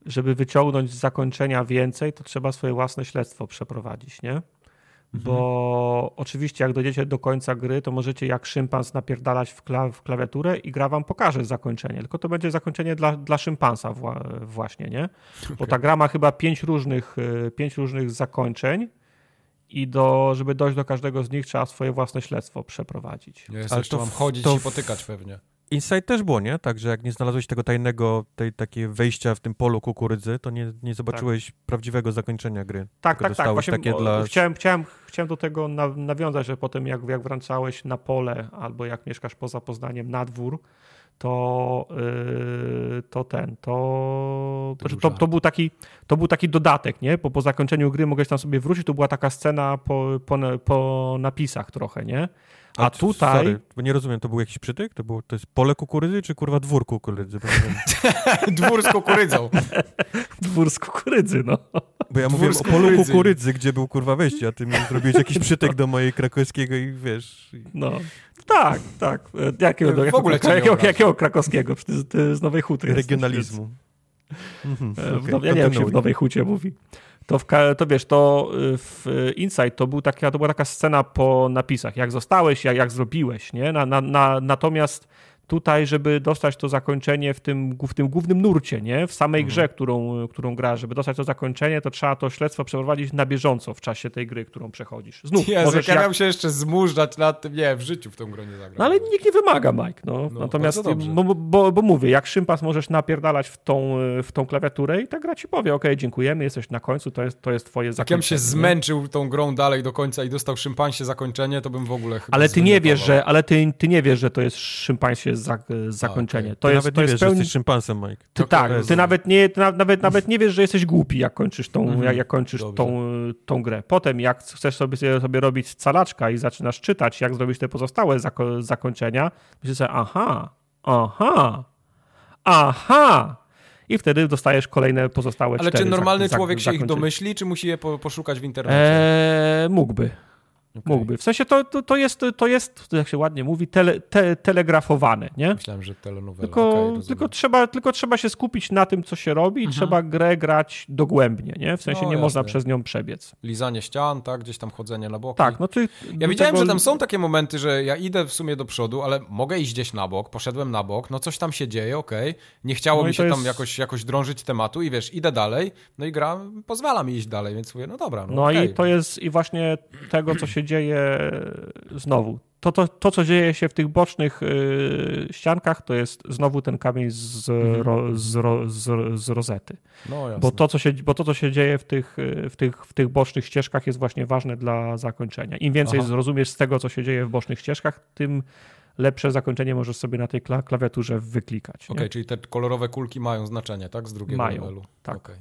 B: żeby wyciągnąć z zakończenia więcej, to trzeba swoje własne śledztwo przeprowadzić, nie? Mhm. bo oczywiście jak dojdziecie do końca gry, to możecie jak szympans napierdalać w, kla w klawiaturę i gra wam pokaże zakończenie, tylko to będzie zakończenie dla, dla szympansa wła właśnie, nie? Okay. Bo ta gra ma chyba pięć różnych, e, pięć różnych zakończeń i do, żeby dojść do każdego z nich trzeba swoje własne śledztwo przeprowadzić. Ja Ale jeszcze to mam chodzić to... i potykać pewnie.
C: Inside też było, nie? Także jak nie znalazłeś tego tajnego, tej takiej wejścia w tym polu kukurydzy, to nie, nie zobaczyłeś tak. prawdziwego zakończenia gry. Tak, tak, tak. Właśnie, takie dla... chciałem,
B: chciałem, chciałem do tego nawiązać, że potem jak, jak wracałeś na pole albo jak mieszkasz poza Poznaniem na dwór, to, yy, to ten, to to, to, był taki, to był taki dodatek, nie? Bo po zakończeniu gry mogłeś tam sobie wrócić, to była taka scena po, po, po napisach trochę, nie?
C: A, tutaj... Sorry, nie rozumiem, to był jakiś przytyk? To, było, to jest pole kukurydzy, czy kurwa dwór kukurydzy? dwór z kukurydzą. dwór z kukurydzy, no. Bo ja mówię o polu kukurydzy, gdzie był kurwa wejście, a ty mi zrobiłeś jakiś przytek do mojej krakowskiego i wiesz... I... No, tak, tak. Jakiego, w jakiego, ogóle jakiego, jakiego, jakiego
B: krakowskiego? Ty, ty z Nowej
C: Huty Regionalizmu. Jesteś, mhm,
B: okay. E, w, ja nie wiem, się w Nowej Hucie mówi to, w, to wiesz, to y, w y, Insight to, był taka, to była taka scena po napisach, jak zostałeś, jak, jak zrobiłeś, nie? Na, na, na, natomiast tutaj, żeby dostać to zakończenie w tym, w tym głównym nurcie, nie? w samej mhm. grze, którą, którą gra, żeby dostać to zakończenie, to trzeba to śledztwo przeprowadzić na bieżąco w czasie tej gry, którą przechodzisz. Znów ja jak...
A: się jeszcze zmurzać nad tym, nie, w życiu w tą grę nie zagrałem. No, ale nikt nie wymaga, Mike. No. no Natomiast,
B: bo, bo, bo, mówię, jak szympas możesz napierdalać w tą, w tą klawiaturę i ta gra ci powie, ok, dziękujemy, jesteś na końcu, to jest, to jest twoje zakończenie. Jak się zmęczył
A: tą grą dalej do końca i dostał szympansie zakończenie, to bym w ogóle
C: chyba
B: Ale ty nie wiesz, że, ale ty, ty nie wiesz, że to jest szympansie jest zak zakończenie. A, okay. to ty jest, nawet to nie jest wiesz, pełni... że jesteś
C: szympansem, Mike. Ty,
B: to tak, jest... ty nawet nie, ty na, nawet, nawet nie wiesz, że jesteś głupi, jak kończysz tą, mhm. jak, jak kończysz tą, tą grę. Potem jak chcesz sobie, sobie robić calaczka i zaczynasz czytać, jak zrobić te pozostałe zako zakończenia, myślisz sobie, aha, aha, aha, i wtedy dostajesz kolejne pozostałe Ale czy normalny człowiek się ich
A: domyśli, czy musi je po, poszukać w internecie?
B: Eee, mógłby. Okay. Mógłby. W sensie to, to, to, jest, to jest, jak się ładnie mówi, tele, te, telegrafowane, nie? Myślałem, że telenowela. Tylko, okay, tylko, trzeba, tylko trzeba się skupić na tym, co się robi i mhm. trzeba grę grać dogłębnie, nie? W sensie no, nie jasne. można przez nią przebiec.
A: Lizanie ścian, tak? Gdzieś tam chodzenie na bok.
B: Tak, no ty... Ja widziałem, tego... że tam są
A: takie momenty, że ja idę w sumie do przodu, ale mogę iść gdzieś na bok, poszedłem na bok, no coś tam się dzieje, okej. Okay. Nie chciało no mi się jest... tam jakoś, jakoś drążyć tematu i wiesz, idę dalej, no i gra pozwala mi iść dalej, więc mówię, no dobra, no No i to
B: jest, i właśnie tego, co się dzieje znowu. To, to, to co dzieje się w tych bocznych y, ściankach, to jest znowu ten kamień z, mhm. ro, z, ro, z, z rozety. No, bo, to, co się, bo to, co się dzieje w tych, y, w, tych, w tych bocznych ścieżkach, jest właśnie ważne dla zakończenia. Im więcej Aha. zrozumiesz z tego, co się dzieje w bocznych ścieżkach, tym lepsze zakończenie możesz sobie na tej klawiaturze wyklikać. Okej, okay,
A: czyli te kolorowe kulki mają znaczenie, tak? Z drugiego mają, levelu. Tak. Okay.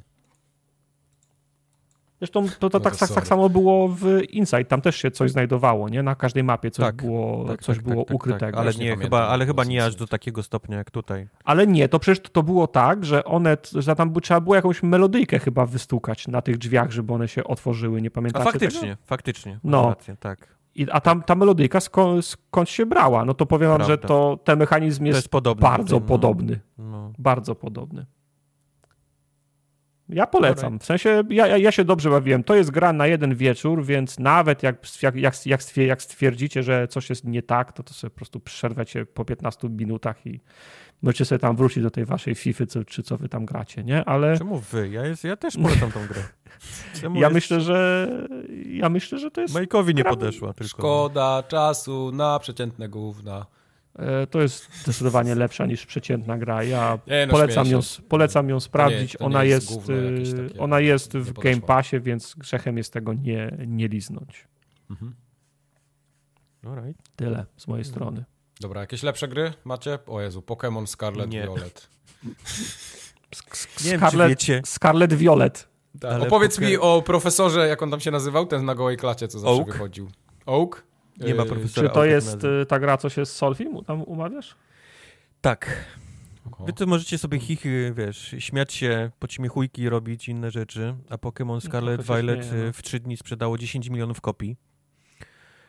B: Zresztą to, no to tak, tak, tak, samo było w Inside, tam też się coś znajdowało, nie? Na każdej mapie coś tak, było, tak, coś tak, było tak, ukrytego. Ale, nie, nie chyba, ale
C: chyba nie aż do takiego stopnia jak tutaj.
B: Ale nie, to przecież to było tak, że one, że tam trzeba było jakąś melodyjkę chyba wystukać na tych drzwiach, żeby one się otworzyły, nie pamiętacie faktycznie, tego? faktycznie. No. Rację, tak. I, a tam ta melodyjka skąd, skąd się brała? No to powiem wam, Prawda. że to ten mechanizm jest, to jest podobny bardzo, no. podobny, no. bardzo podobny. Bardzo podobny. Ja polecam. W sensie ja, ja, się dobrze bawiłem. To jest gra na jeden wieczór, więc nawet jak, jak, jak, stwierdzicie, że coś jest nie tak, to to sobie po prostu przerwecie po 15 minutach i możecie sobie tam wrócić do tej waszej FIFA, co, czy co wy tam gracie, nie?
C: Ale... Czemu wy? Ja, jest, ja też polecam tą grę. Czemu ja jest... myślę, że ja myślę, że to jest... Majkowi nie gra... podeszła tylko. No. Szkoda
A: czasu na przeciętne główna.
B: E, to jest zdecydowanie lepsza niż przeciętna gra. Ja nie, no polecam, ją, polecam ją sprawdzić. Nie, ona, jest, jest e, takie, ona jest w Game Passie, więc grzechem jest tego nie, nie liznąć. Mhm.
C: Alright.
A: Tyle z mojej strony. Dobra, jakieś lepsze gry macie? O Jezu, Pokémon Scarlet nie. Violet.
B: nie Scarlet, wiem, Scarlet Violet. Tak, opowiedz poke...
A: mi o profesorze, jak on tam się nazywał, ten na gołej klacie, co zawsze Oak? wychodził. Oak? Nie ma yy, profesora.
C: Czy to jest y, ta gra, co się z Solfim tam umawiasz? Tak. Około. Wy to możecie sobie chichy, wiesz, śmiać się, pociemiechujki robić, inne rzeczy, a Pokémon no Scarlet y, no Violet w 3 dni sprzedało 10 milionów kopii.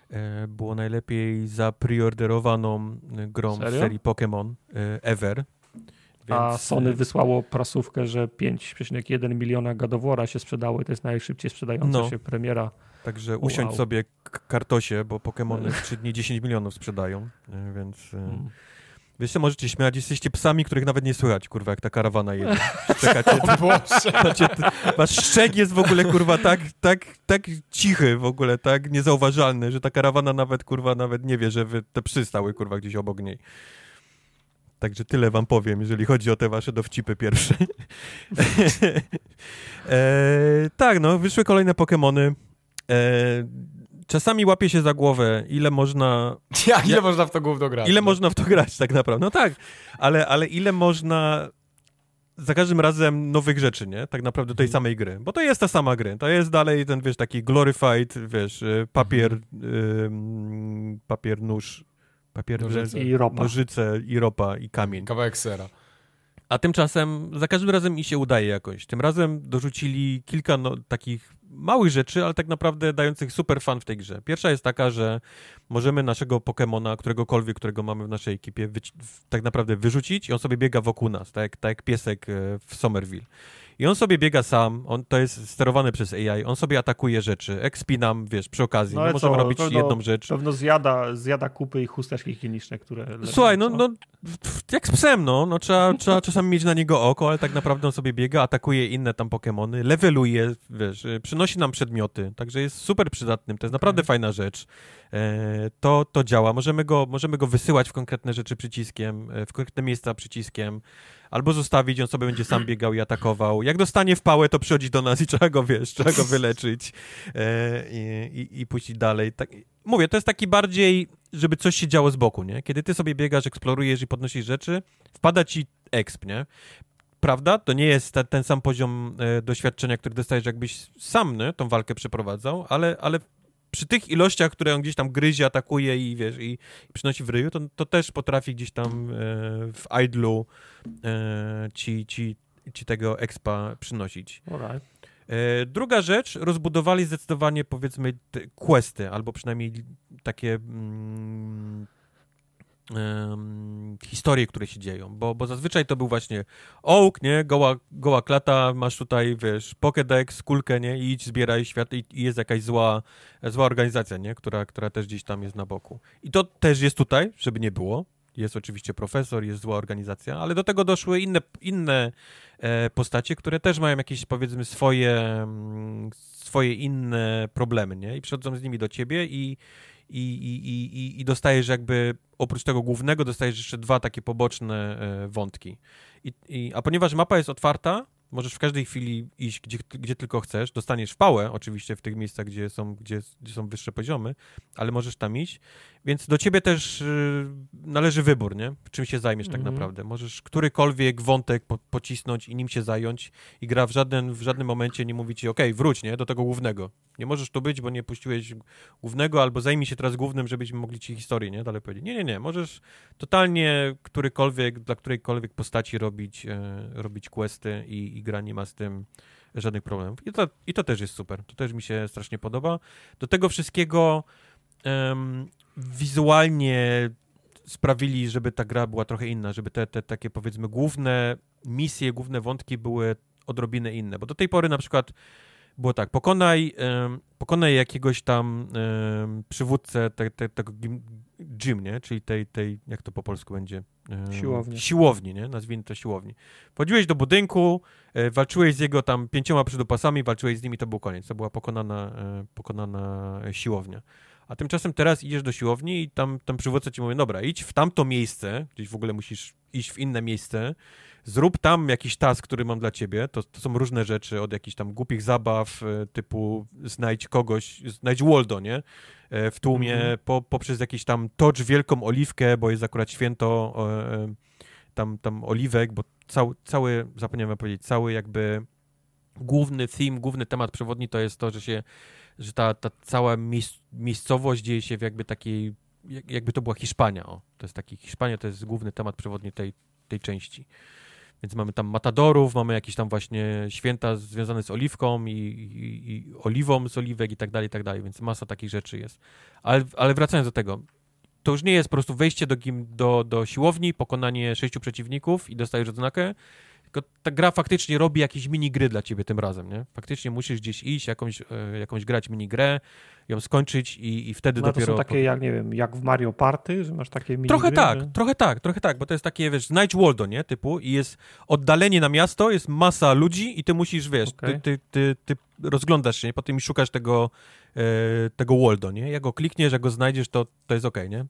C: E, było najlepiej zapriorderowaną y, grą Serio? w serii Pokémon ever.
B: Więc... A Sony e, wysłało prasówkę, że 5,1 miliona gadowora się sprzedały. To jest
C: najszybciej sprzedająca no. się premiera. Także usiądź sobie sobie kartosie, bo Pokémony w 3 dni 10 milionów sprzedają, więc... Hmm. E, Wiesz co, możecie śmiać, jesteście psami, których nawet nie słychać, kurwa, jak ta karawana jedzie. Czekacie, macie, wasz szczek jest w ogóle, kurwa, tak, tak, tak cichy w ogóle, tak niezauważalny, że ta karawana nawet, kurwa, nawet nie wie, że wy te przystały, kurwa, gdzieś obok niej. Także tyle wam powiem, jeżeli chodzi o te wasze dowcipy pierwsze. e, tak, no, wyszły kolejne Pokémony. E, czasami łapie się za głowę, ile można... Ja, ile ja, można w to gówno grać. Ile no. można w to grać, tak naprawdę. No tak, ale, ale ile można za każdym razem nowych rzeczy, nie? Tak naprawdę tej mhm. samej gry. Bo to jest ta sama gry. To jest dalej ten, wiesz, taki glorified, wiesz, y, papier, mhm. papier, nóż, Papier nożyce. i ropa. Nożyce i ropa i kamień. Kawałek sera. A tymczasem za każdym razem mi się udaje jakoś. Tym razem dorzucili kilka no, takich małych rzeczy, ale tak naprawdę dających super fan w tej grze. Pierwsza jest taka, że możemy naszego Pokemona, któregokolwiek, którego mamy w naszej ekipie, tak naprawdę wyrzucić i on sobie biega wokół nas, tak, tak jak piesek e, w Somerville. I on sobie biega sam, on to jest sterowane przez AI, on sobie atakuje rzeczy, expinam, wiesz, przy okazji, no, no możemy robić pewno, jedną rzecz. Pewno
B: zjada, zjada kupy i chusteczki kliniczne, które... Słuchaj, no, no
C: jak z psem, no, no trzeba, trzeba czasami mieć na niego oko, ale tak naprawdę on sobie biega, atakuje inne tam Pokémony, leveluje, wiesz, y, przynosi nam przedmioty, także jest super przydatnym, to jest naprawdę okay. Mhm. fajna rzecz. E, to, to działa, możemy go, możemy go wysyłać w konkretne rzeczy przyciskiem, e, w konkretne miejsca przyciskiem, albo zostawić, on sobie będzie sam biegał i atakował. Jak dostanie w pałę, to przychodzi do nas i trzeba go, wiesz, trzeba go wyleczyć e, i, i, i puścić dalej. Tak, mówię, to jest taki bardziej, żeby coś się działo z boku, nie? Kiedy ty sobie biegasz, eksplorujesz i podnosisz rzeczy, wpada ci exp, nie? Prawda? To nie jest ta, ten sam poziom e, doświadczenia, który dostajesz, jakbyś sam nie, tą walkę przeprowadzał, ale, ale przy tych ilościach, które on gdzieś tam gryzie, atakuje i wiesz, i, i przynosi w ryju, to, to też potrafi gdzieś tam e, w idlu e, ci, ci, ci tego expa przynosić. E, druga rzecz, rozbudowali zdecydowanie powiedzmy questy, albo przynajmniej takie mm, historie, które się dzieją, bo, bo zazwyczaj to był właśnie ołk, nie, goła, goła klata, masz tutaj, wiesz, pokédex, kulkę, nie, i idź, zbieraj świat i, i, jest jakaś zła, zła organizacja, nie, która, która też gdzieś tam jest na boku. I to też jest tutaj, żeby nie było. Jest oczywiście profesor, jest zła organizacja, ale do tego doszły inne, inne e, postacie, które też mają jakieś, powiedzmy, swoje, mm, swoje inne problemy, nie, i przychodzą z nimi do ciebie i i, i, i, i dostajesz jakby oprócz tego głównego dostajesz jeszcze dwa takie poboczne e, wątki. I, i, a ponieważ mapa jest otwarta, Możesz w każdej chwili iść, gdzie, gdzie tylko chcesz. Dostaniesz pałę, oczywiście, w tych miejscach, gdzie są, gdzie, gdzie są wyższe poziomy, ale możesz tam iść. Więc do ciebie też y, należy wybór, nie? Czym się zajmiesz mm -hmm. tak mhm. naprawdę. Możesz którykolwiek wątek po, pocisnąć i nim się zająć i gra w, żaden, w żadnym momencie nie mówi ci, okej, okay, wróć, nie? Do tego głównego. Nie możesz tu być, bo nie puściłeś głównego, albo zajmij się teraz głównym, żebyśmy mogli ci historię, nie? Dalej powiedzieć. Nie, nie, nie. Możesz totalnie którykolwiek, dla którejkolwiek postaci robić, e, robić questy i, i gra nie ma z tym żadnych problemów. I to, i to też jest super. To też mi się strasznie podoba. Do tego wszystkiego um, wizualnie sprawili, żeby ta gra była trochę inna, żeby te, te takie powiedzmy główne misje, główne wątki były odrobinę inne, bo do tej pory na przykład było tak, pokonaj, pokonaj jakiegoś tam przywódcę te, te, tego gym, nie? Czyli tej, tej, jak to po polsku będzie? siłowni. Siłowni, nie? Nazwijmy to siłowni. Wchodziłeś do budynku, e, walczyłeś z jego tam pięcioma przydopasami, walczyłeś z nimi, to był koniec. To była pokonana, e, pokonana siłownia. A tymczasem teraz idziesz do siłowni i tam, tam przywódca ci mówi, dobra, idź w tamto miejsce, gdzieś w ogóle musisz iść w inne miejsce, zrób tam jakiś task, który mam dla ciebie. To, to są różne rzeczy, od jakichś tam głupich zabaw, e, typu znajdź kogoś, znajdź Waldo, nie? E, w tłumie, mm -hmm. po, poprzez jakiś tam tocz wielką oliwkę, bo jest akurat święto e, tam, tam oliwek, bo cał, cały, zapomniałem powiedzieć, cały jakby główny theme, główny temat przewodni to jest to, że się, że ta, ta cała miejscowość dzieje się w jakby takiej, jakby to była Hiszpania, o. To jest taki, Hiszpania to jest główny temat przewodni tej, tej części. Więc mamy tam matadorów, mamy jakieś tam właśnie święta związane z oliwką i, i, i oliwą z oliwek i tak dalej, i tak dalej. Więc masa takich rzeczy jest. Ale, ale wracając do tego, to już nie jest po prostu wejście do, do, do siłowni, pokonanie sześciu przeciwników i dostajesz odznakę, tylko ta gra faktycznie robi jakieś minigry dla ciebie tym razem, nie? Faktycznie musisz gdzieś iść, jakąś, e, jakąś grać minigrę, ją skończyć i, i wtedy no, dopiero... to są takie,
B: jak nie wiem, jak w Mario Party, że masz takie mini Trochę tak,
C: trochę tak, trochę tak, bo to jest takie, wiesz, znajdź Waldo, nie, typu i jest oddalenie na miasto, jest masa ludzi i ty musisz, wiesz, okay. ty, ty, ty, ty, rozglądasz się, nie, potem szukasz tego, e, tego Waldo, nie, jak go klikniesz, jak go znajdziesz, to, to jest okej, okay, nie,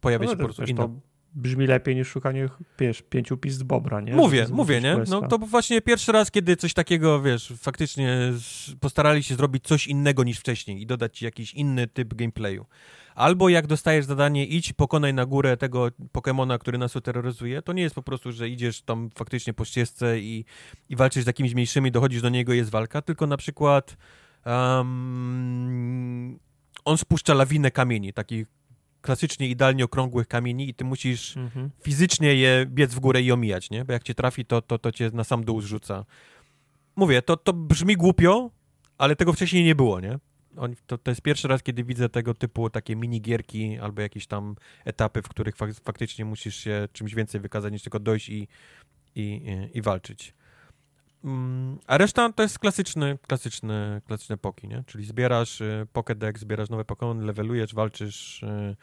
C: pojawia no, się po prostu inna... To
B: brzmi lepiej niż szukanie, wiesz, pięciu pizd Bobra, nie? Mówię, z, mówię, nie? No to
C: właśnie pierwszy raz, kiedy coś takiego, wiesz, faktycznie postarali się zrobić coś innego niż wcześniej i dodać jakiś inny typ gameplayu. Albo jak dostajesz zadanie, idź, pokonaj na górę tego Pokemona, który nas terroryzuje, to nie jest po prostu, że idziesz tam faktycznie po ścieżce i, i walczysz z jakimiś mniejszymi, dochodzisz do niego jest walka, tylko na przykład um, on spuszcza lawinę kamieni, takich klasycznie idealnie okrągłych kamieni i ty musisz mhm. fizycznie je biec w górę i omijać, nie? Bo jak cię trafi, to, to, to cię na sam dół zrzuca. Mówię, to, to brzmi głupio, ale tego wcześniej nie było, nie? to, to jest pierwszy raz, kiedy widzę tego typu takie minigierki albo jakieś tam etapy, w których fak faktycznie musisz się czymś więcej wykazać niż tylko dojść i, i, i, i walczyć. Mm, a reszta to jest klasyczny, klasyczny, klasyczne poki, nie? Czyli zbierasz y, Pokédex, zbierasz nowe Pokémon, levelujesz, walczysz yy,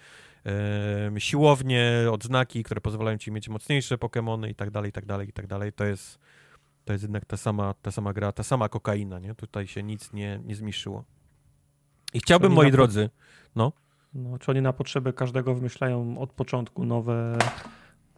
C: siłownie, odznaki, które pozwalają ci mieć mocniejsze Pokémony i tak dalej, i tak dalej, i tak dalej. To jest, to jest jednak ta sama, ta sama gra, ta sama kokaina, nie? Tutaj się nic nie, nie zmniejszyło. I chciałbym, moi drodzy, no.
B: no. Czy oni na potrzeby każdego wymyślają od początku nowe...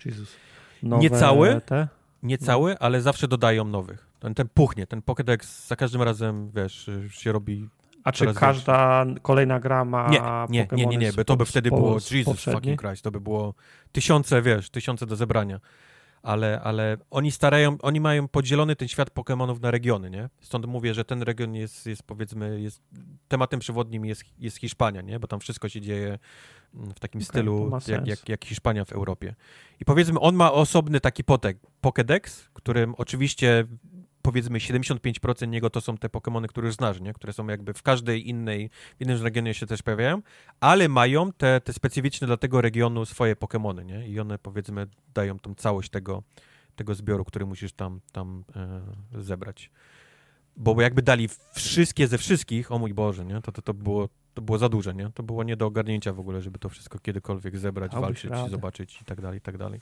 B: Jezus. Nowe niecały, te?
C: niecały, no. ale zawsze dodają nowych. Ten, ten puchnie, ten Pokédex za każdym razem, wiesz, się robi a czy każda kolejna gra ma nie, nie, nie, nie, nie, bo to by wtedy było Jesus fucking Christ, to by było tysiące, wiesz, tysiące do zebrania. Ale, ale oni starają, oni mają podzielony ten świat Pokémonów na regiony, nie? Stąd mówię, że ten region jest, jest powiedzmy, jest tematem przewodnim jest, jest Hiszpania, nie? Bo tam wszystko się dzieje mm, w takim okay, stylu jak, jak, jak, Hiszpania w Europie. I powiedzmy, on ma osobny taki potek, Pokédex, którym oczywiście powiedzmy 75% niego to są te Pokémony, które znasz, nie? które są jakby w każdej innej, w innym regionie się też pojawiają, ale mają te, te specyficzne dla tego regionu swoje Pokémony nie? i one powiedzmy dają tą całość tego, tego zbioru, który musisz tam, tam e, zebrać. Bo jakby dali wszystkie ze wszystkich, o mój Boże, nie? To, to, to, było, to było za duże, nie? To było nie do ogarnięcia w ogóle, żeby to wszystko kiedykolwiek zebrać, walczyć, radę. zobaczyć i tak dalej, i tak dalej.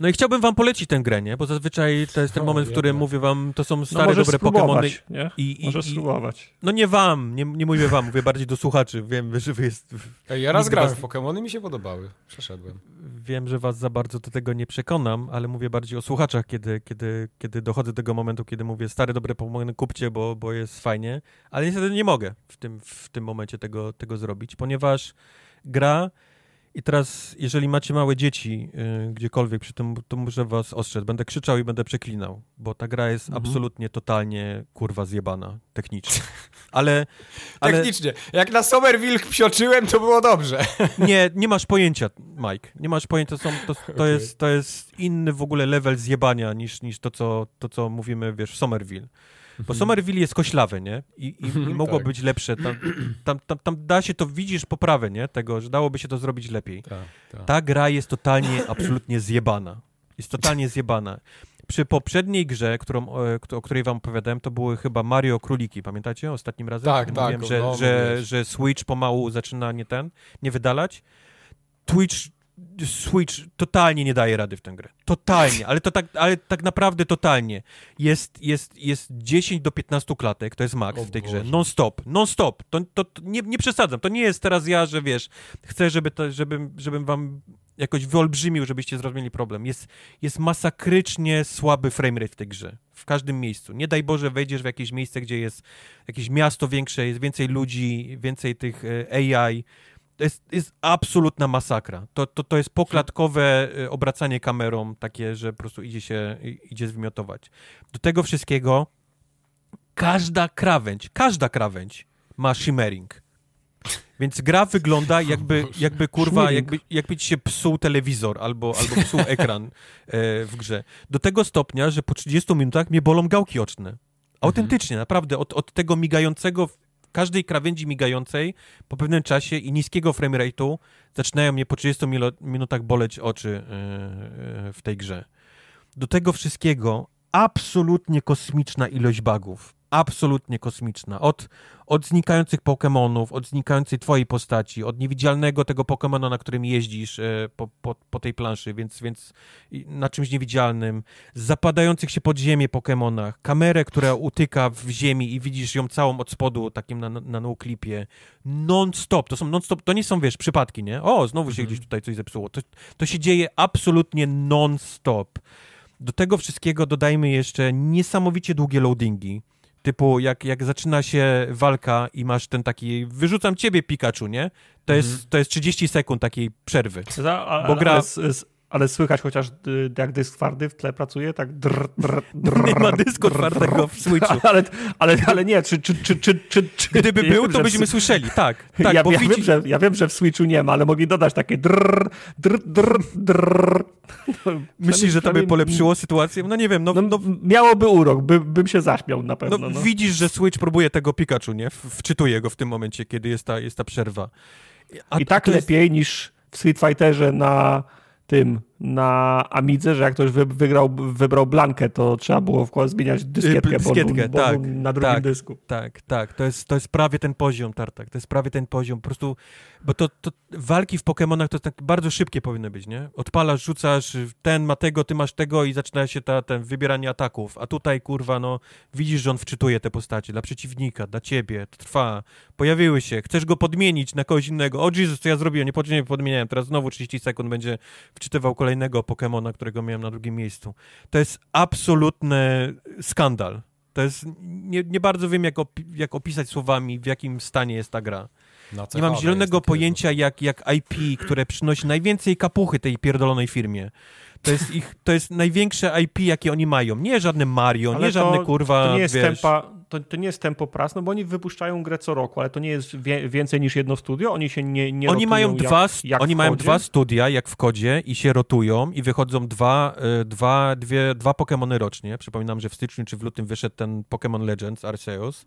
C: No i chciałbym wam polecić tę grę, nie? Bo zazwyczaj to jest ten no, moment, w którym mówię wam, to są no, stare, no dobre Pokémony. Nie? I, i, Może spróbować. no nie wam, nie, nie mówię wam, mówię bardziej do słuchaczy. Wiem, że wy jest... Ja raz grałem was... w
A: Pokémony, mi się podobały. Przeszedłem.
C: Wiem, że was za bardzo do tego nie przekonam, ale mówię bardziej o słuchaczach, kiedy, kiedy, kiedy dochodzę do tego momentu, kiedy mówię stare, dobre Pokémony kupcie, bo, bo jest fajnie. Ale niestety nie mogę w tym, w tym momencie tego, tego zrobić, ponieważ gra i teraz, jeżeli macie małe dzieci y, gdziekolwiek przy tym, to muszę was ostrzec. Będę krzyczał i będę przeklinał, bo ta gra jest mhm. absolutnie, totalnie, kurwa, zjebana technicznie. Ale, ale... Technicznie.
A: Jak na Somerville psioczyłem, to było dobrze.
C: nie, nie masz pojęcia, Mike. Nie masz pojęcia. to, to, okay. jest, to jest inny w ogóle level zjebania niż, niż to, co, to, co mówimy, wiesz, w Somerville. Bo Somerville jest koślawy, nie? I, i, i mhm. mogło tak. być lepsze. Tam, tam, tam, tam, da się to, widzisz poprawę, nie? Tego, że dałoby się to zrobić lepiej. Ta, ta. ta gra jest totalnie, absolutnie zjebana. Jest totalnie zjebana. Przy poprzedniej grze, którą, e, o której wam opowiadałem, to były chyba Mario Króliki, pamiętacie? Ostatnim razem tak, tak, mówiłem, że, no, że, że Switch pomału zaczyna nie ten, nie wydalać. Twitch Switch totalnie nie daje rady w tę grę. Totalnie, ale to tak, ale tak naprawdę totalnie. Jest, jest, jest 10 do 15 klatek, to jest maks w tej grze. Non-stop, non-stop. To, to, to, nie, nie przesadzam. To nie jest teraz ja, że wiesz, chcę, żeby to, żebym, żebym wam jakoś wyolbrzymił, żebyście zrozumieli problem. Jest, jest masakrycznie słaby framerate w tej grze. W każdym miejscu. Nie daj Boże, wejdziesz w jakieś miejsce, gdzie jest jakieś miasto większe, jest więcej ludzi, więcej tych e, AI to jest, jest absolutna masakra. To, to, to jest poklatkowe y, obracanie kamerą, takie, że po prostu idzie się, idzie zwymiotować. Do tego wszystkiego każda krawędź, każda krawędź ma shimmering. Więc gra wygląda jakby, jakby kurwa, jakby, jakby ci się psuł telewizor albo, albo psuł ekran e, w grze. Do tego stopnia, że po 30 minutach mnie bolą gałki oczne. Autentycznie, mhm. naprawdę, od, od tego migającego każdej krawędzi migającej po pewnym czasie i niskiego framerate'u zaczynają mnie po 30 minutach boleć oczy e, e, w tej grze. Do tego wszystkiego absolutnie kosmiczna ilość bugów absolutnie kosmiczna. Od, od znikających Pokémonów, od znikającej twojej postaci, od niewidzialnego tego Pokémona, na którym jeździsz e, po, po, po, tej planszy, więc, więc na czymś niewidzialnym, zapadających się pod ziemię Pokémonach, kamerę, która utyka w ziemi i widzisz ją całą od spodu, takim na, na no non-stop, to są non-stop, to nie są, wiesz, przypadki, nie? O, znowu się mhm. gdzieś tutaj coś zepsuło. To, to się dzieje absolutnie non-stop. Do tego wszystkiego dodajmy jeszcze niesamowicie długie loadingi. Typu, jak, jak zaczyna się walka i masz ten taki, wyrzucam ciebie Pikachu, nie? To, mhm. jest, to jest 30 sekund takiej przerwy. bo gra...
B: Ale słychać chociaż y, jak dysk twardy w tle pracuje, tak drr, drr, drr, Nie ma dysku twardego w switchu. Ale, ale, ale nie, czy, czy, czy, czy, czy, czy Gdyby był, to byśmy słyszeli, tak. tak ja, bo ja, widzi... wiem, że, ja wiem, że w switchu nie ma, ale mogli dodać takie drr, drr, drr, drr. No,
C: myślisz, że to by polepszyło sytuację? No nie wiem. No, no, no, miałoby urok, by, bym się zaśmiał na pewno. No, no. Widzisz, że Switch próbuje tego Pikachu, nie? Wczytuje go w tym momencie, kiedy jest ta, jest ta przerwa. A I tak lepiej
B: niż w Street Fighterze na dem na Amidze, że jak ktoś wygrał, wybrał blankę, to trzeba było wkład zmieniać dyskietkę, dyskietkę bo, tak, bo
C: na drugim tak, dysku. Tak, tak. To jest, to jest prawie ten poziom, Tartak. To jest prawie ten poziom. Po prostu, bo to, to walki w Pokémonach to tak bardzo szybkie powinny być, nie? Odpalasz, rzucasz, ten ma tego, ty masz tego i zaczyna się ta, ten wybieranie ataków. A tutaj, kurwa, no, widzisz, że on wczytuje te postacie dla przeciwnika, dla ciebie, to trwa. Pojawiły się, chcesz go podmienić na kogoś innego. O Jezus, co ja zrobiłem? Nie, nie podmieniałem. Teraz znowu 30 sekund będzie wczytywał kolejny kolejnego Pokemona, którego miałem na drugim miejscu. To jest absolutny skandal. To jest, nie, nie bardzo wiem, jak, opi jak opisać słowami, w jakim stanie jest ta gra. No, nie mam zielonego pojęcia, jak, jak IP, które przynosi najwięcej kapuchy tej pierdolonej firmie. To jest, ich, to jest największe IP, jakie oni mają. Nie żadne Mario, Ale nie żadne kurwa. To nie jest wiesz...
B: tempa, to, to nie jest tempo prac, no bo oni wypuszczają grę co roku, ale to nie jest wie, więcej niż jedno studio, oni się nie, nie Oni mają jak, dwa, jak Oni mają dwa
C: studia, jak w kodzie, i się rotują, i wychodzą dwa, y, dwa, dwie, dwa Pokémony rocznie. Przypominam, że w styczniu czy w lutym wyszedł ten Pokémon Legends Arceus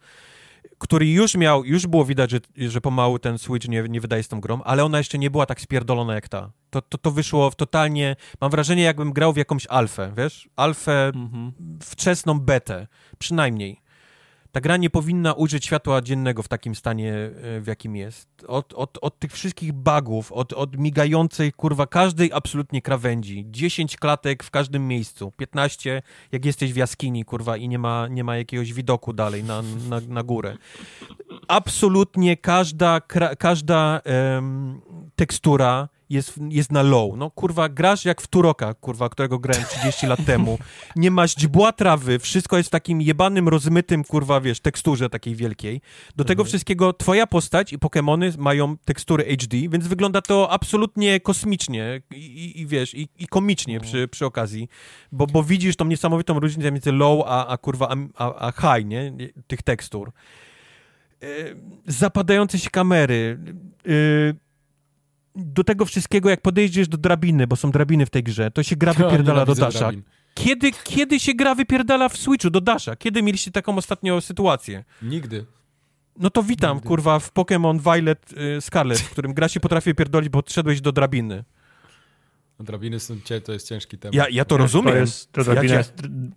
C: który już miał, już było widać, że, że pomału ten Switch nie, nie wydaje z tą grą, ale ona jeszcze nie była tak spierdolona jak ta. To, to, to wyszło w totalnie, mam wrażenie, jakbym grał w jakąś alfę, wiesz? Alfę, mhm. wczesną betę, przynajmniej. Ta gra nie powinna ujrzeć światła dziennego w takim stanie, e, w jakim jest. Od, od, od tych wszystkich bugów, od, od migającej, kurwa, każdej absolutnie krawędzi. 10 klatek w każdym miejscu, 15 jak jesteś w jaskini, kurwa, i nie ma, nie ma jakiegoś widoku dalej na, na, na górę. Absolutnie każda, kra, każda em, tekstura, jest, jest na low. No kurwa, grasz jak w Turoka, kurwa, którego grałem 30 lat temu. Nie ma źdźbła trawy, wszystko jest w takim jebanym, rozmytym, kurwa, wiesz, teksturze takiej wielkiej. Do tego mhm. wszystkiego twoja postać i Pokémony mają tekstury HD, więc wygląda to absolutnie kosmicznie i, i, i wiesz, i, i komicznie mhm. przy, przy okazji, bo, bo widzisz tą niesamowitą różnicę między low a, a kurwa, a, a high, nie? Tych tekstur. E, zapadające się kamery, y, do tego wszystkiego, jak podejdziesz do drabiny, bo są drabiny w tej grze, to się gra wypierdala ja do Dasha. Kiedy, kiedy się gra wypierdala w Switchu do Dasha? Kiedy mieliście taką ostatnią sytuację? Nigdy. No to witam, Nigdy. kurwa, w Pokémon Violet y, Scarlet, w którym gra się potrafi pierdolić, bo odszedłeś do drabiny.
A: Drabiny są to jest ciężki temat. Ja, ja
C: to rozumiem. To jest, to drabina ja,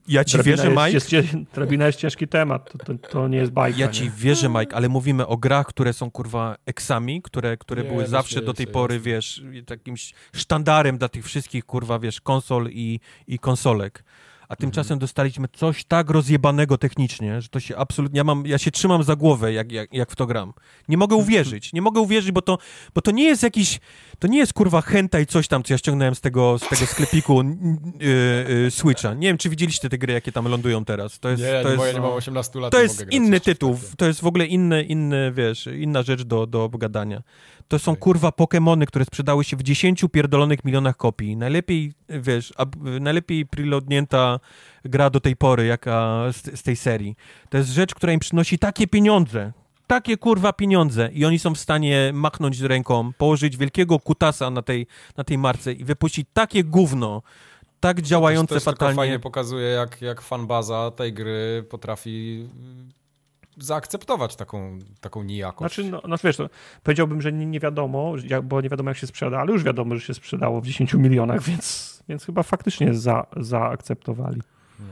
C: ja ci drabina wierzę, jest, Mike. Jest, drabina jest ciężki temat, to, to, to nie jest bajka. Ja nie. ci wierzę, Mike, ale mówimy o grach, które są kurwa eksami, które, które nie, były zawsze do tej pory, wiesz, takim sztandarem dla tych wszystkich kurwa, wiesz, konsol i, i konsolek a tymczasem mhm. dostaliśmy coś tak rozjebanego technicznie, że to się absolutnie, ja mam, ja się trzymam za głowę, jak, jak, jak w to gram. Nie mogę mhm. uwierzyć, nie mogę uwierzyć, bo to, bo to nie jest jakiś, to nie jest kurwa hentai coś tam, co ja ściągnąłem z tego, z tego sklepiku y, y, Switcha. Nie wiem, czy widzieliście te gry, jakie tam lądują teraz. To jest, nie, to nie, jest, nie mam 18 lat. To jest inny tytuł, to jest w ogóle inny, inny, wiesz, inna rzecz do, do gadania to są kurwa Pokémony, które sprzedały się w 10 pierdolonych milionach kopii. Najlepiej, wiesz, najlepiej prilodnięta gra do tej pory, jaka z, z tej serii. To jest rzecz, która im przynosi takie pieniądze, takie kurwa pieniądze i oni są w stanie machnąć ręką, położyć wielkiego kutasa na tej, na tej marce i wypuścić takie gówno, tak działające no to jest, to jest fatalnie. To fajnie
A: pokazuje, jak, jak fanbaza tej gry potrafi zaakceptować taką, taką nijakość.
B: Znaczy, no, no wiesz, no, powiedziałbym, że nie, nie wiadomo, bo nie wiadomo jak się sprzeda, ale już wiadomo, że się sprzedało w 10 milionach, więc, więc chyba faktycznie za,
C: zaakceptowali. No.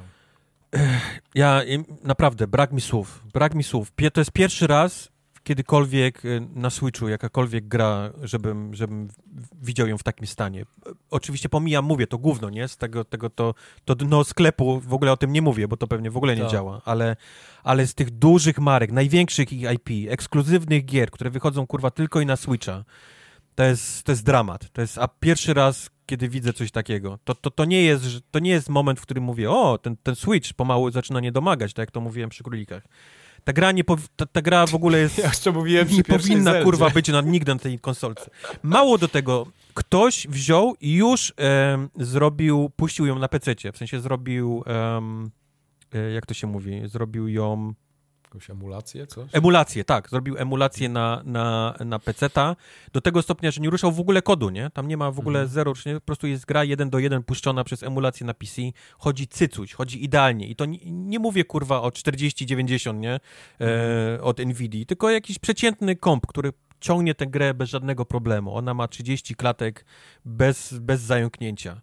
C: Ja naprawdę, brak mi słów. Brak mi słów. To jest pierwszy raz, kiedykolwiek y, na Switchu jakakolwiek gra, żebym, żebym widział ją w takim stanie. Oczywiście pomijam, mówię, to gówno, nie? Z tego, tego to, to dno sklepu, w ogóle o tym nie mówię, bo to pewnie w ogóle nie to. Tak. działa, ale, ale z tych dużych marek, największych ich IP, ekskluzywnych gier, które wychodzą, kurwa, tylko i na Switcha, to jest, to jest dramat. To jest, a pierwszy raz, kiedy widzę coś takiego, to, to, to, nie, jest, to nie jest moment, w którym mówię, o, ten, ten Switch pomału zaczyna nie domagać, tak jak to mówiłem przy królikach ta gra, nie pow... ta, ta, gra w ogóle jest... Ja jeszcze mówiłem nie powinna, zeldzie. kurwa, być na, nigdy na tej konsolce. Mało do tego, ktoś wziął i już zrobił, puścił ją na PC, w sensie zrobił, e, jak to się mówi, zrobił ją
A: Jakąś emulację, coś? Emulację,
C: tak. Zrobił emulację na, na, na PC-ta do tego stopnia, że nie ruszał w ogóle kodu, nie? Tam nie ma w ogóle mhm. zero, nie? po prostu jest gra jeden do jeden puszczona przez emulację na PC. Chodzi cycuć, chodzi idealnie. I to nie, nie mówię, kurwa, o 4090, nie? E, mhm. Od NVIDII, tylko jakiś przeciętny komp, który ciągnie tę grę bez żadnego problemu. Ona ma 30 klatek bez, bez zająknięcia.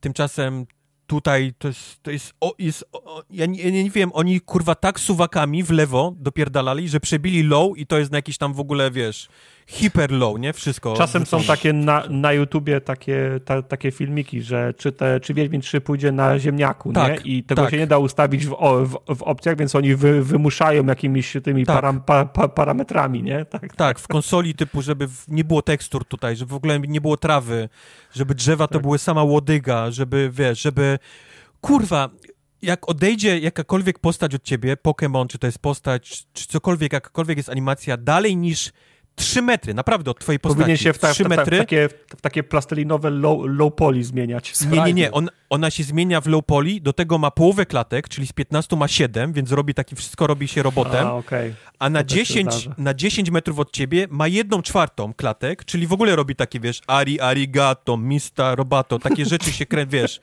C: Tymczasem tutaj to jest, to jest, o, jest o, ja, nie, ja nie wiem, oni kurwa tak suwakami w lewo dopierdalali, że przebili low i to jest na jakiś tam w ogóle, wiesz, hiper low, nie? Wszystko. Czasem są takie
B: na, na YouTubie takie, ta, takie filmiki, że czy, te, czy Wiedźmin 3 pójdzie na ziemniaku, tak, nie? I tego tak. się nie da ustawić w, w, w opcjach, więc oni wy, wymuszają jakimiś tymi tak. param, pa, pa, parametrami, nie?
C: Tak, tak, tak w konsoli typu, żeby nie było tekstur tutaj, żeby w ogóle nie było trawy, żeby drzewa to tak. były sama łodyga, żeby, wiesz, żeby kurwa, jak odejdzie jakakolwiek postać od ciebie, Pokémon, czy to jest postać, czy cokolwiek, jakakolwiek jest animacja, dalej niż 3 metry, naprawdę od twojej postaci. Powinien się w, ta, w, ta, metry. W,
B: takie, w takie plastelinowe low, low poly zmieniać. Nie, nie, nie.
C: On, ona się zmienia w low poly, do tego ma połowę klatek, czyli z 15 ma 7, więc robi taki, wszystko robi się robotem. A, okay. A na, to 10, tak na 10 metrów od ciebie ma jedną czwartą klatek, czyli w ogóle robi takie, wiesz, ari, arigato, mista, robato, takie rzeczy się krę, wiesz...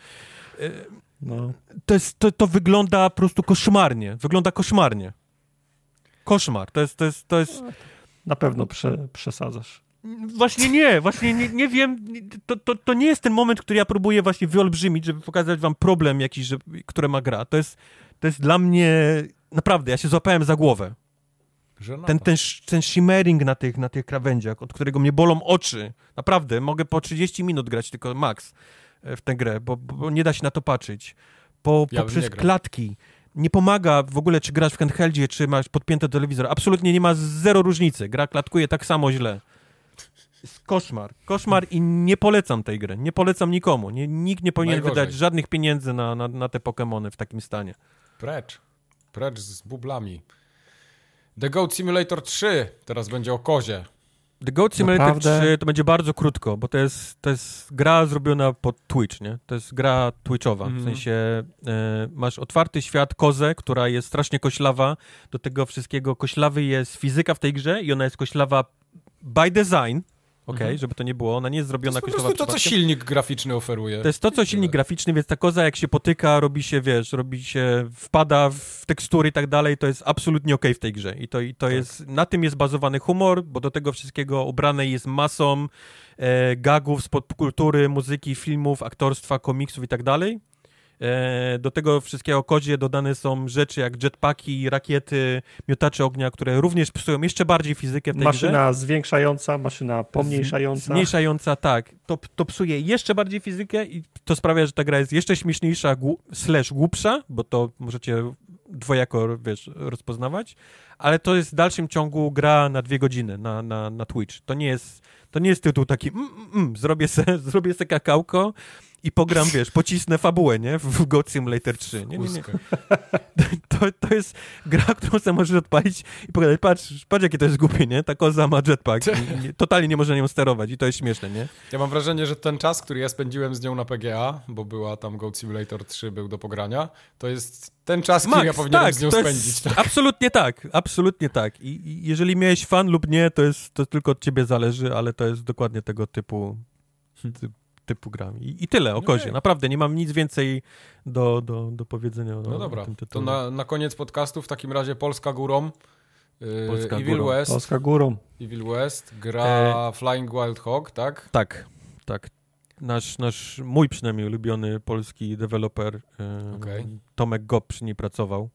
C: No. To, jest, to, to wygląda po prostu koszmarnie. Wygląda koszmarnie. Koszmar. To jest. To jest, to jest... Na pewno prze, przesadzasz. Właśnie nie, właśnie nie, nie wiem. To, to, to nie jest ten moment, który ja próbuję właśnie wyolbrzymić, żeby pokazać wam problem jakiś, że, który ma gra. To jest, to jest dla mnie. Naprawdę, ja się złapałem za głowę. Ten, ten, ten shimmering na tych, na tych krawędziach, od którego mnie bolą oczy. Naprawdę, mogę po 30 minut grać tylko max w tę grę, bo, bo nie da się na to patrzeć. Po, ja poprzez nie klatki. Nie pomaga w ogóle, czy grasz w handheldzie, czy masz podpięty telewizor. Absolutnie nie ma zero różnicy. Gra klatkuje tak samo źle. koszmar. Koszmar i nie polecam tej gry. Nie polecam nikomu. Nie, nikt nie powinien Najgorzej. wydać żadnych pieniędzy na, na, na te Pokémony w takim stanie.
A: Precz. Precz z bublami. The Goat Simulator 3 teraz będzie o kozie. The Goat Simulator Naprawdę...
C: 3 to będzie bardzo krótko, bo to jest, to jest gra zrobiona pod Twitch, nie? To jest gra Twitchowa, mm. w mhm. sensie e, masz otwarty świat kozę, która jest strasznie koślawa, do tego wszystkiego koślawy jest fizyka w tej grze i ona jest koślawa by design, ok, mhm. żeby to nie było, ona nie jest zrobiona jakoś To jest to, co silnik graficzny oferuje. To jest to, co silnik graficzny, więc ta koza jak się potyka, robi się, wiesz, robi się, wpada w tekstury i tak dalej, to jest absolutnie ok w tej grze. I to, i to tak. jest, na tym jest bazowany humor, bo do tego wszystkiego ubranej jest masą e, gagów z popkultury, muzyki, filmów, aktorstwa, komiksów i tak dalej. E, do tego wszystkiego kodzie dodane są rzeczy jak jetpacki, rakiety, miotacze ognia, które również psują jeszcze bardziej fizykę w tej Maszyna grze.
B: zwiększająca, maszyna pomniejszająca.
C: Zmniejszająca, tak. To, to psuje jeszcze bardziej fizykę i to sprawia, że ta gra jest jeszcze śmieszniejsza, głu slash głupsza, bo to możecie dwojako, wiesz, rozpoznawać, ale to jest w dalszym ciągu gra na dwie godziny na, na, na Twitch. To nie jest, to nie jest tytuł taki mm, mm, mm zrobię se, zrobię se kakałko, i pogram, wiesz, pocisnę fabułę, nie? W God Simulator 3. Nie, nie, nie. To, to jest gra, którą sam możesz odpalić i pogadać, patrz, patrz jakie to jest głupie, nie? Ta koza ma jetpack. I, totalnie nie można nią sterować i to jest śmieszne, nie?
A: Ja mam wrażenie, że ten czas, który ja spędziłem z nią na PGA, bo była tam God Simulator 3, był do pogrania, to jest ten czas, Max, który ja powinienem tak, z nią spędzić. Tak. Absolutnie
C: tak, absolutnie tak. I, I, jeżeli miałeś fan lub nie, to jest to tylko od ciebie zależy, ale to jest dokładnie tego typu, hm. typu typu grami. I, i tyle o Naprawdę nie mam nic więcej do, do, do powiedzenia. No o, dobra, o tym tytule. to na,
A: na koniec podcastu w takim razie Polska górą. Yy, Polska Evil górą. West. Polska górą. Evil West gra e... Flying
C: Wild Hog, tak? Tak, tak. Nasz, nasz, mój przynajmniej ulubiony polski deweloper, yy, okay. Tomek Gop przy niej pracował.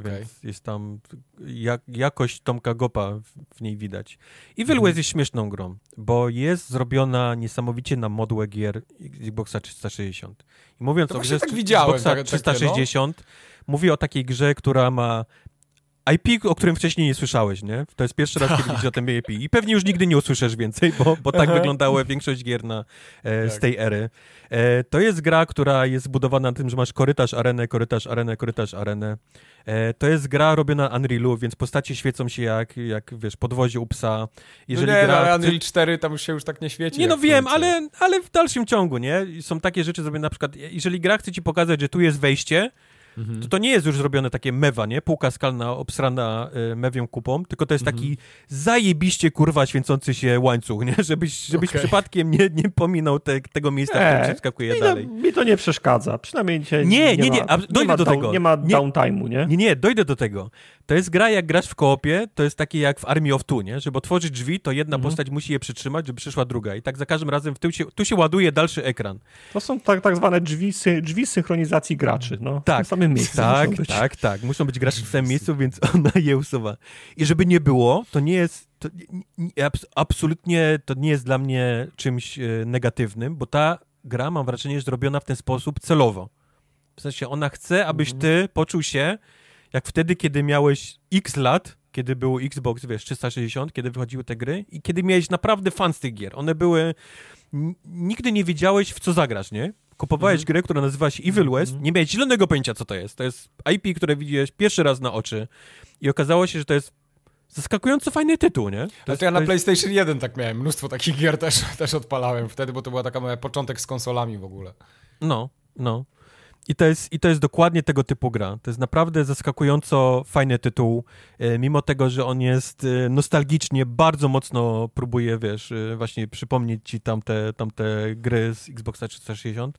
C: Okay. Więc jest tam jak, jakość Tomka Gopa w, w niej widać. i Will mhm. West jest śmieszną grą, bo jest zrobiona niesamowicie na modłę gier Xboxa 360. I mówiąc to o grze tak Xboxa tak, 360, tak, no? mówię o takiej grze, która ma IP, o którym wcześniej nie słyszałeś, nie? To jest pierwszy raz, tak. kiedy widzisz o tym IP i pewnie już nigdy nie usłyszysz więcej, bo, bo tak wyglądała większość gier na, e, tak. z tej ery. E, to jest gra, która jest zbudowana na tym, że masz korytarz, arenę, korytarz, arenę, korytarz, arenę. E, to jest gra robiona Unrealu, więc postacie świecą się jak, jak wiesz, podwozie u psa. Jeżeli no nie, gra... No, ale Unreal 4
A: tam się już tak nie świeci. Nie, no wiem, ale,
C: ale w dalszym ciągu, nie? Są takie rzeczy zrobione, na przykład, jeżeli gra chce ci pokazać, że tu jest wejście, Mhm. To, to nie jest już zrobione takie mewa, nie? Półka skalna obsrana y, mewią kupą, tylko to jest taki mhm. zajebiście kurwa święcący się łańcuch, nie? Żebyś, żebyś okay. przypadkiem nie, nie pominął te, tego miejsca, nie, w którym przeskakuje no dalej. No, mi to nie przeszkadza, przynajmniej
B: dzisiaj nie, nie, nie, nie, ma, nie, nie. dojdę nie do down, tego. Nie ma downtime'u, nie?
C: Nie, nie, dojdę do tego. To jest gra, jak grasz w koopie, to jest takie jak w Army of Two, nie? Żeby otworzyć drzwi, to jedna mhm. postać musi je przytrzymać, żeby przyszła druga. I tak za każdym razem w tył się, tu się ładuje dalszy ekran.
B: To są tak, tak zwane drzwi, sy,
C: drzwi synchronizacji graczy, no. Tak, w samym miejscu tak, tak, tak, tak. Muszą być gracze w samym miejscu, więc ona je usuwa. I żeby nie było, to nie jest to, absolutnie to nie jest dla mnie czymś e, negatywnym, bo ta gra, mam wrażenie, jest zrobiona w ten sposób celowo. W sensie ona chce, abyś mhm. ty poczuł się jak wtedy, kiedy miałeś x lat, kiedy był Xbox, wiesz, 360, kiedy wychodziły te gry i kiedy miałeś naprawdę fan z tych gier. One były... Nigdy nie wiedziałeś, w co zagrasz, nie? Kupowałeś mm -hmm. grę, która nazywa się Evil West, mm -hmm. nie miałeś zielonego pojęcia, co to jest. To jest IP, które widziałeś pierwszy raz na oczy i okazało się, że to jest zaskakująco fajny tytuł, nie? To Ale jest, to ja na PlayStation 1 tak miałem, mnóstwo takich
A: gier też, też odpalałem wtedy, bo to była taka moja początek z konsolami w ogóle.
C: No, no. I to, jest, I to jest dokładnie tego typu gra. To jest naprawdę zaskakująco fajny tytuł, e, mimo tego, że on jest e, nostalgicznie, bardzo mocno próbuje, wiesz, e, właśnie przypomnieć ci tamte, tamte gry z Xboxa 360.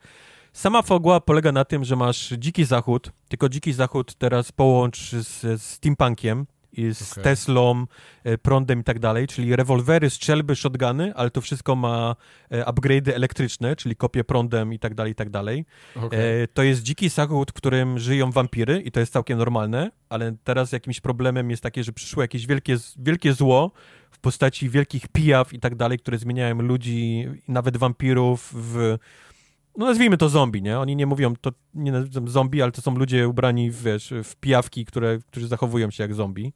C: Sama fogła polega na tym, że masz Dziki Zachód, tylko Dziki Zachód teraz połącz z, z steampunkiem, z okay. Teslą, e, prądem i tak dalej, czyli rewolwery, strzelby, shotguny, ale to wszystko ma e, upgrade'y elektryczne, czyli kopie prądem i tak dalej, i tak dalej. Okay. E, to jest dziki zachód, w którym żyją wampiry i to jest całkiem normalne, ale teraz jakimś problemem jest takie, że przyszło jakieś wielkie, wielkie zło w postaci wielkich pijaw i tak dalej, które zmieniają ludzi, nawet wampirów w no nazwijmy to zombie, nie? Oni nie mówią, to nie nazywam zombie, ale to są ludzie ubrani, w, wiesz, w pijawki, które, którzy zachowują się jak zombie.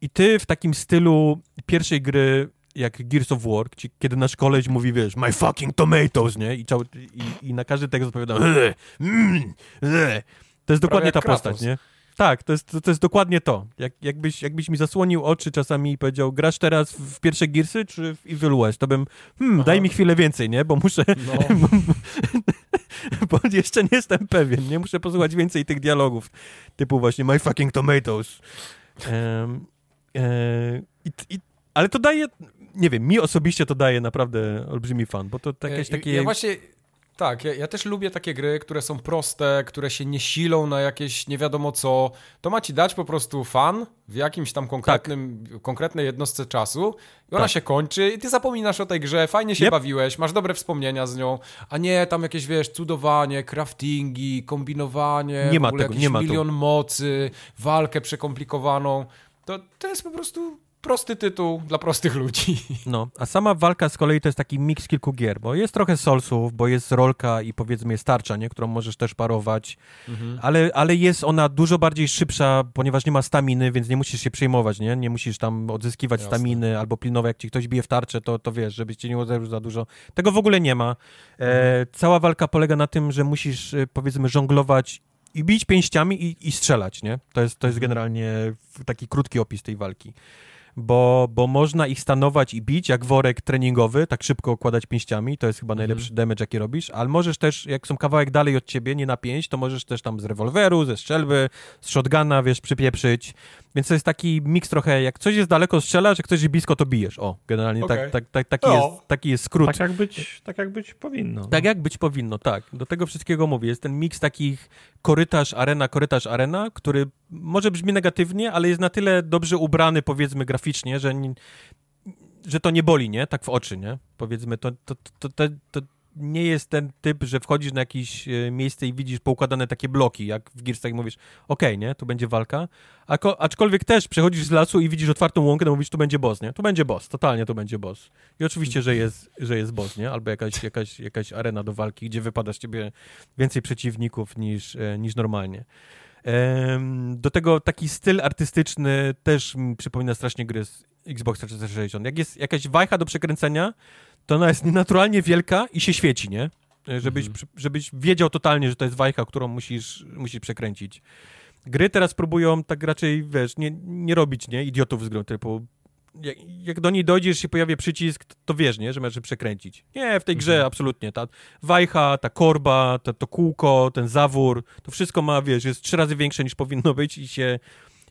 C: I ty w takim stylu pierwszej gry, jak Gears of War, gdzie, kiedy nasz koleś mówi, wiesz, my fucking tomatoes, nie? I, i, i na każdy tekst odpowiada, mm, to jest dokładnie ta postać, nie? Tak, to jest, to jest dokładnie to. Jak, jakbyś, jakbyś mi zasłonił oczy czasami i powiedział, grasz teraz w pierwsze Gearsy czy w Evil West, to bym, hmm, daj mi chwilę więcej, nie, bo muszę, no. bo, bo jeszcze nie jestem pewien, nie, muszę posłuchać więcej tych dialogów, typu właśnie My Fucking Tomatoes. Um, e, i, i, ale to daje, nie wiem, mi osobiście to daje naprawdę olbrzymi fan, bo to e, jakieś takie... Ja właśnie
A: tak, ja, ja, też lubię takie gry, które są proste, które się nie silą na jakieś nie wiadomo co. To ma ci dać po prostu fan w jakimś tam konkretnym, tak. konkretnej jednostce czasu i ona tak. się kończy i ty zapominasz o tej grze, fajnie się yep. bawiłeś, masz dobre wspomnienia z nią, a nie tam jakieś, wiesz, cudowanie, craftingi, kombinowanie, nie ma tego, nie ma milion mocy, walkę przekomplikowaną. To, to jest po prostu
C: prosty tytuł dla prostych ludzi. No, a sama walka z kolei to jest taki miks kilku gier, bo jest trochę solsów, bo jest rolka i powiedzmy jest tarcza, nie? którą możesz też parować, mhm. ale, ale jest ona dużo bardziej szybsza, ponieważ nie ma staminy, więc nie musisz się przejmować, nie? Nie musisz tam odzyskiwać Jasne. staminy albo pilnować, jak ci ktoś bije w tarczę, to, to wiesz, żebyś cię nie uderzył za dużo. Tego w ogóle nie ma. E, mhm. cała walka polega na tym, że musisz e, powiedzmy żonglować i bić pięściami i, i strzelać, nie? To jest, to jest mhm. generalnie taki krótki opis tej walki bo, bo można ich stanować i bić jak worek treningowy, tak szybko okładać pięściami, to jest chyba mhm. najlepszy mhm. damage, jaki robisz, ale możesz też, jak są kawałek dalej od ciebie, nie na pięć, to możesz też tam z rewolweru, ze strzelby, z shotguna, wiesz, przypieprzyć, więc to jest taki miks trochę, jak coś jest daleko strzelasz, jak coś jest blisko, to bijesz. O, generalnie okay. tak, tak, tak, taki, no. jest, taki jest skrót. Tak jak,
B: być, tak jak być powinno. No.
C: Tak jak być powinno, tak. Do tego wszystkiego mówię. Jest ten miks takich korytarz, arena, korytarz, arena, który może brzmi negatywnie, ale jest na tyle dobrze ubrany, powiedzmy, graficznie, że, że to nie boli, nie? Tak w oczy, nie? Powiedzmy, to, to, to, to nie jest ten typ, że wchodzisz na jakieś e, miejsce i widzisz poukładane takie bloki, jak w Gearsach tak i mówisz, okej, okay, nie, tu będzie walka, A, aczkolwiek też przechodzisz z lasu i widzisz otwartą łąkę, no mówisz, tu będzie boss, nie, tu będzie boss, totalnie tu będzie boss. I oczywiście, że jest, że jest boss, nie, albo jakaś, jakaś, jakaś arena do walki, gdzie wypada z ciebie więcej przeciwników niż, e, niż normalnie. Do tego taki styl artystyczny też mi przypomina strasznie gry z Xbox 360. Jak jest jakaś wajcha do przekręcenia, to ona jest naturalnie wielka i się świeci, nie? E, żebyś, mhm. żebyś wiedział totalnie, że to jest wajcha, którą musisz, musisz przekręcić. Gry teraz próbują tak raczej, wiesz, nie, nie robić, nie? Idiotów z gry, typu jak, jak, do niej dojdziesz, i pojawi przycisk, to, to wiesz, nie? Że masz przekręcić. Nie, w tej grze mhm. absolutnie. Ta wajcha, ta korba, to kółko, ten zawór, to wszystko ma, wiesz, jest trzy razy większe niż powinno być i się...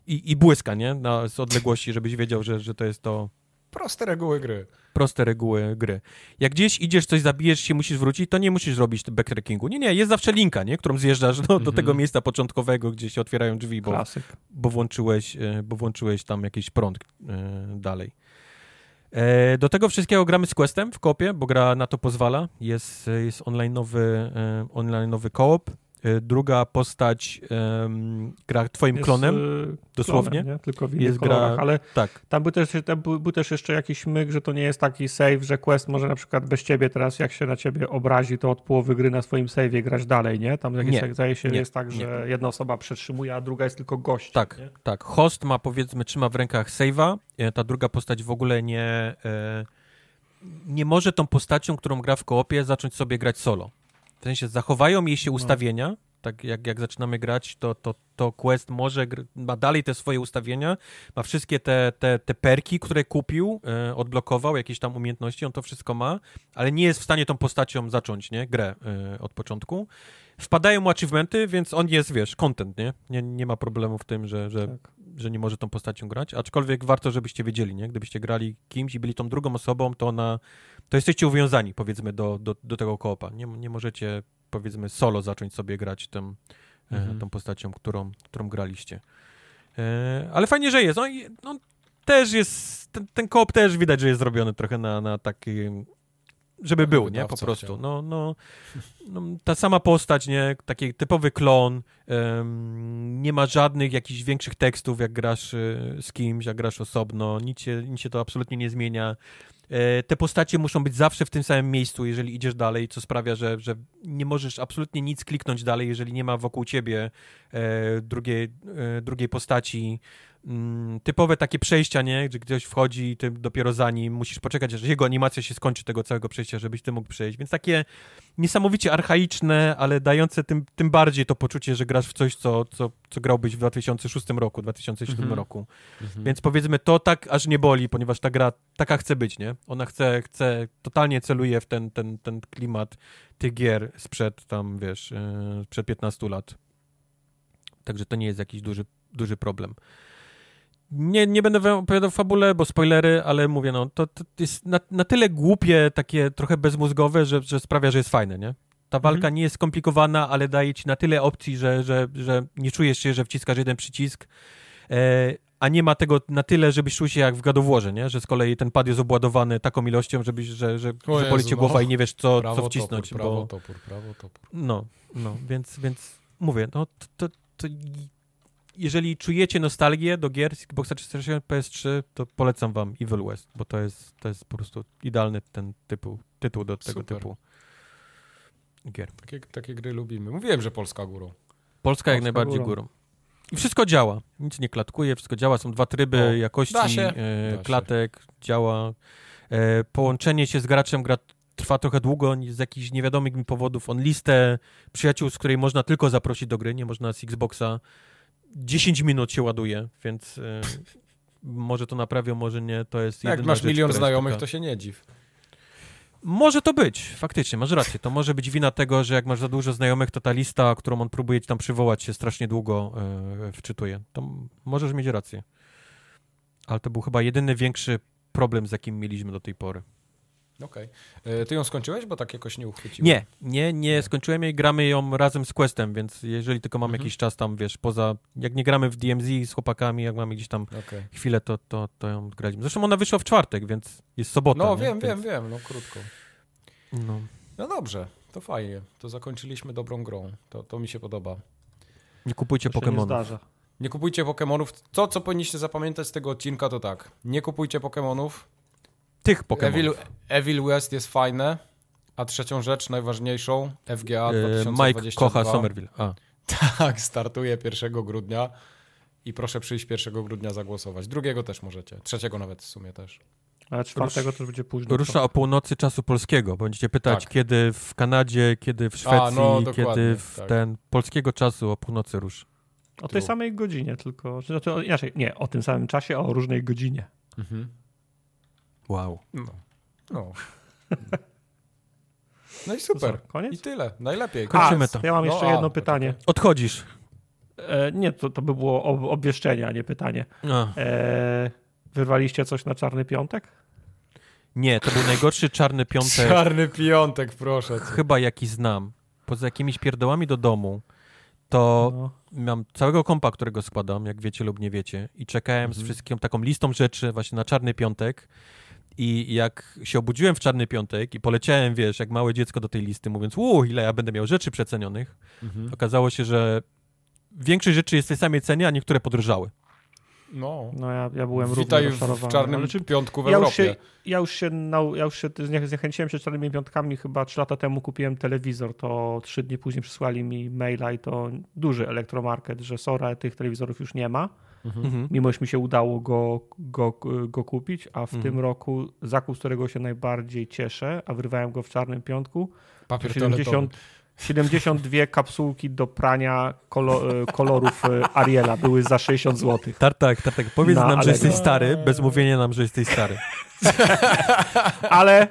C: I, i błyska, nie? Na, z odległości, żebyś wiedział, że, że to jest to,
A: Proste reguły gry.
C: Proste reguły gry. Jak gdzieś idziesz, coś zabijesz się, musisz wrócić, to nie musisz robić backtrackingu. Nie, nie, jest zawsze linka, nie? którą zjeżdżasz do, mm -hmm. do tego mhm. miejsca początkowego, gdzie się otwierają drzwi, bo, bo, włączyłeś, e, bo włączyłeś tam jakiś prąd e, dalej. E, do tego wszystkiego gramy z Questem w kopie, bo gra na to pozwala. Jest, jest nowy online koop. E, druga postać, um, gra twoim jest, klonem, e, dosłownie. Tylko w innych jest gra, ale tak.
B: tam, był też, tam był, też jeszcze jakiś myk, że to nie jest taki save, że quest może na przykład bez ciebie teraz, jak się na ciebie obrazi, to od połowy gry na swoim save'ie grać dalej, nie? Tam jakieś, nie, tak, zdaje się, nie, jest tak, że nie. jedna osoba przetrzymuje, a druga jest tylko gość. Tak, nie? tak. Host ma,
C: powiedzmy, trzyma w rękach save'a, e, ta druga postać w ogóle nie... nie może tą postacią, którą gra w koopie, zacząć sobie grać solo w sensie zachowają jej się no. ustawienia, tak jak, jak zaczynamy grać, to, to, to Quest może, ma dalej te swoje ustawienia, ma wszystkie te, te, te perki, które kupił, e, odblokował, jakieś tam umiejętności, on to wszystko ma, ale nie jest w stanie tą postacią zacząć, nie, grę e, od początku. Wpadają mu achievementy, więc on jest, wiesz, content, nie? Nie, nie ma problemu w tym, że, że tak że nie może tą postacią grać, aczkolwiek warto, żebyście wiedzieli, nie? Gdybyście grali kimś i byli tą drugą osobą, to ona, to jesteście uwiązani, powiedzmy, do, do, do tego koopa. Nie, nie możecie, powiedzmy, solo zacząć sobie grać tym, e, mhm. tą postacią, którą, którą graliście. E, ale fajnie, że jest. On, no no, on też jest, ten, ten koop też widać, że jest zrobiony trochę na, na takim żeby był, nie? Po prostu. No, no, no, ta sama postać, nie? Taki typowy klon. Um, nie ma żadnych jakichś większych tekstów, jak grasz y, z kimś, jak grasz osobno. Nic się, nic się to absolutnie nie zmienia. E, te postacie muszą być zawsze w tym samym miejscu, jeżeli idziesz dalej, co sprawia, że, że nie możesz absolutnie nic kliknąć dalej, jeżeli nie ma wokół ciebie e, drugiej, e, drugiej postaci. Mm, typowe takie przejścia, nie? Gdzie ktoś wchodzi i ty dopiero za nim musisz poczekać, aż jego animacja się skończy tego całego przejścia, żebyś ty mógł przejść. Więc takie niesamowicie archaiczne, ale dające tym, tym bardziej to poczucie, że grasz w coś, co, co, co grałbyś w 2006 roku, 2007 mhm. roku. Mhm. Więc powiedzmy to tak aż nie boli, ponieważ ta gra taka chce być, nie? Ona chce, chce totalnie celuje w ten, ten, ten klimat tych gier sprzed tam, wiesz, yy, sprzed 15 lat. Także to nie jest jakiś duży, duży problem nie, nie będę opowiadał fabule, bo spoilery, ale mówię, no to, to jest na, na, tyle głupie, takie trochę bezmózgowe, że, że sprawia, że jest fajne, nie? Ta mhm. walka mhm. nie jest skomplikowana, ale daje ci na tyle opcji, że, że, że nie czujesz się, że wciskasz jeden przycisk, e, a nie ma tego na tyle, żebyś czuł się jak w gadowłoże, nie? Że z kolei ten pad jest obładowany taką ilością, żebyś, że, że, że boli cię głowa no. i nie wiesz, co, prawo, co wcisnąć. Topór, bo... Prawo
D: topór, prawo topór.
C: No, no, więc, więc mówię, no to, to, to jeżeli czujecie nostalgię do gier z Xboxa 360 PS3, to polecam wam Evil West, bo to jest, to jest po prostu idealny ten typu, tytuł do tego Super. typu gier.
A: Takie, takie gry lubimy. Mówiłem, że Polska górą. Polska, Polska jak najbardziej górą. górą.
C: I wszystko działa. Nic nie klatkuje, wszystko działa. Są dwa tryby o, jakości da się. E, da klatek, się. działa. E, połączenie się z graczem gra trwa trochę długo z jakichś niewiadomych mi powodów. On listę przyjaciół, z której można tylko zaprosić do gry, nie można z Xboxa 10 minut się ładuje, więc y, może to naprawią, może nie. To jest Jak masz rzecz, milion znajomych, taka... to się nie dziw. Może to być, faktycznie, masz rację. To może być wina tego, że jak masz za dużo znajomych, to ta lista, którą on próbuje ci tam przywołać, się strasznie długo y, wczytuje. To możesz mieć rację. Ale to był chyba jedyny większy problem, z jakim mieliśmy do tej pory.
A: Okej. Okay. E, ty ją skończyłeś, bo tak jakoś nie uchwyciłem? Nie,
C: nie, nie, skończyłem jej. Gramy ją razem z Questem, więc jeżeli tylko mam mhm. jakiś czas tam, wiesz, poza... Jak nie gramy w DMZ z chłopakami, jak mamy gdzieś tam okay. chwilę, to, to, to ją graliśmy. Zresztą ona wyszła w czwartek, więc jest sobota. No, nie? wiem, więc... wiem,
A: wiem. No, krótko. No. no dobrze, to fajnie. To zakończyliśmy dobrą grą. To, to mi się podoba.
C: Nie kupujcie Pokémonów. Nie,
A: nie kupujcie Pokémonów. To, co powinniście zapamiętać z tego odcinka, to tak. Nie kupujcie Pokémonów tych Pokémonów. Evil, Evil West jest fajne, a trzecią rzecz, najważniejszą, FGA 2022. E, Mike kocha Somerville. A. Tak, startuje 1 grudnia i proszę przyjść 1 grudnia zagłosować. Drugiego też możecie, trzeciego nawet w sumie też. A czwartego Rusz, też będzie późno. Rusza
C: o północy czasu polskiego. Będziecie pytać, tak. kiedy w Kanadzie, kiedy w Szwecji, a, no, kiedy w tak. ten polskiego czasu o północy rusz.
B: O tej samej godzinie, tylko. Znaczy, inaczej, nie, o tym samym czasie, o różnej godzinie. Mhm. Wow. No. no. No,
A: no i super. Co, koniec? I tyle. Najlepiej. Kończymy to. Ja mam no, jeszcze no, jedno
B: pytanie. Odchodzisz. E, nie, to, to by było ob obwieszczenie, a nie pytanie. No. E, wyrwaliście coś na czarny piątek?
C: Nie, to był najgorszy czarny piątek. Czarny piątek, proszę. Cię. Chyba jaki znam. Poza jakimiś pierdołami do domu, to no. mam całego kompa, którego składam, jak wiecie lub nie wiecie, i czekałem mhm. z wszystkim taką listą rzeczy właśnie na czarny piątek. I jak się obudziłem w czarny piątek i poleciałem, wiesz, jak małe dziecko do tej listy, mówiąc, uuu, ile ja będę miał rzeczy przecenionych, mhm. okazało się, że większość rzeczy jest w tej samej cenie, a niektóre podrżały.
A: No,
B: no ja, ja byłem Witaj równie Witaj w czarnym piątku w ja Europie. Już się, ja już się, no, ja już się zniechęciłem przed czarnymi piątkami. Chyba 3 lata temu kupiłem telewizor, to 3 dni później przysłali mi maila i to duży elektromarket, że sora, tych telewizorów już nie ma. Mhm. mhm. że mi się udało go, go, go kupić, a w mhm. tym roku zakup, z którego się najbardziej cieszę, a wyrywałem go w czarnym piątku, Papier 70, 72 kapsułki do prania kolor, e, kolorów e, Ariela były za 60 zł. Tak, tak. tak. powiedz Na nam, Allegro. że jesteś stary,
C: bez mówienia nam, że jesteś stary. ale,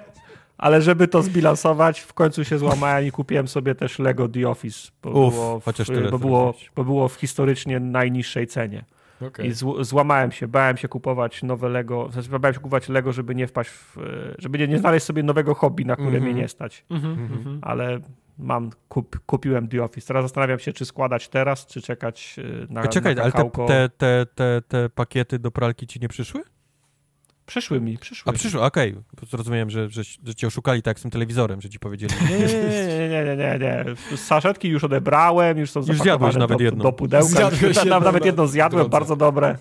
B: ale żeby to zbilansować, w końcu się złamałem i kupiłem sobie też Lego The Office, bo, Uf, było, w, chociaż tyle, bo, było, bo było w historycznie najniższej cenie. Okay. I złamałem się, bałem się kupować nowe Lego, znaczy bałem się kupować Lego, żeby nie wpaść w, żeby nie, nie znaleźć sobie nowego hobby,
C: na które mm -hmm. mnie mhm. nie stać. Mm -hmm.
B: Ale mam, kup, kupiłem The Office. Teraz zastanawiam się, czy składać teraz, czy czekać y, na Czekaj, na ale te,
C: te, te, te, pakiety do pralki ci nie przyszły? Przyszły mi, przyszły. A przyszły, okej. Okay. Zrozumiałem, że, że, że cię oszukali tak z tym telewizorem, że ci powiedzieli. Nie, nie, nie,
B: nie, nie, nie. Saszetki już odebrałem, już są już zjadłeś nawet do, jedno. do pudełka. Zjadłeś jedno, nawet no. jedno zjadłem, drodze. bardzo dobre.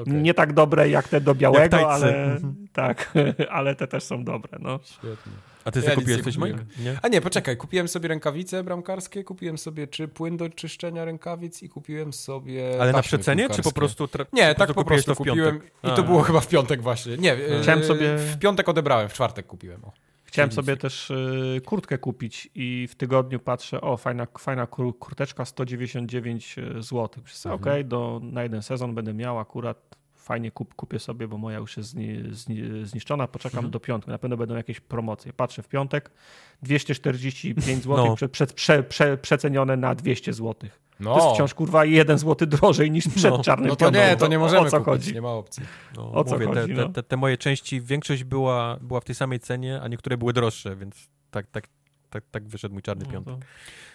B: Okay. Nie tak dobre jak te do białego, ale mhm. tak, ale te też są dobre. No. Świetnie.
C: A ty ja kupiłeś coś Mike? Nie?
A: A nie, poczekaj, kupiłem sobie rękawice bramkarskie, kupiłem sobie czy płyn do czyszczenia rękawic i kupiłem sobie Ale na przecenie, czy po prostu... Tra... Nie, tak po prostu, po prostu kupiłem i to było chyba w piątek właśnie. Nie, e, Chciałem sobie... w piątek odebrałem, w czwartek kupiłem. O.
B: Chciałem sobie też e, kurtkę kupić i w tygodniu patrzę, o fajna, fajna kurteczka 199 zł. Myślę, mhm. okej, okay, do, na jeden sezon będę miał akurat fajnie kup, kupię sobie, bo moja już jest zni, zni, zniszczona, poczekam mhm. do piątku, na pewno będą jakieś promocje. Patrzę w piątek, 245 zł no. prze, prze, prze, przecenione na 200 zł. No. To jest no. wciąż kurwa 1 zł drożej niż przed no. czarnym No to nie, to nie możemy o co kupić, chodzi? nie ma opcji. No, o co mówię, chodzi, te, no?
C: te, te, moje części, większość była, była w tej samej cenie, a niektóre były droższe, więc tak, tak, tak, tak wyszedł mój czarny no piątek.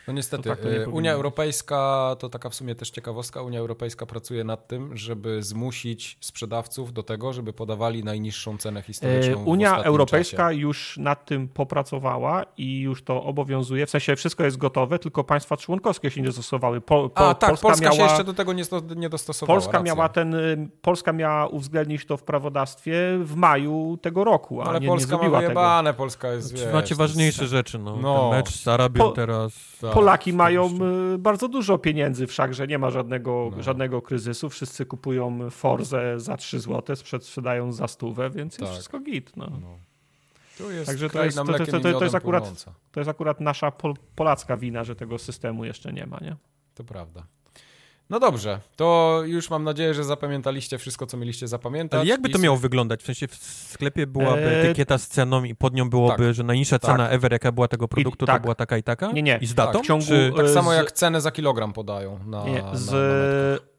A: No, niestety, tak y, Unia Europejska, to taka w sumie też ciekawostka, Unia Europejska pracuje nad tym, żeby zmusić sprzedawców do tego, żeby podawali najniższą cenę historyczną. Y, Unia Europejska
B: czasie. już nad tym popracowała i już to obowiązuje, w sensie wszystko jest gotowe, tylko państwa członkowskie się nie dostosowały. Po, po, A tak, Polska, Polska miała, się jeszcze do tego nie, nie dostosowała. Polska miała, ten, y, Polska miała uwzględnić to w prawodawstwie w maju tego roku, a Ale nie, Polska nie ma wyjebane, tego. Polska
D: jest,
A: wiesz,
C: Macie ważniejsze rzeczy, no. no no, mecz z Arabią po, teraz. Polaki
B: mają y, bardzo dużo pieniędzy, wszakże nie ma żadnego, no. żadnego kryzysu. Wszyscy kupują Forze za 3 zł, sprzedają za stówę, więc tak. jest wszystko git. No. no. Także to jest, to, to, to, to, jest akurat, to jest akurat nasza pol, polacka wina, że tego systemu jeszcze nie ma, nie?
A: To prawda. No dobrze, to już mam nadzieję, że zapamiętaliście wszystko, co mieliście zapamiętać. Ale jakby to miało
C: wyglądać? W sensie w sklepie byłaby eee... etykieta z ceną i pod nią byłoby, tak. że najniższa tak. cena ever, jaka była tego produktu, I, tak. to była taka i taka? Nie, nie. I z datą? Tak, ciągu, Czy... tak e, samo z... jak
A: cenę za kilogram podają na, nie, z...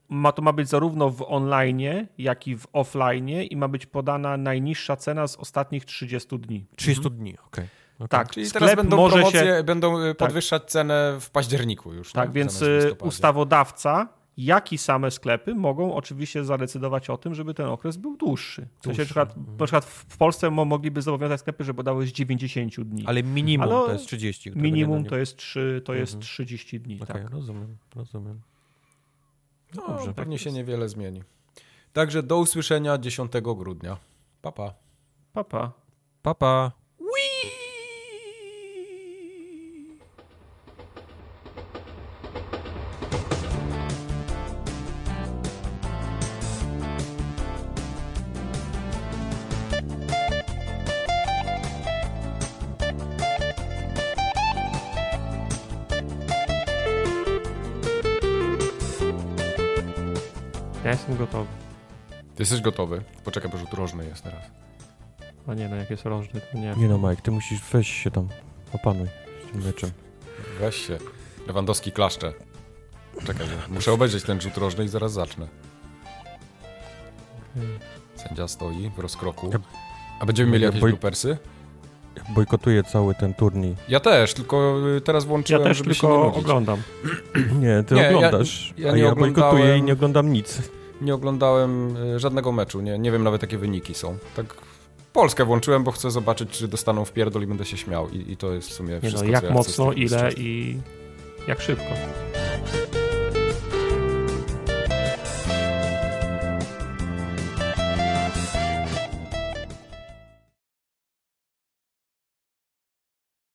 B: na, ma, to ma być zarówno w online, jak i w offline i ma być podana najniższa cena z ostatnich 30 dni. 30 mhm. dni, okej. Okay. Okay. Tak, Czyli teraz będą może promocje, się... będą e, tak. podwyższać tak. cenę w październiku już. Tak, tak więc e, ustawodawca jak i same sklepy mogą oczywiście zadecydować o tym, żeby ten okres był dłuższy. W sensie, dłuższy. Na, przykład, mhm. na, przykład, w Polsce mogliby zobowiązać sklepy, żeby dały z 90
C: dni. Ale minimum Ale to jest 30. Minimum to jest, 3, to mhm. jest
B: 30 dni. Okay, tak, rozumiem, rozumiem.
C: No, Dobrze, pewnie się
A: niewiele zmieni. Także do usłyszenia 10 grudnia. Papa.
C: Papa. Papa. Pa.
A: Jesteś gotowy? Poczekaj, bo rzut rożny jest teraz.
C: A no nie, no jak jest rożny, to nie. Nie no, Mike, ty musisz, weź się tam, opanuj z tym meczem.
A: Weź się. Lewandowski klaszcze. Czekaj, muszę obejrzeć ten rzut rożny i zaraz zacznę. Sędzia stoi w rozkroku. A będziemy mieli jakieś boj...
C: Bojkotuję cały ten turniej. Ja też, tylko y, teraz włączyłem, ja też żeby tylko się nie oglądam. nie, ty nie, oglądasz. Ja, ja nie a ja oglądałem... bojkotuję i nie oglądam nic
A: nie oglądałem e, żadnego meczu, nie, nie wiem nawet jakie wyniki są. Tak Polskę włączyłem, bo chcę zobaczyć, czy dostaną w pierdol i będę się śmiał. I, i to jest w sumie wszystko. Nie no, jak mocno, ile i
B: jak szybko.